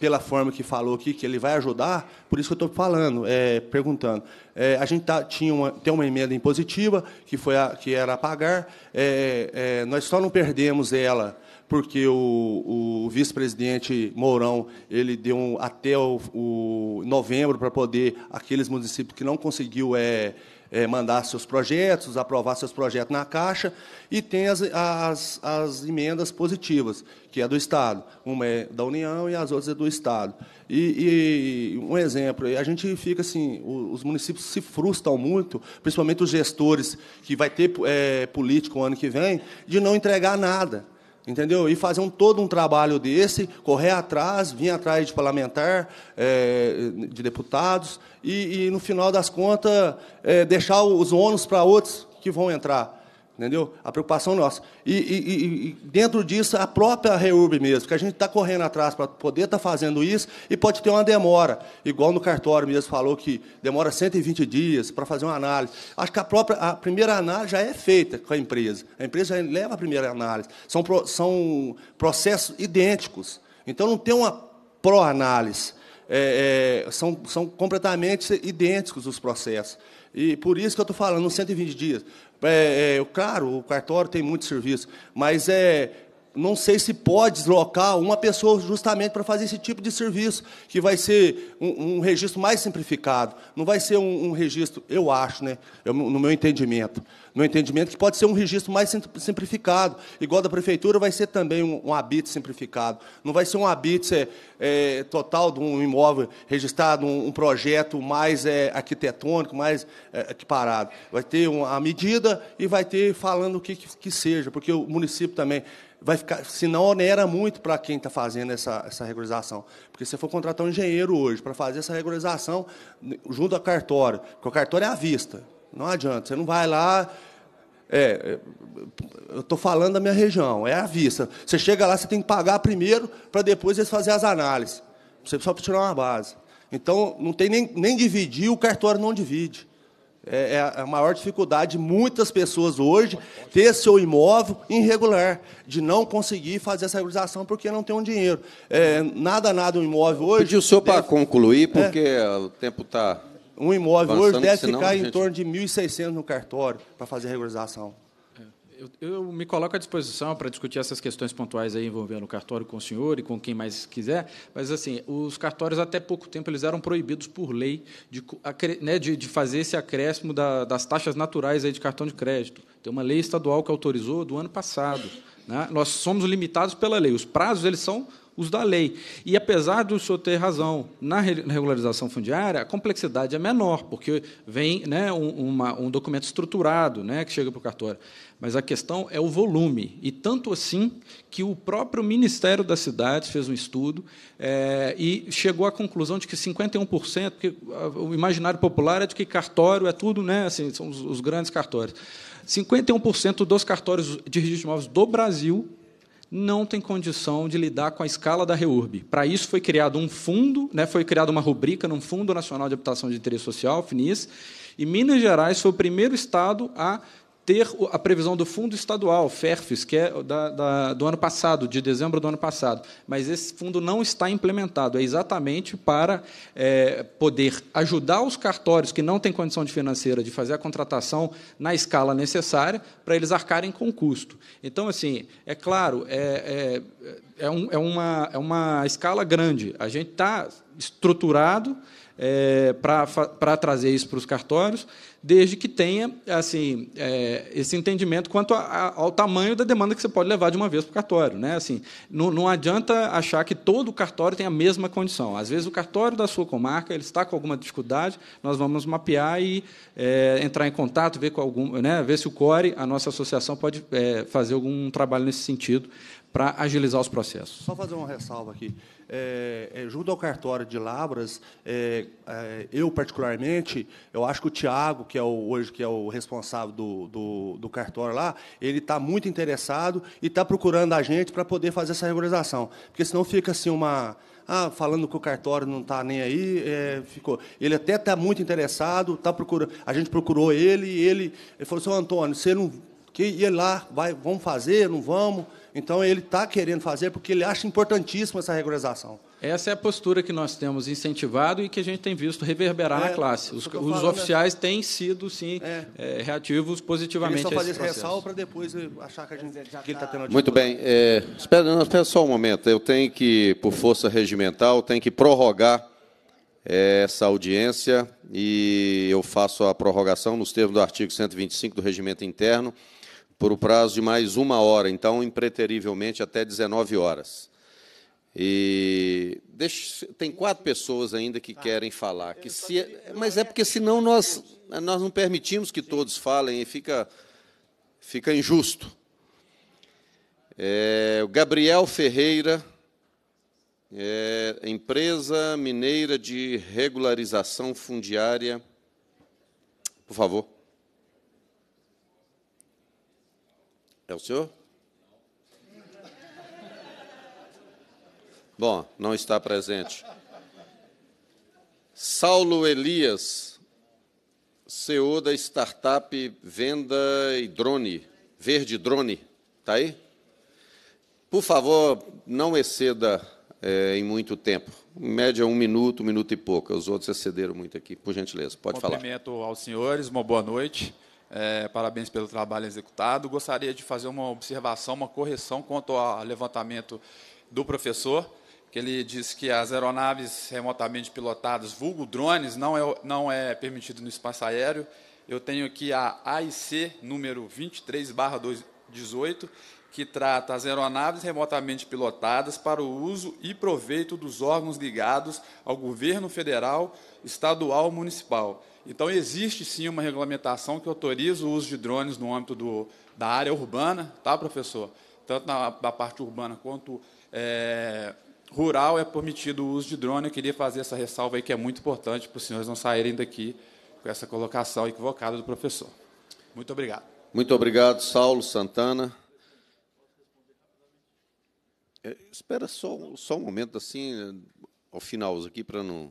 pela forma que falou aqui, que ele vai ajudar, por isso que eu estou falando, é, perguntando. É, a gente tá, tinha uma, tem uma emenda impositiva, que, foi a, que era a pagar, é, é, nós só não perdemos ela porque o, o vice-presidente Mourão ele deu até o, o novembro para poder aqueles municípios que não conseguiu é, é, mandar seus projetos, aprovar seus projetos na Caixa, e tem as, as, as emendas positivas, que é do Estado. Uma é da União e as outras é do Estado. E, e, um exemplo, a gente fica assim, os municípios se frustram muito, principalmente os gestores que vai ter é, político ano que vem, de não entregar nada entendeu? E fazer um, todo um trabalho desse, correr atrás, vir atrás de parlamentar, é, de deputados, e, e, no final das contas, é, deixar os ônus para outros que vão entrar. Entendeu? A preocupação nossa. E, e, e dentro disso, a própria REURB mesmo, que a gente está correndo atrás para poder estar tá fazendo isso e pode ter uma demora, igual no cartório mesmo falou que demora 120 dias para fazer uma análise. Acho que a própria a primeira análise já é feita com a empresa. A empresa já leva a primeira análise. São, pro, são processos idênticos. Então não tem uma pró-análise. É, é, são, são completamente idênticos os processos. E por isso que eu estou falando, 120 dias. É, é, claro, o cartório tem muito serviço, mas é, não sei se pode deslocar uma pessoa justamente para fazer esse tipo de serviço, que vai ser um, um registro mais simplificado. Não vai ser um, um registro, eu acho, né, eu, no meu entendimento, no entendimento, é que pode ser um registro mais simplificado. Igual da prefeitura, vai ser também um, um habite simplificado. Não vai ser um habite é, é, total de um imóvel registrado, um, um projeto mais é, arquitetônico, mais é, equiparado. Vai ter uma medida e vai ter falando o que, que, que seja, porque o município também vai ficar, senão onera muito para quem está fazendo essa, essa regularização. Porque se você for contratar um engenheiro hoje para fazer essa regularização junto ao cartório, porque o cartório é à vista. Não adianta, você não vai lá é, eu estou falando da minha região, é a vista. Você chega lá, você tem que pagar primeiro, para depois eles fazerem as análises. Você só para tirar uma base. Então, não tem nem, nem dividir, o cartório não divide. É, é, é a maior dificuldade de muitas pessoas hoje ter seu imóvel irregular, de não conseguir fazer essa regularização porque não tem um dinheiro. É, nada, nada um imóvel hoje. Pedi o senhor deve... para concluir, é. porque o tempo está um imóvel hoje deve senão, ficar em torno de 1.600 no cartório para fazer a regularização. É, eu, eu, me coloco à disposição para discutir essas questões pontuais aí envolvendo o cartório com o senhor e com quem mais quiser, mas assim, os cartórios até pouco tempo eles eram proibidos por lei de, né, de, de fazer esse acréscimo da, das taxas naturais aí de cartão de crédito. Tem uma lei estadual que autorizou do ano passado. Né? Nós somos limitados pela lei. Os prazos eles são os da lei. E apesar do senhor ter razão, na regularização fundiária, a complexidade é menor, porque vem né, um, uma, um documento estruturado né, que chega para o cartório. Mas a questão é o volume. E tanto assim que o próprio Ministério das Cidades fez um estudo é, e chegou à conclusão de que 51%, porque o imaginário popular é de que cartório é tudo, né, assim, são os, os grandes cartórios. 51% dos cartórios de registro de imóveis do Brasil não tem condição de lidar com a escala da REURB. Para isso foi criado um fundo, né, foi criada uma rubrica num Fundo Nacional de Habitação de Interesse Social, FNIS, e Minas Gerais foi o primeiro estado a ter a previsão do fundo estadual, FERFES, que é da, da, do ano passado, de dezembro do ano passado. Mas esse fundo não está implementado, é exatamente para é, poder ajudar os cartórios que não têm condição de financeira de fazer a contratação na escala necessária para eles arcarem com o custo. Então, assim, é claro, é, é, é, um, é uma, é uma escala grande. A gente está estruturado é, para trazer isso para os cartórios desde que tenha assim é, esse entendimento quanto a, a, ao tamanho da demanda que você pode levar de uma vez para o cartório. Né? Assim, não, não, adianta achar que todo cartório tem a mesma condição. Às vezes, o cartório da sua comarca ele está com alguma dificuldade, nós vamos mapear e é, entrar em contato, ver, com algum, né, ver se o CORE, a nossa associação, pode é, fazer algum trabalho nesse sentido para agilizar os processos. Só fazer uma ressalva aqui. É, é, junto ao cartório de Lavras, é, é, eu particularmente, eu acho que o Tiago, que é o, hoje que é o responsável do, do, do cartório lá, ele está muito interessado e está procurando a gente para poder fazer essa regularização. Porque senão fica assim uma ah, falando que o cartório não está nem aí, é, ficou. Ele até está muito interessado, tá procurando. A gente procurou ele e ele, ele falou: "Seu assim, Antônio, você não que ir lá, vai, vamos fazer, não vamos?" Então ele está querendo fazer porque ele acha importantíssima essa regularização. Essa é a postura que nós temos incentivado e que a gente tem visto reverberar é, na classe. Os, os né? oficiais é... têm sido, sim, é. É, reativos positivamente só fazer esse ressalva para depois eh, achar que a gente já está tendo... Muito bem. Eh, espera, não, espera só um momento. Eu tenho que, por força regimental, tenho que prorrogar eh, essa audiência e eu faço a prorrogação nos termos do artigo 125 do Regimento Interno por o um prazo de mais uma hora, então, impreterivelmente, até 19 horas. E deixa, tem quatro pessoas ainda que tá. querem falar. Que se, mas é, é porque senão nós, nós não permitimos que todos falem e fica, fica injusto. É, Gabriel Ferreira, é, empresa mineira de regularização fundiária. Por favor. É o senhor? Bom, não está presente. Saulo Elias, CEO da startup Venda e Drone, Verde Drone, está aí? Por favor, não exceda é, em muito tempo. Em média, um minuto, um minuto e pouco. Os outros excederam muito aqui. Por gentileza, pode Cumprimento falar. Cumprimento aos senhores, uma boa noite. É, parabéns pelo trabalho executado. Gostaria de fazer uma observação, uma correção quanto ao levantamento do professor, que ele disse que as aeronaves remotamente pilotadas, vulgo drones, não é, não é permitido no espaço aéreo. Eu tenho aqui a AIC número 23, barra 18, que trata as aeronaves remotamente pilotadas para o uso e proveito dos órgãos ligados ao governo federal, estadual municipal então, existe sim uma regulamentação que autoriza o uso de drones no âmbito do, da área urbana, tá, professor? Tanto na, parte urbana quanto é, rural é permitido o uso de drone. Eu queria fazer essa ressalva aí, que é muito importante para os senhores não saírem daqui com essa colocação equivocada do professor. Muito obrigado. Muito obrigado, Saulo Santana. É, espera só, só um momento, assim, ao final aqui, para não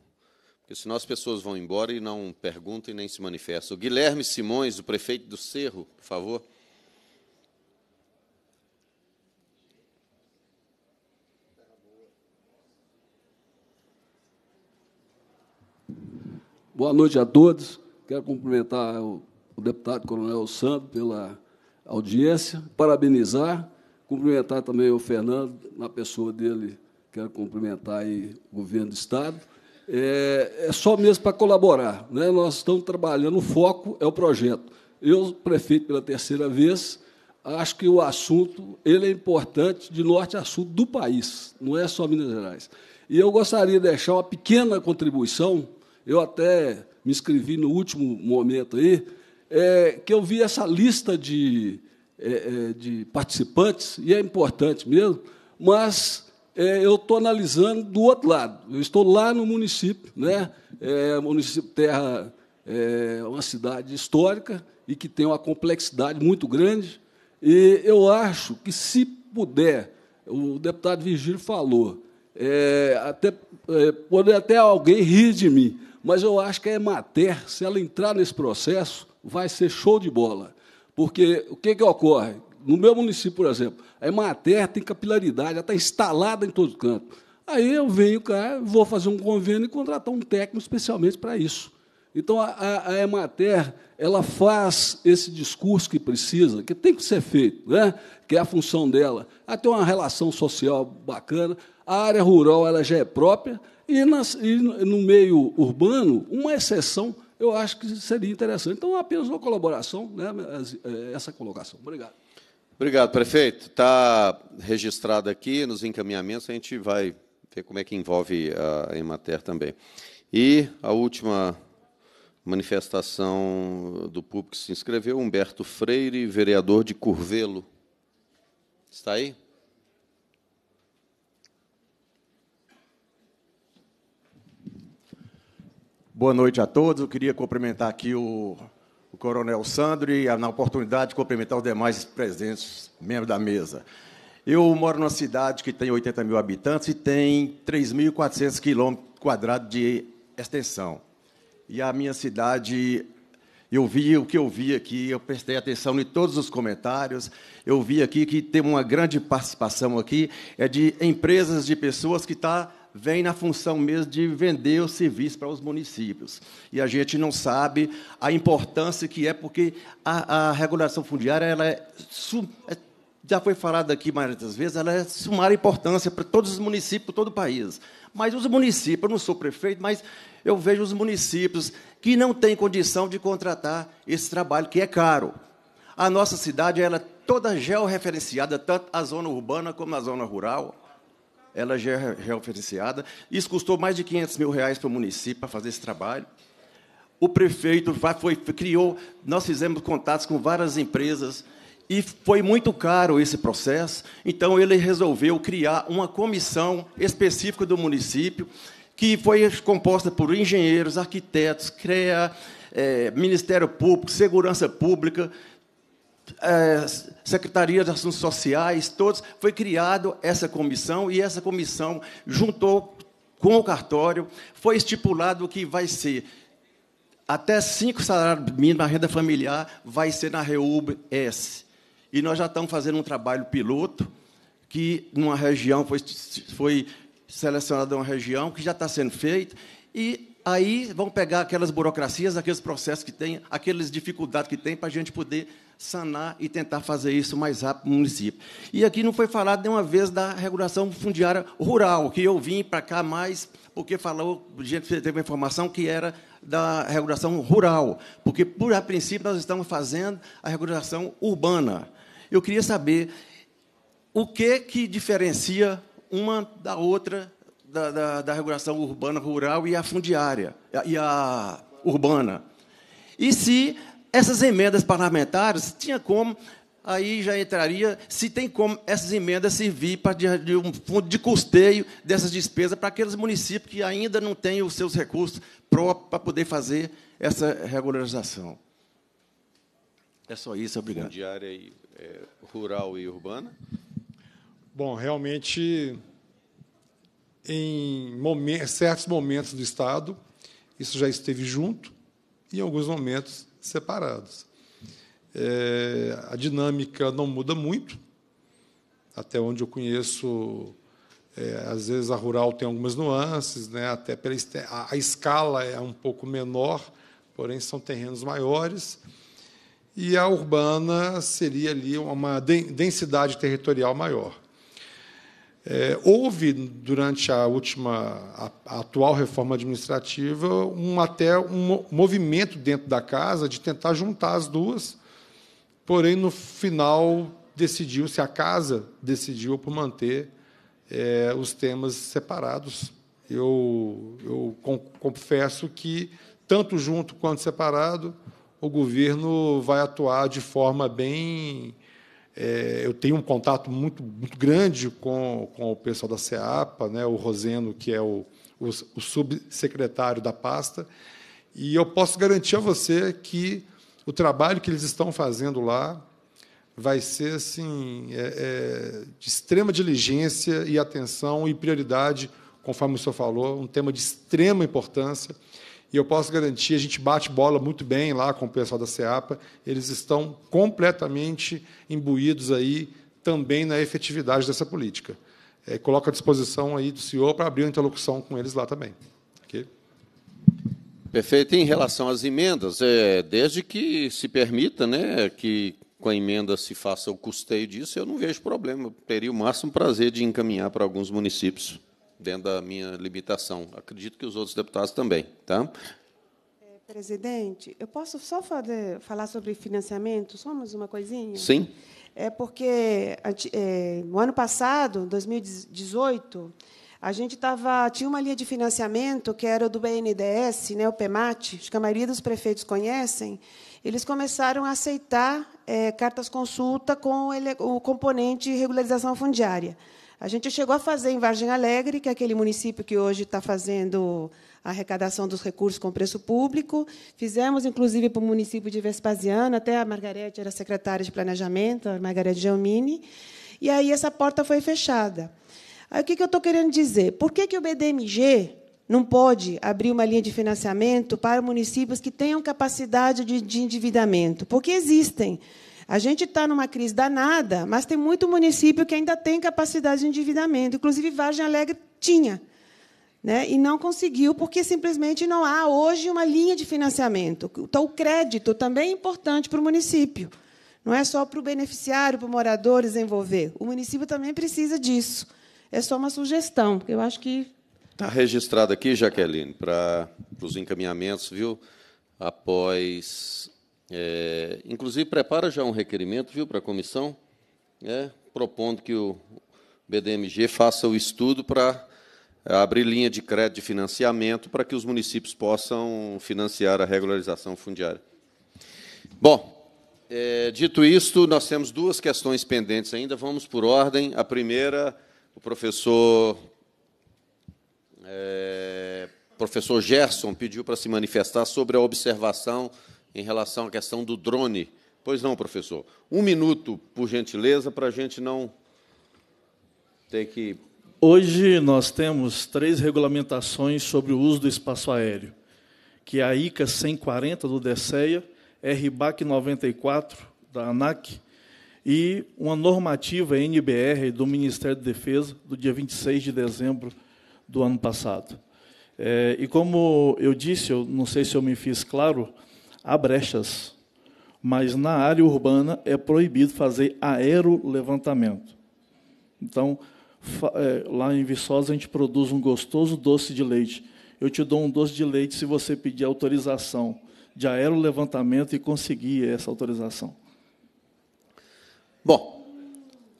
porque senão as pessoas vão embora e não perguntam e nem se manifestam. O Guilherme Simões, o prefeito do Cerro, por favor. Boa noite a todos. Quero cumprimentar o, o deputado Coronel Santos pela audiência, parabenizar, cumprimentar também o Fernando, na pessoa dele, quero cumprimentar o governo do Estado é, é só mesmo para colaborar. Né? Nós estamos trabalhando, o foco é o projeto. Eu, prefeito, pela terceira vez, acho que o assunto ele é importante de norte a sul do país, não é só Minas Gerais. E eu gostaria de deixar uma pequena contribuição, eu até me inscrevi no último momento aí, é, que eu vi essa lista de, é, é de participantes, e é importante mesmo, mas é, eu estou analisando do outro lado. Eu estou lá no município, né? É, município Terra é uma cidade histórica e que tem uma complexidade muito grande. E eu acho que, se puder, o deputado Virgílio falou, é, até, é, pode até alguém rir de mim, mas eu acho que a Emater, se ela entrar nesse processo, vai ser show de bola. Porque o que, que ocorre? no meu município, por exemplo, é a Emater tem capilaridade, ela está instalada em todo canto. Aí eu venho cá, vou fazer um convênio e contratar um técnico especialmente para isso. Então, a, a, Emater ela faz esse discurso que precisa, que tem que ser feito, né? que é a função dela. Ela tem uma relação social bacana, a área rural ela já é própria, e, nas, e no meio urbano, uma exceção, eu acho que seria interessante. Então, apenas uma colaboração, né? É, essa colocação. Obrigado. Obrigado, prefeito. Está registrado aqui nos encaminhamentos, a gente vai ver como é que envolve a ah, Emater também. E a última manifestação do público que se inscreveu, Humberto Freire, vereador de Curvelo. Está aí? Boa noite a todos. Eu queria cumprimentar aqui o coronel Sandro e, na oportunidade, cumprimentar os demais presentes, membros da mesa. Eu moro numa cidade que tem 80 mil habitantes e tem 3.400 quilômetros quadrados de extensão. E a minha cidade, eu vi o que eu vi aqui, eu prestei atenção em todos os comentários, eu vi aqui que tem uma grande participação aqui, é de empresas, de pessoas que estão tá vem na função mesmo de vender o serviço para os municípios. E a gente não sabe a importância que é, porque a, a regulação fundiária ela é, é já foi falado aqui muitas vezes, ela é de sumária importância para todos os municípios, todo o país. Mas os municípios, eu não sou prefeito, mas eu vejo os municípios que não têm condição de contratar esse trabalho, que é caro. A nossa cidade ela é toda georreferenciada, tanto a zona urbana como a zona rural ela já é referenciada. Isso custou mais de 500 mil reais para o município para fazer esse trabalho. O prefeito foi, criou, nós fizemos contatos com várias empresas e foi muito caro esse processo. Então ele resolveu criar uma comissão específica do município que foi composta por engenheiros, arquitetos, CREA, é, eh, Ministério Público, Segurança Pública, é, Secretaria de Assuntos Sociais, todos, foi criada essa comissão e essa comissão juntou com o cartório, foi estipulado que vai ser até cinco salários mínimos na renda familiar, vai ser na REUB-S. E nós já estamos fazendo um trabalho piloto, que numa região foi, foi selecionada uma região que já está sendo feito, e aí vão pegar aquelas burocracias, aqueles processos que tem, aquelas dificuldades que tem, para a gente poder sanar e tentar fazer isso mais rápido no município. E aqui não foi falado nenhuma vez da regulação fundiária rural, que eu vim para cá mais porque falou, a gente teve uma informação que era da regulação rural, porque, por a princípio, nós estamos fazendo a regulação urbana. Eu queria saber o que, que diferencia uma da outra da, da, da regulação urbana rural e a fundiária, e a urbana. E se essas emendas parlamentares tinha como aí já entraria se tem como essas emendas servir para de, de um fundo de custeio dessas despesas para aqueles municípios que ainda não têm os seus recursos próprios para poder fazer essa regularização. É só isso, obrigado. De área é, rural e urbana. Bom, realmente, em momentos, certos momentos do Estado, isso já esteve junto, e em alguns momentos separados. É, a dinâmica não muda muito, até onde eu conheço. É, às vezes a rural tem algumas nuances, né? até pela a, a escala é um pouco menor, porém são terrenos maiores. E a urbana seria ali uma densidade territorial maior. É, houve, durante a última, a, a atual reforma administrativa, um, até um movimento dentro da casa de tentar juntar as duas, porém, no final, decidiu-se, a casa decidiu por manter é, os temas separados. Eu, eu confesso que, tanto junto quanto separado, o governo vai atuar de forma bem é, eu tenho um contato muito, muito grande com, com o pessoal da CEAPA, né, o Roseno, que é o, o, o subsecretário da pasta, e eu posso garantir a você que o trabalho que eles estão fazendo lá vai ser assim é, é, de extrema diligência e atenção e prioridade, conforme o senhor falou, um tema de extrema importância e eu posso garantir, a gente bate bola muito bem lá com o pessoal da SEAPA, eles estão completamente imbuídos aí também na efetividade dessa política. É, coloco à disposição aí do senhor para abrir uma interlocução com eles lá também. Okay? Perfeito. Em relação às emendas, é, desde que se permita né, que com a emenda se faça o custeio disso, eu não vejo problema. teria o máximo prazer de encaminhar para alguns municípios dentro da minha limitação. Acredito que os outros deputados também. Tá? É, presidente, eu posso só fazer, falar sobre financiamento, só mais uma coisinha? Sim. É porque é, no ano passado, 2018, a gente tava, tinha uma linha de financiamento que era do BNDES, né, o PEMAT, acho que a maioria dos prefeitos conhecem, eles começaram a aceitar é, cartas consulta com ele, o componente regularização fundiária. A gente chegou a fazer em Vargem Alegre, que é aquele município que hoje está fazendo a arrecadação dos recursos com preço público. Fizemos, inclusive, para o município de Vespasiano, até a Margarete era secretária de Planejamento, a Margarete Gelmini, e aí essa porta foi fechada. Aí, o que eu estou querendo dizer? Por que, que o BDMG não pode abrir uma linha de financiamento para municípios que tenham capacidade de endividamento? Porque existem. A gente está numa crise danada, mas tem muito município que ainda tem capacidade de endividamento. Inclusive, Vargem Alegre tinha. Né? E não conseguiu porque simplesmente não há hoje uma linha de financiamento. Então, o crédito também é importante para o município. Não é só para o beneficiário, para o morador desenvolver. O município também precisa disso. É só uma sugestão. Eu acho que. Está registrado aqui, Jaqueline, para, para os encaminhamentos, viu? Após é, inclusive, prepara já um requerimento, viu, para a comissão, né, propondo que o BDMG faça o estudo para abrir linha de crédito de financiamento para que os municípios possam financiar a regularização fundiária. Bom, é, dito isto, nós temos duas questões pendentes ainda. Vamos por ordem. A primeira, o professor é, professor Gerson pediu para se manifestar sobre a observação em relação à questão do drone. Pois não, professor. Um minuto, por gentileza, para a gente não ter que. Hoje nós temos três regulamentações sobre o uso do espaço aéreo, que é a ICA 140 do DECEA, RBAC 94 da ANAC e uma normativa NBR do Ministério da de Defesa do dia 26 de dezembro do ano passado. É, e como eu disse, eu não sei se eu me fiz claro, há brechas, mas na área urbana é proibido fazer aerolevantamento. Então, é, lá em Viçosa, a gente produz um gostoso doce de leite. Eu te dou um doce de leite se você pedir autorização de aerolevantamento e conseguir essa autorização. Bom,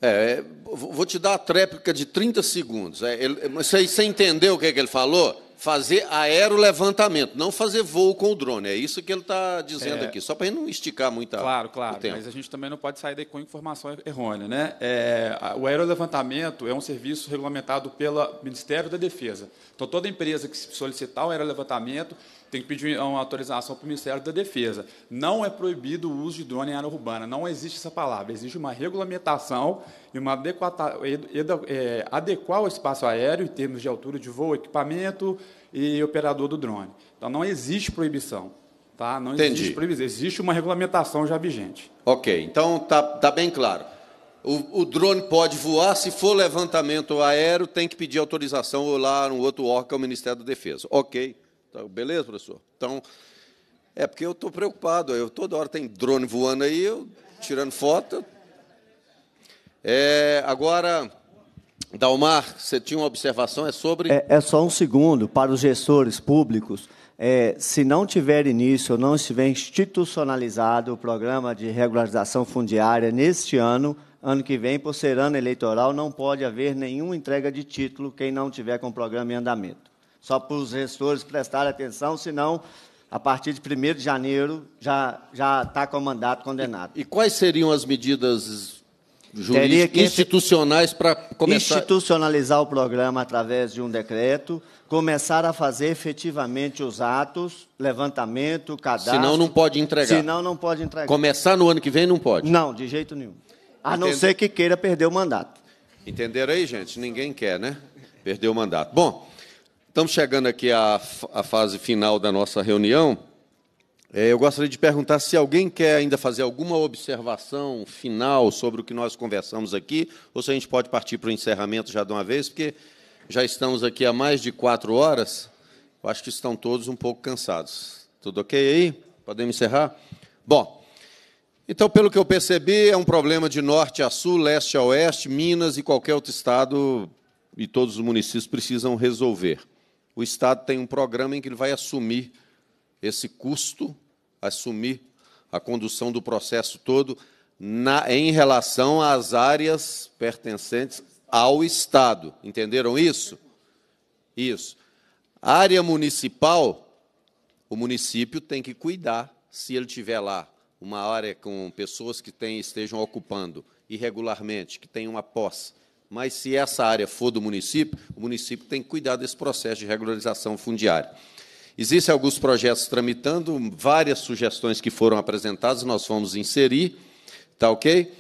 é, é vou te dar a tréplica de 30 segundos. É, ele, você, você entendeu o que, é que ele falou? fazer aerolevantamento, não fazer voo com o drone. É isso que ele está dizendo é, aqui, só para não esticar muito claro, claro, o tempo. Mas a gente também não pode sair daí com informação er-, errônea. Né? É, o aerolevantamento é um serviço regulamentado pelo Ministério da Defesa. Então, toda empresa que solicitar o aerolevantamento tem que pedir uma autorização para o Ministério da Defesa. Não é proibido o uso de drone em área urbana, não existe essa palavra. Existe uma regulamentação e uma adequata, é, adequar o espaço aéreo em termos de altura de voo, equipamento e operador do drone. Então, não existe proibição. Tá? Não Entendi. existe proibição, existe uma regulamentação já vigente. Ok, então está tá bem claro. O, o, drone pode voar, se for levantamento aéreo, tem que pedir autorização ou lá um outro órgão, é o Ministério da Defesa. Ok. Tá, beleza, professor? Então, é porque eu estou preocupado. Eu toda hora tem drone voando aí, eu tirando foto. É, agora, Dalmar, você tinha uma observação, é sobre. É, é só um segundo para os gestores públicos. É, se não tiver início ou não estiver institucionalizado o programa de regularização fundiária neste ano, ano que vem, por ser ano eleitoral, não pode haver nenhuma entrega de título quem não tiver com o programa em andamento. Só para os gestores prestarem atenção, senão, a partir de 1 de janeiro, já está com o mandato condenado. E, e quais seriam as medidas jurídicas, institucionais para começar... Institucionalizar o programa através de um decreto, começar a fazer efetivamente os atos, levantamento, cadastro... Senão não pode entregar. Senão não pode entregar. Começar no ano que vem não pode? Não, de jeito nenhum. A não ser que queira perder o mandato. Entenderam aí, gente? Ninguém quer, né? Perder o mandato. Bom, Estamos chegando aqui à, à fase final da nossa reunião. É, eu gostaria de perguntar se alguém quer ainda fazer alguma observação final sobre o que nós conversamos aqui, ou se a gente pode partir para o encerramento já de uma vez, porque já estamos aqui há mais de quatro horas. Eu acho que estão todos um pouco cansados. Tudo ok aí? Podemos encerrar? Bom, então, pelo que eu percebi, é um problema de norte a sul, leste a oeste, Minas e qualquer outro estado e todos os municípios precisam resolver o Estado tem um programa em que ele vai assumir esse custo, assumir a condução do processo todo na, em relação às áreas pertencentes ao Estado. Entenderam isso? Isso. A área municipal, o município tem que cuidar, se ele tiver lá uma área com pessoas que tem, estejam ocupando irregularmente, que tenham uma posse, mas se essa área for do município, o município tem que cuidar desse processo de regularização fundiária. Existem alguns projetos tramitando, várias sugestões que foram apresentadas, nós fomos inserir, tá ok?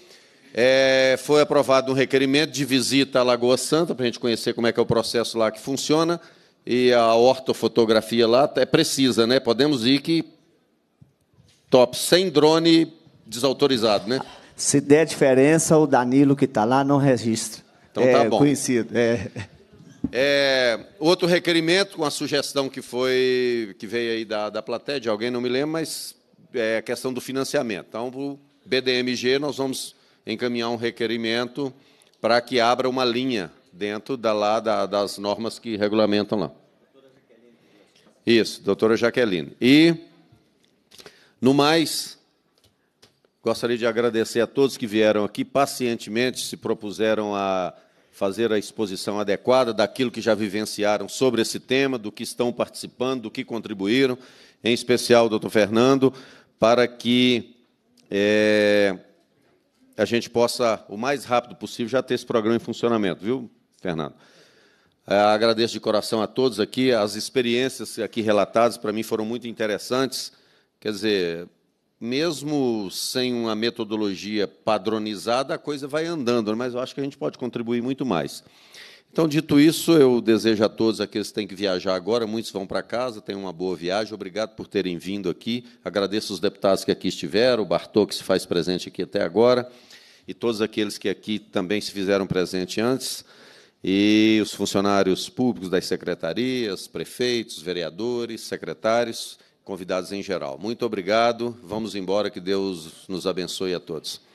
É, foi aprovado um requerimento de visita à Lagoa Santa, para a gente conhecer como é que é o processo lá que funciona, e a ortofotografia lá é precisa, né? Podemos ir que top, sem drone desautorizado, né? Se der diferença, o Danilo que está lá não registra. Então tá é, tá bom. Conhecido. É. É, outro requerimento, uma sugestão que foi que veio aí da, da plateia, de alguém, não me lembro, mas é a questão do financiamento. Então, o BDMG, nós vamos encaminhar um requerimento para que abra uma linha dentro da, lá, da, das normas que regulamentam lá. Isso, doutora Jaqueline. E, no mais, gostaria de agradecer a todos que vieram aqui pacientemente, se propuseram a fazer a exposição adequada daquilo que já vivenciaram sobre esse tema, do que estão participando, do que contribuíram, em especial, doutor Fernando, para que é, a gente possa, o mais rápido possível, já ter esse programa em funcionamento, viu, Fernando? É, agradeço de coração a todos aqui, as experiências aqui relatadas para mim foram muito interessantes. Quer dizer, mesmo sem uma metodologia padronizada, a coisa vai andando, né? mas eu acho que a gente pode contribuir muito mais. Então, dito isso, eu desejo a todos aqueles que têm que viajar agora, muitos vão para casa, tenham uma boa viagem, obrigado por terem vindo aqui, agradeço os deputados que aqui estiveram, o Bartô, que se faz presente aqui até agora, e todos aqueles que aqui também se fizeram presente antes, e os funcionários públicos das secretarias, prefeitos, vereadores, secretários, convidados em geral. Muito obrigado. Vamos embora. Que Deus nos abençoe a todos.